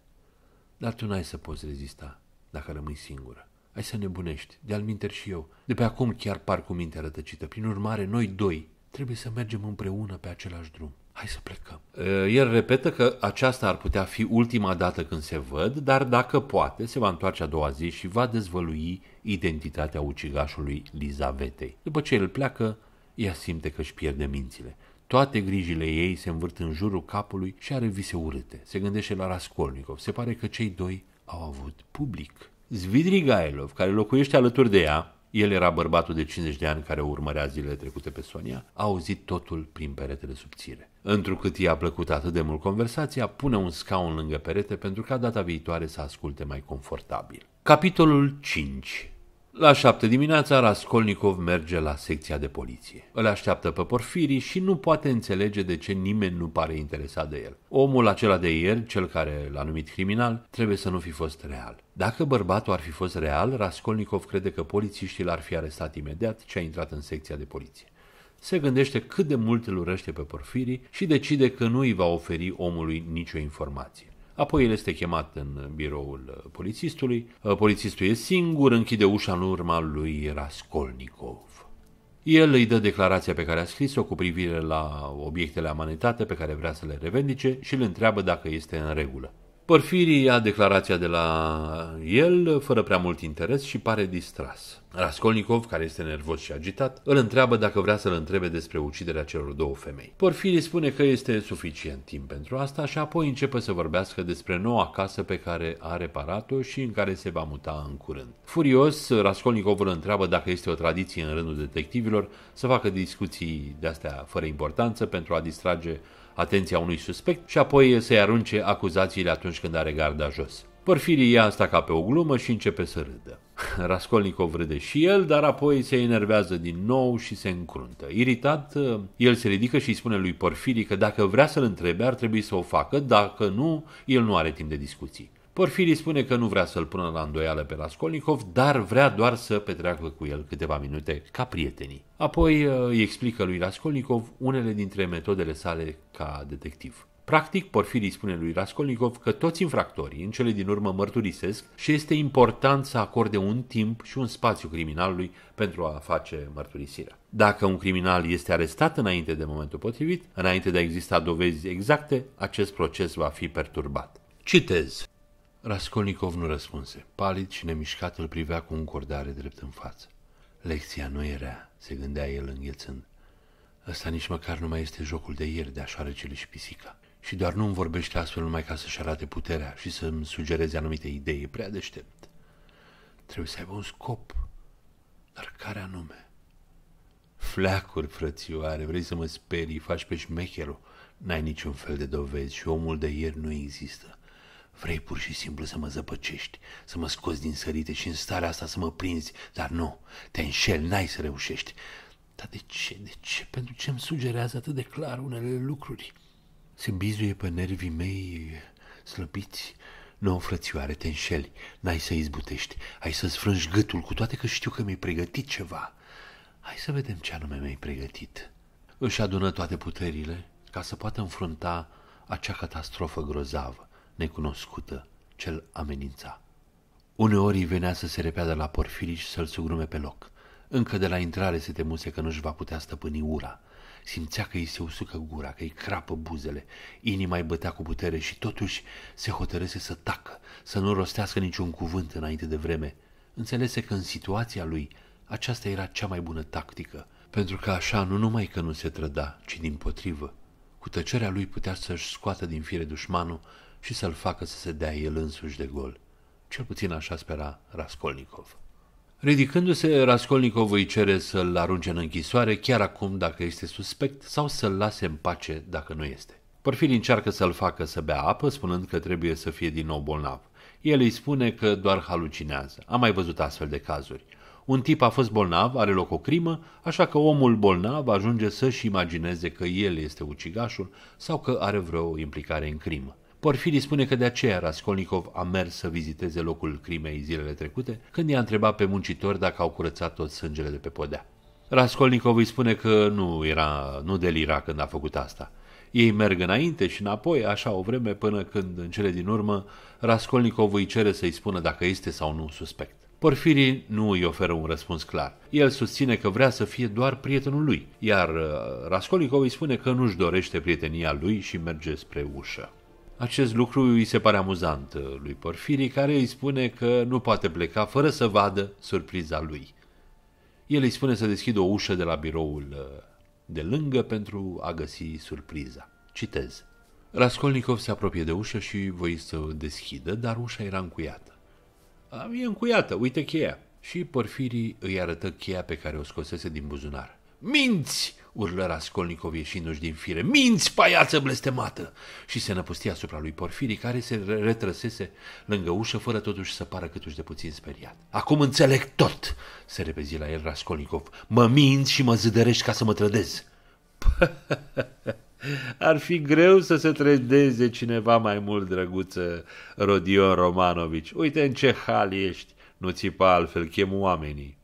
Dar tu n-ai să poți rezista dacă rămâi singură. Ai să nebunești, de-al minter și eu. De pe acum chiar par cu mintea rătăcită. Prin urmare, noi doi trebuie să mergem împreună pe același drum. Hai să plecăm. El repetă că aceasta ar putea fi ultima dată când se văd, dar dacă poate, se va întoarce a doua zi și va dezvălui identitatea ucigașului Lizavetei. După ce el pleacă, ea simte că își pierde mințile. Toate grijile ei se învârt în jurul capului și are vise urâte. Se gândește la Raskolnikov. Se pare că cei doi au avut public. Zvidrigailov, care locuiește alături de ea, el era bărbatul de 50 de ani care urmărea zilele trecute pe Sonia, a auzit totul prin peretele subțire. Întrucât i-a plăcut atât de mult conversația, pune un scaun lângă perete pentru ca data viitoare să asculte mai confortabil. Capitolul 5 la șapte dimineața, Raskolnikov merge la secția de poliție. Îl așteaptă pe Porfiri și nu poate înțelege de ce nimeni nu pare interesat de el. Omul acela de ieri, cel care l-a numit criminal, trebuie să nu fi fost real. Dacă bărbatul ar fi fost real, Raskolnikov crede că polițiștii l-ar fi arestat imediat ce a intrat în secția de poliție. Se gândește cât de mult îl urăște pe Porfiri și decide că nu îi va oferi omului nicio informație. Apoi el este chemat în biroul uh, polițistului. Uh, polițistul e singur, închide ușa în urma lui Raskolnikov. El îi dă declarația pe care a scris-o cu privire la obiectele amanetate pe care vrea să le revendice și îl întreabă dacă este în regulă. Porfirii ia declarația de la el fără prea mult interes și pare distras. Raskolnikov, care este nervos și agitat, îl întreabă dacă vrea să-l întrebe despre uciderea celor două femei. Porfiri spune că este suficient timp pentru asta și apoi începe să vorbească despre noua casă pe care a reparat-o și în care se va muta în curând. Furios, Raskolnikov îl întreabă dacă este o tradiție în rândul detectivilor să facă discuții de-astea fără importanță pentru a distrage atenția unui suspect și apoi să-i arunce acuzațiile atunci când are garda jos. Porfirii ia asta ca pe o glumă și începe să râdă. Raskolnikov râde și el, dar apoi se enervează din nou și se încruntă. Iritat, uh, el se ridică și îi spune lui Porfirii că dacă vrea să-l întrebe, ar trebui să o facă, dacă nu, el nu are timp de discuții. Porfiri spune că nu vrea să-l pună la îndoială pe Raskolnikov, dar vrea doar să petreacă cu el câteva minute ca prietenii. Apoi uh, îi explică lui Raskolnikov unele dintre metodele sale ca detectiv. Practic, Porfirii spune lui Raskolnikov că toți infractorii în cele din urmă mărturisesc și este important să acorde un timp și un spațiu criminalului pentru a face mărturisirea. Dacă un criminal este arestat înainte de momentul potrivit, înainte de a exista dovezi exacte, acest proces va fi perturbat. Citez. Raskolnikov nu răspunse. Palid și nemișcat îl privea cu un cordare drept în față. Lecția nu era, se gândea el înghețând. Ăsta nici măcar nu mai este jocul de ieri de așa răcele și pisica. Și doar nu îmi vorbește astfel numai ca să-și arate puterea și să-mi sugereze anumite idei. E prea deștept. Trebuie să aibă un scop. Dar care anume? Fleacuri, frățioare, vrei să mă sperii, faci pe șmecherul. N-ai niciun fel de dovezi și omul de ieri nu există. Vrei pur și simplu să mă zăpăcești, să mă scoți din sărite și în starea asta să mă prinzi, dar nu, te înșel, n-ai să reușești. Dar de ce, de ce, pentru ce îmi sugerează atât de clar unele lucruri? Se bizuie pe nervii mei slăbiți. Nu, frățioare, te înșeli, n-ai să izbutești, ai să-ți frângi gâtul, cu toate că știu că mi-ai pregătit ceva. Hai să vedem ce anume mi-ai pregătit. Își adună toate puterile ca să poată înfrunta acea catastrofă grozavă necunoscută, cel amenința. Uneori venea să se repeadă la Porfiri și să-l sugrume pe loc. Încă de la intrare se temuse că nu-și va putea stăpâni ura. Simțea că îi se usucă gura, că îi crapă buzele, inima îi bătea cu putere și totuși se hotărâse să tacă, să nu rostească niciun cuvânt înainte de vreme. Înțelese că în situația lui aceasta era cea mai bună tactică, pentru că așa nu numai că nu se trăda, ci din potrivă. Cu tăcerea lui putea să-și scoată din fire dușmanul și să-l facă să se dea el însuși de gol. Cel puțin așa spera Raskolnikov. Ridicându-se, Raskolnikov îi cere să-l arunce în închisoare chiar acum dacă este suspect sau să-l lase în pace dacă nu este. Porfiri încearcă să-l facă să bea apă, spunând că trebuie să fie din nou bolnav. El îi spune că doar halucinează. Am mai văzut astfel de cazuri. Un tip a fost bolnav, are loc o crimă, așa că omul bolnav ajunge să-și imagineze că el este ucigașul sau că are vreo implicare în crimă. Porfiri spune că de aceea Raskolnikov a mers să viziteze locul crimei zilele trecute, când i-a întrebat pe muncitori dacă au curățat tot sângele de pe podea. Raskolnikov îi spune că nu, era, nu delira când a făcut asta. Ei merg înainte și înapoi, așa o vreme, până când, în cele din urmă, Raskolnikov îi cere să-i spună dacă este sau nu suspect. Porfiri nu îi oferă un răspuns clar. El susține că vrea să fie doar prietenul lui, iar uh, Raskolnikov îi spune că nu-și dorește prietenia lui și merge spre ușă. Acest lucru îi se pare amuzant uh, lui Porfiri, care îi spune că nu poate pleca fără să vadă surpriza lui. El îi spune să deschidă o ușă de la biroul uh, de lângă pentru a găsi surpriza. Citez. Raskolnikov se apropie de ușă și voi să o deschidă, dar ușa era încuiată. A, e încuiată, uite cheia. Și Porfirii îi arătă cheia pe care o scosese din buzunar. Minți! urlă Raskolnikov ieșindu-și din fire. Minți, paiață blestemată! Și se năpustia asupra lui Porfiri, care se retrăsese lângă ușă, fără totuși să pară câtuși de puțin speriat. Acum înțeleg tot, se repezi la el Raskolnikov. Mă minți și mă zădărești ca să mă trădez. Ar fi greu să se trădeze cineva mai mult, drăguță Rodion Romanovici. Uite în ce hal ești. Nu țipa altfel, chem oamenii.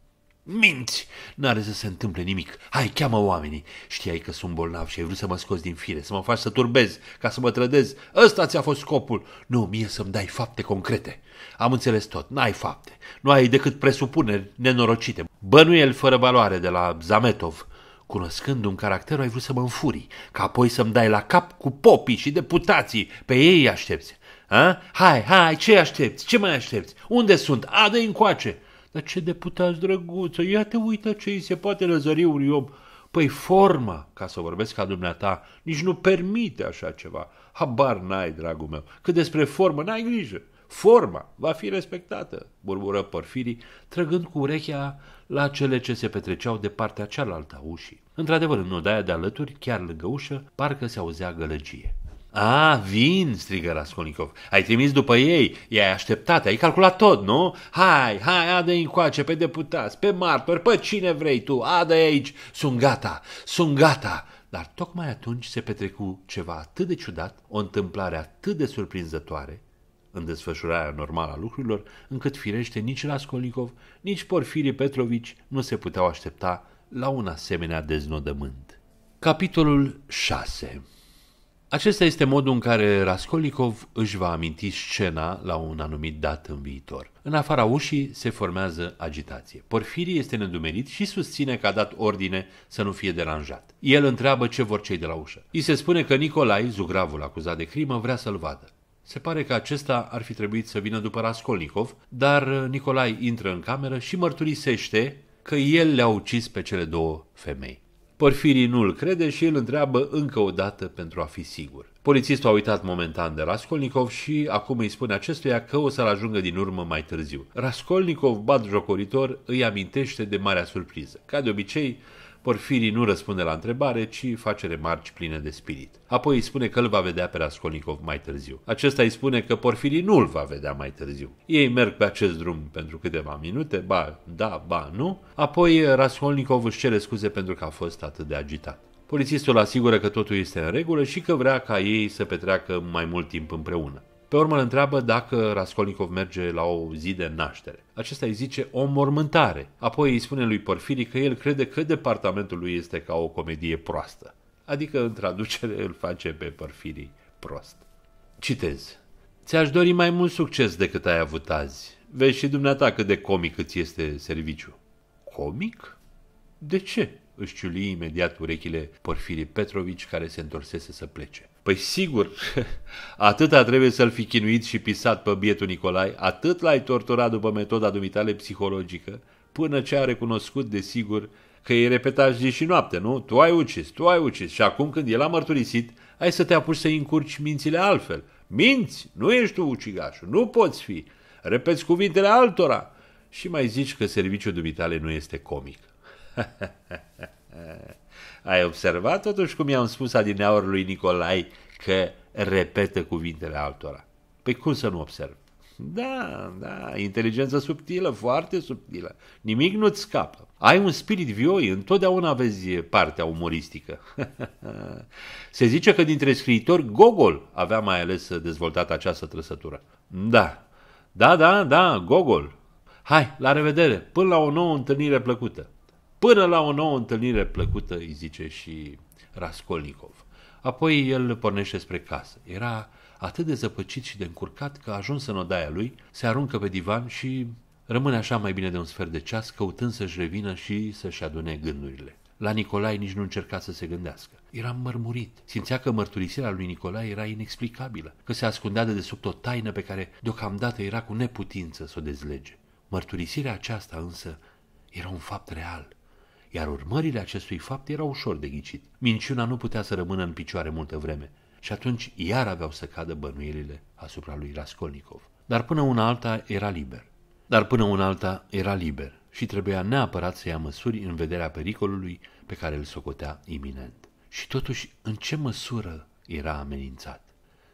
Minți! N-are să se întâmple nimic. Hai, cheamă oamenii. Știai că sunt bolnav și ai vrut să mă scoți din fire, să mă faci să turbez, ca să mă trădez. Ăsta ți-a fost scopul. Nu, mie să-mi dai fapte concrete. Am înțeles tot. N-ai fapte. Nu ai decât presupuneri nenorocite. Bănuiel fără valoare de la Zametov. Cunoscând un caracter. ai vrut să mă înfuri, ca apoi să-mi dai la cap cu popii și deputații. Pe ei îi aștepți. A? Hai, hai, ce aștepți? Ce mai aștepți? Unde sunt? Adă încoace! Dar ce deputați drăguță, ia te uită ce îi se poate răzări unui om. Păi forma, ca să vorbesc ca dumneata, nici nu permite așa ceva. Habar n-ai, dragul meu, că despre formă n-ai grijă. Forma va fi respectată, murmură Porfirii, trăgând cu urechea la cele ce se petreceau de partea cealaltă a ușii. Într-adevăr, în odaia de alături, chiar lângă ușă, parcă se auzea gălăgie. A, vin!" strigă Raskolnikov. Ai trimis după ei, i-ai așteptat, ai calculat tot, nu? Hai, hai, adă încoace pe deputați, pe martori, pe cine vrei tu, adă aici, sunt gata, sunt gata!" Dar tocmai atunci se petrecu ceva atât de ciudat, o întâmplare atât de surprinzătoare, în desfășurarea normală a lucrurilor, încât firește nici Raskolnikov, nici Porfiri Petrovici nu se puteau aștepta la un asemenea deznodământ. Capitolul 6 acesta este modul în care Raskolnikov își va aminti scena la un anumit dat în viitor. În afara ușii se formează agitație. Porfirii este nedumerit și susține că a dat ordine să nu fie deranjat. El întreabă ce vor cei de la ușă. I se spune că Nicolai, zugravul acuzat de crimă, vrea să-l vadă. Se pare că acesta ar fi trebuit să vină după Raskolnikov, dar Nicolai intră în cameră și mărturisește că el le-a ucis pe cele două femei. Porfirii nu-l crede și îl întreabă încă o dată pentru a fi sigur. Polițistul a uitat momentan de Raskolnikov și acum îi spune acestuia că o să-l ajungă din urmă mai târziu. Raskolnikov, bat jocoritor, îi amintește de marea surpriză. Ca de obicei, Porfirii nu răspunde la întrebare, ci face remarci pline de spirit. Apoi îi spune că îl va vedea pe Raskolnikov mai târziu. Acesta îi spune că Porfirii nu îl va vedea mai târziu. Ei merg pe acest drum pentru câteva minute, ba da, ba nu. Apoi Raskolnikov își cere scuze pentru că a fost atât de agitat. Polițistul asigură că totul este în regulă și că vrea ca ei să petreacă mai mult timp împreună. Pe urmă îl întreabă dacă Raskolnikov merge la o zi de naștere. Acesta îi zice o mormântare. Apoi îi spune lui Porfiri că el crede că departamentul lui este ca o comedie proastă. Adică, în traducere, îl face pe Porfiri prost. Citez. Ți-aș dori mai mult succes decât ai avut azi. Vezi și dumneata cât de comic îți este serviciu. Comic? De ce? Își ciuli imediat urechile Porfirii Petrovici care se întorsese să plece. Păi sigur, atâta trebuie să-l fi chinuit și pisat pe bietul Nicolai, atât l-ai torturat după metoda dumitale psihologică, până ce a recunoscut de sigur că e repetat zi și noapte, nu? Tu ai ucis, tu ai ucis și acum când el a mărturisit, ai să te apuci să încurci mințile altfel. Minți, nu ești tu ucigașul, nu poți fi. Repeți cuvintele altora și mai zici că serviciul dumitale nu este comic. Ai observat totuși cum i-am spus adineaur lui Nicolai că repetă cuvintele altora? Păi cum să nu observ? Da, da, inteligență subtilă, foarte subtilă. Nimic nu-ți scapă. Ai un spirit vioi, întotdeauna vezi partea umoristică. Se zice că dintre scriitori Gogol avea mai ales dezvoltat această trăsătură. Da, da, da, da, Gogol. Hai, la revedere, până la o nouă întâlnire plăcută. Până la o nouă întâlnire plăcută, îi zice și Raskolnikov. Apoi el pornește spre casă. Era atât de zăpăcit și de încurcat că a ajuns în odaia lui, se aruncă pe divan și rămâne așa mai bine de un sfert de ceas, căutând să-și revină și să-și adune gândurile. La Nicolae nici nu încerca să se gândească. Era mărmurit. Simțea că mărturisirea lui Nicolae era inexplicabilă, că se ascundea de sub o taină pe care deocamdată era cu neputință să o dezlege. Mărturisirea aceasta însă era un fapt real, iar urmările acestui fapt erau ușor de ghicit. Minciuna nu putea să rămână în picioare multă vreme și atunci iar aveau să cadă bănuielile asupra lui Raskolnikov. Dar până una alta era liber. Dar până una alta era liber și trebuia neapărat să ia măsuri în vederea pericolului pe care îl socotea iminent. Și totuși, în ce măsură era amenințat?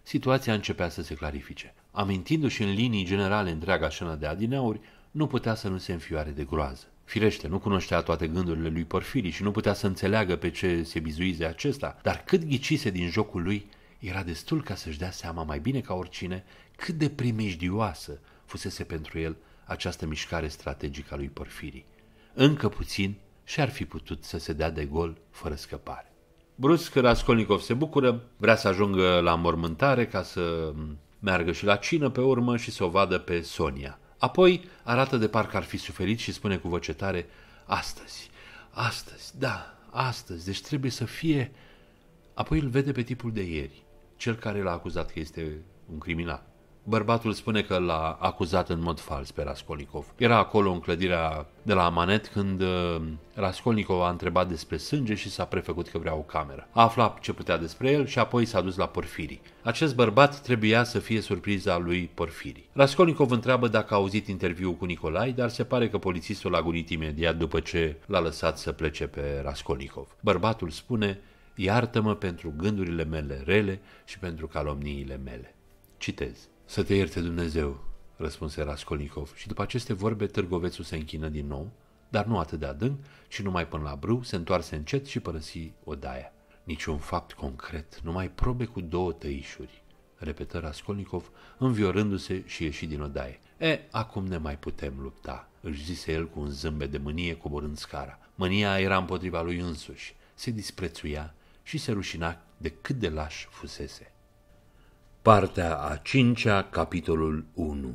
Situația începea să se clarifice. Amintindu-și în linii generale întreaga scenă de adineauri, nu putea să nu se înfioare de groază. Firește, nu cunoștea toate gândurile lui Porfiri și nu putea să înțeleagă pe ce se bizuize acesta, dar cât ghicise din jocul lui, era destul ca să-și dea seama mai bine ca oricine cât de primejdioasă fusese pentru el această mișcare strategică a lui Porfiri. Încă puțin și ar fi putut să se dea de gol fără scăpare. Brusc, Raskolnikov se bucură, vrea să ajungă la mormântare ca să meargă și la cină pe urmă și să o vadă pe Sonia – Apoi arată de parcă ar fi suferit și spune cu voce tare, astăzi, astăzi, da, astăzi, deci trebuie să fie... Apoi îl vede pe tipul de ieri, cel care l-a acuzat că este un criminal. Bărbatul spune că l-a acuzat în mod fals pe Raskolnikov. Era acolo în clădirea de la Amanet când uh, Raskolnikov a întrebat despre sânge și s-a prefăcut că vrea o cameră. A aflat ce putea despre el și apoi s-a dus la Porfiri. Acest bărbat trebuia să fie surpriza lui Porfiri. Raskolnikov întreabă dacă a auzit interviul cu Nicolai, dar se pare că polițistul a gunit imediat după ce l-a lăsat să plece pe Raskolnikov. Bărbatul spune, iartă-mă pentru gândurile mele rele și pentru calomniile mele. Citez. Să te ierte Dumnezeu, răspunse Raskolnikov și după aceste vorbe târgovețul se închină din nou, dar nu atât de adânc, și numai până la brâu, se întoarse încet și părăsi odaia. Niciun fapt concret, numai probe cu două tăișuri, repetă Raskolnikov, înviorându-se și ieși din odaie. E, acum ne mai putem lupta, își zise el cu un zâmbet de mânie coborând scara. Mânia era împotriva lui însuși, se disprețuia și se rușina de cât de laș fusese. Partea a cincea, capitolul 1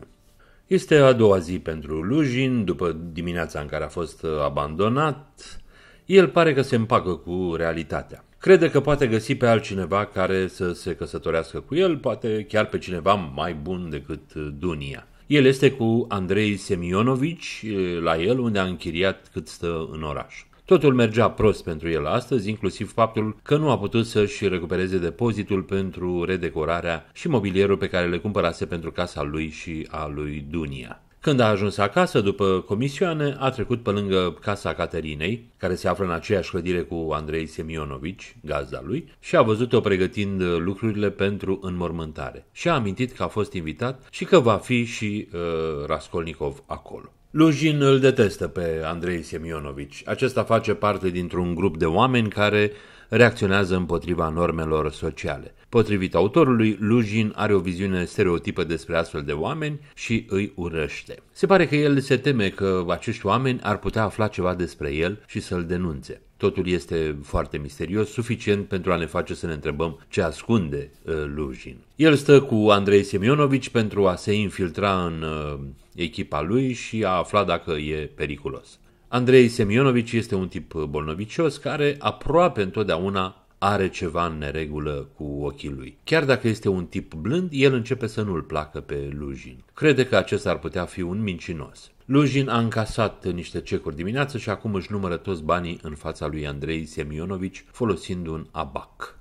Este a doua zi pentru Lujin, după dimineața în care a fost abandonat. El pare că se împacă cu realitatea. Crede că poate găsi pe altcineva care să se căsătorească cu el, poate chiar pe cineva mai bun decât Dunia. El este cu Andrei Semionovici la el, unde a închiriat cât stă în oraș. Totul mergea prost pentru el astăzi, inclusiv faptul că nu a putut să-și recupereze depozitul pentru redecorarea și mobilierul pe care le cumpărase pentru casa lui și a lui Dunia. Când a ajuns acasă, după comisioane, a trecut pe lângă casa Caterinei, care se află în aceeași clădire cu Andrei Semionovici, gazda lui, și a văzut-o pregătind lucrurile pentru înmormântare. Și a amintit că a fost invitat și că va fi și uh, Raskolnikov acolo. Lujin îl detestă pe Andrei Semionovici. Acesta face parte dintr-un grup de oameni care reacționează împotriva normelor sociale. Potrivit autorului, Lujin are o viziune stereotipă despre astfel de oameni și îi urăște. Se pare că el se teme că acești oameni ar putea afla ceva despre el și să-l denunțe. Totul este foarte misterios, suficient pentru a ne face să ne întrebăm ce ascunde uh, Lujin. El stă cu Andrei Semionovici pentru a se infiltra în uh, echipa lui și a aflat dacă e periculos. Andrei Semionovici este un tip bolnovicios care aproape întotdeauna are ceva în neregulă cu ochii lui. Chiar dacă este un tip blând, el începe să nu-l placă pe Lujin. Crede că acesta ar putea fi un mincinos. Lujin a încasat niște cecuri dimineață și acum își numără toți banii în fața lui Andrei Semionovici folosind un abac.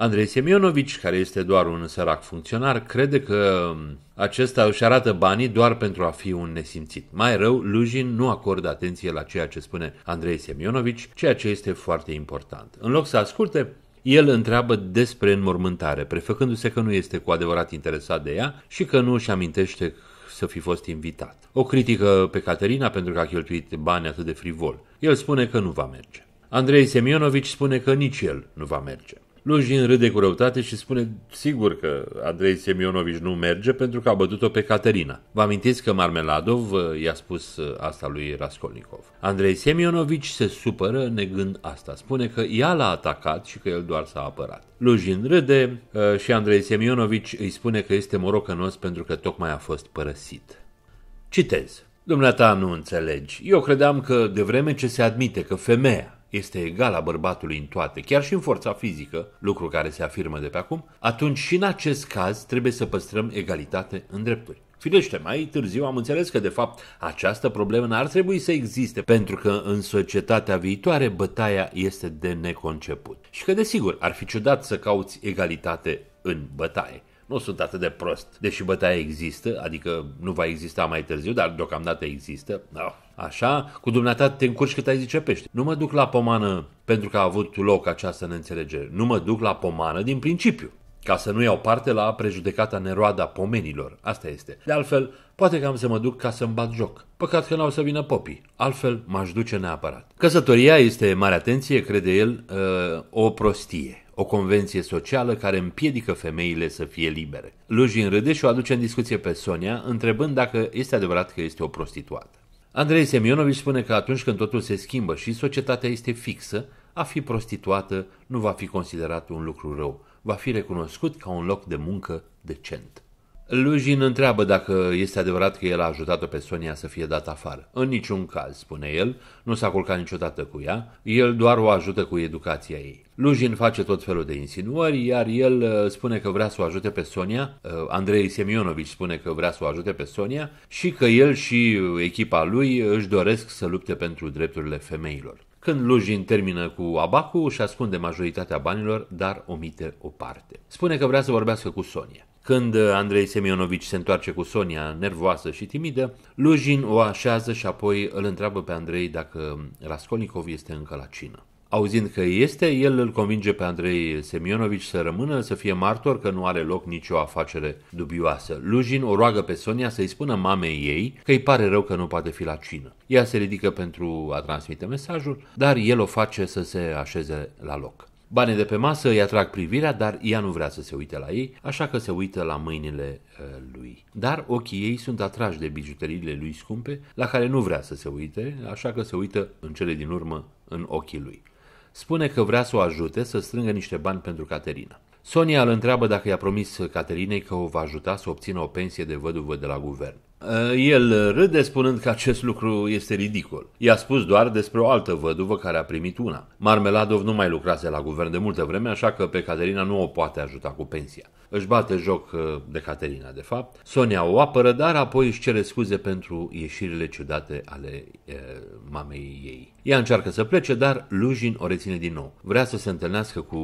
Andrei Semionovici, care este doar un sărac funcționar, crede că acesta își arată banii doar pentru a fi un nesimțit. Mai rău, Lujin nu acordă atenție la ceea ce spune Andrei Semionovici, ceea ce este foarte important. În loc să asculte, el întreabă despre înmormântare, prefăcându-se că nu este cu adevărat interesat de ea și că nu își amintește să fi fost invitat. O critică pe Caterina pentru că a cheltuit bani atât de frivol. El spune că nu va merge. Andrei Semionovici spune că nici el nu va merge. Lujin râde cu răutate și spune sigur că Andrei Semionovici nu merge pentru că a bătut-o pe Caterina. Vă amintiți că Marmeladov uh, i-a spus uh, asta lui Raskolnikov. Andrei Semionovici se supără negând asta. Spune că ea l-a atacat și că el doar s-a apărat. Lujin râde uh, și Andrei Semionovici îi spune că este morocănos pentru că tocmai a fost părăsit. Citez. Dumneata nu înțelegi. Eu credeam că de vreme ce se admite că femeia este egal a bărbatului în toate, chiar și în forța fizică, lucru care se afirmă de pe acum, atunci și în acest caz trebuie să păstrăm egalitate în drepturi. Firește, mai târziu am înțeles că, de fapt, această problemă n-ar trebui să existe, pentru că în societatea viitoare bătaia este de neconceput. Și că, desigur, ar fi ciudat să cauți egalitate în bătaie nu sunt atât de prost. Deși bătaia există, adică nu va exista mai târziu, dar deocamdată există. Oh. Așa, cu dumneata te încurci cât ai zice pește. Nu mă duc la pomană pentru că a avut loc această neînțelegere. Nu mă duc la pomană din principiu ca să nu iau parte la prejudecata neroada pomenilor. Asta este. De altfel, poate că am să mă duc ca să-mi bat joc. Păcat că n-au să vină popii, altfel m-aș duce neapărat. Căsătoria este, mare atenție, crede el, uh, o prostie o convenție socială care împiedică femeile să fie libere. Lujin râde și o aduce în discuție pe Sonia, întrebând dacă este adevărat că este o prostituată. Andrei Semionovic spune că atunci când totul se schimbă și societatea este fixă, a fi prostituată nu va fi considerat un lucru rău, va fi recunoscut ca un loc de muncă decent. Lujin întreabă dacă este adevărat că el a ajutat-o pe Sonia să fie dat afară. În niciun caz, spune el, nu s-a culcat niciodată cu ea, el doar o ajută cu educația ei. Lujin face tot felul de insinuări, iar el uh, spune că vrea să o ajute pe Sonia, uh, Andrei Semionovici spune că vrea să o ajute pe Sonia și că el și uh, echipa lui își doresc să lupte pentru drepturile femeilor. Când Lujin termină cu abacul, își ascunde majoritatea banilor, dar omite o parte. Spune că vrea să vorbească cu Sonia. Când Andrei Semionovici se întoarce cu Sonia, nervoasă și timidă, Lujin o așează și apoi îl întreabă pe Andrei dacă Raskolnikov este încă la cină. Auzind că este, el îl convinge pe Andrei Semionovici să rămână, să fie martor că nu are loc nicio afacere dubioasă. Lujin o roagă pe Sonia să-i spună mamei ei că îi pare rău că nu poate fi la cină. Ea se ridică pentru a transmite mesajul, dar el o face să se așeze la loc. Banii de pe masă îi atrag privirea, dar ea nu vrea să se uite la ei, așa că se uită la mâinile uh, lui. Dar ochii ei sunt atrași de bijuteriile lui scumpe, la care nu vrea să se uite, așa că se uită în cele din urmă în ochii lui. Spune că vrea să o ajute să strângă niște bani pentru Caterina. Sonia îl întreabă dacă i-a promis Caterinei că o va ajuta să obțină o pensie de văduvă de la guvern. Ă, el râde spunând că acest lucru este ridicol. I-a spus doar despre o altă văduvă care a primit una. Marmeladov nu mai lucrase la guvern de multă vreme, așa că pe Caterina nu o poate ajuta cu pensia. Își bate joc ă, de Caterina, de fapt. Sonia o apără, dar apoi își cere scuze pentru ieșirile ciudate ale e, ă, mamei ei. Ea încearcă să plece, dar Lujin o reține din nou. Vrea să se întâlnească cu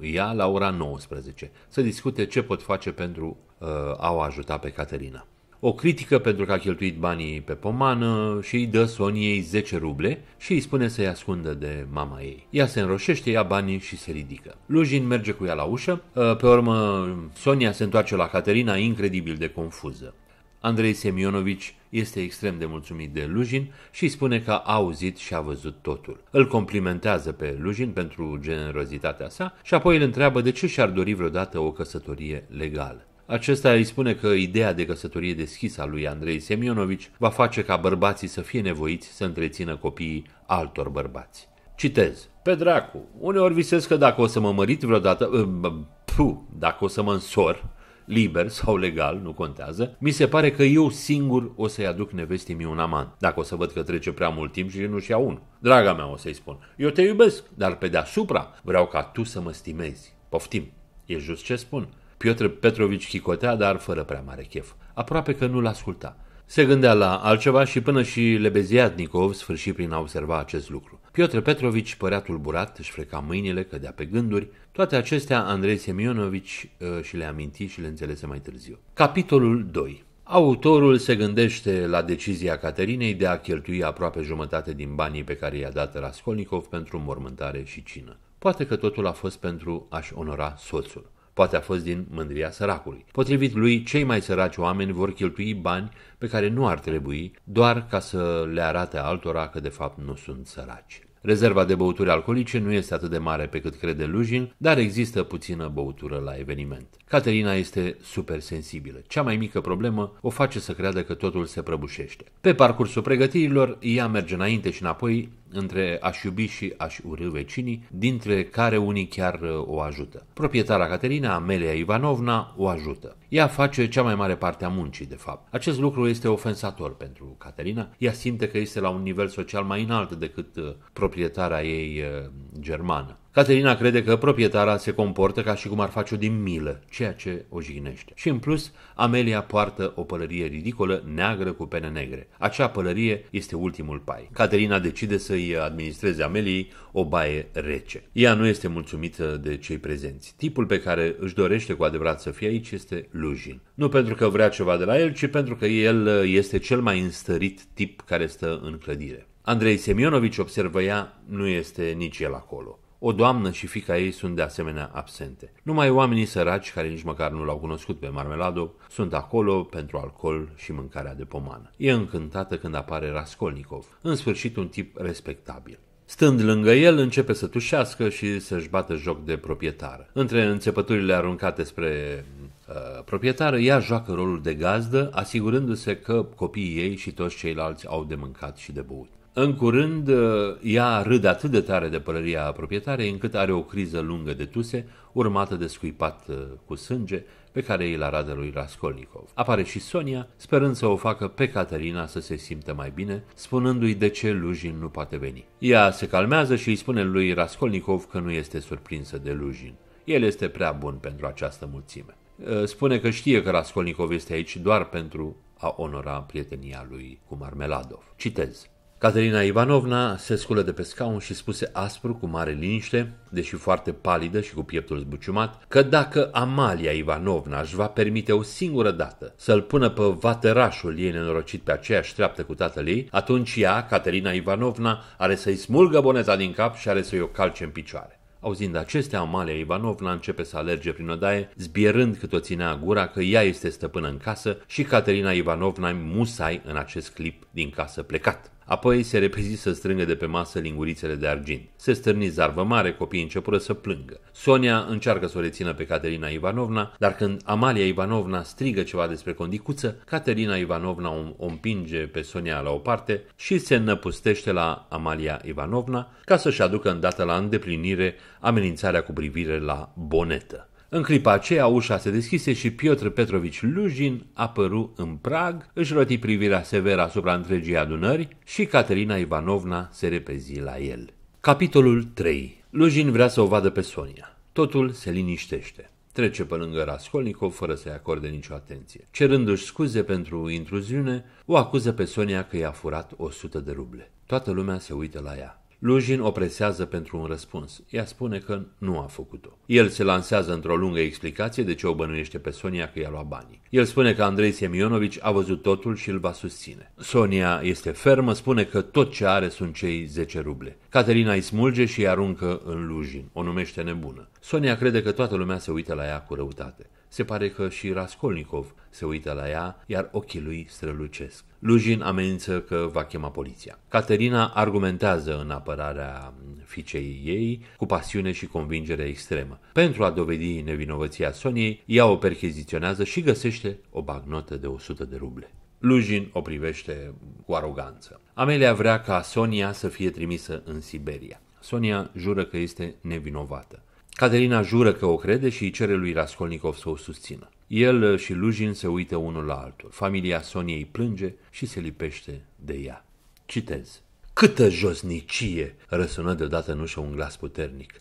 ea la ora 19, să discute ce pot face pentru uh, a o ajuta pe Caterina o critică pentru că a cheltuit banii pe pomană și îi dă Soniei 10 ruble și îi spune să-i ascundă de mama ei. Ea se înroșește, ia banii și se ridică. Lujin merge cu ea la ușă, ă, pe urmă Sonia se întoarce la Caterina incredibil de confuză. Andrei Semionovici este extrem de mulțumit de Lujin și spune că a auzit și a văzut totul. Îl complimentează pe Lujin pentru generozitatea sa și apoi îl întreabă de ce și-ar dori vreodată o căsătorie legală. Acesta îi spune că ideea de căsătorie deschisă a lui Andrei Semionovici va face ca bărbații să fie nevoiți să întrețină copiii altor bărbați. Citez. Pe dracu, uneori visez că dacă o să mă mărit vreodată, uh, pu, dacă o să mă însor, liber sau legal, nu contează, mi se pare că eu singur o să-i aduc nevestii mi un amant, dacă o să văd că trece prea mult timp și nu-și iau unul. Draga mea, o să-i spun, eu te iubesc, dar pe deasupra vreau ca tu să mă stimezi. Poftim, e just ce spun. Piotr Petrovici chicotea, dar fără prea mare chef. Aproape că nu-l asculta. Se gândea la altceva și până și Lebeziatnikov sfârșit prin a observa acest lucru. Piotr Petrovici părea tulburat, își freca mâinile, cădea pe gânduri. Toate acestea Andrei Semionovici uh, și le aminti și le înțelese mai târziu. Capitolul 2 Autorul se gândește la decizia Caterinei de a cheltui aproape jumătate din banii pe care i-a dat Raskolnikov pentru mormântare și cină. Poate că totul a fost pentru a-și onora soțul. Poate a fost din mândria săracului. Potrivit lui, cei mai săraci oameni vor cheltui bani pe care nu ar trebui, doar ca să le arate altora că de fapt nu sunt săraci. Rezerva de băuturi alcoolice nu este atât de mare pe cât crede Lujin, dar există puțină băutură la eveniment. Caterina este super sensibilă. Cea mai mică problemă o face să creadă că totul se prăbușește. Pe parcursul pregătirilor, ea merge înainte și înapoi între a-și iubi și a-și urâ vecinii, dintre care unii chiar uh, o ajută. Proprietara Caterina, Amelia Ivanovna, o ajută. Ea face cea mai mare parte a muncii, de fapt. Acest lucru este ofensator pentru Caterina. Ea simte că este la un nivel social mai înalt decât uh, proprietara ei uh, germană. Caterina crede că proprietara se comportă ca și cum ar face-o din milă, ceea ce o jignește. Și în plus, Amelia poartă o pălărie ridicolă neagră cu pene negre. Acea pălărie este ultimul pai. Caterina decide să-i administreze Ameliei o baie rece. Ea nu este mulțumită de cei prezenți. Tipul pe care își dorește cu adevărat să fie aici este Lujin. Nu pentru că vrea ceva de la el, ci pentru că el este cel mai înstărit tip care stă în clădire. Andrei Semionovici observă ea, nu este nici el acolo. O doamnă și fica ei sunt de asemenea absente. Numai oamenii săraci, care nici măcar nu l-au cunoscut pe Marmelado, sunt acolo pentru alcool și mâncarea de pomană. E încântată când apare Raskolnikov, în sfârșit un tip respectabil. Stând lângă el, începe să tușească și să-și bată joc de proprietară. Între înțepăturile aruncate spre uh, proprietară, ea joacă rolul de gazdă, asigurându-se că copiii ei și toți ceilalți au de mâncat și de băut. În curând, uh, ea râde atât de tare de pălăria proprietare, încât are o criză lungă de tuse, urmată de scuipat uh, cu sânge, pe care îl arată lui Raskolnikov. Apare și Sonia, sperând să o facă pe Caterina să se simtă mai bine, spunându-i de ce Lujin nu poate veni. Ea se calmează și îi spune lui Raskolnikov că nu este surprinsă de Lujin. El este prea bun pentru această mulțime. Uh, spune că știe că Raskolnikov este aici doar pentru a onora prietenia lui cu Marmeladov. Citez. Caterina Ivanovna se sculă de pe scaun și spuse aspru, cu mare liniște, deși foarte palidă și cu pieptul zbuciumat, că dacă Amalia Ivanovna își va permite o singură dată să-l pună pe vaterașul ei nenorocit pe aceeași treaptă cu tatăl ei, atunci ea, Caterina Ivanovna, are să-i smulgă boneta din cap și are să-i o calce în picioare. Auzind acestea, Amalia Ivanovna începe să alerge prin odaie, zbierând cât o ținea gura că ea este stăpână în casă și Caterina Ivanovna musai în acest clip din casă plecat. Apoi se repezi să strângă de pe masă lingurițele de argint. Se stârni zarvă mare, copiii începură să plângă. Sonia încearcă să o rețină pe Caterina Ivanovna, dar când Amalia Ivanovna strigă ceva despre condicuță, Caterina Ivanovna o împinge pe Sonia la o parte și se năpustește la Amalia Ivanovna ca să-și aducă îndată la îndeplinire amenințarea cu privire la bonetă. În clipa aceea ușa se deschise și Piotr Petrovici Lujin apăru în prag, își roti privirea severă asupra întregii adunări și Caterina Ivanovna se repezi la el. Capitolul 3 Lujin vrea să o vadă pe Sonia. Totul se liniștește. Trece pe lângă Raskolnikov fără să-i acorde nicio atenție. Cerându-și scuze pentru intruziune, o acuză pe Sonia că i-a furat 100 de ruble. Toată lumea se uită la ea. Lujin o presează pentru un răspuns. Ea spune că nu a făcut-o. El se lansează într-o lungă explicație de ce o bănuiește pe Sonia că i-a luat banii. El spune că Andrei Semionovici a văzut totul și îl va susține. Sonia este fermă, spune că tot ce are sunt cei 10 ruble. Caterina îi smulge și îi aruncă în Lujin. O numește nebună. Sonia crede că toată lumea se uită la ea cu răutate. Se pare că și Raskolnikov se uită la ea, iar ochii lui strălucesc. Lujin amenință că va chema poliția. Caterina argumentează în apărarea fiicei ei cu pasiune și convingere extremă. Pentru a dovedi nevinovăția Soniei, ea o percheziționează și găsește o bagnotă de 100 de ruble. Lujin o privește cu aroganță. Amelia vrea ca Sonia să fie trimisă în Siberia. Sonia jură că este nevinovată. Caterina jură că o crede și îi cere lui Raskolnikov să o susțină. El și Lujin se uită unul la altul. Familia Soniei plânge și se lipește de ea. Citez. Câtă josnicie! răsună deodată în ușă un glas puternic.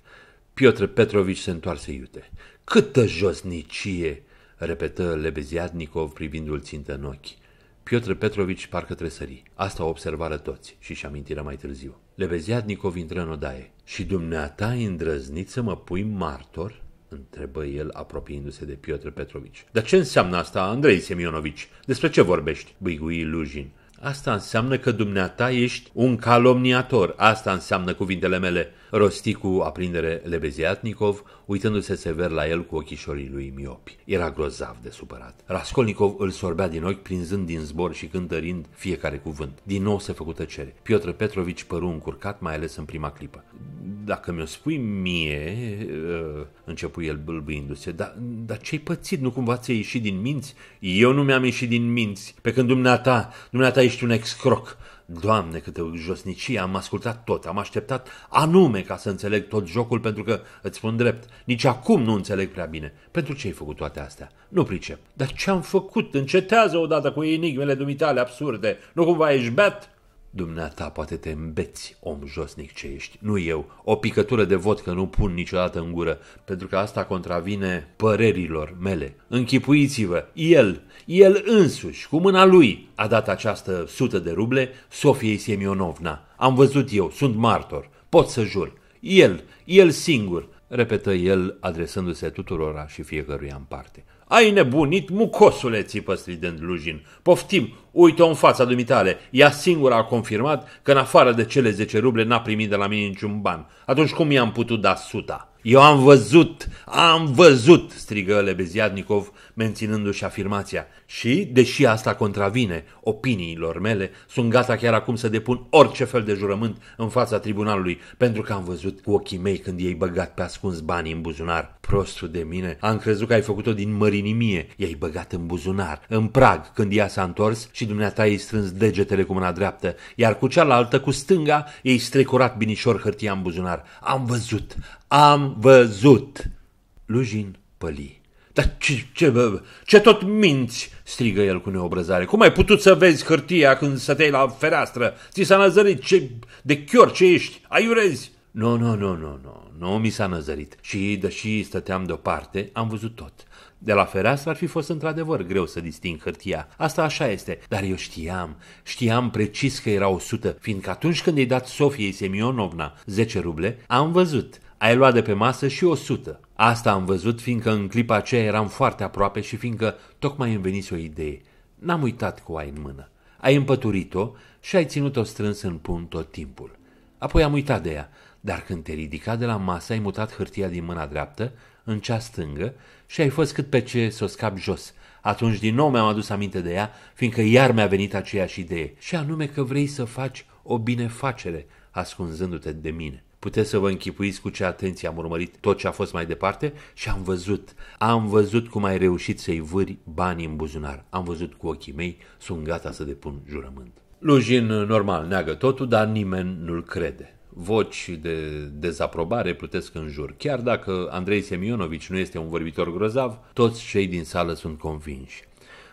Piotr Petrovici se întoarse iute. Câtă josnicie! repetă Lebeziadnikov privindu-l țintă în ochi. Piotr Petrovici parcă tresări. Asta o observară toți și și amintirea mai târziu. Lebeziadnikov intră în odaie. Și dumneata ai îndrăznit să mă pui martor? întrebă el apropiindu-se de Piotr Petrovici. Dar ce înseamnă asta, Andrei Semionovici? Despre ce vorbești? Băigui Lujin. Asta înseamnă că dumneata ești un calomniator. Asta înseamnă cuvintele mele rosti cu aprindere Lebeziatnikov, uitându-se sever la el cu ochișorii lui miopi. Era grozav de supărat. Raskolnikov îl sorbea din ochi, prinzând din zbor și cântărind fiecare cuvânt. Din nou se făcută tăcere. Piotr Petrovici păru încurcat, mai ales în prima clipă. Dacă mi-o spui mie, uh, începu el bâlbâindu-se, dar, da, ce-ai pățit? Nu cumva ți-ai ieșit din minți? Eu nu mi-am ieșit din minți, pe când dumneata, dumneata ești un excroc. Doamne, câte josnicie, am ascultat tot, am așteptat anume ca să înțeleg tot jocul, pentru că, îți spun drept, nici acum nu înțeleg prea bine. Pentru ce ai făcut toate astea? Nu pricep. Dar ce am făcut? Încetează odată cu enigmele dumitale absurde. Nu cumva ești beat? Dumneata poate te îmbeți, om josnic ce ești, nu eu. O picătură de vot că nu pun niciodată în gură, pentru că asta contravine părerilor mele. Închipuiți-vă, el, el însuși, cu mâna lui, a dat această sută de ruble Sofiei Semionovna. Am văzut eu, sunt martor, pot să jur. El, el singur, repetă el adresându-se tuturora și fiecăruia în parte. Ai nebunit, mucosule, țipă stridând Lujin. Poftim, Uite-o în fața dumitale. Ea singura a confirmat că în afară de cele 10 ruble n-a primit de la mine niciun ban. Atunci cum i-am putut da suta? Eu am văzut, am văzut, strigă Lebeziadnikov, menținându-și afirmația. Și, deși asta contravine opiniilor mele, sunt gata chiar acum să depun orice fel de jurământ în fața tribunalului, pentru că am văzut cu ochii mei când ei băgat pe ascuns banii în buzunar. Prostul de mine, am crezut că ai făcut-o din mărinimie. I-ai băgat în buzunar, în prag, când ea s-a întors și dumneata ei strâns degetele cu mâna dreaptă, iar cu cealaltă, cu stânga, ei strecurat binișor hârtia în buzunar. Am văzut! Am văzut! Lujin păli. Dar ce, ce, ce tot minți?" strigă el cu neobrăzare. Cum ai putut să vezi hârtia când stăteai la fereastră? Ți s-a năzărit ce de chior ce ești? Aiurezi!" Nu, no, nu, no, nu, no, nu, nu, nu mi s-a năzărit. Și, deși stăteam deoparte, am văzut tot. De la fereastră ar fi fost într-adevăr greu să disting hârtia. Asta așa este, dar eu știam, știam precis că era 100, fiindcă atunci când i-ai dat Sofiei Semionovna 10 ruble, am văzut, ai luat de pe masă și 100. Asta am văzut fiindcă în clipa aceea eram foarte aproape și fiindcă tocmai îmi venise o idee. N-am uitat cu ai în mână. Ai împăturit-o și ai ținut-o strâns în pun tot timpul. Apoi am uitat de ea, dar când te ridica de la masă ai mutat hârtia din mâna dreaptă în cea stângă și ai fost cât pe ce să o scap jos. Atunci din nou mi-am adus aminte de ea, fiindcă iar mi-a venit aceeași idee, și anume că vrei să faci o binefacere, ascunzându-te de mine. Puteți să vă închipuiți cu ce atenție am urmărit tot ce a fost mai departe și am văzut, am văzut cum ai reușit să-i vâri banii în buzunar. Am văzut cu ochii mei, sunt gata să depun jurământ. Lujin normal neagă totul, dar nimeni nu-l crede voci de dezaprobare plutesc în jur. Chiar dacă Andrei Semionovici nu este un vorbitor grozav, toți cei din sală sunt convinși.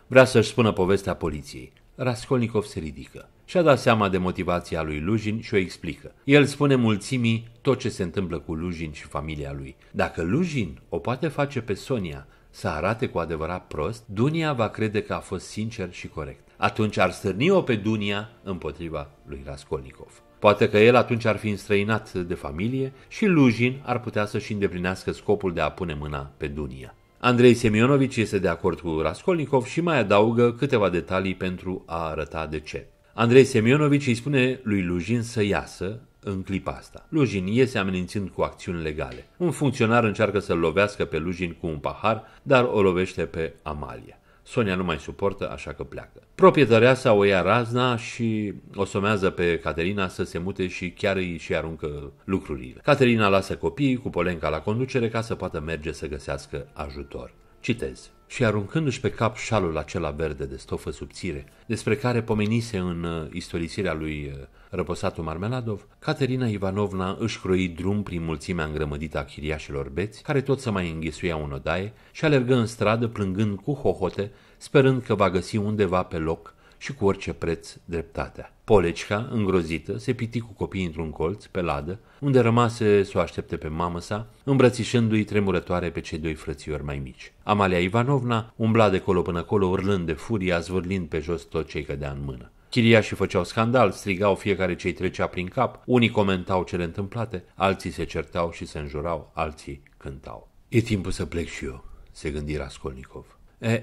Vrea să-și spună povestea poliției. Raskolnikov se ridică. Și-a dat seama de motivația lui Lujin și o explică. El spune mulțimii tot ce se întâmplă cu Lujin și familia lui. Dacă Lujin o poate face pe Sonia să arate cu adevărat prost, Dunia va crede că a fost sincer și corect. Atunci ar stârni-o pe Dunia împotriva lui Raskolnikov. Poate că el atunci ar fi înstrăinat de familie și Lujin ar putea să-și îndeplinească scopul de a pune mâna pe Dunia. Andrei Semionovici este de acord cu Raskolnikov și mai adaugă câteva detalii pentru a arăta de ce. Andrei Semionovici îi spune lui Lujin să iasă în clipa asta. Lujin iese amenințând cu acțiuni legale. Un funcționar încearcă să-l lovească pe Lujin cu un pahar, dar o lovește pe Amalia. Sonia nu mai suportă, așa că pleacă. sa o ia razna și o somează pe Caterina să se mute și chiar îi și aruncă lucrurile. Caterina lasă copiii cu Polenca la conducere ca să poată merge să găsească ajutor. Citez și aruncându-și pe cap șalul acela verde de stofă subțire, despre care pomenise în uh, istorisirea lui uh, răposatul Marmeladov, Caterina Ivanovna își croi drum prin mulțimea îngrămădită a chiriașilor beți, care tot să mai înghesuiau în odaie, și alergă în stradă plângând cu hohote, sperând că va găsi undeva pe loc și cu orice preț dreptatea. Polecica, îngrozită, se piti cu copiii într-un colț, pe ladă, unde rămase să o aștepte pe mamă sa, îmbrățișându-i tremurătoare pe cei doi frățiori mai mici. Amalia Ivanovna umbla de colo până colo, urlând de furia, zvârlind pe jos tot ce-i cădea în mână. Chiriașii făceau scandal, strigau fiecare ce-i trecea prin cap, unii comentau cele întâmplate, alții se certau și se înjurau, alții cântau. E timpul să plec și eu, se gândi Raskolnikov. E,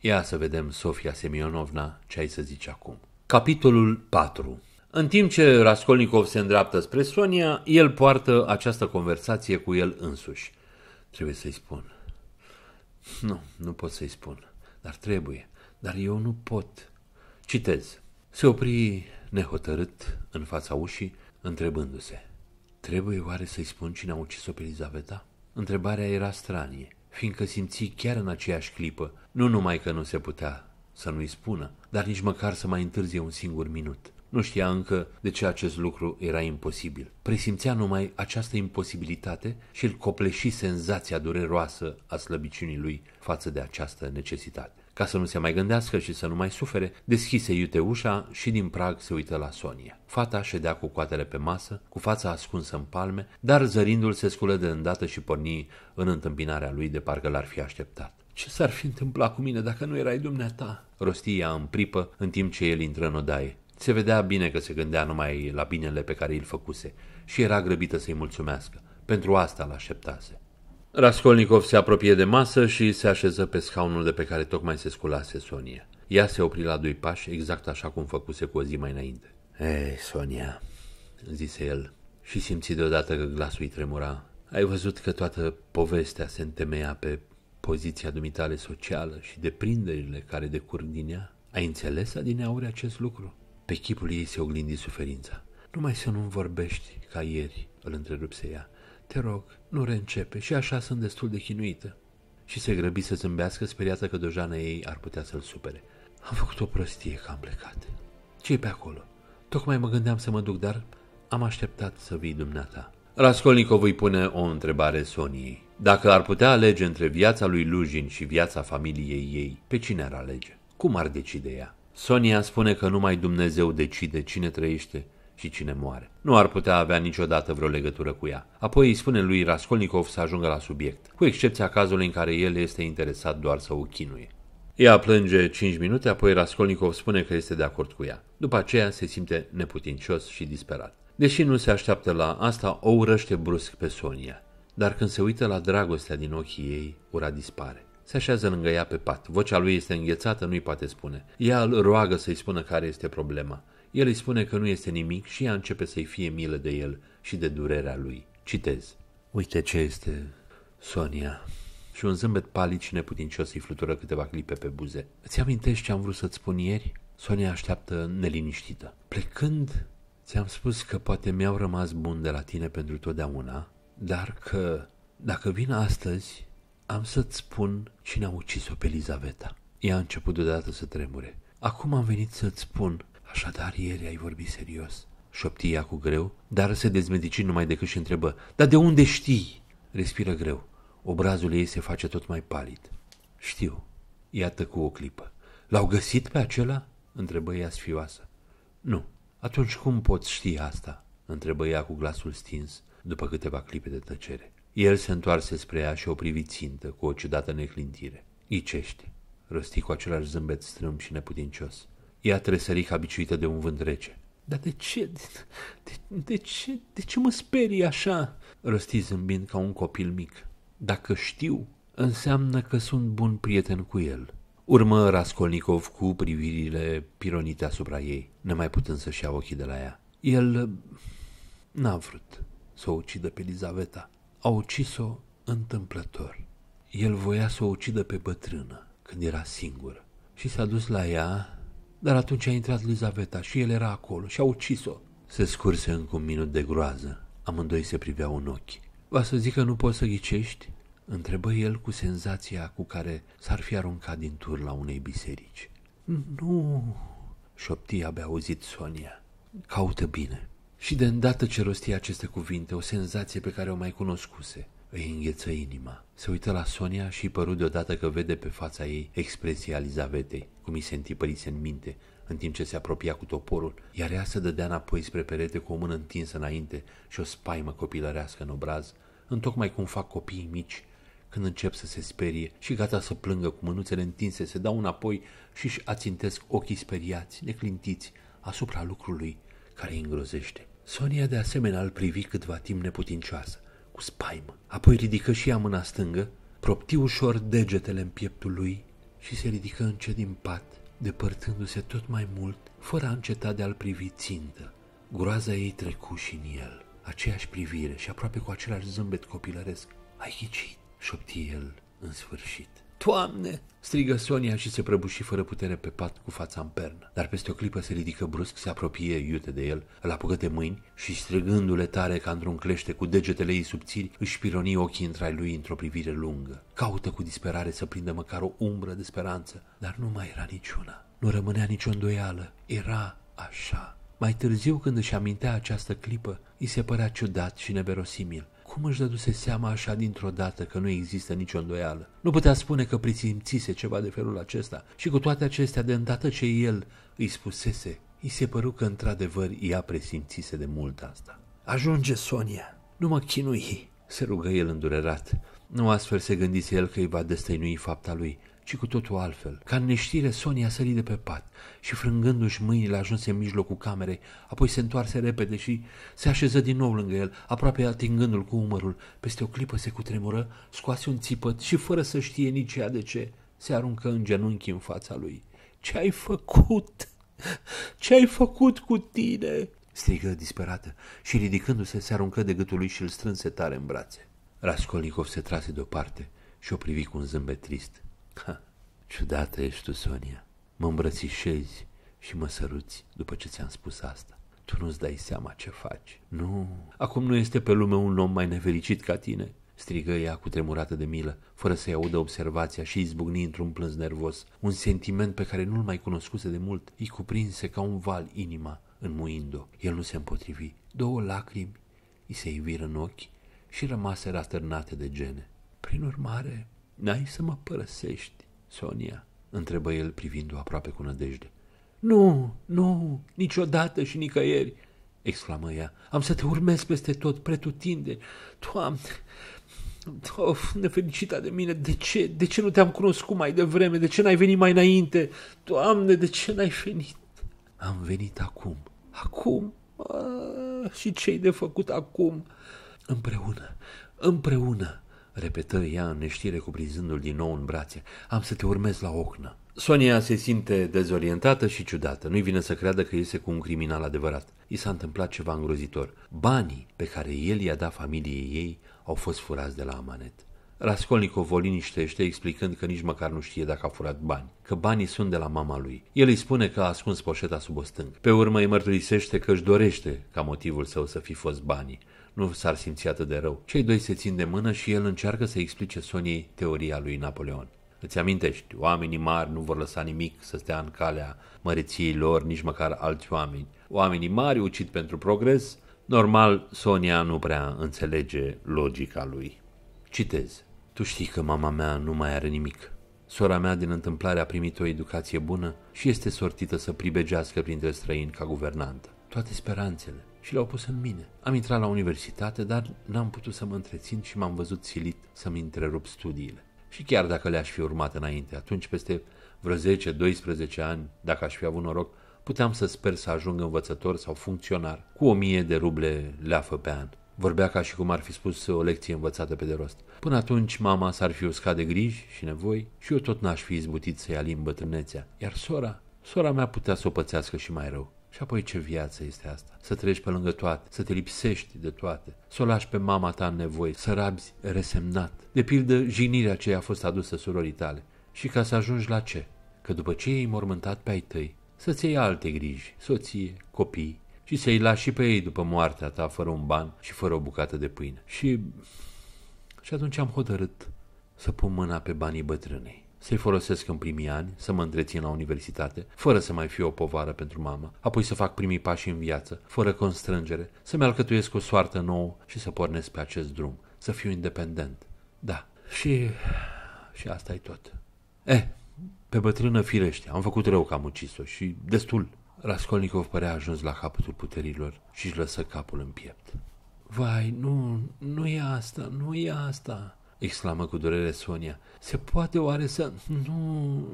ia să vedem, Sofia Semionovna, ce ai să zici acum. Capitolul 4 În timp ce Raskolnikov se îndreaptă spre Sonia, el poartă această conversație cu el însuși. Trebuie să-i spun. Nu, nu pot să-i spun, dar trebuie. Dar eu nu pot. Citez. Se opri nehotărât în fața ușii, întrebându-se. Trebuie oare să-i spun cine a ucis-o pe Elizaveta? Întrebarea era stranie, fiindcă simți chiar în aceeași clipă, nu numai că nu se putea să nu-i spună, dar nici măcar să mai întârzie un singur minut. Nu știa încă de ce acest lucru era imposibil. Presimțea numai această imposibilitate și îl copleși senzația dureroasă a slăbiciunii lui față de această necesitate. Ca să nu se mai gândească și să nu mai sufere, deschise iute ușa și din prag se uită la Sonia. Fata ședea cu coatele pe masă, cu fața ascunsă în palme, dar zărindu-l se sculă de îndată și porni în întâmpinarea lui de parcă l-ar fi așteptat. Ce s-ar fi întâmplat cu mine dacă nu erai dumneata?" Rostia în pripă în timp ce el intră în odaie. Se vedea bine că se gândea numai la binele pe care îl făcuse și era grăbită să-i mulțumească. Pentru asta l-așteptase. Raskolnikov se apropie de masă și se așeză pe scaunul de pe care tocmai se sculase Sonia. Ea se opri la doi pași, exact așa cum făcuse cu o zi mai înainte. Ei, Sonia, zise el, și simți deodată că glasul îi tremura. Ai văzut că toată povestea se întemeia pe poziția dumitale socială și deprinderile care decurg din ea, ai înțeles adineauri acest lucru? Pe chipul ei se oglindi suferința. Numai să nu-mi vorbești ca ieri, îl întrerupse ea. Te rog, nu reîncepe și așa sunt destul de chinuită. Și se grăbi să zâmbească, speriată că dojana ei ar putea să-l supere. Am făcut o prostie că am plecat. ce pe acolo? Tocmai mă gândeam să mă duc, dar am așteptat să vii dumneata. Raskolnikov îi pune o întrebare Soniei. Dacă ar putea alege între viața lui Lujin și viața familiei ei, pe cine ar alege? Cum ar decide ea? Sonia spune că numai Dumnezeu decide cine trăiește și cine moare. Nu ar putea avea niciodată vreo legătură cu ea. Apoi îi spune lui Raskolnikov să ajungă la subiect, cu excepția cazului în care el este interesat doar să o chinuie. Ea plânge 5 minute, apoi Raskolnikov spune că este de acord cu ea. După aceea se simte neputincios și disperat. Deși nu se așteaptă la asta, o urăște brusc pe Sonia dar când se uită la dragostea din ochii ei, ura dispare. Se așează lângă ea pe pat. Vocea lui este înghețată, nu-i poate spune. Ea îl roagă să-i spună care este problema. El îi spune că nu este nimic și ea începe să-i fie milă de el și de durerea lui. Citez. Uite ce este, Sonia. Și un zâmbet palid și neputincios îi flutură câteva clipe pe buze. Îți amintești ce am vrut să-ți spun ieri? Sonia așteaptă neliniștită. Plecând, ți-am spus că poate mi-au rămas bun de la tine pentru totdeauna dar că dacă vin astăzi, am să-ți spun cine a ucis-o pe Elizaveta. Ea a început deodată să tremure. Acum am venit să-ți spun, așadar ieri ai vorbit serios. Șopti ea cu greu, dar se dezmedici numai decât și întrebă, dar de unde știi? Respiră greu. Obrazul ei se face tot mai palid. Știu. Iată cu o clipă. L-au găsit pe acela? Întrebă ea sfioasă. Nu. Atunci cum poți ști asta? Întrebă ea cu glasul stins după câteva clipe de tăcere. El se întoarse spre ea și o privi țintă, cu o ciudată neclintire. Icește, rosti cu același zâmbet strâmb și neputincios. Ea tresări ca biciuită de un vânt rece. Dar de ce? De, de, ce? De ce mă sperii așa? Rosti zâmbind ca un copil mic. Dacă știu, înseamnă că sunt bun prieten cu el. Urmă Raskolnikov cu privirile pironite asupra ei, nemai putând să-și ia ochii de la ea. El n-a vrut să o ucidă pe Elizaveta. A ucis-o întâmplător. El voia să o ucidă pe bătrână când era singură și s-a dus la ea, dar atunci a intrat Elizaveta și el era acolo și a ucis-o. Se scurse încă un minut de groază. Amândoi se priveau în ochi. Va să zic că nu poți să ghicești? Întrebă el cu senzația cu care s-ar fi aruncat din tur la unei biserici. Nu, șopti abia auzit Sonia. Caută bine. Și de îndată ce rosti aceste cuvinte, o senzație pe care o mai cunoscuse, îi îngheță inima. Se uită la Sonia și păru deodată că vede pe fața ei expresia Elizavetei, cum i se întipărise în minte, în timp ce se apropia cu toporul, iar ea se dădea înapoi spre perete cu o mână întinsă înainte și o spaimă copilărească în obraz, întocmai cum fac copiii mici când încep să se sperie și gata să plângă cu mânuțele întinse, se dau înapoi și își ațintesc ochii speriați, neclintiți, asupra lucrului care îi îngrozește. Sonia de asemenea îl privi câtva timp neputincioasă, cu spaimă, apoi ridică și ea mâna stângă, propti ușor degetele în pieptul lui și se ridică încet din pat, depărtându-se tot mai mult, fără a înceta de a-l privi țintă. Groaza ei trecu și în el, aceeași privire și aproape cu același zâmbet copilăresc. Ai ghicit, șopti el în sfârșit. Doamne! strigă Sonia și se prăbuși fără putere pe pat cu fața în pernă. Dar peste o clipă se ridică brusc, se apropie iute de el, îl apucă de mâini și strigându-le tare ca într-un clește cu degetele ei subțiri, își pironi ochii între lui într-o privire lungă. Caută cu disperare să prindă măcar o umbră de speranță, dar nu mai era niciuna. Nu rămânea nicio îndoială. Era așa. Mai târziu, când își amintea această clipă, îi se părea ciudat și neverosimil. Cum își dăduse seama așa dintr-o dată că nu există nicio îndoială? Nu putea spune că prițimțise ceva de felul acesta și cu toate acestea, de îndată ce el îi spusese, îi se păru că într-adevăr ea presimțise de mult asta. Ajunge, Sonia, nu mă chinui, se rugă el îndurerat. Nu astfel se gândise el că îi va destăinui fapta lui, ci cu totul altfel. Ca în neștire, Sonia sări de pe pat și frângându-și mâinile ajunse în mijlocul camerei, apoi se întoarse repede și se așeză din nou lângă el, aproape atingându-l cu umărul. Peste o clipă se cutremură, scoase un țipăt și fără să știe nici ea de ce, se aruncă în genunchi în fața lui. Ce ai făcut? Ce ai făcut cu tine?" strigă disperată și ridicându-se se aruncă de gâtul lui și îl strânse tare în brațe. Raskolnikov se trase deoparte și o privi cu un zâmbet trist. Ha, ciudată ești tu, Sonia. Mă îmbrățișezi și mă săruți după ce ți-am spus asta. Tu nu-ți dai seama ce faci. Nu, acum nu este pe lume un om mai nefericit ca tine, strigă ea cu tremurată de milă, fără să-i audă observația și izbucni într-un plâns nervos. Un sentiment pe care nu-l mai cunoscuse de mult îi cuprinse ca un val inima, înmuind-o. El nu se împotrivi. Două lacrimi îi se iviră în ochi și rămase rasternate de gene. Prin urmare, N-ai să mă părăsești, Sonia?" întrebă el privindu-o aproape cu nădejde. Nu, nu, niciodată și nicăieri!" exclamă ea. Am să te urmez peste tot, pretutinde. Doamne, of, nefericita de mine, de ce, de ce nu te-am cunoscut mai devreme? De ce n-ai venit mai înainte? Doamne, de ce n-ai venit? Am venit acum. Acum? A, ah, și ce-i de făcut acum? Împreună, împreună, repetă ea în neștire cuprinzându-l din nou în brațe. Am să te urmez la ochnă. Sonia se simte dezorientată și ciudată. Nu-i vine să creadă că iese cu un criminal adevărat. I s-a întâmplat ceva îngrozitor. Banii pe care el i-a dat familiei ei au fost furați de la Amanet. Raskolnikov o liniștește explicând că nici măcar nu știe dacă a furat bani, că banii sunt de la mama lui. El îi spune că a ascuns poșeta sub o stâng. Pe urmă îi mărturisește că își dorește ca motivul său să fi fost banii nu s-ar simți atât de rău. Cei doi se țin de mână și el încearcă să explice Soniei teoria lui Napoleon. Îți amintești, oamenii mari nu vor lăsa nimic să stea în calea măreției lor, nici măcar alți oameni. Oamenii mari ucit pentru progres, normal Sonia nu prea înțelege logica lui. Citez. Tu știi că mama mea nu mai are nimic. Sora mea din întâmplare a primit o educație bună și este sortită să pribegească printre străini ca guvernantă. Toate speranțele, și le-au pus în mine. Am intrat la universitate, dar n-am putut să mă întrețin și m-am văzut silit să-mi întrerup studiile. Și chiar dacă le-aș fi urmat înainte, atunci peste vreo 10-12 ani, dacă aș fi avut noroc, puteam să sper să ajung învățător sau funcționar cu o mie de ruble leafă pe an. Vorbea ca și cum ar fi spus o lecție învățată pe de rost. Până atunci mama s-ar fi uscat de griji și nevoi și eu tot n-aș fi izbutit să-i alim bătrânețea, iar sora, sora mea putea să o pățească și mai rău. Și apoi ce viață este asta? Să treci pe lângă toate, să te lipsești de toate, să o lași pe mama ta în nevoie, să rabzi resemnat. De pildă, jinirea ce a fost adusă surorii tale. Și ca să ajungi la ce? Că după ce ai mormântat pe ai tăi, să-ți iei alte griji, soție, copii, și să-i lași și pe ei după moartea ta fără un ban și fără o bucată de pâine. Și... și atunci am hotărât să pun mâna pe banii bătrânei să-i folosesc în primii ani, să mă întrețin la universitate, fără să mai fiu o povară pentru mama, apoi să fac primii pași în viață, fără constrângere, să-mi alcătuiesc o soartă nouă și să pornesc pe acest drum, să fiu independent. Da, și... și asta e tot. Eh, pe bătrână firește, am făcut rău că am ucis-o și destul. Raskolnikov părea ajuns la capătul puterilor și își lăsă capul în piept. Vai, nu, nu e asta, nu e asta, exclamă cu durere Sonia. Se poate oare să... Nu,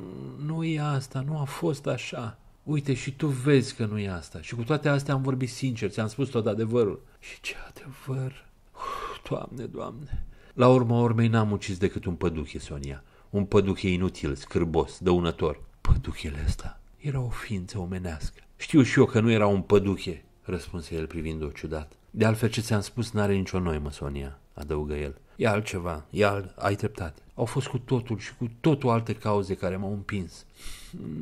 nu e asta, nu a fost așa. Uite și tu vezi că nu e asta. Și cu toate astea am vorbit sincer, ți-am spus tot adevărul. Și ce adevăr? Uf, doamne, doamne. La urma urmei n-am ucis decât un păduche, Sonia. Un păduche inutil, scârbos, dăunător. Păduchele ăsta era o ființă omenească. Știu și eu că nu era un păduche, răspunse el privind-o ciudat. De altfel ce ți-am spus n-are nicio noimă, Sonia, adăugă el e altceva, e alt, ai dreptate. Au fost cu totul și cu totul alte cauze care m-au împins.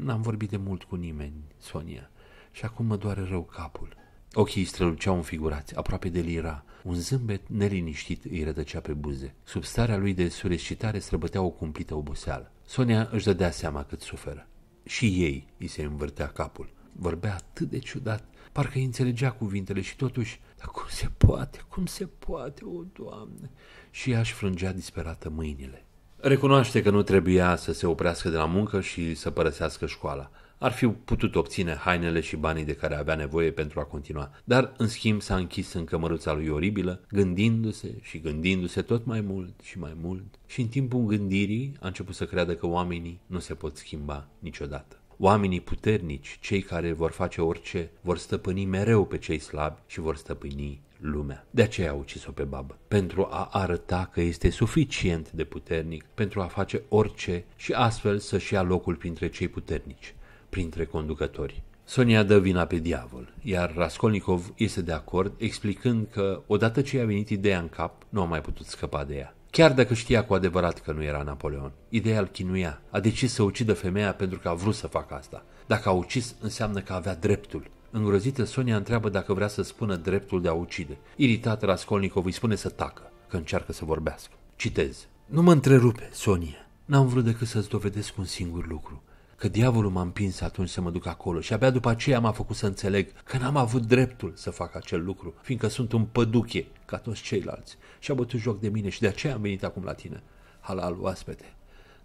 N-am vorbit de mult cu nimeni, Sonia, și acum mă doare rău capul. Ochii străluceau figurați, aproape de lira. Un zâmbet neliniștit îi rădăcea pe buze. Sub starea lui de sureșcitare străbătea o cumplită oboseală. Sonia își dădea seama cât suferă. Și ei îi se învârtea capul. Vorbea atât de ciudat, parcă îi înțelegea cuvintele și totuși dar cum se poate? Cum se poate, o, Doamne? Și ea își frângea disperată mâinile. Recunoaște că nu trebuia să se oprească de la muncă și să părăsească școala. Ar fi putut obține hainele și banii de care avea nevoie pentru a continua, dar în schimb s-a închis în cămăruța lui oribilă, gândindu-se și gândindu-se tot mai mult și mai mult. Și în timpul gândirii a început să creadă că oamenii nu se pot schimba niciodată. Oamenii puternici, cei care vor face orice, vor stăpâni mereu pe cei slabi și vor stăpâni lumea. De aceea a ucis-o pe babă, pentru a arăta că este suficient de puternic pentru a face orice și astfel să-și ia locul printre cei puternici, printre conducători. Sonia dă vina pe diavol, iar Raskolnikov este de acord, explicând că, odată ce i-a venit ideea în cap, nu a mai putut scăpa de ea. Chiar dacă știa cu adevărat că nu era Napoleon, ideea îl chinuia. A decis să ucidă femeia pentru că a vrut să facă asta. Dacă a ucis, înseamnă că avea dreptul. Îngrozită, Sonia întreabă dacă vrea să spună dreptul de a ucide. Iritat, Raskolnikov îi spune să tacă, că încearcă să vorbească. Citez. Nu mă întrerupe, Sonia. N-am vrut decât să-ți dovedesc un singur lucru că diavolul m-a împins atunci să mă duc acolo și abia după aceea m-a făcut să înțeleg că n-am avut dreptul să fac acel lucru, fiindcă sunt un păduche ca toți ceilalți și a bătut joc de mine și de aceea am venit acum la tine. Halal, oaspete,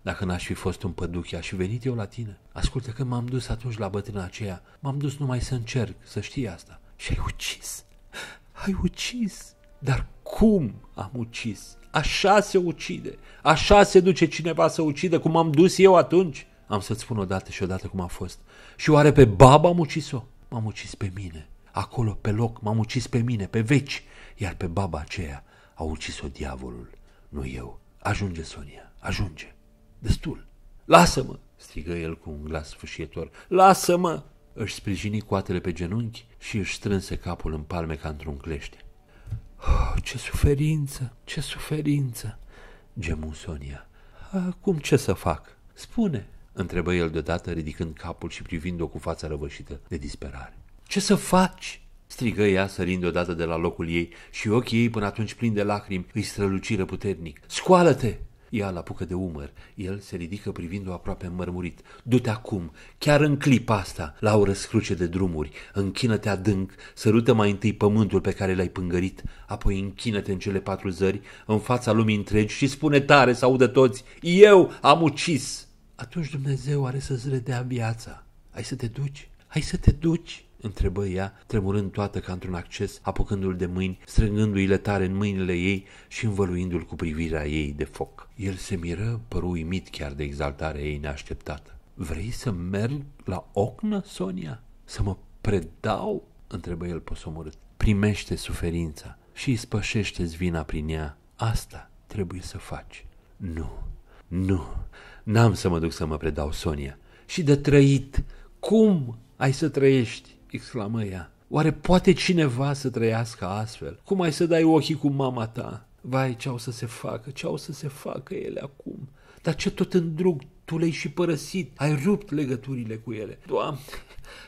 dacă n-aș fi fost un păduche, aș fi venit eu la tine. Ascultă că m-am dus atunci la bătrâna aceea, m-am dus numai să încerc, să știi asta. Și ai ucis, ai ucis, dar cum am ucis? Așa se ucide, așa se duce cineva să ucidă, cum am dus eu atunci. Am să-ți spun odată și odată cum a fost. Și oare pe baba am ucis-o? M-am ucis pe mine. Acolo, pe loc, m-am ucis pe mine, pe veci. Iar pe baba aceea a ucis-o diavolul, nu eu. Ajunge, Sonia, ajunge. Destul. Lasă-mă, strigă el cu un glas fâșietor. Lasă-mă! Își sprijini coatele pe genunchi și își strânse capul în palme ca într-un clește. Oh, ce suferință, ce suferință, gemu Sonia. Acum ce să fac? Spune, întrebă el deodată, ridicând capul și privind-o cu fața răvășită de disperare. Ce să faci?" strigă ea, sărind odată de la locul ei și ochii ei până atunci plini de lacrimi îi străluciră puternic. Scoală-te! Ea la apucă de umăr. El se ridică privind-o aproape mărmurit. Du-te acum, chiar în clipa asta, la o răscruce de drumuri. Închină-te adânc, sărută mai întâi pământul pe care l-ai pângărit, apoi închină-te în cele patru zări, în fața lumii întregi și spune tare să audă toți, eu am ucis! atunci Dumnezeu are să-ți redea viața. Ai să te duci? Hai să te duci!" întrebă ea, tremurând toată ca într-un acces, apucându-l de mâini, strângându-i tare în mâinile ei și învăluindu-l cu privirea ei de foc. El se miră, păru uimit chiar de exaltarea ei neașteptată. Vrei să merg la ocnă, Sonia? Să mă predau?" întrebă el posomorât. Primește suferința și îi spășește-ți vina prin ea. Asta trebuie să faci. Nu, nu, N-am să mă duc să mă predau, Sonia. Și de trăit, cum ai să trăiești? exclamă ea. Oare poate cineva să trăiască astfel? Cum ai să dai ochii cu mama ta? Vai, ce au să se facă, ce au să se facă ele acum? Dar ce tot în drug tu le-ai și părăsit, ai rupt legăturile cu ele. Doamne,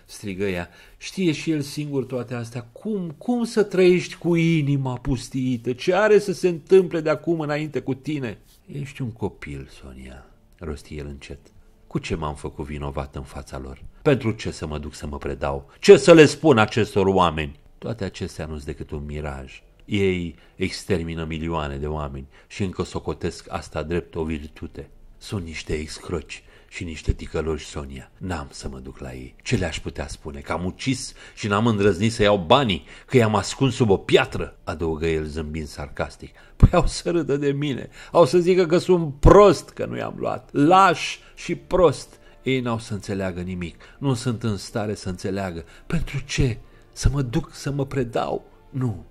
strigă ea, știe și el singur toate astea. Cum, cum să trăiești cu inima pustiită? Ce are să se întâmple de acum înainte cu tine? Ești un copil, Sonia, rosti el încet. Cu ce m-am făcut vinovat în fața lor? Pentru ce să mă duc să mă predau? Ce să le spun acestor oameni? Toate acestea nu sunt decât un miraj. Ei extermină milioane de oameni și încă socotesc asta drept o virtute. Sunt niște excroci și niște ticăloși Sonia. N-am să mă duc la ei. Ce le-aș putea spune? Că am ucis și n-am îndrăznit să iau banii, că i-am ascuns sub o piatră, adăugă el zâmbind sarcastic. Păi au să râdă de mine, au să zică că sunt prost că nu i-am luat, laș și prost. Ei n-au să înțeleagă nimic, nu sunt în stare să înțeleagă. Pentru ce? Să mă duc, să mă predau? Nu,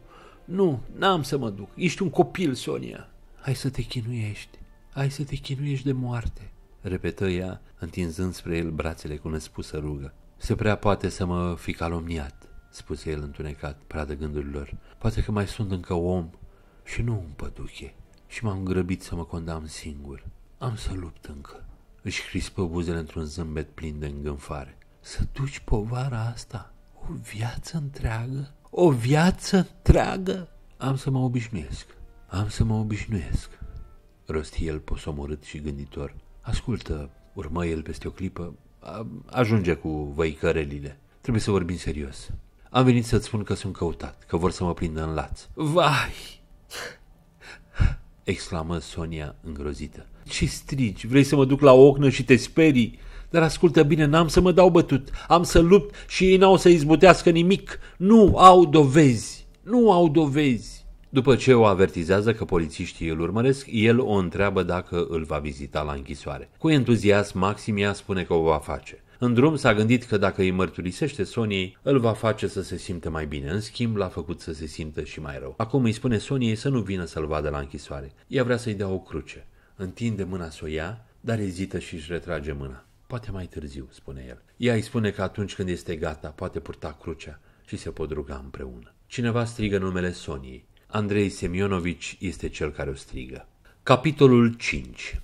nu, n-am să mă duc. Ești un copil, Sonia. Hai să te chinuiești, hai să te chinuiești de moarte repetă ea, întinzând spre el brațele cu nespusă rugă. Se prea poate să mă fi calomniat, spuse el întunecat, pradă gândurilor. Poate că mai sunt încă om și nu un păduche și m-am grăbit să mă condamn singur. Am să lupt încă. Își crispă buzele într-un zâmbet plin de îngânfare. Să duci povara asta? O viață întreagă? O viață întreagă? Am să mă obișnuiesc. Am să mă obișnuiesc. Rosti el posomorât și gânditor. Ascultă, urmă el peste o clipă, ajunge cu văicărelile. Trebuie să vorbim serios. Am venit să-ți spun că sunt căutat, că vor să mă prindă în laț. Vai! exclamă Sonia îngrozită. Ce strici? Vrei să mă duc la o ocnă și te sperii? Dar ascultă bine, n-am să mă dau bătut. Am să lupt și ei n-au să izbutească nimic. Nu au dovezi. Nu au dovezi. După ce o avertizează că polițiștii îl urmăresc, el o întreabă dacă îl va vizita la închisoare. Cu entuziasm, Maximia spune că o va face. În drum s-a gândit că dacă îi mărturisește Soniei, îl va face să se simtă mai bine. În schimb, l-a făcut să se simtă și mai rău. Acum îi spune Soniei să nu vină să-l vadă la închisoare. Ea vrea să-i dea o cruce. Întinde mâna să o ia, dar ezită și își retrage mâna. Poate mai târziu, spune el. Ea îi spune că atunci când este gata, poate purta crucea și se pot ruga împreună. Cineva strigă numele Soniei. Andrei Semionovici este cel care o strigă. Capitolul 5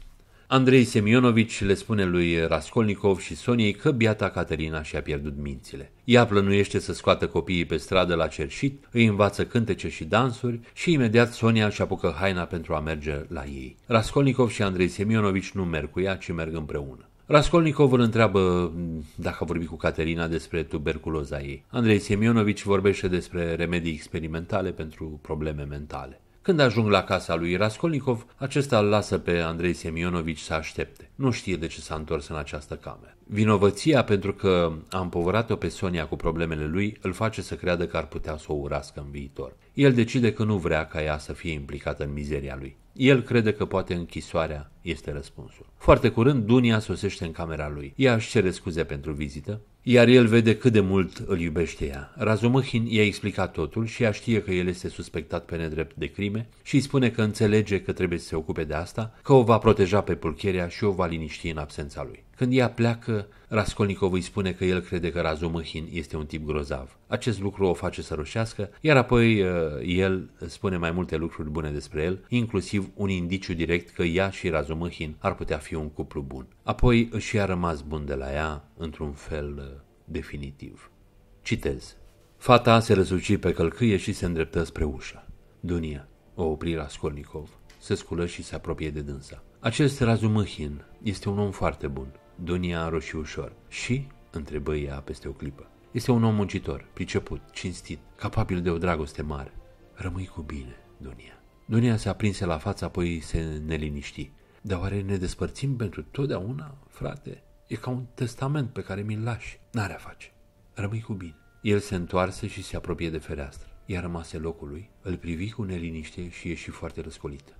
Andrei Semionovici le spune lui Raskolnikov și Soniei că biata Caterina și-a pierdut mințile. Ea plănuiește să scoată copiii pe stradă la cerșit, îi învață cântece și dansuri și imediat Sonia își apucă haina pentru a merge la ei. Raskolnikov și Andrei Semionovici nu merg cu ea, ci merg împreună. Raskolnikov îl întreabă mm, dacă a vorbit cu Caterina despre tuberculoza ei. Andrei Semionovici vorbește despre remedii experimentale pentru probleme mentale. Când ajung la casa lui Raskolnikov, acesta îl lasă pe Andrei Semionovici să aștepte. Nu știe de ce s-a întors în această cameră. Vinovăția pentru că a împovărat-o pe Sonia cu problemele lui îl face să creadă că ar putea să o urască în viitor. El decide că nu vrea ca ea să fie implicată în mizeria lui. El crede că poate închisoarea este răspunsul. Foarte curând, Dunia sosește în camera lui. Ea își cere scuze pentru vizită, iar el vede cât de mult îl iubește ea. Razumahin i-a explicat totul și ea știe că el este suspectat pe nedrept de crime și îi spune că înțelege că trebuie să se ocupe de asta, că o va proteja pe pulcherea și o va liniști în absența lui. Când ea pleacă, Raskolnikov îi spune că el crede că Razumihin este un tip grozav. Acest lucru o face să roșească, iar apoi uh, el spune mai multe lucruri bune despre el, inclusiv un indiciu direct că ea și Razumihin ar putea fi un cuplu bun. Apoi și a rămas bun de la ea într-un fel uh, definitiv. Citez. Fata se răsuci pe călcâie și se îndreptă spre ușă. Dunia o opri Raskolnikov, se sculă și se apropie de dânsa. Acest Razumihin este un om foarte bun. Dunia roșii ușor. Și? întrebă ea peste o clipă. Este un om muncitor, priceput, cinstit, capabil de o dragoste mare. Rămâi cu bine, Dunia. Dunia se aprinse la față, apoi se neliniști. Dar oare ne despărțim pentru totdeauna, frate? E ca un testament pe care mi-l lași. N-are a face. Rămâi cu bine. El se întoarse și se apropie de fereastră. Ea rămase locului, îl privi cu neliniște și ieși foarte răscolită.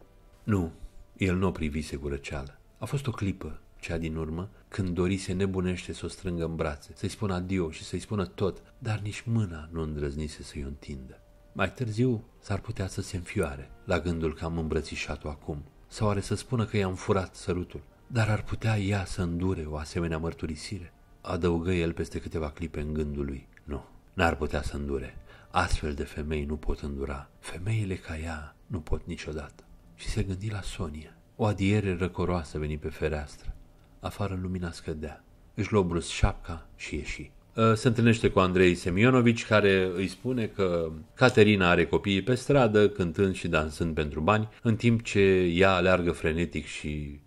Nu, el nu o privi cu răceală. A fost o clipă, cea din urmă, când dori se nebunește să o strângă în brațe, să-i spună adio și să-i spună tot, dar nici mâna nu îndrăznise să-i o întindă. Mai târziu s-ar putea să se înfioare la gândul că am îmbrățișat-o acum, sau are să spună că i-am furat sărutul, dar ar putea ea să îndure o asemenea mărturisire. Adăugă el peste câteva clipe în gândul lui. Nu, n-ar putea să îndure. Astfel de femei nu pot îndura. Femeile ca ea nu pot niciodată. Și se gândi la Sonia. O adiere răcoroasă veni pe fereastră. Afară lumina scădea. Își luă brusc șapca și ieși. Ă, se întâlnește cu Andrei Semionovici, care îi spune că Caterina are copiii pe stradă, cântând și dansând pentru bani, în timp ce ea aleargă frenetic și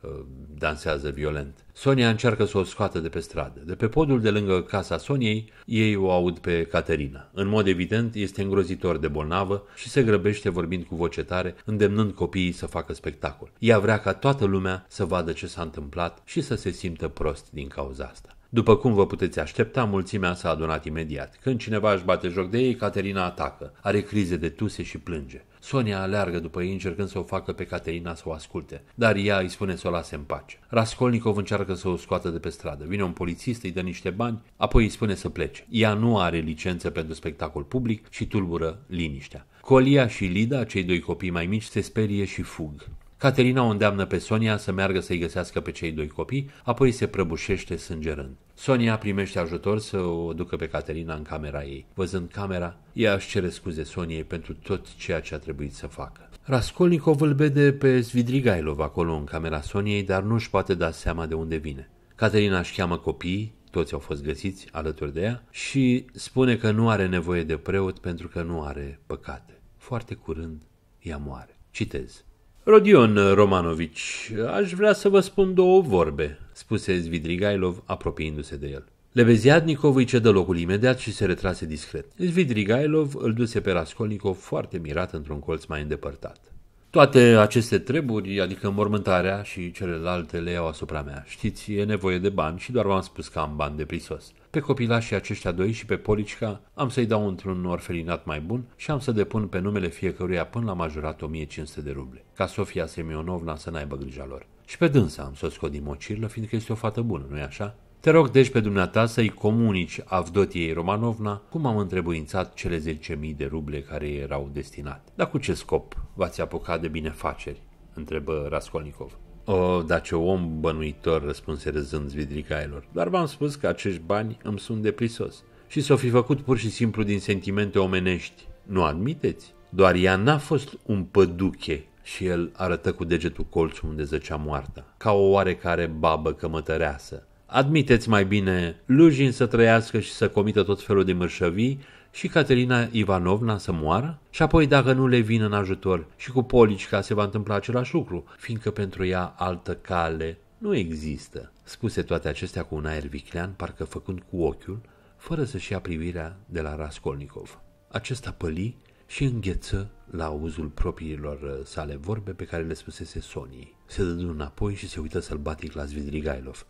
Uh, dansează violent. Sonia încearcă să o scoată de pe stradă. De pe podul de lângă casa Soniei, ei o aud pe Caterina. În mod evident, este îngrozitor de bolnavă și se grăbește vorbind cu voce tare, îndemnând copiii să facă spectacol. Ea vrea ca toată lumea să vadă ce s-a întâmplat și să se simtă prost din cauza asta. După cum vă puteți aștepta, mulțimea s-a adunat imediat. Când cineva își bate joc de ei, Caterina atacă. Are crize de tuse și plânge. Sonia aleargă după ei încercând să o facă pe Caterina să o asculte, dar ea îi spune să o lase în pace. Raskolnikov încearcă să o scoată de pe stradă. Vine un polițist, îi dă niște bani, apoi îi spune să plece. Ea nu are licență pentru spectacol public și tulbură liniștea. Colia și Lida, cei doi copii mai mici, se sperie și fug. Caterina o îndeamnă pe Sonia să meargă să-i găsească pe cei doi copii, apoi se prăbușește sângerând. Sonia primește ajutor să o ducă pe Caterina în camera ei. Văzând camera, ea își cere scuze Soniei pentru tot ceea ce a trebuit să facă. Raskolnikov îl vede pe Svidrigailov acolo în camera Soniei, dar nu își poate da seama de unde vine. Caterina își cheamă copiii, toți au fost găsiți alături de ea, și spune că nu are nevoie de preot pentru că nu are păcate. Foarte curând ea moare. Citez. Rodion Romanovici, aș vrea să vă spun două vorbe, spuse Zvidrigailov apropiindu-se de el. Lebeziadnikov îi cedă locul imediat și se retrase discret. Zvidrigailov îl duse pe Raskolnikov foarte mirat într-un colț mai îndepărtat. Toate aceste treburi, adică mormântarea și celelalte le iau asupra mea. Știți, e nevoie de bani și doar v-am spus că am bani de prisos. Pe copilașii aceștia doi și pe Policica am să-i dau într-un orfelinat mai bun și am să depun pe numele fiecăruia până la majorat 1500 de ruble, ca Sofia Semionovna să n-aibă grija lor. Și pe dânsa am să o scot din mocirlă, fiindcă este o fată bună, nu-i așa? Te rog deci pe dumneata să-i comunici Avdotiei Romanovna cum am întrebuințat cele 10.000 de ruble care erau destinate. Dar cu ce scop v-ați apucat de binefaceri? întrebă Raskolnikov. O, da ce om bănuitor, răspunse răzând zvidricailor, dar v-am spus că acești bani îmi sunt de prisos și s-o fi făcut pur și simplu din sentimente omenești. Nu admiteți? Doar ea n-a fost un păduche și el arătă cu degetul colțul unde zăcea moarta, ca o oarecare babă cămătăreasă, Admiteți mai bine Lujin să trăiască și să comită tot felul de mărșăvii și Caterina Ivanovna să moară? Și apoi dacă nu le vin în ajutor și cu Policica se va întâmpla același lucru, fiindcă pentru ea altă cale nu există. Spuse toate acestea cu un aer viclean, parcă făcând cu ochiul, fără să-și ia privirea de la Raskolnikov. Acesta păli și îngheță la auzul propriilor uh, sale vorbe pe care le spusese Sonii. Se dădu înapoi și se uită sălbatic la Zvidrigailov.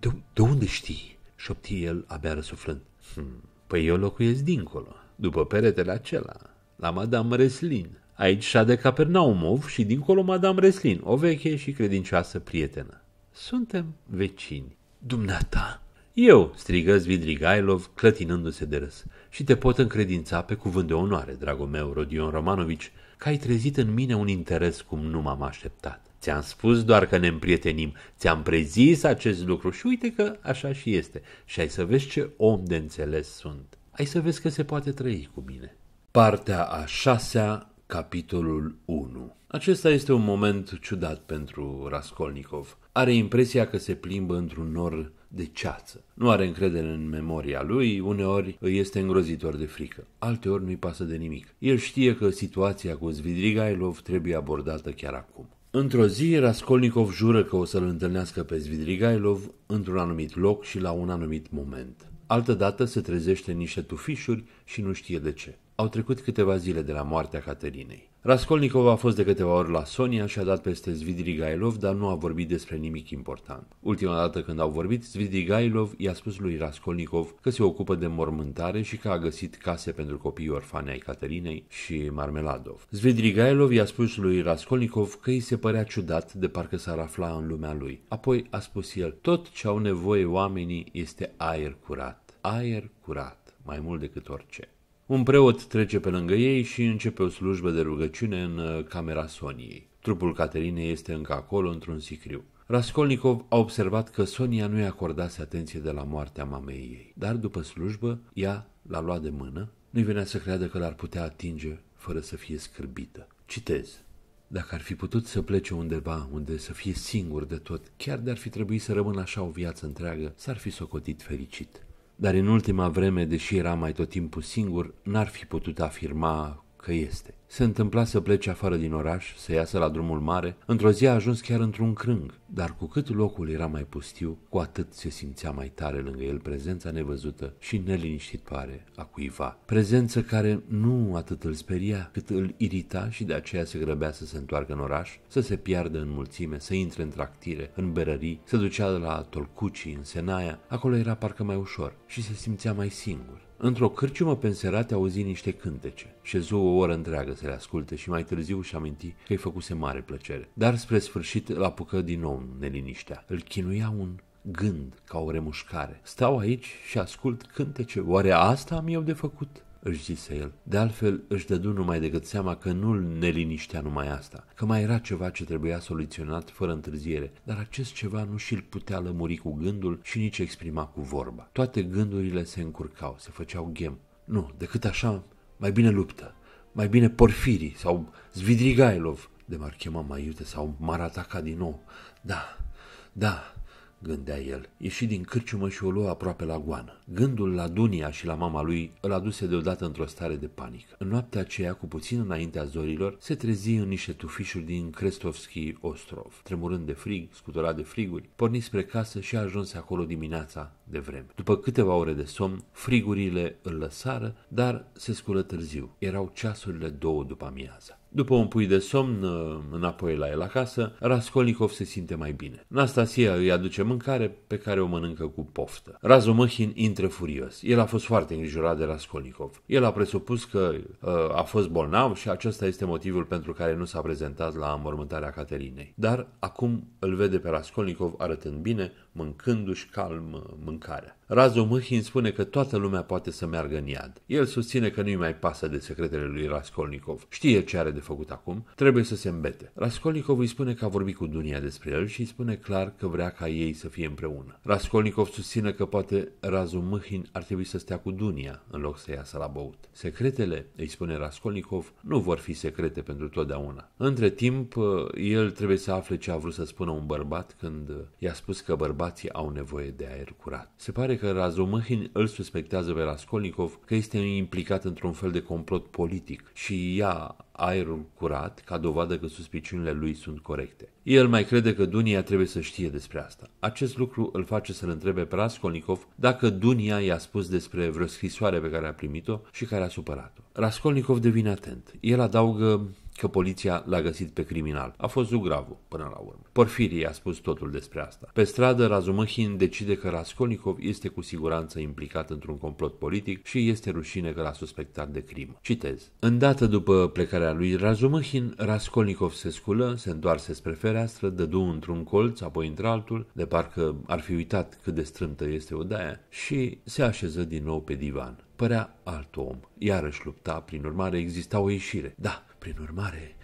De, de unde știi?" șopti el, abia răsuflând. Hmm, păi eu locuiesc dincolo, după peretele acela, la Madame Reslin. Aici de Capernaumov și dincolo Madame Reslin, o veche și credincioasă prietenă. Suntem vecini. Dumneata? Eu, strigă Zvidrigailov, clătinându-se de râs, și te pot încredința pe cuvânt de onoare, dragul meu, Rodion Romanovici, că ai trezit în mine un interes cum nu m-am așteptat. Ți-am spus doar că ne împrietenim, ți-am prezis acest lucru și uite că așa și este. Și ai să vezi ce om de înțeles sunt. Ai să vezi că se poate trăi cu mine. Partea a șasea, capitolul 1 Acesta este un moment ciudat pentru Raskolnikov. Are impresia că se plimbă într-un nor de ceață. Nu are încredere în memoria lui, uneori îi este îngrozitor de frică, alteori nu-i pasă de nimic. El știe că situația cu Svidrigailov trebuie abordată chiar acum. Într-o zi, Raskolnikov jură că o să-l întâlnească pe Zvidrigailov într-un anumit loc și la un anumit moment. Altădată se trezește niște tufișuri și nu știe de ce. Au trecut câteva zile de la moartea Caterinei. Raskolnikov a fost de câteva ori la Sonia și a dat peste Svidrigailov, dar nu a vorbit despre nimic important. Ultima dată când au vorbit, Svidrigailov i-a spus lui Raskolnikov că se ocupă de mormântare și că a găsit case pentru copiii orfane ai Caterinei și Marmeladov. Svidrigailov i-a spus lui Raskolnikov că îi se părea ciudat de parcă s-ar afla în lumea lui. Apoi a spus el, tot ce au nevoie oamenii este aer curat. Aer curat, mai mult decât orice. Un preot trece pe lângă ei și începe o slujbă de rugăciune în uh, camera Soniei. Trupul Caterinei este încă acolo, într-un sicriu. Raskolnikov a observat că Sonia nu-i acordase atenție de la moartea mamei ei, dar după slujbă ea l-a luat de mână, nu-i venea să creadă că l-ar putea atinge fără să fie scârbită. Citez. Dacă ar fi putut să plece undeva unde să fie singur de tot, chiar de-ar fi trebuit să rămână așa o viață întreagă, s-ar fi socotit fericit dar în ultima vreme, deși era mai tot timpul singur, n-ar fi putut afirma că este. Se întâmpla să plece afară din oraș, să iasă la drumul mare, într-o zi a ajuns chiar într-un crâng, dar cu cât locul era mai pustiu, cu atât se simțea mai tare lângă el prezența nevăzută și neliniștitoare a cuiva. Prezență care nu atât îl speria, cât îl irita și de aceea se grăbea să se întoarcă în oraș, să se piardă în mulțime, să intre în tractire, în berării, se ducea la tolcucii, în Senaia, acolo era parcă mai ușor și se simțea mai singur. Într-o cârciumă penserate auzi niște cântece. Șezu o oră întreagă să le asculte și mai târziu și aminti că îi făcuse mare plăcere. Dar spre sfârșit îl apucă din nou neliniștea. Îl chinuia un gând ca o remușcare. Stau aici și ascult cântece. Oare asta am eu de făcut? își zise el. De altfel, își dădu numai decât seama că nu-l neliniștea numai asta, că mai era ceva ce trebuia soluționat fără întârziere, dar acest ceva nu și-l putea lămuri cu gândul și nici exprima cu vorba. Toate gândurile se încurcau, se făceau ghem. Nu, decât așa, mai bine luptă, mai bine Porfirii sau Zvidrigailov, de m-ar chema mai iute sau m-ar ataca din nou. Da, da, gândea el. Ieși din cârciumă și o lua aproape la goană. Gândul la Dunia și la mama lui îl aduse deodată într-o stare de panică. În noaptea aceea, cu puțin înaintea zorilor, se trezi în niște tufișuri din Krestovski Ostrov. Tremurând de frig, scuturat de friguri, porni spre casă și ajunse acolo dimineața de vreme. După câteva ore de somn, frigurile îl lăsară, dar se sculă târziu. Erau ceasurile două după amiaza. După un pui de somn uh, înapoi la el acasă, Raskolnikov se simte mai bine. Nastasia îi aduce mâncare pe care o mănâncă cu poftă. Razumăhin intră furios. El a fost foarte îngrijorat de Raskolnikov. El a presupus că uh, a fost bolnav și acesta este motivul pentru care nu s-a prezentat la înmormântarea Caterinei. Dar acum îl vede pe Raskolnikov arătând bine, mâncându-și calm uh, mâncarea. Razo Mâhin spune că toată lumea poate să meargă în iad. El susține că nu-i mai pasă de secretele lui Raskolnikov. Știe ce are de făcut acum, trebuie să se îmbete. Raskolnikov îi spune că a vorbit cu Dunia despre el și îi spune clar că vrea ca ei să fie împreună. Raskolnikov susține că poate Razo Mâhin ar trebui să stea cu Dunia în loc să iasă la băut. Secretele, îi spune Raskolnikov, nu vor fi secrete pentru totdeauna. Între timp, uh, el trebuie să afle ce a vrut să spună un bărbat când i-a spus că bărbat bărbații au nevoie de aer curat. Se pare că Razomâhin îl suspectează pe Raskolnikov că este implicat într-un fel de complot politic și ia aerul curat ca dovadă că suspiciunile lui sunt corecte. El mai crede că Dunia trebuie să știe despre asta. Acest lucru îl face să-l întrebe pe Raskolnikov dacă Dunia i-a spus despre vreo scrisoare pe care a primit-o și care a supărat-o. Raskolnikov devine atent. El adaugă că poliția l-a găsit pe criminal. A fost zugravul până la urmă. Porfirie a spus totul despre asta. Pe stradă, Razumăhin decide că Raskolnikov este cu siguranță implicat într-un complot politic și este rușine că l-a suspectat de crimă. Citez. Îndată după plecarea lui Razumăhin, Raskolnikov se sculă, se întoarse spre fereastră, dădu într-un colț, apoi într-altul, de parcă ar fi uitat cât de strâmtă este odaia, și se așeză din nou pe divan. Părea alt om. Iarăși lupta, prin urmare exista o ieșire. Da, prin urmare,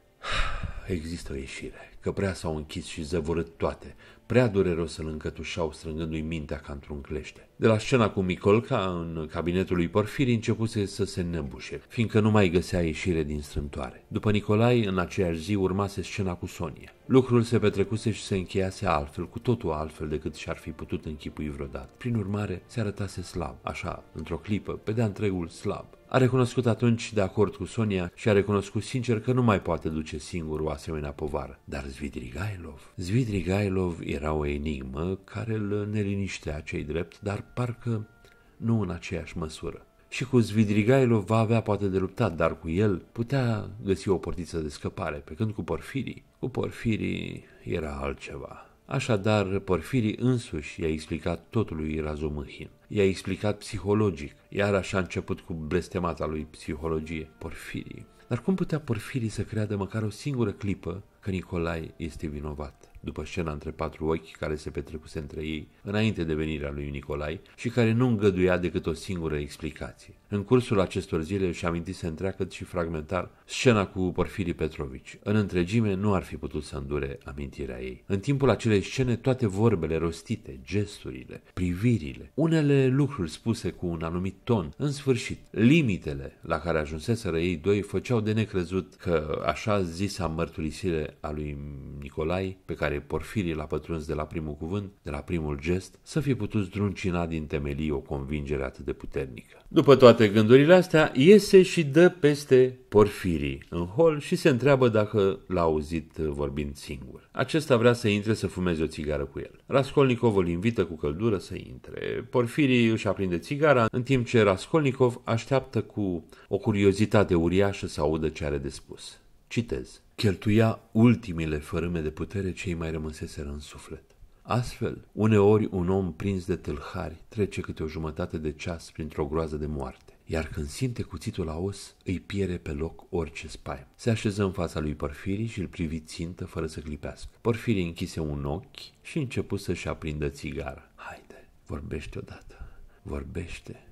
există o ieșire, că prea s-au închis și zăvorât toate. Prea dureros l încătușau strângându-i mintea ca într-un clește. De la scena cu Micolca, în cabinetul lui Porfiri, începuse să se nebușe, fiindcă nu mai găsea ieșire din strântoare. După Nicolai, în aceeași zi urmase scena cu Sonia. Lucrul se petrecuse și se încheiase altfel, cu totul altfel decât și-ar fi putut închipui vreodată. Prin urmare, se arătase slab, așa, într-o clipă, pe de întregul slab a recunoscut atunci de acord cu Sonia și a recunoscut sincer că nu mai poate duce singur o asemenea povară. Dar Zvidrigailov? Zvidrigailov era o enigmă care îl neliniștea cei drept, dar parcă nu în aceeași măsură. Și cu Zvidrigailov va avea poate de luptat, dar cu el putea găsi o portiță de scăpare, pe când cu Porfirii, cu Porfirii era altceva. Așadar, Porfirii însuși i-a explicat totul lui Razumâhin i-a explicat psihologic. Iar așa a început cu blestemata lui psihologie, Porfirie. Dar cum putea Porfirii să creadă măcar o singură clipă că Nicolae este vinovat? După scena între patru ochi care se petrecuse între ei înainte de venirea lui Nicolai, și care nu îngăduia decât o singură explicație. În cursul acestor zile își amintise întreagă și fragmentar scena cu Porfirii Petrovici. În întregime nu ar fi putut să îndure amintirea ei. În timpul acelei scene toate vorbele rostite, gesturile, privirile, unele lucruri spuse cu un anumit ton, în sfârșit, limitele la care ajunseseră ei doi făceau de necrezut că așa zisa mărturisire a lui Nicolai, pe care Porfirii l-a pătruns de la primul cuvânt, de la primul gest, să fi putut zdruncina din temelii o convingere atât de puternică. După toate toate gândurile astea, iese și dă peste porfirii în hol și se întreabă dacă l-a auzit vorbind singur. Acesta vrea să intre să fumeze o țigară cu el. Raskolnikov îl invită cu căldură să intre. Porfirii își aprinde țigara, în timp ce Raskolnikov așteaptă cu o curiozitate uriașă să audă ce are de spus. Citez. Cheltuia ultimile fărâme de putere ce îi mai rămăseseră în suflet. Astfel, uneori un om prins de tâlhari trece câte o jumătate de ceas printr-o groază de moarte, iar când simte cuțitul la os, îi piere pe loc orice spaim. Se așeză în fața lui Porfiri și îl privi țintă fără să clipească. Porfiri închise un ochi și începu să-și aprindă țigara. Haide, vorbește odată, vorbește,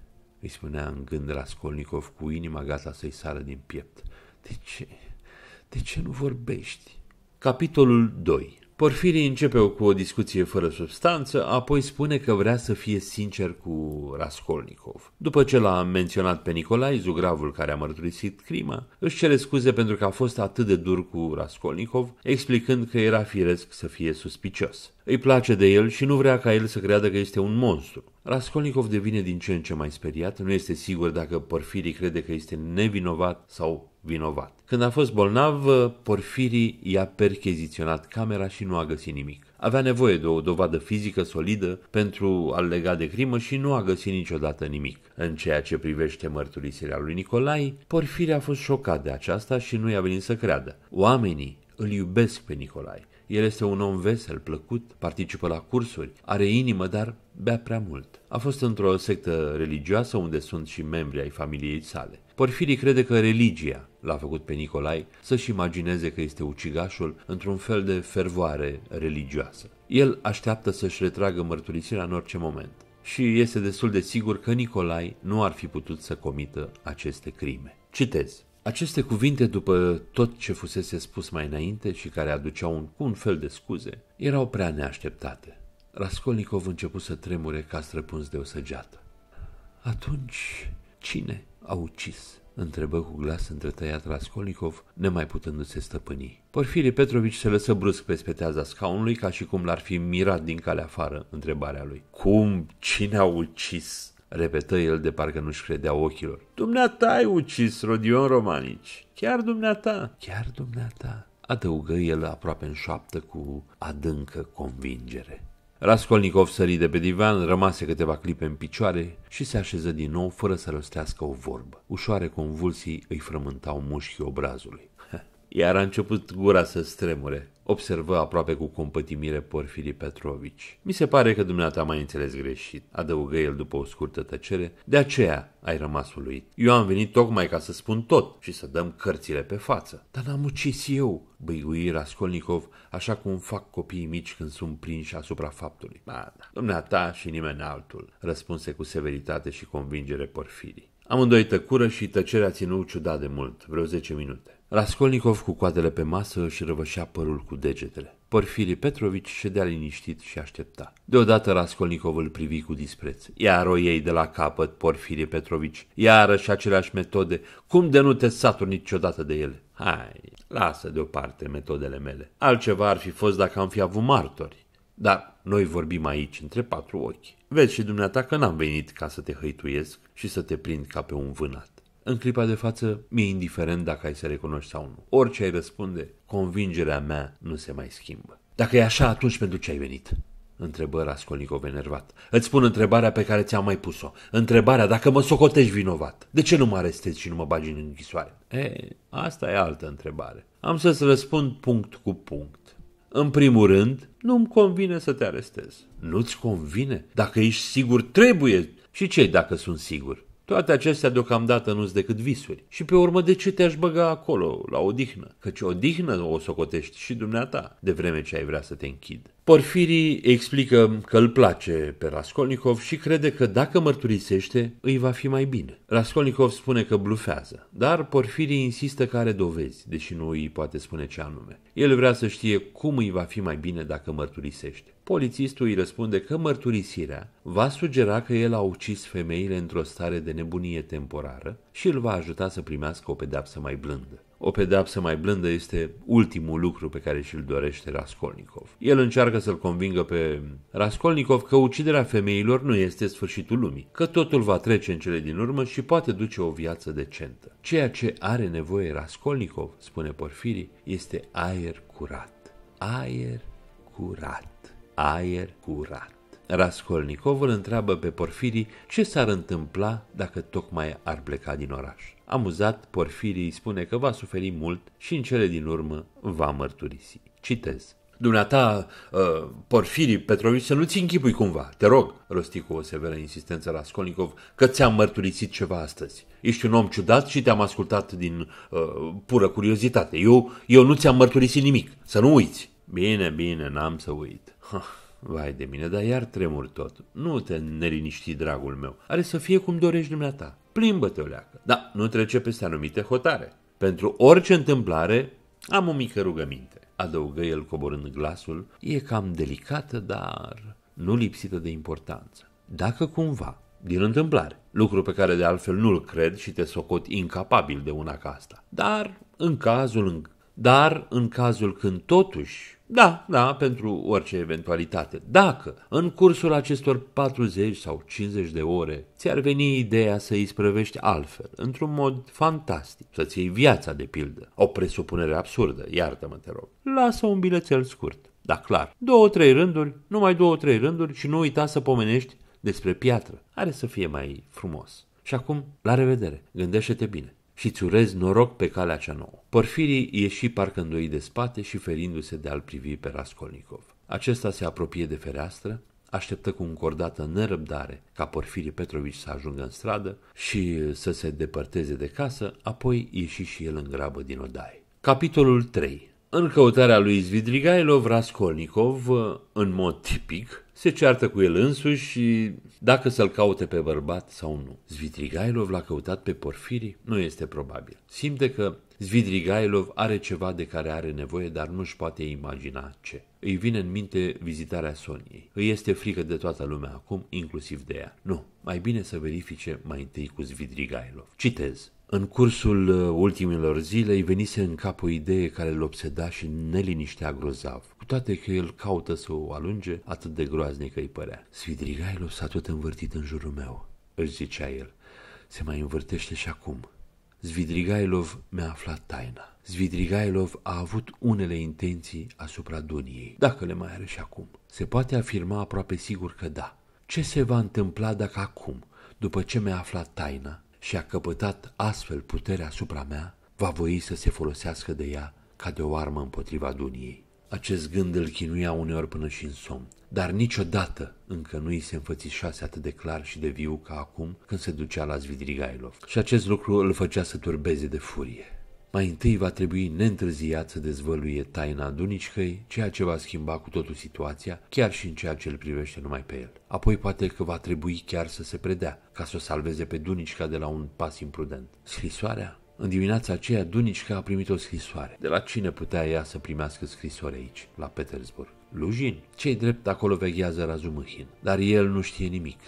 îi spunea în gând Raskolnikov cu inima gata să-i sară din piept. De ce? De ce nu vorbești? Capitolul 2 Porfirii începe cu o discuție fără substanță, apoi spune că vrea să fie sincer cu Raskolnikov. După ce l-a menționat pe Nicolai, zugravul care a mărturisit crima, își cere scuze pentru că a fost atât de dur cu Raskolnikov, explicând că era firesc să fie suspicios. Îi place de el și nu vrea ca el să creadă că este un monstru. Raskolnikov devine din ce în ce mai speriat, nu este sigur dacă Porfirii crede că este nevinovat sau vinovat. Când a fost bolnav, uh, Porfirii i-a percheziționat camera și nu a găsit nimic. Avea nevoie de o dovadă fizică solidă pentru a lega de crimă și nu a găsit niciodată nimic. În ceea ce privește mărturisirea lui Nicolai, Porfirii a fost șocat de aceasta și nu i-a venit să creadă. Oamenii îl iubesc pe Nicolai el este un om vesel, plăcut, participă la cursuri, are inimă, dar bea prea mult. A fost într-o sectă religioasă unde sunt și membri ai familiei sale. Porfirii crede că religia l-a făcut pe Nicolai să-și imagineze că este ucigașul într-un fel de fervoare religioasă. El așteaptă să-și retragă mărturisirea în orice moment și este destul de sigur că Nicolai nu ar fi putut să comită aceste crime. Citez. Aceste cuvinte, după tot ce fusese spus mai înainte și care aduceau un, un fel de scuze, erau prea neașteptate. Raskolnikov început să tremure ca străpuns de o săgeată. Atunci, cine a ucis? întrebă cu glas întretăiat Raskolnikov, nemai putându-se stăpâni. Porfiri Petrovici se lăsă brusc pe speteaza scaunului ca și cum l-ar fi mirat din calea afară întrebarea lui. Cum? Cine a ucis? repetă el de parcă nu-și credea ochilor. Dumneata ai ucis Rodion Romanici. Chiar dumneata. Chiar dumneata. Adăugă el aproape în șoaptă cu adâncă convingere. Raskolnikov sări de pe divan, rămase câteva clipe în picioare și se așeză din nou fără să rostească o vorbă. Ușoare convulsii îi frământau mușchii obrazului. Iar a început gura să stremure observă aproape cu compătimire Porfirii Petrovici. Mi se pare că dumneata mai înțeles greșit, adăugă el după o scurtă tăcere, de aceea ai rămas uluit. Eu am venit tocmai ca să spun tot și să dăm cărțile pe față. Dar n-am ucis eu, băigui Raskolnikov, așa cum fac copiii mici când sunt prinși asupra faptului. Ba, da, dumneata și nimeni altul, răspunse cu severitate și convingere Porfirii. Amândoi tăcură și tăcerea ținut ciudat de mult, vreo 10 minute. Raskolnikov cu coadele pe masă își răvășea părul cu degetele. Porfiri Petrovici ședea liniștit și aștepta. Deodată Raskolnikov îl privi cu dispreț. Iar o ei de la capăt, Porfiri Petrovici, iarăși aceleași metode. Cum de nu te saturi niciodată de ele? Hai, lasă deoparte metodele mele. Altceva ar fi fost dacă am fi avut martori. Dar noi vorbim aici între patru ochi. Vezi și dumneata că n-am venit ca să te hăituiesc și să te prind ca pe un vânat. În clipa de față, mi-e indiferent dacă ai să recunoști sau nu. Orice ai răspunde, convingerea mea nu se mai schimbă. Dacă e așa, atunci pentru ce ai venit? Întrebă Raskolnikov enervat. Îți spun întrebarea pe care ți-am mai pus-o. Întrebarea dacă mă socotești vinovat. De ce nu mă arestezi și nu mă bagi în închisoare? E, asta e altă întrebare. Am să-ți răspund punct cu punct. În primul rând, nu-mi convine să te arestez. Nu-ți convine? Dacă ești sigur, trebuie. Și ce dacă sunt sigur? Toate acestea deocamdată nu-s decât visuri. Și pe urmă de ce te-aș băga acolo, la odihnă? Căci odihnă o socotești și dumneata, de vreme ce ai vrea să te închid. Porfirii explică că îl place pe Raskolnikov și crede că dacă mărturisește, îi va fi mai bine. Raskolnikov spune că blufează, dar Porfirii insistă că are dovezi, deși nu îi poate spune ce anume. El vrea să știe cum îi va fi mai bine dacă mărturisește. Polițistul îi răspunde că mărturisirea va sugera că el a ucis femeile într-o stare de nebunie temporară și îl va ajuta să primească o pedapsă mai blândă. O pedapsă mai blândă este ultimul lucru pe care și-l dorește Raskolnikov. El încearcă să-l convingă pe Raskolnikov că uciderea femeilor nu este sfârșitul lumii, că totul va trece în cele din urmă și poate duce o viață decentă. Ceea ce are nevoie Raskolnikov, spune Porfirii, este aer curat. Aer curat aer curat. Raskolnikovul întreabă pe Porfirii ce s-ar întâmpla dacă tocmai ar pleca din oraș. Amuzat, Porfirii îi spune că va suferi mult și în cele din urmă va mărturisi. Citez. Dumneata, uh, Porfirii Petrovici, să nu-ți închipui cumva, te rog, rosti cu o severă insistență Raskolnikov, că ți-am mărturisit ceva astăzi. Ești un om ciudat și te-am ascultat din uh, pură curiozitate. Eu, eu nu ți-am mărturisit nimic, să nu uiți. Bine, bine, n-am să uit, Ha, vai de mine, dar iar tremur tot. Nu te neliniști, dragul meu. Are să fie cum dorești dumneata. Plimbă-te, oleacă. Da, nu trece peste anumite hotare. Pentru orice întâmplare, am o mică rugăminte. Adăugă el coborând glasul. E cam delicată, dar nu lipsită de importanță. Dacă cumva, din întâmplare, lucru pe care de altfel nu-l cred și te socot incapabil de una ca asta, dar în cazul în dar în cazul când totuși, da, da, pentru orice eventualitate, dacă în cursul acestor 40 sau 50 de ore ți-ar veni ideea să îi sprăvești altfel, într-un mod fantastic, să-ți iei viața de pildă, o presupunere absurdă, iartă-mă te rog, lasă un bilețel scurt, Da, clar, două, trei rânduri, numai două, trei rânduri și nu uita să pomenești despre piatră. Are să fie mai frumos. Și acum, la revedere, gândește-te bine și-ți urez noroc pe calea cea nouă. Porfirii ieși parcă îndoi de spate și ferindu-se de a-l privi pe Raskolnikov. Acesta se apropie de fereastră, așteptă cu încordată nerăbdare ca Porfirii Petrovici să ajungă în stradă și să se depărteze de casă, apoi ieși și el în grabă din odaie. Capitolul 3 În căutarea lui Zvidrigailov, Raskolnikov, în mod tipic, se ceartă cu el însuși și dacă să-l caute pe bărbat sau nu. Zvidrigailov l-a căutat pe Porfiri? Nu este probabil. Simte că Zvidrigailov are ceva de care are nevoie, dar nu-și poate imagina ce. Îi vine în minte vizitarea Soniei. Îi este frică de toată lumea acum, inclusiv de ea. Nu, mai bine să verifice mai întâi cu Zvidrigailov. Citez. În cursul uh, ultimilor zile îi venise în cap o idee care îl obseda și neliniștea grozav, cu toate că el caută să o alunge atât de groaznică îi părea. Svidrigailul s-a tot învârtit în jurul meu, își zicea el. Se mai învârtește și acum. Zvidrigailov mi-a aflat taina. Zvidrigailov a avut unele intenții asupra Duniei, dacă le mai are și acum. Se poate afirma aproape sigur că da. Ce se va întâmpla dacă acum, după ce mi-a aflat taina, și a căpătat astfel puterea asupra mea, va voi să se folosească de ea ca de o armă împotriva duniei. Acest gând îl chinuia uneori până și în somn, dar niciodată încă nu îi se înfățișase atât de clar și de viu ca acum când se ducea la Zvidrigailov. Și acest lucru îl făcea să turbeze de furie mai întâi va trebui neîntârziat să dezvăluie taina Dunicăi, ceea ce va schimba cu totul situația, chiar și în ceea ce îl privește numai pe el. Apoi poate că va trebui chiar să se predea, ca să o salveze pe Dunicca de la un pas imprudent. Scrisoarea? În dimineața aceea, Dunicca a primit o scrisoare. De la cine putea ea să primească scrisoare aici, la Petersburg? Lujin. Cei drept acolo veghează Razumihin, dar el nu știe nimic.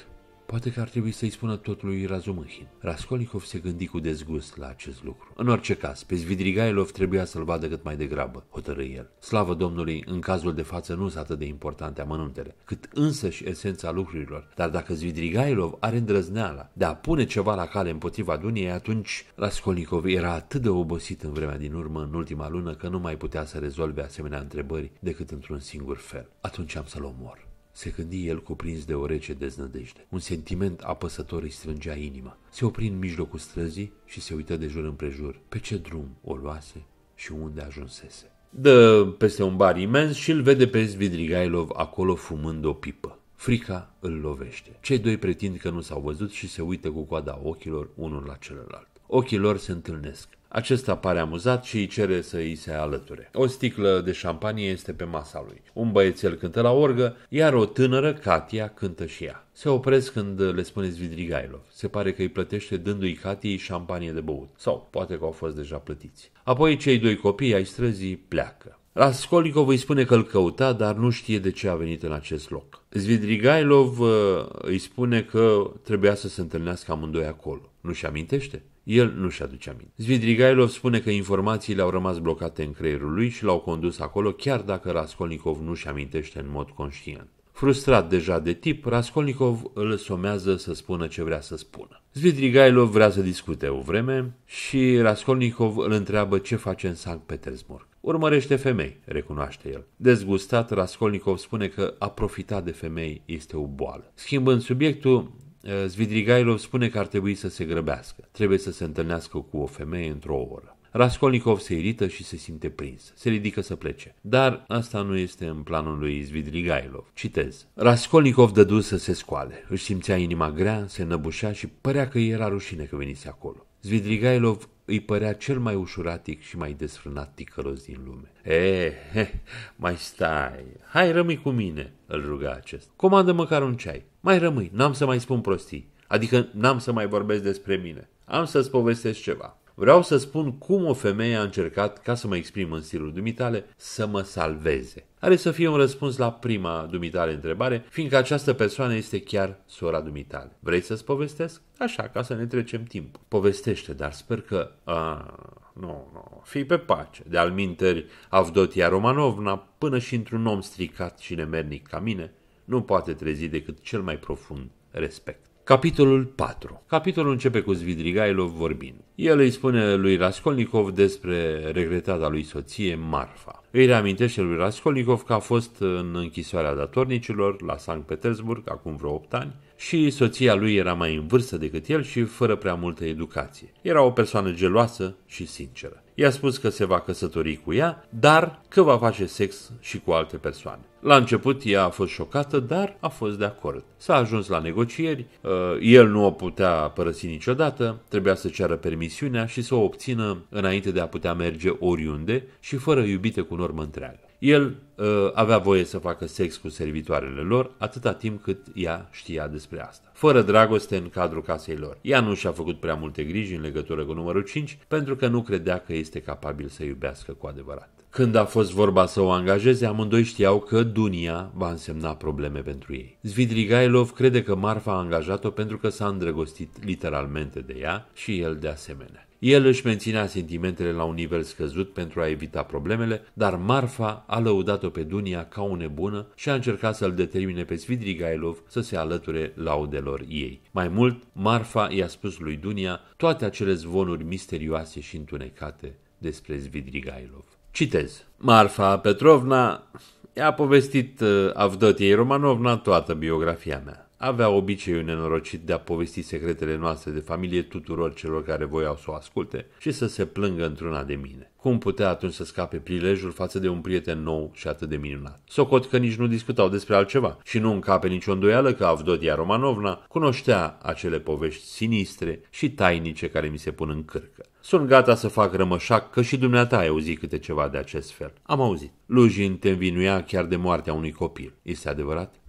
Poate că ar trebui să-i spună totul lui Razumihin. Raskolnikov se gândi cu dezgust la acest lucru. În orice caz, pe Svidrigailov trebuia să-l vadă cât mai degrabă, hotărâ el. Slavă Domnului, în cazul de față nu sunt atât de importante amănuntele, cât însăși esența lucrurilor. Dar dacă Svidrigailov are îndrăzneala de a pune ceva la cale împotriva Duniei, atunci Raskolnikov era atât de obosit în vremea din urmă, în ultima lună, că nu mai putea să rezolve asemenea întrebări decât într-un singur fel. Atunci am să-l omor. Se gândi el cuprins de o rece deznădejde. Un sentiment apăsător îi strângea inima. Se opri în mijlocul străzii și se uită de jur împrejur pe ce drum o luase și unde ajunsese. Dă peste un bar imens și îl vede pe Svidrigailov acolo fumând o pipă. Frica îl lovește. Cei doi pretind că nu s-au văzut și se uită cu coada ochilor unul la celălalt. Ochii lor se întâlnesc. Acesta pare amuzat și îi cere să îi se alăture. O sticlă de șampanie este pe masa lui. Un băiețel cântă la orgă, iar o tânără, Katia, cântă și ea. Se opresc când le spune Zvidrigailov. Se pare că îi plătește dându-i Katiei șampanie de băut. Sau poate că au fost deja plătiți. Apoi cei doi copii ai străzii pleacă. Raskolnikov îi spune că îl căuta, dar nu știe de ce a venit în acest loc. Zvidrigailov uh, îi spune că trebuia să se întâlnească amândoi acolo. Nu-și amintește? El nu-și aduce aminte. Zvidrigailov spune că informațiile au rămas blocate în creierul lui și l-au condus acolo chiar dacă Raskolnikov nu-și amintește în mod conștient. Frustrat deja de tip, Raskolnikov îl somează să spună ce vrea să spună. Zvidrigailov vrea să discute o vreme și Raskolnikov îl întreabă ce face în Sankt Petersburg. Urmărește femei, recunoaște el. Dezgustat, Raskolnikov spune că a profita de femei este o boală. Schimbând subiectul, Eh, Zvidrigailov spune că ar trebui să se grăbească. Trebuie să se întâlnească cu o femeie într-o oră. Raskolnikov se irită și se simte prins. Se ridică să plece. Dar asta nu este în planul lui Zvidrigailov. Citez. Raskolnikov dădu să se scoale. Își simțea inima grea, se năbușea și părea că era rușine că venise acolo. Zvidrigailov îi părea cel mai ușuratic și mai desfrânat ticălos din lume. E, eh, he, eh, mai stai, hai rămâi cu mine, îl ruga acest. Comandă măcar un ceai. Mai rămâi, n-am să mai spun prostii, adică n-am să mai vorbesc despre mine. Am să-ți povestesc ceva. Vreau să spun cum o femeie a încercat, ca să mă exprim în stilul dumitale, să mă salveze. Are să fie un răspuns la prima dumitale întrebare, fiindcă această persoană este chiar sora dumitale. Vrei să-ți povestesc? Așa, ca să ne trecem timp. Povestește, dar sper că... A, nu, nu, fii pe pace. De-al minteri, Avdotia Romanovna, până și într-un om stricat și nemernic ca mine, nu poate trezi decât cel mai profund respect. Capitolul 4 Capitolul începe cu Zvidrigailov vorbind. El îi spune lui Raskolnikov despre regretata lui soție Marfa. Îi reamintește lui Raskolnikov că a fost în închisoarea datornicilor la Sankt Petersburg acum vreo 8 ani și soția lui era mai în vârstă decât el și fără prea multă educație. Era o persoană geloasă și sinceră. I-a spus că se va căsători cu ea, dar că va face sex și cu alte persoane. La început ea a fost șocată, dar a fost de acord. S-a ajuns la negocieri, uh, el nu o putea părăsi niciodată, trebuia să ceară permisiunea și să o obțină înainte de a putea merge oriunde și fără iubite cu normă întreagă. El uh, avea voie să facă sex cu servitoarele lor atâta timp cât ea știa despre asta. Fără dragoste în cadrul casei lor. Ea nu și-a făcut prea multe griji în legătură cu numărul 5 pentru că nu credea că este capabil să iubească cu adevărat. Când a fost vorba să o angajeze, amândoi știau că Dunia va însemna probleme pentru ei. Zvidrigailov crede că Marfa a angajat-o pentru că s-a îndrăgostit literalmente de ea și el de asemenea. El își menținea sentimentele la un nivel scăzut pentru a evita problemele, dar Marfa a lăudat-o pe Dunia ca o nebună și a încercat să-l determine pe Svidrigailov să se alăture laudelor ei. Mai mult, Marfa i-a spus lui Dunia toate acele zvonuri misterioase și întunecate despre Svidrigailov. Citez. Marfa Petrovna i-a povestit uh, Avdotiei Romanovna toată biografia mea avea obiceiul nenorocit de a povesti secretele noastre de familie tuturor celor care voiau să o asculte și să se plângă într-una de mine. Cum putea atunci să scape prilejul față de un prieten nou și atât de minunat? Socot că nici nu discutau despre altceva și nu încape nicio îndoială că Avdotia Romanovna cunoștea acele povești sinistre și tainice care mi se pun în cârcă. Sunt gata să fac rămășac că și dumneata ai auzit câte ceva de acest fel. Am auzit. Lujin te învinuia chiar de moartea unui copil. Este adevărat?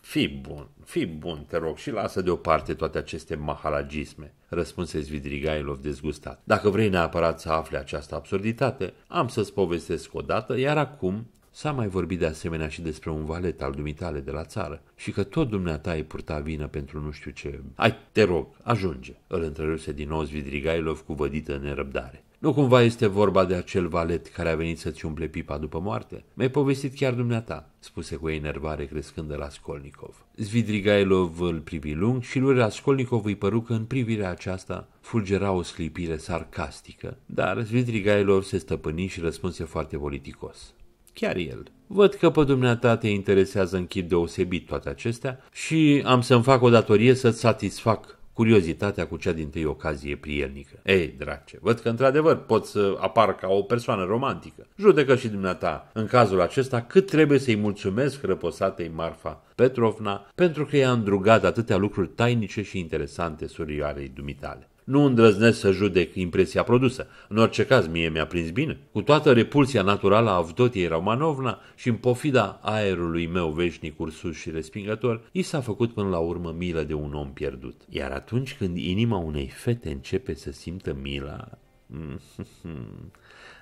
Fii bun, fii bun, te rog, și lasă deoparte toate aceste mahalagisme, răspunse Zvidrigailov dezgustat. Dacă vrei neapărat să afle această absurditate, am să-ți povestesc o dată, iar acum S-a mai vorbit de asemenea și despre un valet al dumitale de la țară și că tot dumneata îi purta vină pentru nu știu ce. Ai, te rog, ajunge, îl întreruse din nou Zvidrigailov cu vădită nerăbdare. Nu cumva este vorba de acel valet care a venit să-ți umple pipa după moarte? Mi-ai povestit chiar dumneata, spuse cu enervare de la Skolnikov. Zvidrigailov îl privi lung și lui Raskolnikov îi păru că în privirea aceasta fulgera o sclipire sarcastică, dar Zvidrigailov se stăpâni și răspunse foarte politicos. Chiar el. Văd că pe dumneata te interesează în chip deosebit toate acestea și am să-mi fac o datorie să-ți satisfac curiozitatea cu cea din tâi ocazie prielnică. Ei, drace, văd că într-adevăr pot să apar ca o persoană romantică. Judecă și dumneata, în cazul acesta, cât trebuie să-i mulțumesc răposatei Marfa Petrovna pentru că i-a îndrugat atâtea lucruri tainice și interesante surioarei dumitale nu îndrăznesc să judec impresia produsă. În orice caz, mie mi-a prins bine. Cu toată repulsia naturală a Avdotiei Romanovna și în pofida aerului meu veșnic ursus și respingător, i s-a făcut până la urmă milă de un om pierdut. Iar atunci când inima unei fete începe să simtă mila,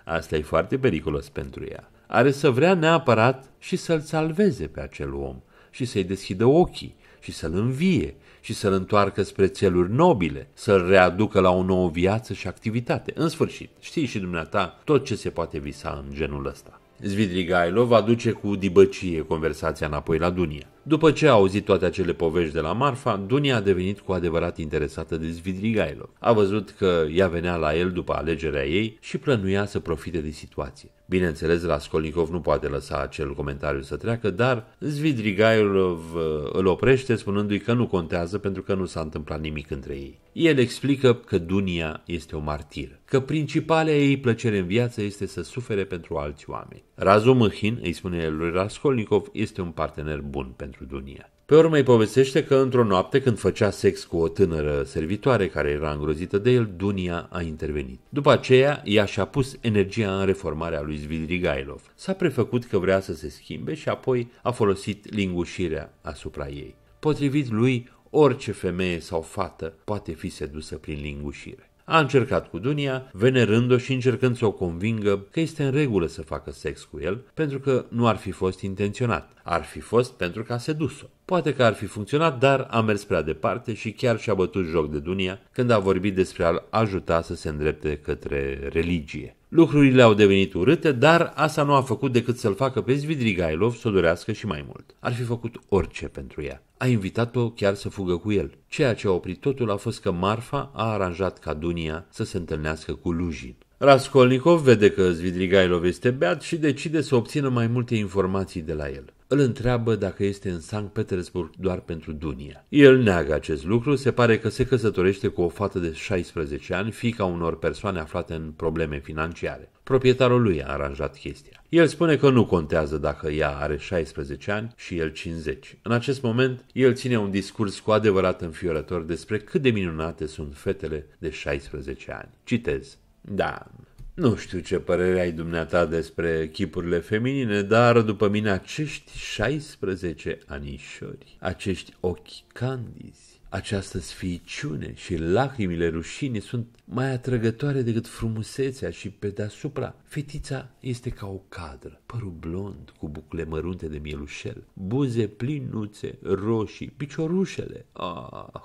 asta e foarte periculos pentru ea. Are să vrea neapărat și să-l salveze pe acel om și să-i deschidă ochii și să-l învie și să-l întoarcă spre țeluri nobile, să-l readucă la o nouă viață și activitate. În sfârșit, știi și dumneata tot ce se poate visa în genul ăsta. Zvidrigailov aduce cu dibăcie conversația înapoi la Dunia. După ce a auzit toate acele povești de la Marfa, Dunia a devenit cu adevărat interesată de Zvidrigailov. A văzut că ea venea la el după alegerea ei și plănuia să profite de situație. Bineînțeles, Raskolnikov nu poate lăsa acel comentariu să treacă, dar Zvidrigailov uh, îl oprește spunându-i că nu contează pentru că nu s-a întâmplat nimic între ei. El explică că Dunia este o martiră, că principalea ei plăcere în viață este să sufere pentru alți oameni. Razumihin, îi spune lui Raskolnikov, este un partener bun pentru Dunia. Pe urmă îi povestește că într-o noapte când făcea sex cu o tânără servitoare care era îngrozită de el, Dunia a intervenit. După aceea, ea și-a pus energia în reformarea lui Svidrigailov. S-a prefăcut că vrea să se schimbe și apoi a folosit lingușirea asupra ei. Potrivit lui, orice femeie sau fată poate fi sedusă prin lingușire. A încercat cu Dunia, venerând-o și încercând să o convingă că este în regulă să facă sex cu el, pentru că nu ar fi fost intenționat. Ar fi fost pentru că a sedus-o. Poate că ar fi funcționat, dar a mers prea departe și chiar și-a bătut joc de Dunia când a vorbit despre a-l ajuta să se îndrepte către religie. Lucrurile au devenit urâte, dar asta nu a făcut decât să-l facă pe Zvidrigailov să o dorească și mai mult. Ar fi făcut orice pentru ea. A invitat-o chiar să fugă cu el. Ceea ce a oprit totul a fost că Marfa a aranjat ca Dunia să se întâlnească cu Lujin. Raskolnikov vede că Zvidrigailov este beat și decide să obțină mai multe informații de la el îl întreabă dacă este în Sankt Petersburg doar pentru Dunia. El neagă acest lucru, se pare că se căsătorește cu o fată de 16 ani, fica unor persoane aflate în probleme financiare. Proprietarul lui a aranjat chestia. El spune că nu contează dacă ea are 16 ani și el 50. În acest moment, el ține un discurs cu adevărat înfiorător despre cât de minunate sunt fetele de 16 ani. Citez. Da, nu știu ce părere ai dumneata despre chipurile feminine, dar după mine acești 16 anișori, acești ochi candizi, această sficiune și lacrimile rușine sunt mai atrăgătoare decât frumusețea și pe deasupra fetița este ca o cadră, părul blond cu bucle mărunte de mielușel, buze plinuțe, roșii, piciorușele. Ah,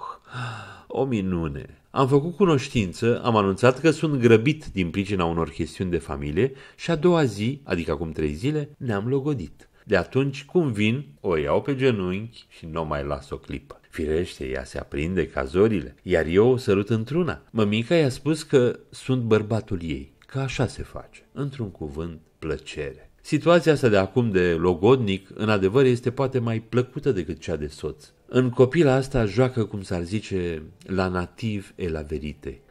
o minune! Am făcut cunoștință, am anunțat că sunt grăbit din pricina unor chestiuni de familie și a doua zi, adică acum trei zile, ne-am logodit. De atunci, cum vin, o iau pe genunchi și nu mai las o clipă. Firește, ea se aprinde cazorile, iar eu o sărut într-una. Mămica i-a spus că sunt bărbatul ei, că așa se face. Într-un cuvânt, plăcere. Situația asta de acum de logodnic, în adevăr, este poate mai plăcută decât cea de soț. În copila asta joacă, cum s-ar zice, la nativ e la verite.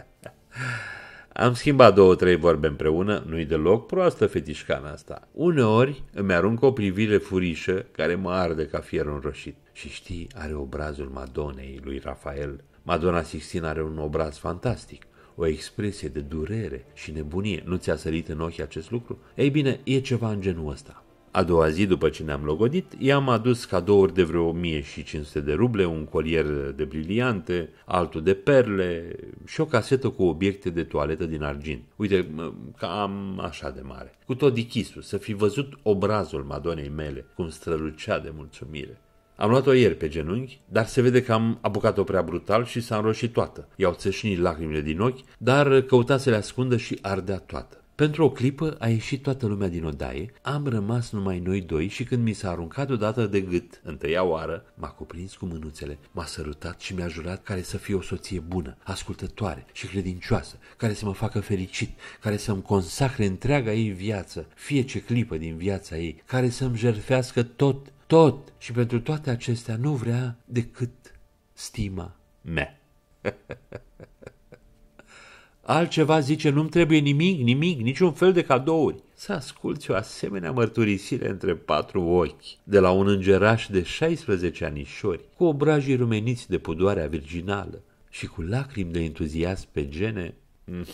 Am schimbat două, trei vorbe împreună, nu-i deloc proastă fetișcana asta. Uneori îmi aruncă o privire furișă care mă arde ca fierul înroșit. Și știi, are obrazul Madonei lui Rafael. Madonna Sixtina are un obraz fantastic o expresie de durere și nebunie. Nu ți-a sărit în ochi acest lucru? Ei bine, e ceva în genul ăsta. A doua zi, după ce ne-am logodit, i-am adus cadouri de vreo 1500 de ruble, un colier de briliante, altul de perle și o casetă cu obiecte de toaletă din argint. Uite, cam așa de mare. Cu tot dichisul, să fi văzut obrazul madonei mele, cum strălucea de mulțumire. Am luat-o ieri pe genunchi, dar se vede că am apucat-o prea brutal și s-a înroșit toată. I-au țâșnit lacrimile din ochi, dar căuta să le ascundă și ardea toată. Pentru o clipă a ieșit toată lumea din odaie, am rămas numai noi doi și când mi s-a aruncat odată de gât, întâia oară, m-a cuprins cu mânuțele, m-a sărutat și mi-a jurat care să fie o soție bună, ascultătoare și credincioasă, care să mă facă fericit, care să-mi consacre întreaga ei viață, fie ce clipă din viața ei, care să-mi jerfească tot, tot și pentru toate acestea nu vrea decât stima mea. Altceva zice, nu-mi trebuie nimic, nimic, niciun fel de cadouri. Să asculți o asemenea mărturisire între patru ochi, de la un îngeraș de 16 anișori, cu obrajii rumeniți de pudoarea virginală și cu lacrimi de entuziasm pe gene, mm.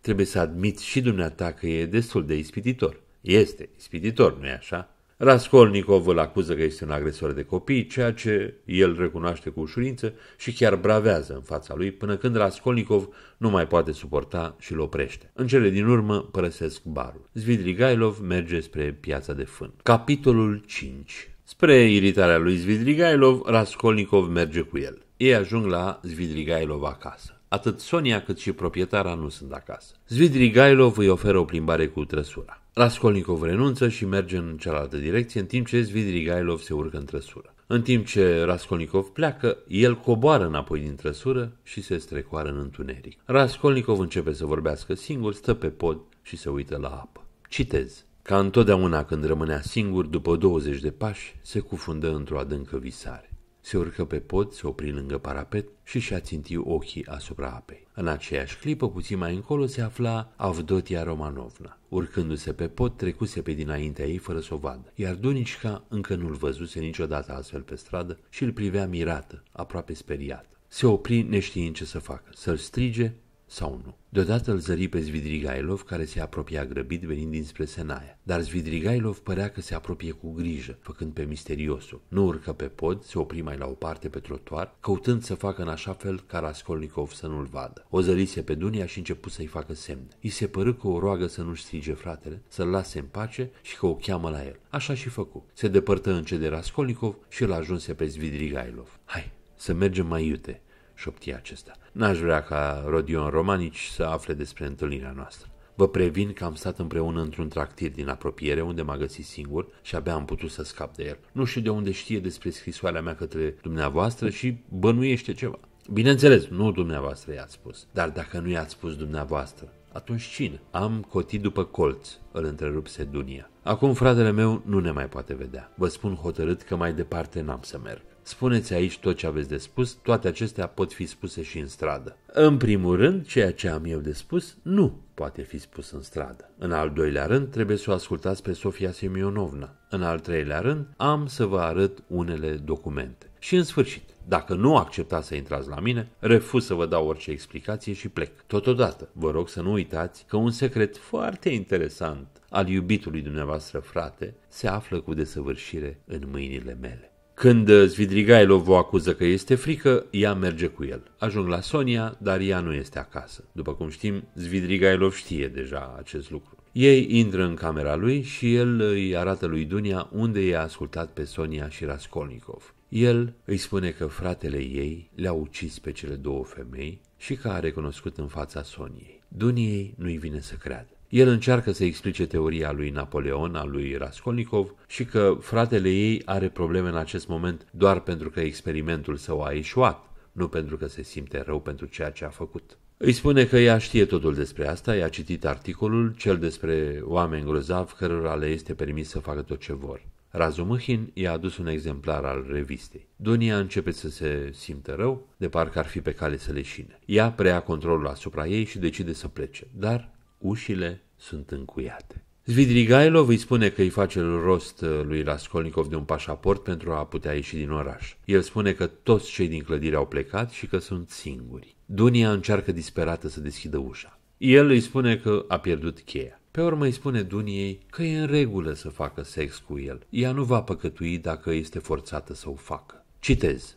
trebuie să admiți și dumneata că e destul de ispititor. Este ispititor, nu-i așa? Raskolnikov îl acuză că este un agresor de copii, ceea ce el recunoaște cu ușurință și chiar bravează în fața lui, până când Raskolnikov nu mai poate suporta și îl oprește. În cele din urmă părăsesc barul. Zvidrigailov merge spre piața de fân. Capitolul 5 Spre iritarea lui Zvidrigailov, Raskolnikov merge cu el. Ei ajung la Zvidrigailov acasă. Atât Sonia cât și proprietara nu sunt acasă. Zvidrigailov îi oferă o plimbare cu trăsura. Raskolnikov renunță și merge în cealaltă direcție, în timp ce Zvidrigailov se urcă în trăsură. În timp ce Raskolnikov pleacă, el coboară înapoi din trăsură și se strecoară în întuneric. Raskolnikov începe să vorbească singur, stă pe pod și se uită la apă. Citez. Ca întotdeauna când rămânea singur, după 20 de pași, se cufundă într-o adâncă visare. Se urcă pe pod, se opri lângă parapet și și-a țintit ochii asupra apei. În aceeași clipă, puțin mai încolo, se afla Avdotia Romanovna. Urcându-se pe pot, trecuse pe dinaintea ei fără să o vadă, iar Dunicica încă nu-l văzuse niciodată astfel pe stradă și îl privea mirată, aproape speriată. Se opri neștiind ce să facă, să-l strige sau nu. Deodată îl zări pe Zvidrigailov care se apropia grăbit venind dinspre Senaia, dar Zvidrigailov părea că se apropie cu grijă, făcând pe misteriosul. Nu urcă pe pod, se opri mai la o parte pe trotuar, căutând să facă în așa fel ca Raskolnikov să nu-l vadă. O zărise pe Dunia și început să-i facă semne. I se părâ că o roagă să nu-și strige fratele, să-l lase în pace și că o cheamă la el. Așa și făcu. Se depărtă încet de Raskolnikov și îl ajunse pe Zvidrigailov. Hai, să mergem mai iute, șopti acesta. N-aș vrea ca Rodion Romanici să afle despre întâlnirea noastră. Vă previn că am stat împreună într-un tractir din apropiere unde m-a găsit singur și abia am putut să scap de el. Nu știu de unde știe despre scrisoarea mea către dumneavoastră și bănuiește ceva. Bineînțeles, nu dumneavoastră i-ați spus, dar dacă nu i-ați spus dumneavoastră, atunci cine? Am cotit după colț, îl întrerupse Dunia. Acum fratele meu nu ne mai poate vedea. Vă spun hotărât că mai departe n-am să merg. Spuneți aici tot ce aveți de spus, toate acestea pot fi spuse și în stradă. În primul rând, ceea ce am eu de spus nu poate fi spus în stradă. În al doilea rând, trebuie să o ascultați pe Sofia Semionovna. În al treilea rând, am să vă arăt unele documente. Și în sfârșit, dacă nu acceptați să intrați la mine, refuz să vă dau orice explicație și plec. Totodată, vă rog să nu uitați că un secret foarte interesant al iubitului dumneavoastră frate se află cu desăvârșire în mâinile mele. Când Zvidrigailov o acuză că este frică, ea merge cu el. Ajung la Sonia, dar ea nu este acasă. După cum știm, Zvidrigailov știe deja acest lucru. Ei intră în camera lui și el îi arată lui Dunia unde i-a ascultat pe Sonia și Raskolnikov. El îi spune că fratele ei le-a ucis pe cele două femei și că a recunoscut în fața Soniei. Duniei nu-i vine să creadă. El încearcă să explice teoria lui Napoleon, a lui Raskolnikov, și că fratele ei are probleme în acest moment doar pentru că experimentul său a ieșuat, nu pentru că se simte rău pentru ceea ce a făcut. Îi spune că ea știe totul despre asta, i-a citit articolul, cel despre oameni grozavi cărora le este permis să facă tot ce vor. Razumâhin i-a adus un exemplar al revistei. Dunia începe să se simtă rău, de parcă ar fi pe cale să leșine. Ea preia controlul asupra ei și decide să plece, dar ușile sunt încuiate. Zvidrigailov îi spune că îi face rost uh, lui Raskolnikov de un pașaport pentru a putea ieși din oraș. El spune că toți cei din clădire au plecat și că sunt singuri. Dunia încearcă disperată să deschidă ușa. El îi spune că a pierdut cheia. Pe urmă îi spune Duniei că e în regulă să facă sex cu el. Ea nu va păcătui dacă este forțată să o facă. Citez.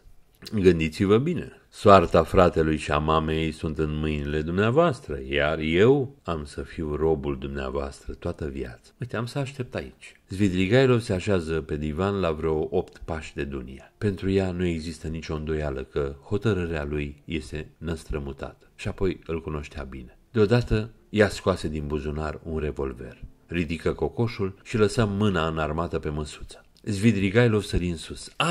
Gândiți-vă bine, Soarta fratelui și a mamei sunt în mâinile dumneavoastră, iar eu am să fiu robul dumneavoastră toată viața. Uite, am să aștept aici. Zvidrigailov se așează pe divan la vreo opt pași de Dunia. Pentru ea nu există nicio îndoială că hotărârea lui este năstrămutată. Și apoi îl cunoștea bine. Deodată, ea scoase din buzunar un revolver, ridică cocoșul și lăsă mâna înarmată pe măsuță. Zvidrigailov sări în sus. A,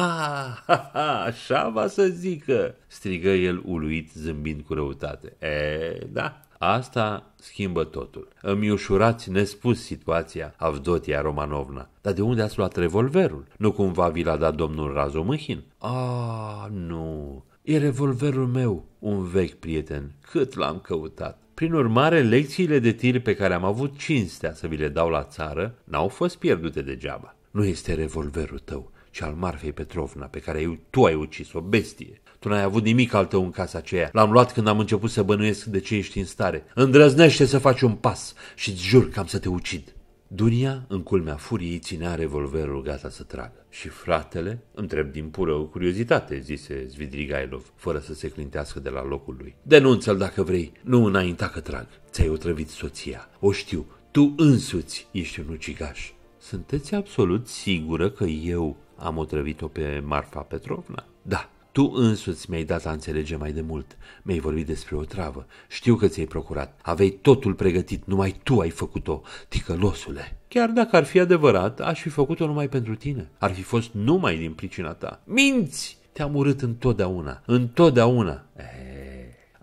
ha, ha, așa va să zică, strigă el uluit zâmbind cu răutate. E, da, Asta schimbă totul. Îmi ușurați nespus situația, Avdotia Romanovna. Dar de unde ați luat revolverul? Nu cumva vi l-a dat domnul Razomâhin? A, ah, nu. E revolverul meu, un vechi prieten. Cât l-am căutat. Prin urmare, lecțiile de tir pe care am avut cinstea să vi le dau la țară n-au fost pierdute degeaba. Nu este revolverul tău, ci al Marfei Petrovna, pe care tu ai ucis-o, bestie. Tu n-ai avut nimic al tău în casa aceea. L-am luat când am început să bănuiesc de ce ești în stare. Îndrăznește să faci un pas și îți jur că am să te ucid. Dunia, în culmea furiei, ținea revolverul gata să tragă. Și fratele, întreb din pură o curiozitate, zise Zvidrigailov, fără să se clintească de la locul lui. Denunță-l dacă vrei, nu înainta că trag. Ți-ai otrăvit soția, o știu, tu însuți ești un ucigaș. Sunteți absolut sigură că eu am otrăvit-o pe Marfa Petrovna? Da, tu însuți mi-ai dat a înțelege mai de mult. Mi-ai vorbit despre o travă. Știu că ți-ai procurat. Aveai totul pregătit, numai tu ai făcut-o, ticălosule. Chiar dacă ar fi adevărat, aș fi făcut-o numai pentru tine. Ar fi fost numai din pricina ta. Minți! Te-am urât întotdeauna, întotdeauna. Eh,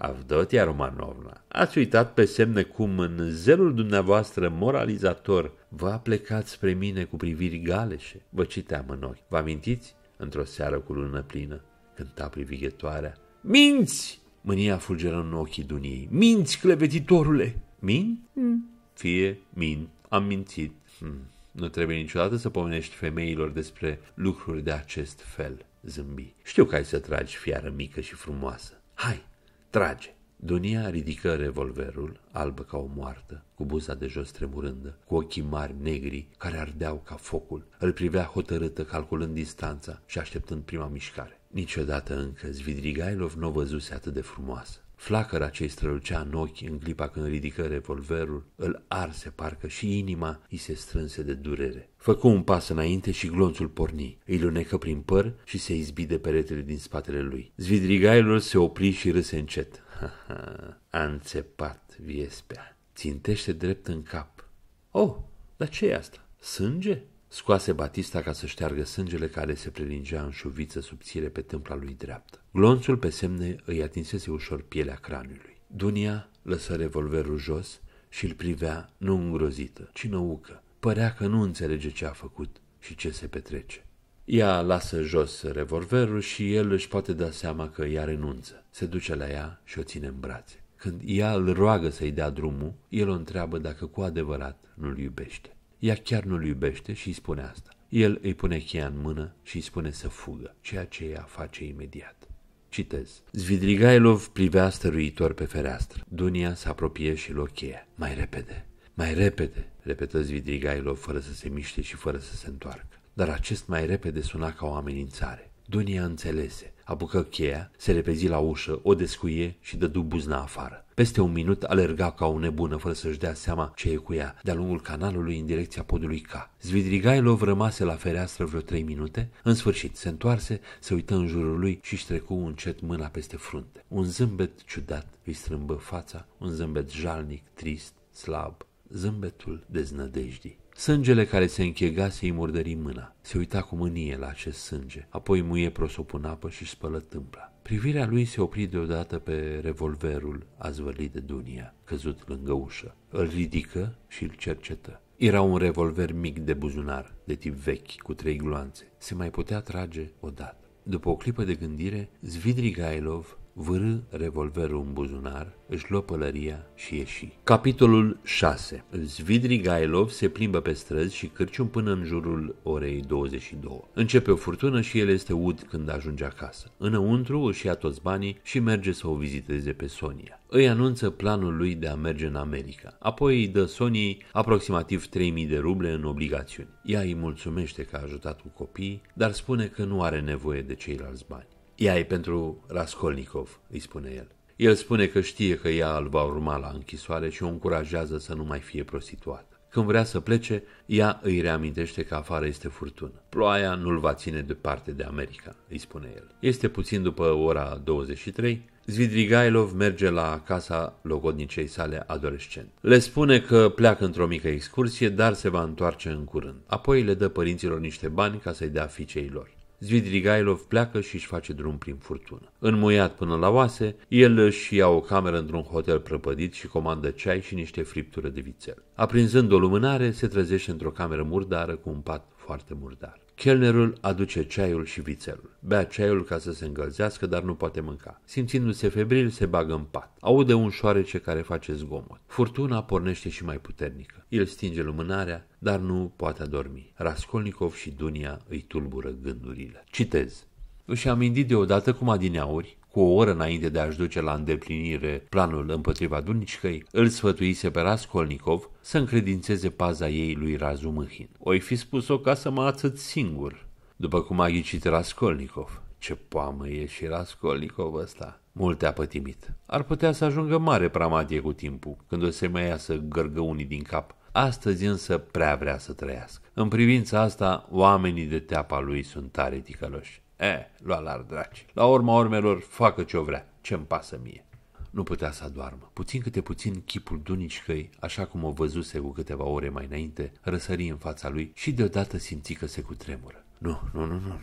Avdotia Romanovna, ați uitat pe semne cum în zelul dumneavoastră moralizator vă aplecați spre mine cu priviri galeșe, vă citeam în ochi. Vă amintiți? Într-o seară cu lună plină, cânta privighetoarea. Minți! Mânia fulgeră în ochii duniei. Minți, clevetitorule! Min? Mm. Fie, min. Am mințit. Hmm. Nu trebuie niciodată să pomenești femeilor despre lucruri de acest fel, zâmbi. Știu că ai să tragi fiară mică și frumoasă. Hai, Trage! Dunia ridică revolverul, albă ca o moartă, cu buza de jos tremurândă, cu ochii mari negri care ardeau ca focul. Îl privea hotărâtă, calculând distanța și așteptând prima mișcare. Niciodată încă Zvidrigailov nu o văzuse atât de frumoasă. Flacăra ce îi strălucea în ochi în clipa când ridică revolverul îl arse parcă și inima îi se strânse de durere. Făcu un pas înainte și glonțul porni. Îi lunecă prin păr și se izbi de peretele din spatele lui. Zvidrigailor se opri și râse încet. Ha, ha, a înțepat viespea. Țintește drept în cap. Oh, dar ce e asta? Sânge? Scoase Batista ca să șteargă sângele care se prelingea în șuviță subțire pe tâmpla lui dreaptă. Glonțul pe semne îi atinsese ușor pielea craniului. Dunia lăsă revolverul jos și îl privea nu îngrozită, ci năucă, părea că nu înțelege ce a făcut și ce se petrece. Ea lasă jos revolverul și el își poate da seama că ea renunță. Se duce la ea și o ține în brațe. Când ea îl roagă să-i dea drumul, el o întreabă dacă cu adevărat nu-l iubește. Ea chiar nu-l iubește și îi spune asta. El îi pune cheia în mână și îi spune să fugă, ceea ce ea face imediat. Citez. Zvidrigailov privea stăruitor pe fereastră. Dunia se apropie și lochea. Mai repede, mai repede, repetă Zvidrigailov fără să se miște și fără să se întoarcă. Dar acest mai repede suna ca o amenințare. Dunia înțelese, apucă cheia, se repezi la ușă, o descuie și dădu buzna afară. Peste un minut alerga ca o nebună fără să-și dea seama ce e cu ea, de-a lungul canalului în direcția podului K. Zvidrigailov rămase la fereastră vreo trei minute, în sfârșit se întoarse, se uită în jurul lui și trecu încet mâna peste frunte. Un zâmbet ciudat îi strâmbă fața, un zâmbet jalnic, trist, slab, zâmbetul deznădejdii. Sângele care se închegase îi murdări mâna. Se uita cu mânie la acest sânge, apoi muie prosop în apă și spălă tâmpla. Privirea lui se opri deodată pe revolverul azvârlit de Dunia, căzut lângă ușă. Îl ridică și îl cercetă. Era un revolver mic de buzunar, de tip vechi, cu trei gloanțe. Se mai putea trage odată. După o clipă de gândire, Zvidrigailov vârâ revolverul în buzunar, își luă pălăria și ieși. Capitolul 6 Zvidrigailov se plimbă pe străzi și cârciun până în jurul orei 22. Începe o furtună și el este ud când ajunge acasă. Înăuntru își ia toți banii și merge să o viziteze pe Sonia. Îi anunță planul lui de a merge în America. Apoi îi dă Soniei aproximativ 3000 de ruble în obligațiuni. Ea îi mulțumește că a ajutat cu copiii, dar spune că nu are nevoie de ceilalți bani. Ea e pentru Raskolnikov, îi spune el. El spune că știe că ea îl va urma la închisoare și o încurajează să nu mai fie prostituată. Când vrea să plece, ea îi reamintește că afară este furtună. Ploaia nu-l va ține departe de America, îi spune el. Este puțin după ora 23, Zvidrigailov merge la casa logodnicei sale adolescent. Le spune că pleacă într-o mică excursie, dar se va întoarce în curând. Apoi le dă părinților niște bani ca să-i dea fiicei lor. Zvidrigailov pleacă și își face drum prin furtună. Înmuiat până la oase, el își ia o cameră într-un hotel prăpădit și comandă ceai și niște friptură de vițel. Aprinzând o lumânare, se trezește într-o cameră murdară cu un pat foarte murdar. Chelnerul aduce ceaiul și vițelul. Bea ceaiul ca să se îngălzească, dar nu poate mânca. Simțindu-se febril, se bagă în pat. Aude un șoarece care face zgomot. Furtuna pornește și mai puternică. El stinge lumânarea, dar nu poate dormi. Raskolnikov și Dunia îi tulbură gândurile. Citez. Își aminti deodată cum adineauri cu o oră înainte de a-și duce la îndeplinire planul împotriva Dunicăi, îl sfătuise pe Raskolnikov să încredințeze paza ei lui Razumihin. Oi fi spus-o ca să mă ațăt singur, după cum a ghicit Raskolnikov. Ce poamă e și Raskolnikov ăsta! Multe a pătimit. Ar putea să ajungă mare pramadie cu timpul, când o să mai iasă gărgăunii din cap. Astăzi însă prea vrea să trăiască. În privința asta, oamenii de teapa lui sunt tare ticăloși. E, lua la draci. La urma urmelor, facă ce-o vrea. Ce-mi pasă mie? Nu putea să doarmă. Puțin câte puțin chipul dunicicăi, așa cum o văzuse cu câteva ore mai înainte, răsări în fața lui și deodată simți că se cutremură. Nu, nu, nu, nu, nu,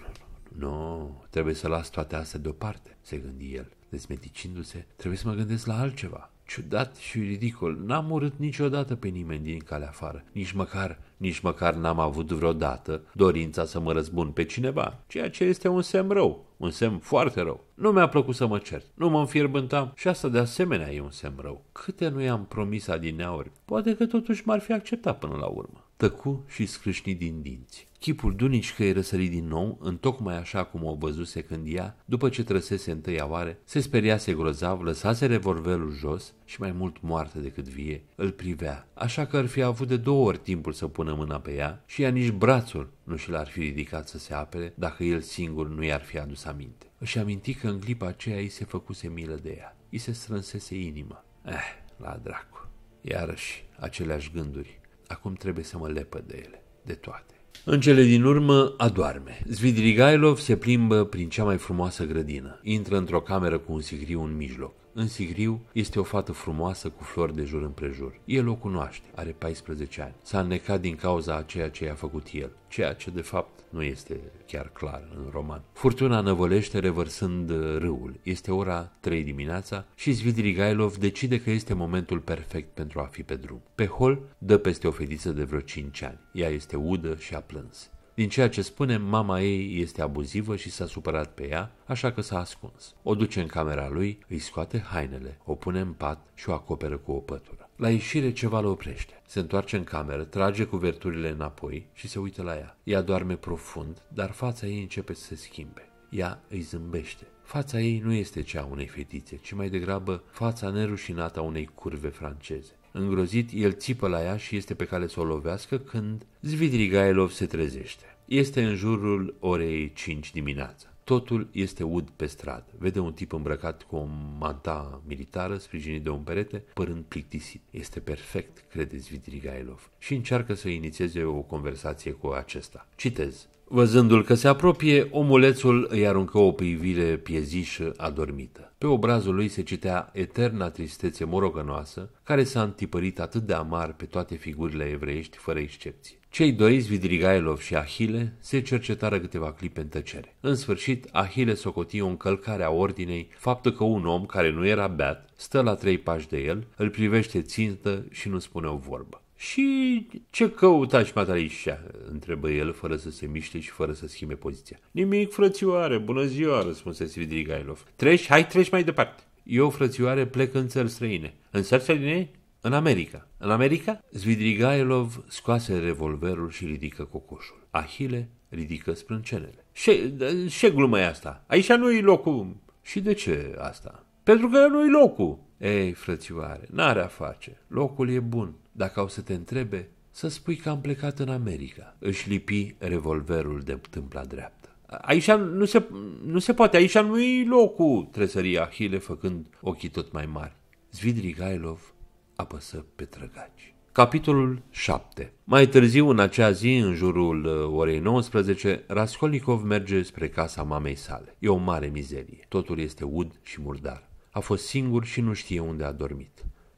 nu, nu, trebuie să las toate astea deoparte, se gândi el. desmeticindu se trebuie să mă gândesc la altceva. Ciudat și ridicol, n-am urât niciodată pe nimeni din calea afară, nici măcar nici măcar n-am avut vreodată dorința să mă răzbun pe cineva, ceea ce este un semn rău, un semn foarte rău. Nu mi-a plăcut să mă cert, nu mă înfierbântam și asta de asemenea e un semn rău. Câte nu i-am promis adineauri, poate că totuși m-ar fi acceptat până la urmă tăcu și scrâșni din dinți. Chipul dunici că îi răsări din nou, în tocmai așa cum o văzuse când ea, după ce trăsese întâia oare, se speriase grozav, lăsase revolverul jos și mai mult moartă decât vie, îl privea, așa că ar fi avut de două ori timpul să pună mâna pe ea și ea nici brațul nu și l-ar fi ridicat să se apere dacă el singur nu i-ar fi adus aminte. Își aminti că în clipa aceea îi se făcuse milă de ea, îi se strânsese inima. Eh, la dracu! Iarăși aceleași gânduri, Acum trebuie să mă lepă de ele, de toate. În cele din urmă adoarme. Zvidrigailov se plimbă prin cea mai frumoasă grădină. Intră într-o cameră cu un sigriu în mijloc. În Sigriu este o fată frumoasă cu flori de jur împrejur. El o cunoaște, are 14 ani. S-a înnecat din cauza a ceea ce i-a făcut el, ceea ce de fapt nu este chiar clar în roman. Furtuna năvălește revărsând uh, râul. Este ora 3 dimineața și Svidrigailov decide că este momentul perfect pentru a fi pe drum. Pe hol dă peste o fetiță de vreo 5 ani. Ea este udă și a plâns. Din ceea ce spune, mama ei este abuzivă și s-a supărat pe ea, așa că s-a ascuns. O duce în camera lui, îi scoate hainele, o pune în pat și o acoperă cu o pătură. La ieșire ceva le oprește. Se întoarce în cameră, trage cuverturile înapoi și se uită la ea. Ea doarme profund, dar fața ei începe să se schimbe. Ea îi zâmbește. Fața ei nu este cea unei fetițe, ci mai degrabă fața nerușinată a unei curve franceze. Îngrozit, el țipă la ea și este pe cale să o lovească când Zvidrigailov se trezește. Este în jurul orei 5 dimineața. Totul este ud pe stradă. Vede un tip îmbrăcat cu o manta militară, sprijinit de un perete, părând plictisit. Este perfect, crede Zvidrigailov, și încearcă să inițieze o conversație cu acesta. Citez. Văzându-l că se apropie, omulețul îi aruncă o privire piezișă adormită. Pe obrazul lui se citea eterna tristețe morocănoasă, care s-a întipărit atât de amar pe toate figurile evreiești, fără excepție. Cei doi, Zvidrigailov și Ahile, se cercetară câteva clipe în tăcere. În sfârșit, Ahile socoti o încălcare a ordinei, faptul că un om care nu era beat, stă la trei pași de el, îl privește țintă și nu spune o vorbă. Și ce căutați, Matalișa?" întrebă el, fără să se miște și fără să schimbe poziția. Nimic, frățioare, bună ziua," răspunse Svidrigailov. Treci, hai, treci mai departe." Eu, frățioare, plec în țări străine. În țări străine? În America. În America? Zvidrigailov scoase revolverul și ridică cocoșul. Ahile ridică sprâncenele. Ce, ce glumă e asta? Aici nu i locul. Și de ce asta? Pentru că nu i locul. Ei, frățioare, n-are a face. Locul e bun. Dacă au să te întrebe, să spui că am plecat în America. Își lipi revolverul de tâmpla dreaptă. Aici nu se, nu se poate, aici nu-i locul, tresăria Ahile făcând ochii tot mai mari. Zvidrigailov apăsă pe trăgaci. Capitolul 7 Mai târziu, în acea zi, în jurul uh, orei 19, Raskolnikov merge spre casa mamei sale. E o mare mizerie. Totul este ud și murdar a fost singur și nu știe unde a dormit.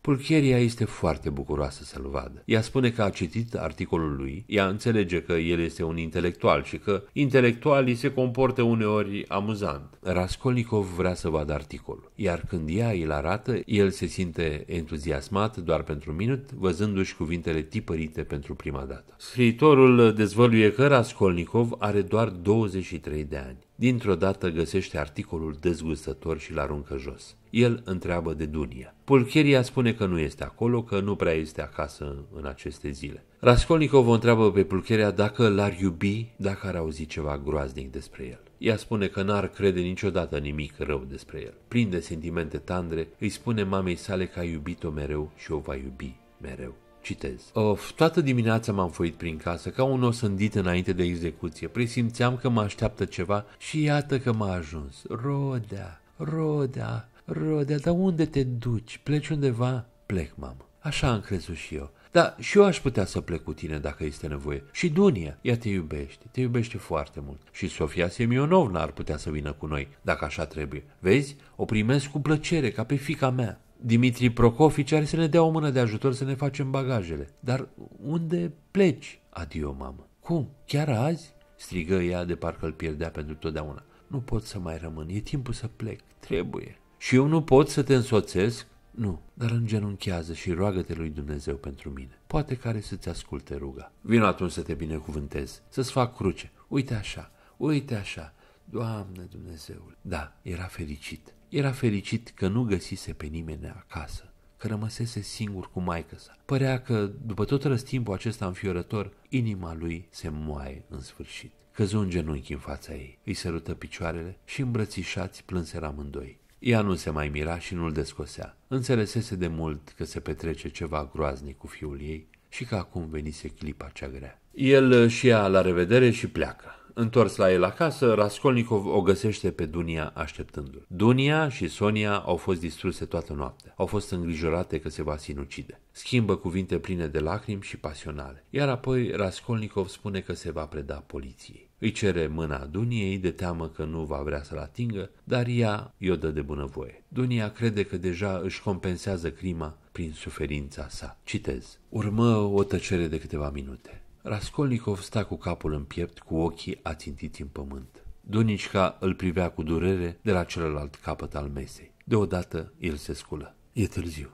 Pulcheria este foarte bucuroasă să-l vadă. Ea spune că a citit articolul lui, ea înțelege că el este un intelectual și că intelectualii se comportă uneori amuzant. Raskolnikov vrea să vadă articolul, iar când ea îl arată, el se simte entuziasmat doar pentru un minut, văzându-și cuvintele tipărite pentru prima dată. Scriitorul dezvăluie că Raskolnikov are doar 23 de ani. Dintr-o dată găsește articolul dezgustător și l aruncă jos. El întreabă de Dunia. Pulcheria spune că nu este acolo, că nu prea este acasă în aceste zile. Raskolnikov o întreabă pe Pulcheria dacă l-ar iubi dacă ar auzi ceva groaznic despre el. Ea spune că n-ar crede niciodată nimic rău despre el. Plin de sentimente tandre, îi spune mamei sale că a iubit-o mereu și o va iubi mereu. Citez. Of, toată dimineața m-am foit prin casă ca un osândit înainte de execuție. Presimțeam că mă așteaptă ceva și iată că m-a ajuns. Rodea, Roda, Rodea, dar unde te duci? Pleci undeva? Plec, mamă. Așa am crezut și eu. Dar și eu aș putea să plec cu tine dacă este nevoie. Și Dunia, ea te iubește, te iubește foarte mult. Și Sofia Semionovna ar putea să vină cu noi, dacă așa trebuie. Vezi, o primesc cu plăcere, ca pe fica mea. Dimitri Procofici are să ne dea o mână de ajutor să ne facem bagajele. Dar unde pleci? Adio, mamă. Cum? Chiar azi? strigă ea de parcă îl pierdea pentru totdeauna. Nu pot să mai rămân, e timpul să plec, trebuie și eu nu pot să te însoțesc? Nu, dar îngenunchează și roagă-te lui Dumnezeu pentru mine. Poate care să-ți asculte ruga. Vin atunci să te binecuvântez, să-ți fac cruce. Uite așa, uite așa. Doamne Dumnezeul! Da, era fericit. Era fericit că nu găsise pe nimeni acasă, că rămăsese singur cu maică sa. Părea că, după tot răstimpul acesta înfiorător, inima lui se moaie în sfârșit. Căzu în genunchi în fața ei, îi sărută picioarele și îmbrățișați plânse amândoi. Ea nu se mai mira și nu-l descosea. Înțelesese de mult că se petrece ceva groaznic cu fiul ei și că acum venise clipa cea grea. El și ea la revedere și pleacă. Întors la el acasă, Raskolnikov o găsește pe Dunia așteptându-l. Dunia și Sonia au fost distruse toată noaptea. Au fost îngrijorate că se va sinucide. Schimbă cuvinte pline de lacrimi și pasionale. Iar apoi Raskolnikov spune că se va preda poliției. Îi cere mâna Duniei de teamă că nu va vrea să-l atingă, dar ea i-o dă de bunăvoie. Dunia crede că deja își compensează crima prin suferința sa. Citez. Urmă o tăcere de câteva minute. Raskolnikov sta cu capul în piept, cu ochii ațintiți în pământ. Dunișca îl privea cu durere de la celălalt capăt al mesei. Deodată el se sculă. E târziu.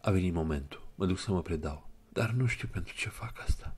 A venit momentul. Mă duc să mă predau. Dar nu știu pentru ce fac asta.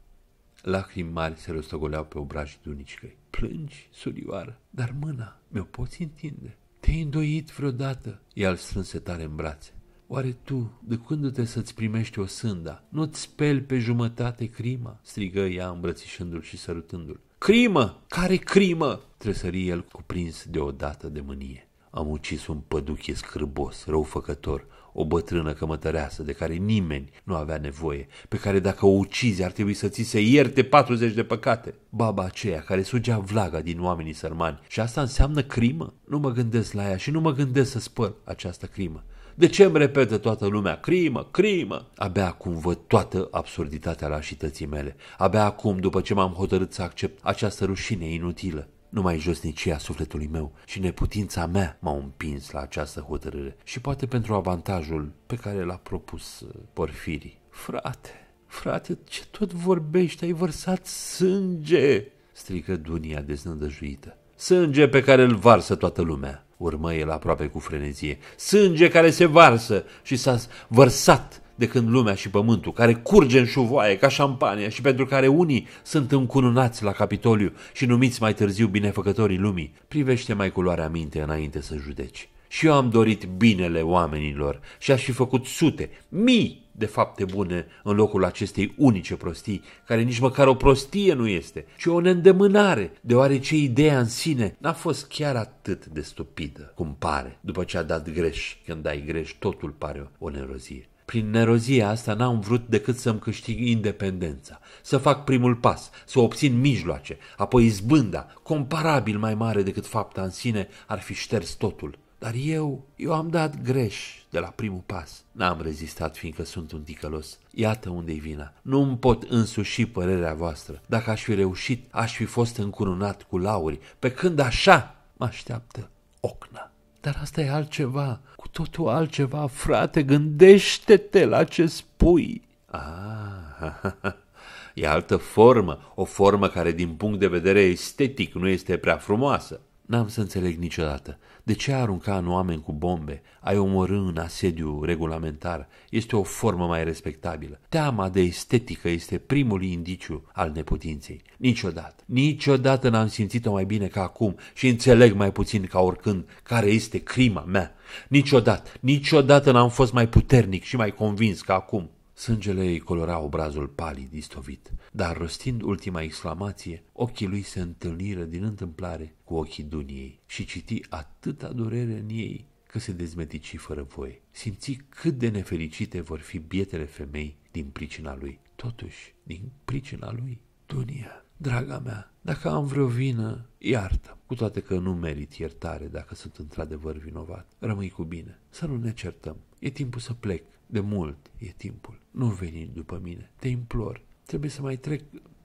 Lacrimi mari se răstogoleau pe obrajii dunicicăi. Plângi, surioară, dar mâna mi-o poți întinde. Te-ai îndoit vreodată? al strânse tare în brațe. Oare tu, de când te să-ți primești o sânda, nu-ți speli pe jumătate crima? strigă ea îmbrățișându-l și sărutându-l. Crimă! Care crimă? Tresări el cuprins deodată de mânie. Am ucis un păduchie scârbos, răufăcător, o bătrână cămătăreasă de care nimeni nu avea nevoie, pe care dacă o ucizi ar trebui să ți se ierte 40 de păcate. Baba aceea care sugea vlaga din oamenii sărmani și asta înseamnă crimă? Nu mă gândesc la ea și nu mă gândesc să spăr această crimă. De ce îmi repetă toată lumea crimă, crimă? Abia acum văd toată absurditatea lașității mele. Abia acum, după ce m-am hotărât să accept această rușine inutilă. Numai josnicia sufletului meu și neputința mea m-au împins la această hotărâre și poate pentru avantajul pe care l-a propus uh, Porfirii. Frate, frate, ce tot vorbești? Ai vărsat sânge!" strică Dunia deznădăjuită. Sânge pe care îl varsă toată lumea!" urmă el aproape cu frenezie. Sânge care se varsă și s-a vărsat de când lumea și pământul, care curge în șuvoaie ca șampania și pentru care unii sunt încununați la Capitoliu și numiți mai târziu binefăcătorii lumii, privește mai culoarea minte înainte să judeci. Și eu am dorit binele oamenilor și aș fi făcut sute, mii de fapte bune în locul acestei unice prostii, care nici măcar o prostie nu este, ci o neîndemânare, deoarece ideea în sine n-a fost chiar atât de stupidă cum pare. După ce a dat greș, când ai greș, totul pare o nerozie. Prin nerozia asta n-am vrut decât să-mi câștig independența, să fac primul pas, să obțin mijloace, apoi izbânda, comparabil mai mare decât fapta în sine, ar fi șters totul. Dar eu, eu am dat greș de la primul pas. N-am rezistat fiindcă sunt un ticălos. Iată unde-i vina. Nu-mi pot însuși părerea voastră. Dacă aș fi reușit, aș fi fost încurunat cu lauri, pe când așa mă așteaptă ocna. Dar asta e altceva, cu totul altceva, frate, gândește-te la ce spui. Ah, e altă formă, o formă care din punct de vedere estetic nu este prea frumoasă. N-am să înțeleg niciodată de ce arunca în oameni cu bombe? Ai omorâ în asediu regulamentar. Este o formă mai respectabilă. Teama de estetică este primul indiciu al neputinței. Niciodată, niciodată n-am simțit-o mai bine ca acum și înțeleg mai puțin ca oricând care este crima mea. Niciodată, niciodată n-am fost mai puternic și mai convins ca acum. Sângele îi colora obrazul palid, istovit, dar rostind ultima exclamație, ochii lui se întâlniră din întâmplare cu ochii Duniei și citi atâta durere în ei că se dezmetici fără voie. Simți cât de nefericite vor fi bietele femei din pricina lui. Totuși, din pricina lui, Dunia, draga mea, dacă am vreo vină, iartă cu toate că nu merit iertare dacă sunt într-adevăr vinovat. Rămâi cu bine, să nu ne certăm. E timpul să plec. De mult e timpul. Nu veni după mine. Te implor. Trebuie să mai trec.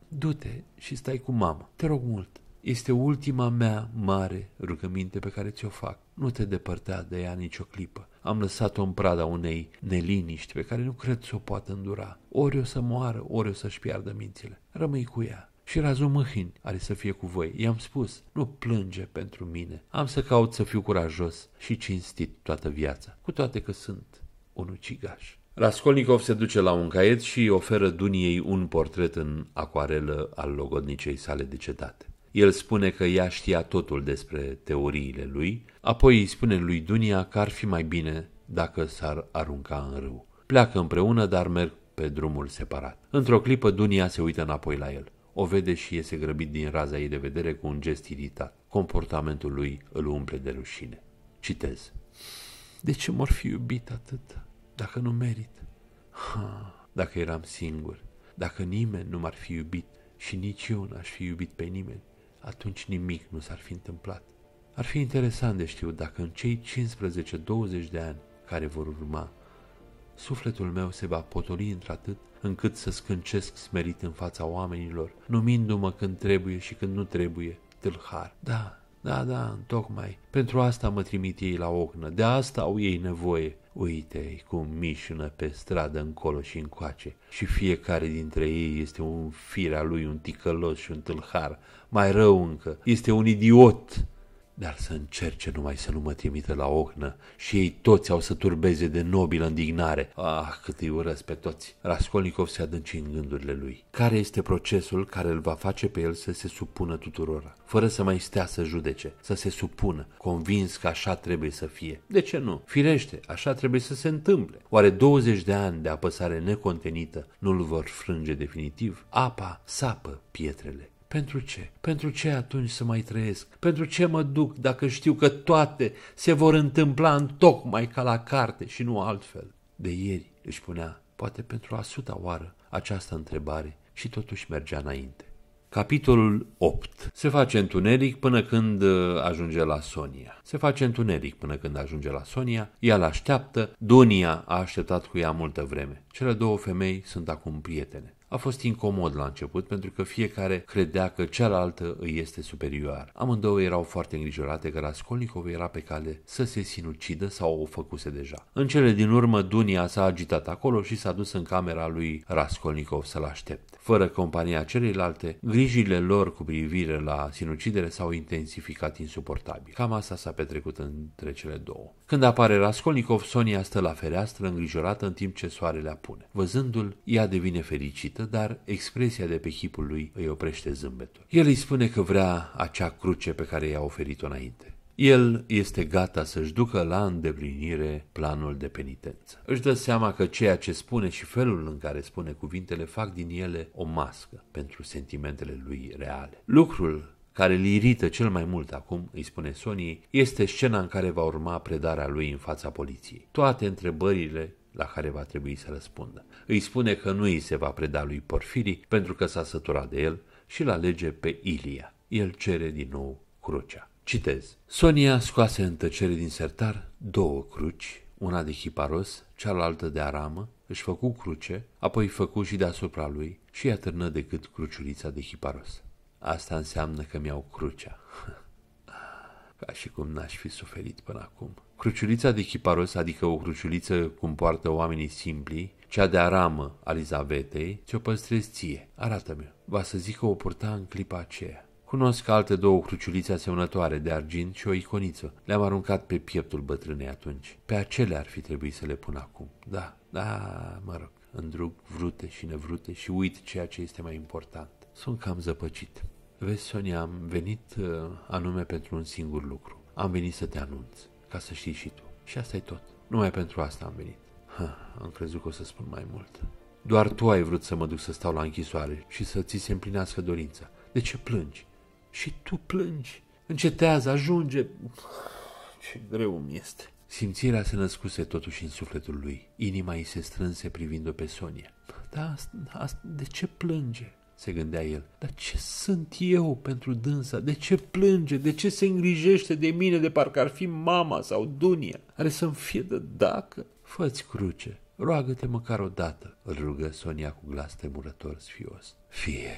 Du-te și stai cu mama. Te rog mult. Este ultima mea mare rugăminte pe care ți-o fac. Nu te depărta de ea nicio clipă. Am lăsat-o în prada unei neliniști pe care nu cred să o poată îndura. Ori o să moară, ori o să-și piardă mințile. Rămâi cu ea. Și Razu Mâhin are să fie cu voi. I-am spus, nu plânge pentru mine. Am să caut să fiu curajos și cinstit toată viața, cu toate că sunt un ucigaș. Raskolnikov se duce la un caiet și oferă Duniei un portret în acuarelă al logodnicei sale cetate. El spune că ea știa totul despre teoriile lui, apoi îi spune lui Dunia că ar fi mai bine dacă s-ar arunca în râu. Pleacă împreună, dar merg pe drumul separat. Într-o clipă, Dunia se uită înapoi la el. O vede și iese grăbit din raza ei de vedere cu un gest iritat. Comportamentul lui îl umple de rușine. Citez. De ce m or fi iubit atât? dacă nu merit? Ha, dacă eram singur, dacă nimeni nu m-ar fi iubit și nici eu n-aș fi iubit pe nimeni, atunci nimic nu s-ar fi întâmplat. Ar fi interesant de știut dacă în cei 15-20 de ani care vor urma, sufletul meu se va potoli într-atât încât să scâncesc smerit în fața oamenilor, numindu-mă când trebuie și când nu trebuie, tâlhar. Da, da, da, tocmai. Pentru asta mă trimit ei la ognă, de asta au ei nevoie. Uite-i cum mișună pe stradă încolo și încoace și fiecare dintre ei este un fir al lui, un ticălos și un tâlhar. Mai rău încă, este un idiot dar să încerce numai să nu mă trimită la ochnă și ei toți au să turbeze de nobilă indignare. Ah, cât îi urăsc pe toți! Raskolnikov se adânci în gândurile lui. Care este procesul care îl va face pe el să se supună tuturora, fără să mai stea să judece, să se supună, convins că așa trebuie să fie? De ce nu? Firește, așa trebuie să se întâmple. Oare 20 de ani de apăsare necontenită nu-l vor frânge definitiv? Apa sapă pietrele. Pentru ce? Pentru ce atunci să mai trăiesc? Pentru ce mă duc dacă știu că toate se vor întâmpla în tocmai ca la carte și nu altfel? De ieri își punea, poate pentru a suta oară, această întrebare și totuși mergea înainte. Capitolul 8. Se face întuneric până când uh, ajunge la Sonia. Se face întuneric până când ajunge la Sonia, ea l-așteaptă, Dunia a așteptat cu ea multă vreme. Cele două femei sunt acum prietene. A fost incomod la început pentru că fiecare credea că cealaltă îi este superior. Amândouă erau foarte îngrijorate că Raskolnikov era pe cale să se sinucidă sau o făcuse deja. În cele din urmă, Dunia s-a agitat acolo și s-a dus în camera lui Raskolnikov să-l aștepte fără compania celelalte, grijile lor cu privire la sinucidere s-au intensificat insuportabil. Cam asta s-a petrecut între cele două. Când apare Raskolnikov, Sonia stă la fereastră îngrijorată în timp ce soarele apune. Văzându-l, ea devine fericită, dar expresia de pe chipul lui îi oprește zâmbetul. El îi spune că vrea acea cruce pe care i-a oferit-o înainte el este gata să-și ducă la îndeplinire planul de penitență. Își dă seama că ceea ce spune și felul în care spune cuvintele fac din ele o mască pentru sentimentele lui reale. Lucrul care îl irită cel mai mult acum, îi spune Soniei, este scena în care va urma predarea lui în fața poliției. Toate întrebările la care va trebui să răspundă. Îi spune că nu îi se va preda lui Porfiri pentru că s-a săturat de el și îl alege pe Ilia. El cere din nou crucea. Citez. Sonia scoase în tăcere din sertar două cruci, una de chiparos, cealaltă de aramă, își făcu cruce, apoi făcu și deasupra lui și i-a de decât cruciulița de chiparos. Asta înseamnă că mi-au crucea. Ca și cum n-aș fi suferit până acum. Cruciulița de chiparos, adică o cruciuliță cum poartă oamenii simpli, cea de aramă a Lizavetei, ți-o păstrez ție. Arată-mi. Va să zic că o purta în clipa aceea. Cunosc alte două cruciulițe asemănătoare de argint și o iconiță. Le-am aruncat pe pieptul bătrânei atunci. Pe acele ar fi trebuit să le pun acum. Da, da, mă rog, îndrug vrute și nevrute și uit ceea ce este mai important. Sunt cam zăpăcit. Vezi, Sonia, am venit uh, anume pentru un singur lucru. Am venit să te anunț, ca să știi și tu. Și asta e tot. Numai pentru asta am venit. Ha, am crezut că o să spun mai mult. Doar tu ai vrut să mă duc să stau la închisoare și să ți se împlinească dorința. De ce plângi? Și tu plângi. Încetează, ajunge. Ce greu mi este. Simțirea se născuse totuși în sufletul lui. Inima îi se strânse privind-o pe Sonia. Da, de ce plânge? se gândea el. Dar ce sunt eu pentru dânsa? De ce plânge? De ce se îngrijește de mine de parcă ar fi mama sau Dunia? Are să-mi fie de dacă? Fă-ți cruce, roagă-te măcar o dată, îl rugă Sonia cu glas tremurător sfios. Fie,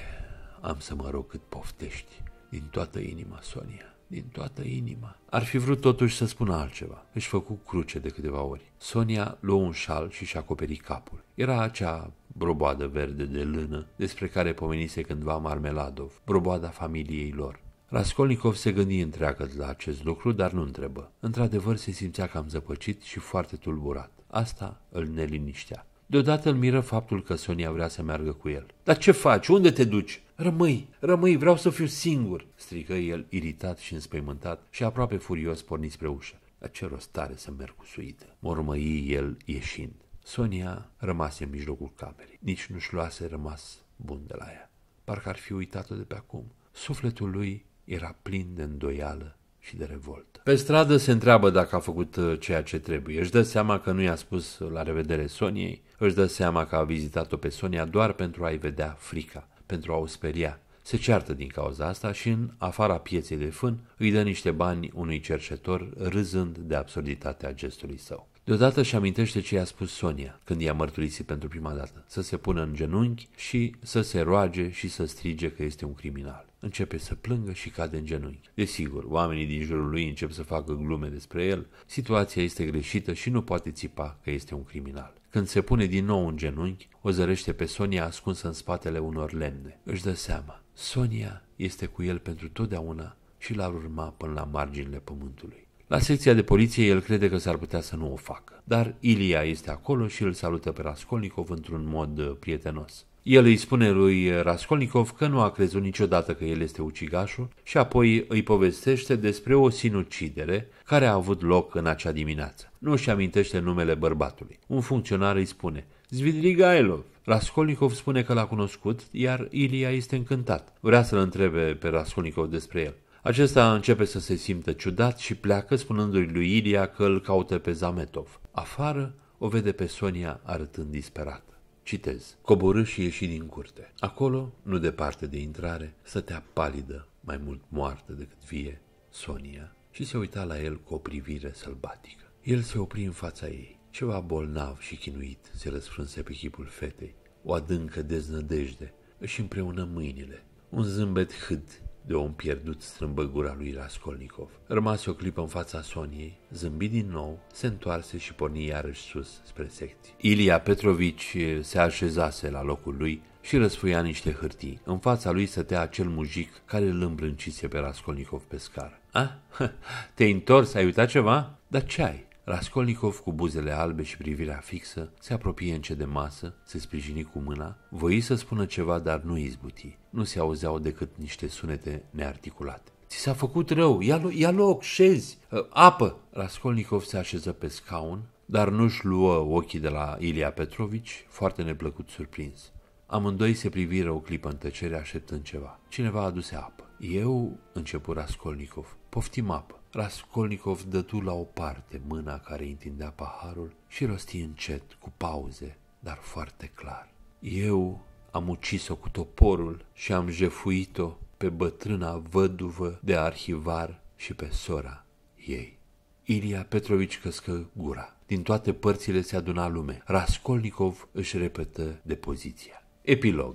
am să mă rog cât poftești, din toată inima, Sonia, din toată inima. Ar fi vrut totuși să spună altceva. Își făcu cruce de câteva ori. Sonia luă un șal și-și acoperi capul. Era acea broboadă verde de lână despre care pomenise cândva Marmeladov, broboada familiei lor. Raskolnikov se gândi întreagă la acest lucru, dar nu întrebă. Într-adevăr se simțea cam zăpăcit și foarte tulburat. Asta îl neliniștea. Deodată îl miră faptul că Sonia vrea să meargă cu el. Dar ce faci? Unde te duci?" Rămâi, rămâi, vreau să fiu singur!" strigă el, iritat și înspăimântat și aproape furios porni spre ușă. A ce rost să merg cu suită? Mormăi el ieșind. Sonia rămase în mijlocul camerei. Nici nu-și luase rămas bun de la ea. Parcă ar fi uitat-o de pe acum. Sufletul lui era plin de îndoială și de revoltă. Pe stradă se întreabă dacă a făcut uh, ceea ce trebuie. Își dă seama că nu i-a spus uh, la revedere Soniei, își dă seama că a vizitat-o pe Sonia doar pentru a-i vedea frica pentru a o speria. Se ceartă din cauza asta și în afara pieței de fân îi dă niște bani unui cercetor râzând de absurditatea gestului său. Deodată își amintește ce i-a spus Sonia când i-a mărturisit pentru prima dată, să se pună în genunchi și să se roage și să strige că este un criminal. Începe să plângă și cade în genunchi. Desigur, oamenii din jurul lui încep să facă glume despre el, situația este greșită și nu poate țipa că este un criminal. Când se pune din nou în genunchi, o zărește pe Sonia ascunsă în spatele unor lemne. Își dă seama. Sonia este cu el pentru totdeauna și l-ar urma până la marginile pământului. La secția de poliție el crede că s-ar putea să nu o facă, dar Ilia este acolo și îl salută pe Raskolnikov într-un mod uh, prietenos. El îi spune lui Raskolnikov că nu a crezut niciodată că el este ucigașul și apoi îi povestește despre o sinucidere care a avut loc în acea dimineață. Nu își amintește numele bărbatului. Un funcționar îi spune Zvidrigailov. Raskolnikov spune că l-a cunoscut, iar Ilia este încântat. Vrea să-l întrebe pe Raskolnikov despre el. Acesta începe să se simtă ciudat și pleacă spunându-i lui Ilia că îl caută pe Zametov. Afară o vede pe Sonia arătând disperat. Citez. Coborâ și ieși din curte. Acolo, nu departe de intrare, stătea palidă, mai mult moartă decât vie, Sonia, și se uita la el cu o privire sălbatică. El se opri în fața ei. Ceva bolnav și chinuit se răsfrânse pe chipul fetei. O adâncă deznădejde își împreună mâinile. Un zâmbet hât de om pierdut strâmbă gura lui Raskolnikov. Rămase o clipă în fața Soniei, zâmbi din nou, se întoarse și porni iarăși sus spre secție. Ilia Petrovici se așezase la locul lui și răsfăia niște hârtii. În fața lui stătea acel mujic care îl îmbrâncise pe Raskolnikov pe scară. Ah, te-ai întors, ai uitat ceva? Dar ce ai? Raskolnikov, cu buzele albe și privirea fixă, se apropie încet de masă, se sprijini cu mâna, voi să spună ceva, dar nu izbuti. Nu se auzeau decât niște sunete nearticulate. Ți s-a făcut rău, ia, ia loc, șezi, ă, apă! Raskolnikov se așeză pe scaun, dar nu-și luă ochii de la Ilia Petrovici, foarte neplăcut surprins. Amândoi se priviră o clipă în tăcere așteptând ceva. Cineva aduse apă. Eu, începu Raskolnikov, poftim apă. Raskolnikov dădu la o parte mâna care îi întindea paharul și rosti încet, cu pauze, dar foarte clar. Eu am ucis-o cu toporul și am jefuit-o pe bătrâna văduvă de arhivar și pe sora ei. Ilia Petrovici căscă gura. Din toate părțile se aduna lume. Raskolnikov își repetă depoziția. Epilog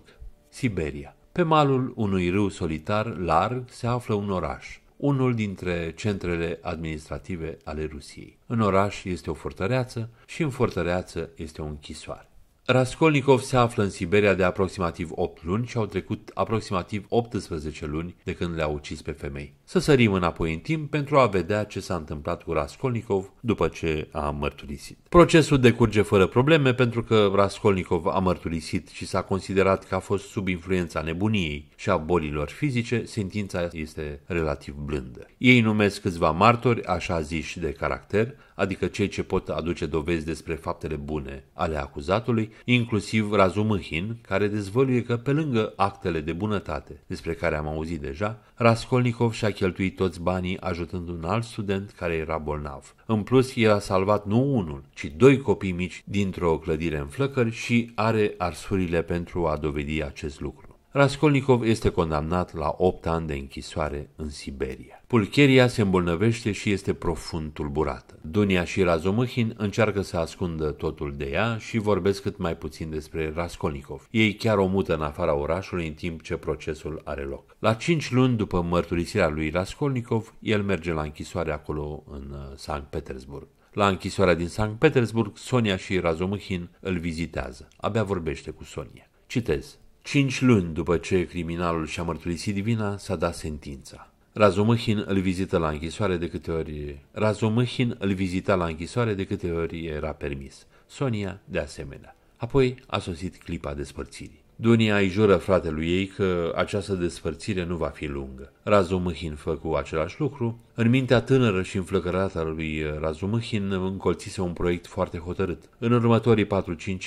Siberia. Pe malul unui râu solitar larg se află un oraș unul dintre centrele administrative ale Rusiei. În oraș este o fortăreață și în fortăreață este o închisoare. Raskolnikov se află în Siberia de aproximativ 8 luni și au trecut aproximativ 18 luni de când le-a ucis pe femei. Să sărim înapoi în timp pentru a vedea ce s-a întâmplat cu Raskolnikov după ce a mărturisit. Procesul decurge fără probleme pentru că Raskolnikov a mărturisit și s-a considerat că a fost sub influența nebuniei și a bolilor fizice, sentința este relativ blândă. Ei numesc câțiva martori, așa zis și de caracter, adică cei ce pot aduce dovezi despre faptele bune ale acuzatului, inclusiv Razumihin, care dezvăluie că pe lângă actele de bunătate despre care am auzit deja, Raskolnikov și-a cheltuit toți banii ajutând un alt student care era bolnav. În plus, el a salvat nu unul, ci doi copii mici dintr-o clădire în flăcări și are arsurile pentru a dovedi acest lucru. Raskolnikov este condamnat la 8 ani de închisoare în Siberia. Pulcheria se îmbolnăvește și este profund tulburată. Dunia și Razumihin încearcă să ascundă totul de ea și vorbesc cât mai puțin despre Raskolnikov. Ei chiar o mută în afara orașului în timp ce procesul are loc. La cinci luni după mărturisirea lui Raskolnikov, el merge la închisoare acolo în uh, Sankt Petersburg. La închisoarea din Sankt Petersburg, Sonia și Razumihin îl vizitează. Abia vorbește cu Sonia. Citez. Cinci luni după ce criminalul și-a mărturisit divina, s-a dat sentința. Razumihin îl vizită la închisoare de câte ori... Razumihin îl vizita la închisoare de câte ori era permis. Sonia, de asemenea. Apoi a sosit clipa despărțirii. Dunia îi jură fratelui ei că această despărțire nu va fi lungă. Razumihin făcu același lucru. În mintea tânără și înflăcărată a lui Razumihin încolțise un proiect foarte hotărât. În următorii 4-5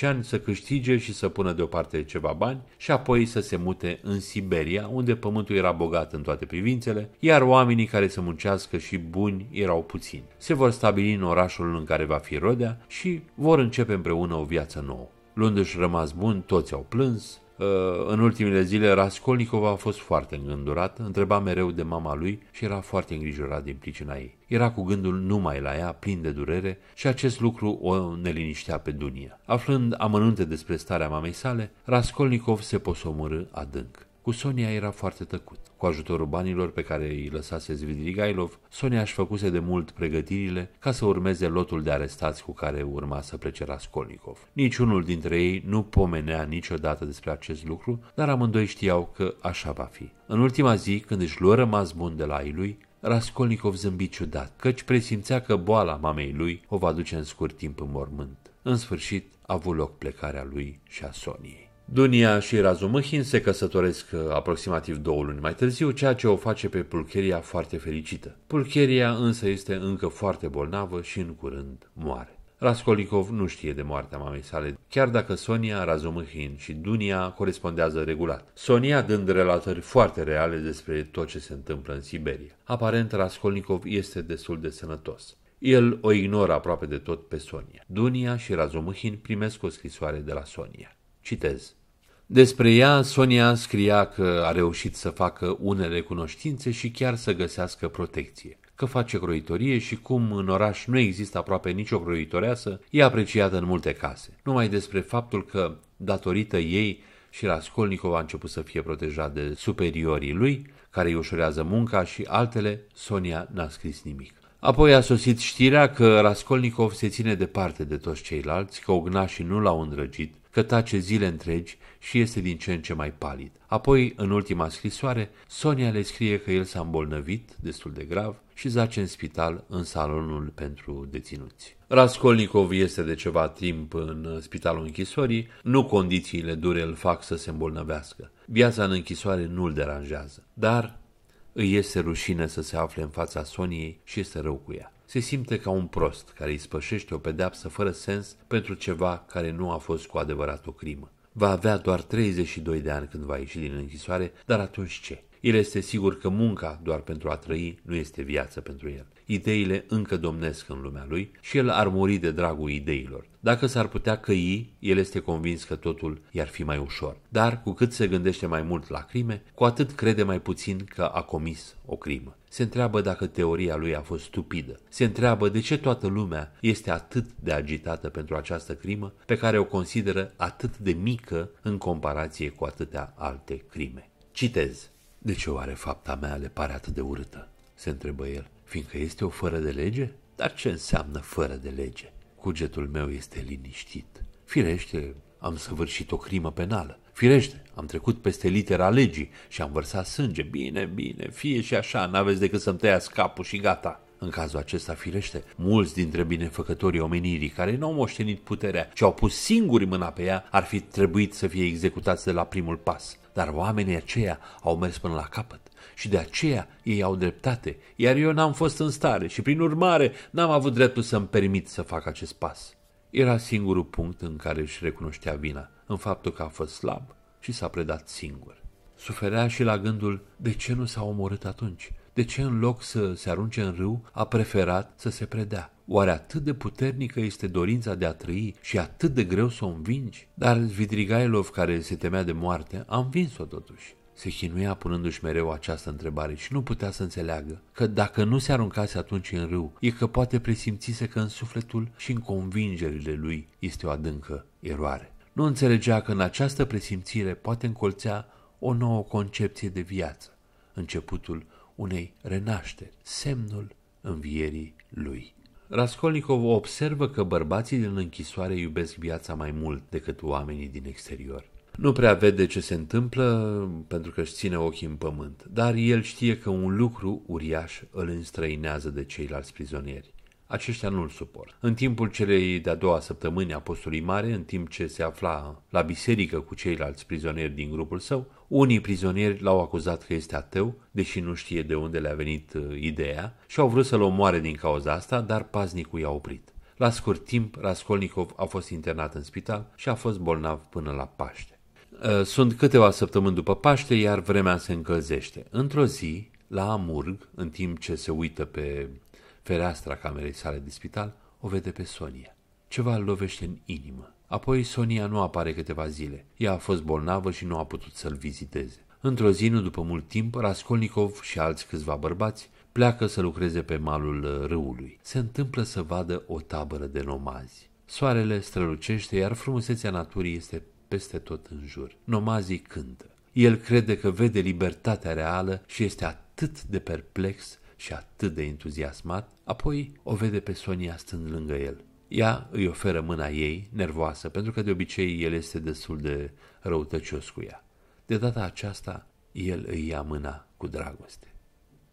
ani să câștige și să pună deoparte ceva bani și apoi să se mute în Siberia, unde pământul era bogat în toate privințele, iar oamenii care să muncească și buni erau puțini. Se vor stabili în orașul în care va fi Rodea și vor începe împreună o viață nouă luându-și rămas bun, toți au plâns. Uh, în ultimele zile, Raskolnikov a fost foarte îngândurat, întreba mereu de mama lui și era foarte îngrijorat din pricina ei. Era cu gândul numai la ea, plin de durere, și acest lucru o neliniștea pe Dunia. Aflând amănunte despre starea mamei sale, Raskolnikov se posomorâ adânc. Cu Sonia era foarte tăcut. Cu ajutorul banilor pe care îi lăsase Zvidrigailov, Sonia își făcuse de mult pregătirile ca să urmeze lotul de arestați cu care urma să plece Raskolnikov. Niciunul dintre ei nu pomenea niciodată despre acest lucru, dar amândoi știau că așa va fi. În ultima zi, când își luă rămas bun de la ei lui, Raskolnikov zâmbi ciudat, căci presimțea că boala mamei lui o va duce în scurt timp în mormânt. În sfârșit, a avut loc plecarea lui și a Soniei. Dunia și Razumăhin se căsătoresc uh, aproximativ două luni mai târziu, ceea ce o face pe Pulcheria foarte fericită. Pulcheria însă este încă foarte bolnavă și în curând moare. Raskolnikov nu știe de moartea mamei sale, chiar dacă Sonia, Razumăhin și Dunia corespondează regulat. Sonia dând relatări foarte reale despre tot ce se întâmplă în Siberia. Aparent, Raskolnikov este destul de sănătos. El o ignoră aproape de tot pe Sonia. Dunia și Razumăhin primesc o scrisoare de la Sonia. Citez. Despre ea, Sonia scria că a reușit să facă unele cunoștințe și chiar să găsească protecție că face croitorie și cum în oraș nu există aproape nicio croitoreasă, e apreciată în multe case. Numai despre faptul că, datorită ei, și Raskolnikov a început să fie protejat de superiorii lui, care îi ușurează munca și altele, Sonia n-a scris nimic. Apoi a sosit știrea că Raskolnikov se ține departe de toți ceilalți, că ognașii nu l-au îndrăgit, că tace zile întregi și este din ce în ce mai palid. Apoi, în ultima scrisoare, Sonia le scrie că el s-a îmbolnăvit destul de grav și zace în spital în salonul pentru deținuți. Raskolnikov este de ceva timp în spitalul închisorii, nu condițiile dure îl fac să se îmbolnăvească. Viața în închisoare nu îl deranjează, dar îi este rușine să se afle în fața Soniei și este rău cu ea se simte ca un prost care îi spășește o pedeapsă fără sens pentru ceva care nu a fost cu adevărat o crimă. Va avea doar 32 de ani când va ieși din închisoare, dar atunci ce? El este sigur că munca doar pentru a trăi nu este viață pentru el. Ideile încă domnesc în lumea lui și el ar muri de dragul ideilor. Dacă s-ar putea căi, el este convins că totul i-ar fi mai ușor. Dar cu cât se gândește mai mult la crime, cu atât crede mai puțin că a comis o crimă. Se întreabă dacă teoria lui a fost stupidă. Se întreabă de ce toată lumea este atât de agitată pentru această crimă pe care o consideră atât de mică în comparație cu atâtea alte crime. Citez. De ce oare fapta mea le pare atât de urâtă? Se întrebă el. Fiindcă este o fără de lege? Dar ce înseamnă fără de lege? Cugetul meu este liniștit. Firește, am săvârșit o crimă penală, Firește, am trecut peste litera legii și am vărsat sânge. Bine, bine, fie și așa, n-aveți decât să-mi tăiați capul și gata. În cazul acesta, firește, mulți dintre binefăcătorii omenirii care nu au moștenit puterea, ci au pus singuri mâna pe ea, ar fi trebuit să fie executați de la primul pas. Dar oamenii aceia au mers până la capăt și de aceea ei au dreptate, iar eu n-am fost în stare și prin urmare n-am avut dreptul să-mi permit să fac acest pas. Era singurul punct în care își recunoștea vina în faptul că a fost slab și s-a predat singur. Suferea și la gândul de ce nu s-a omorât atunci, de ce în loc să se arunce în râu a preferat să se predea. Oare atât de puternică este dorința de a trăi și atât de greu să o învingi? Dar Vidrigailov, care se temea de moarte, a învins-o totuși. Se chinuia punându-și mereu această întrebare și nu putea să înțeleagă că dacă nu se aruncase atunci în râu, e că poate presimțise că în sufletul și în convingerile lui este o adâncă eroare. Nu înțelegea că în această presimțire poate încolțea o nouă concepție de viață, începutul unei renașteri, semnul învierii lui. Raskolnikov observă că bărbații din închisoare iubesc viața mai mult decât oamenii din exterior. Nu prea vede ce se întâmplă pentru că își ține ochii în pământ, dar el știe că un lucru uriaș îl înstrăinează de ceilalți prizonieri aceștia nu-l suport. În timpul celei de-a doua săptămâni a postului mare, în timp ce se afla la biserică cu ceilalți prizonieri din grupul său, unii prizonieri l-au acuzat că este ateu, deși nu știe de unde le-a venit uh, ideea, și au vrut să-l omoare din cauza asta, dar paznicul i-a oprit. La scurt timp, Raskolnikov a fost internat în spital și a fost bolnav până la Paște. Uh, sunt câteva săptămâni după Paște, iar vremea se încălzește. Într-o zi, la Amurg, în timp ce se uită pe fereastra camerei sale de spital, o vede pe Sonia. Ceva îl lovește în inimă. Apoi Sonia nu apare câteva zile. Ea a fost bolnavă și nu a putut să-l viziteze. Într-o zi, nu după mult timp, Raskolnikov și alți câțiva bărbați pleacă să lucreze pe malul râului. Se întâmplă să vadă o tabără de nomazi. Soarele strălucește, iar frumusețea naturii este peste tot în jur. Nomazii cântă. El crede că vede libertatea reală și este atât de perplex și atât de entuziasmat Apoi o vede pe Sonia stând lângă el. Ea îi oferă mâna ei, nervoasă, pentru că de obicei el este destul de răutăcios cu ea. De data aceasta, el îi ia mâna cu dragoste.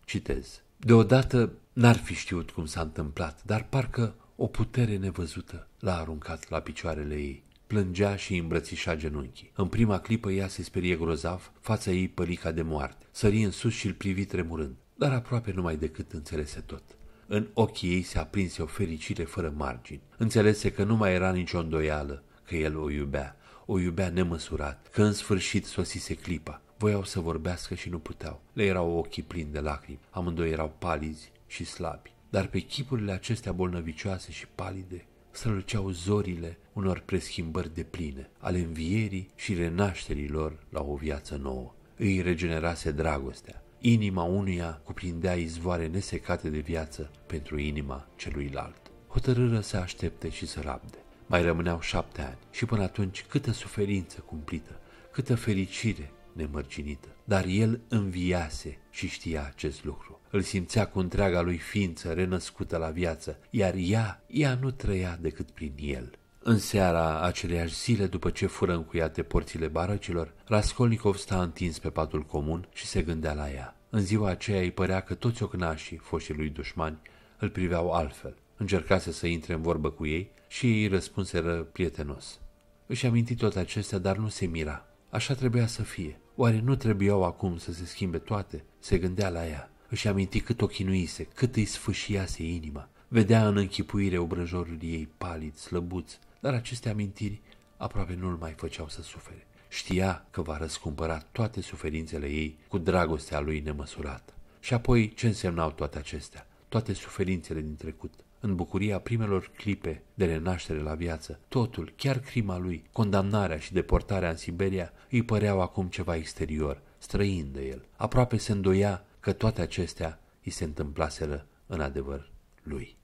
Citez. Deodată n-ar fi știut cum s-a întâmplat, dar parcă o putere nevăzută l-a aruncat la picioarele ei. Plângea și îmbrățișa genunchii. În prima clipă ea se sperie grozav, fața ei pălica de moarte. Sări în sus și îl privi tremurând, dar aproape numai decât înțelese tot. În ochii ei se aprinse o fericire fără margini. Înțelese că nu mai era nicio îndoială că el o iubea, o iubea nemăsurat, că în sfârșit sosise clipa. Voiau să vorbească și nu puteau. Le erau ochii plini de lacrimi, amândoi erau palizi și slabi. Dar pe chipurile acestea bolnăvicioase și palide străluceau zorile unor preschimbări de pline, ale învierii și renașterii lor la o viață nouă. Îi regenerase dragostea, Inima unuia cuprindea izvoare nesecate de viață pentru inima celuilalt. Hotărâră să aștepte și să rabde. Mai rămâneau șapte ani și până atunci câtă suferință cumplită, câtă fericire nemărginită. Dar el înviase și știa acest lucru. Îl simțea cu întreaga lui ființă renăscută la viață, iar ea, ea nu trăia decât prin el. În seara aceleiași zile, după ce fură încuiate porțile barăcilor, Raskolnikov sta întins pe patul comun și se gândea la ea. În ziua aceea îi părea că toți ocnașii, foșii lui dușmani, îl priveau altfel. Încercase să intre în vorbă cu ei și ei răspunseră prietenos. Își aminti toate acestea, dar nu se mira. Așa trebuia să fie. Oare nu trebuiau acum să se schimbe toate? Se gândea la ea. Își aminti cât o chinuise, cât îi sfâșiase inima. Vedea în închipuire obrăjorul ei palid, slăbuț, dar aceste amintiri aproape nu-l mai făceau să sufere. Știa că va răscumpăra toate suferințele ei cu dragostea lui nemăsurată. Și apoi ce însemnau toate acestea? Toate suferințele din trecut, în bucuria primelor clipe de renaștere la viață, totul, chiar crima lui, condamnarea și deportarea în Siberia, îi păreau acum ceva exterior, străin de el. Aproape se îndoia că toate acestea îi se întâmplaseră în adevăr lui.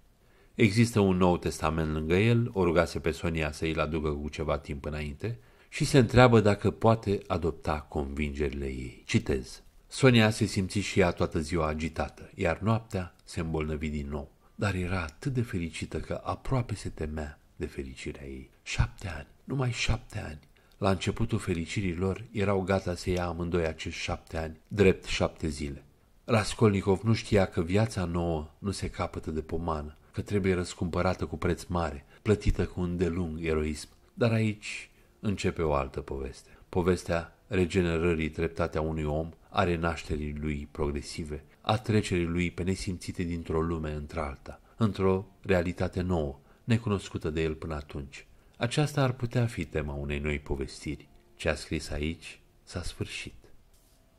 Există un nou testament lângă el, o rugase pe Sonia să îl aducă cu ceva timp înainte, și se întreabă dacă poate adopta convingerile ei. Citez. Sonia se simți și ea toată ziua agitată, iar noaptea se îmbolnăvi din nou. Dar era atât de fericită că aproape se temea de fericirea ei. Șapte ani, numai șapte ani. La începutul fericirii lor erau gata să ia amândoi acești șapte ani, drept șapte zile. Raskolnikov nu știa că viața nouă nu se capătă de pomană, că trebuie răscumpărată cu preț mare, plătită cu un delung eroism. Dar aici începe o altă poveste. Povestea regenerării treptate a unui om, a renașterii lui progresive, a trecerii lui pe nesimțite dintr-o lume într-alta, într-o realitate nouă, necunoscută de el până atunci. Aceasta ar putea fi tema unei noi povestiri. Ce a scris aici s-a sfârșit.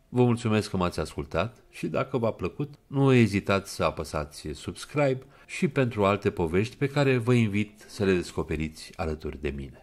Vă mulțumesc că m-ați ascultat și dacă v-a plăcut, nu ezitați să apăsați subscribe și pentru alte povești pe care vă invit să le descoperiți alături de mine.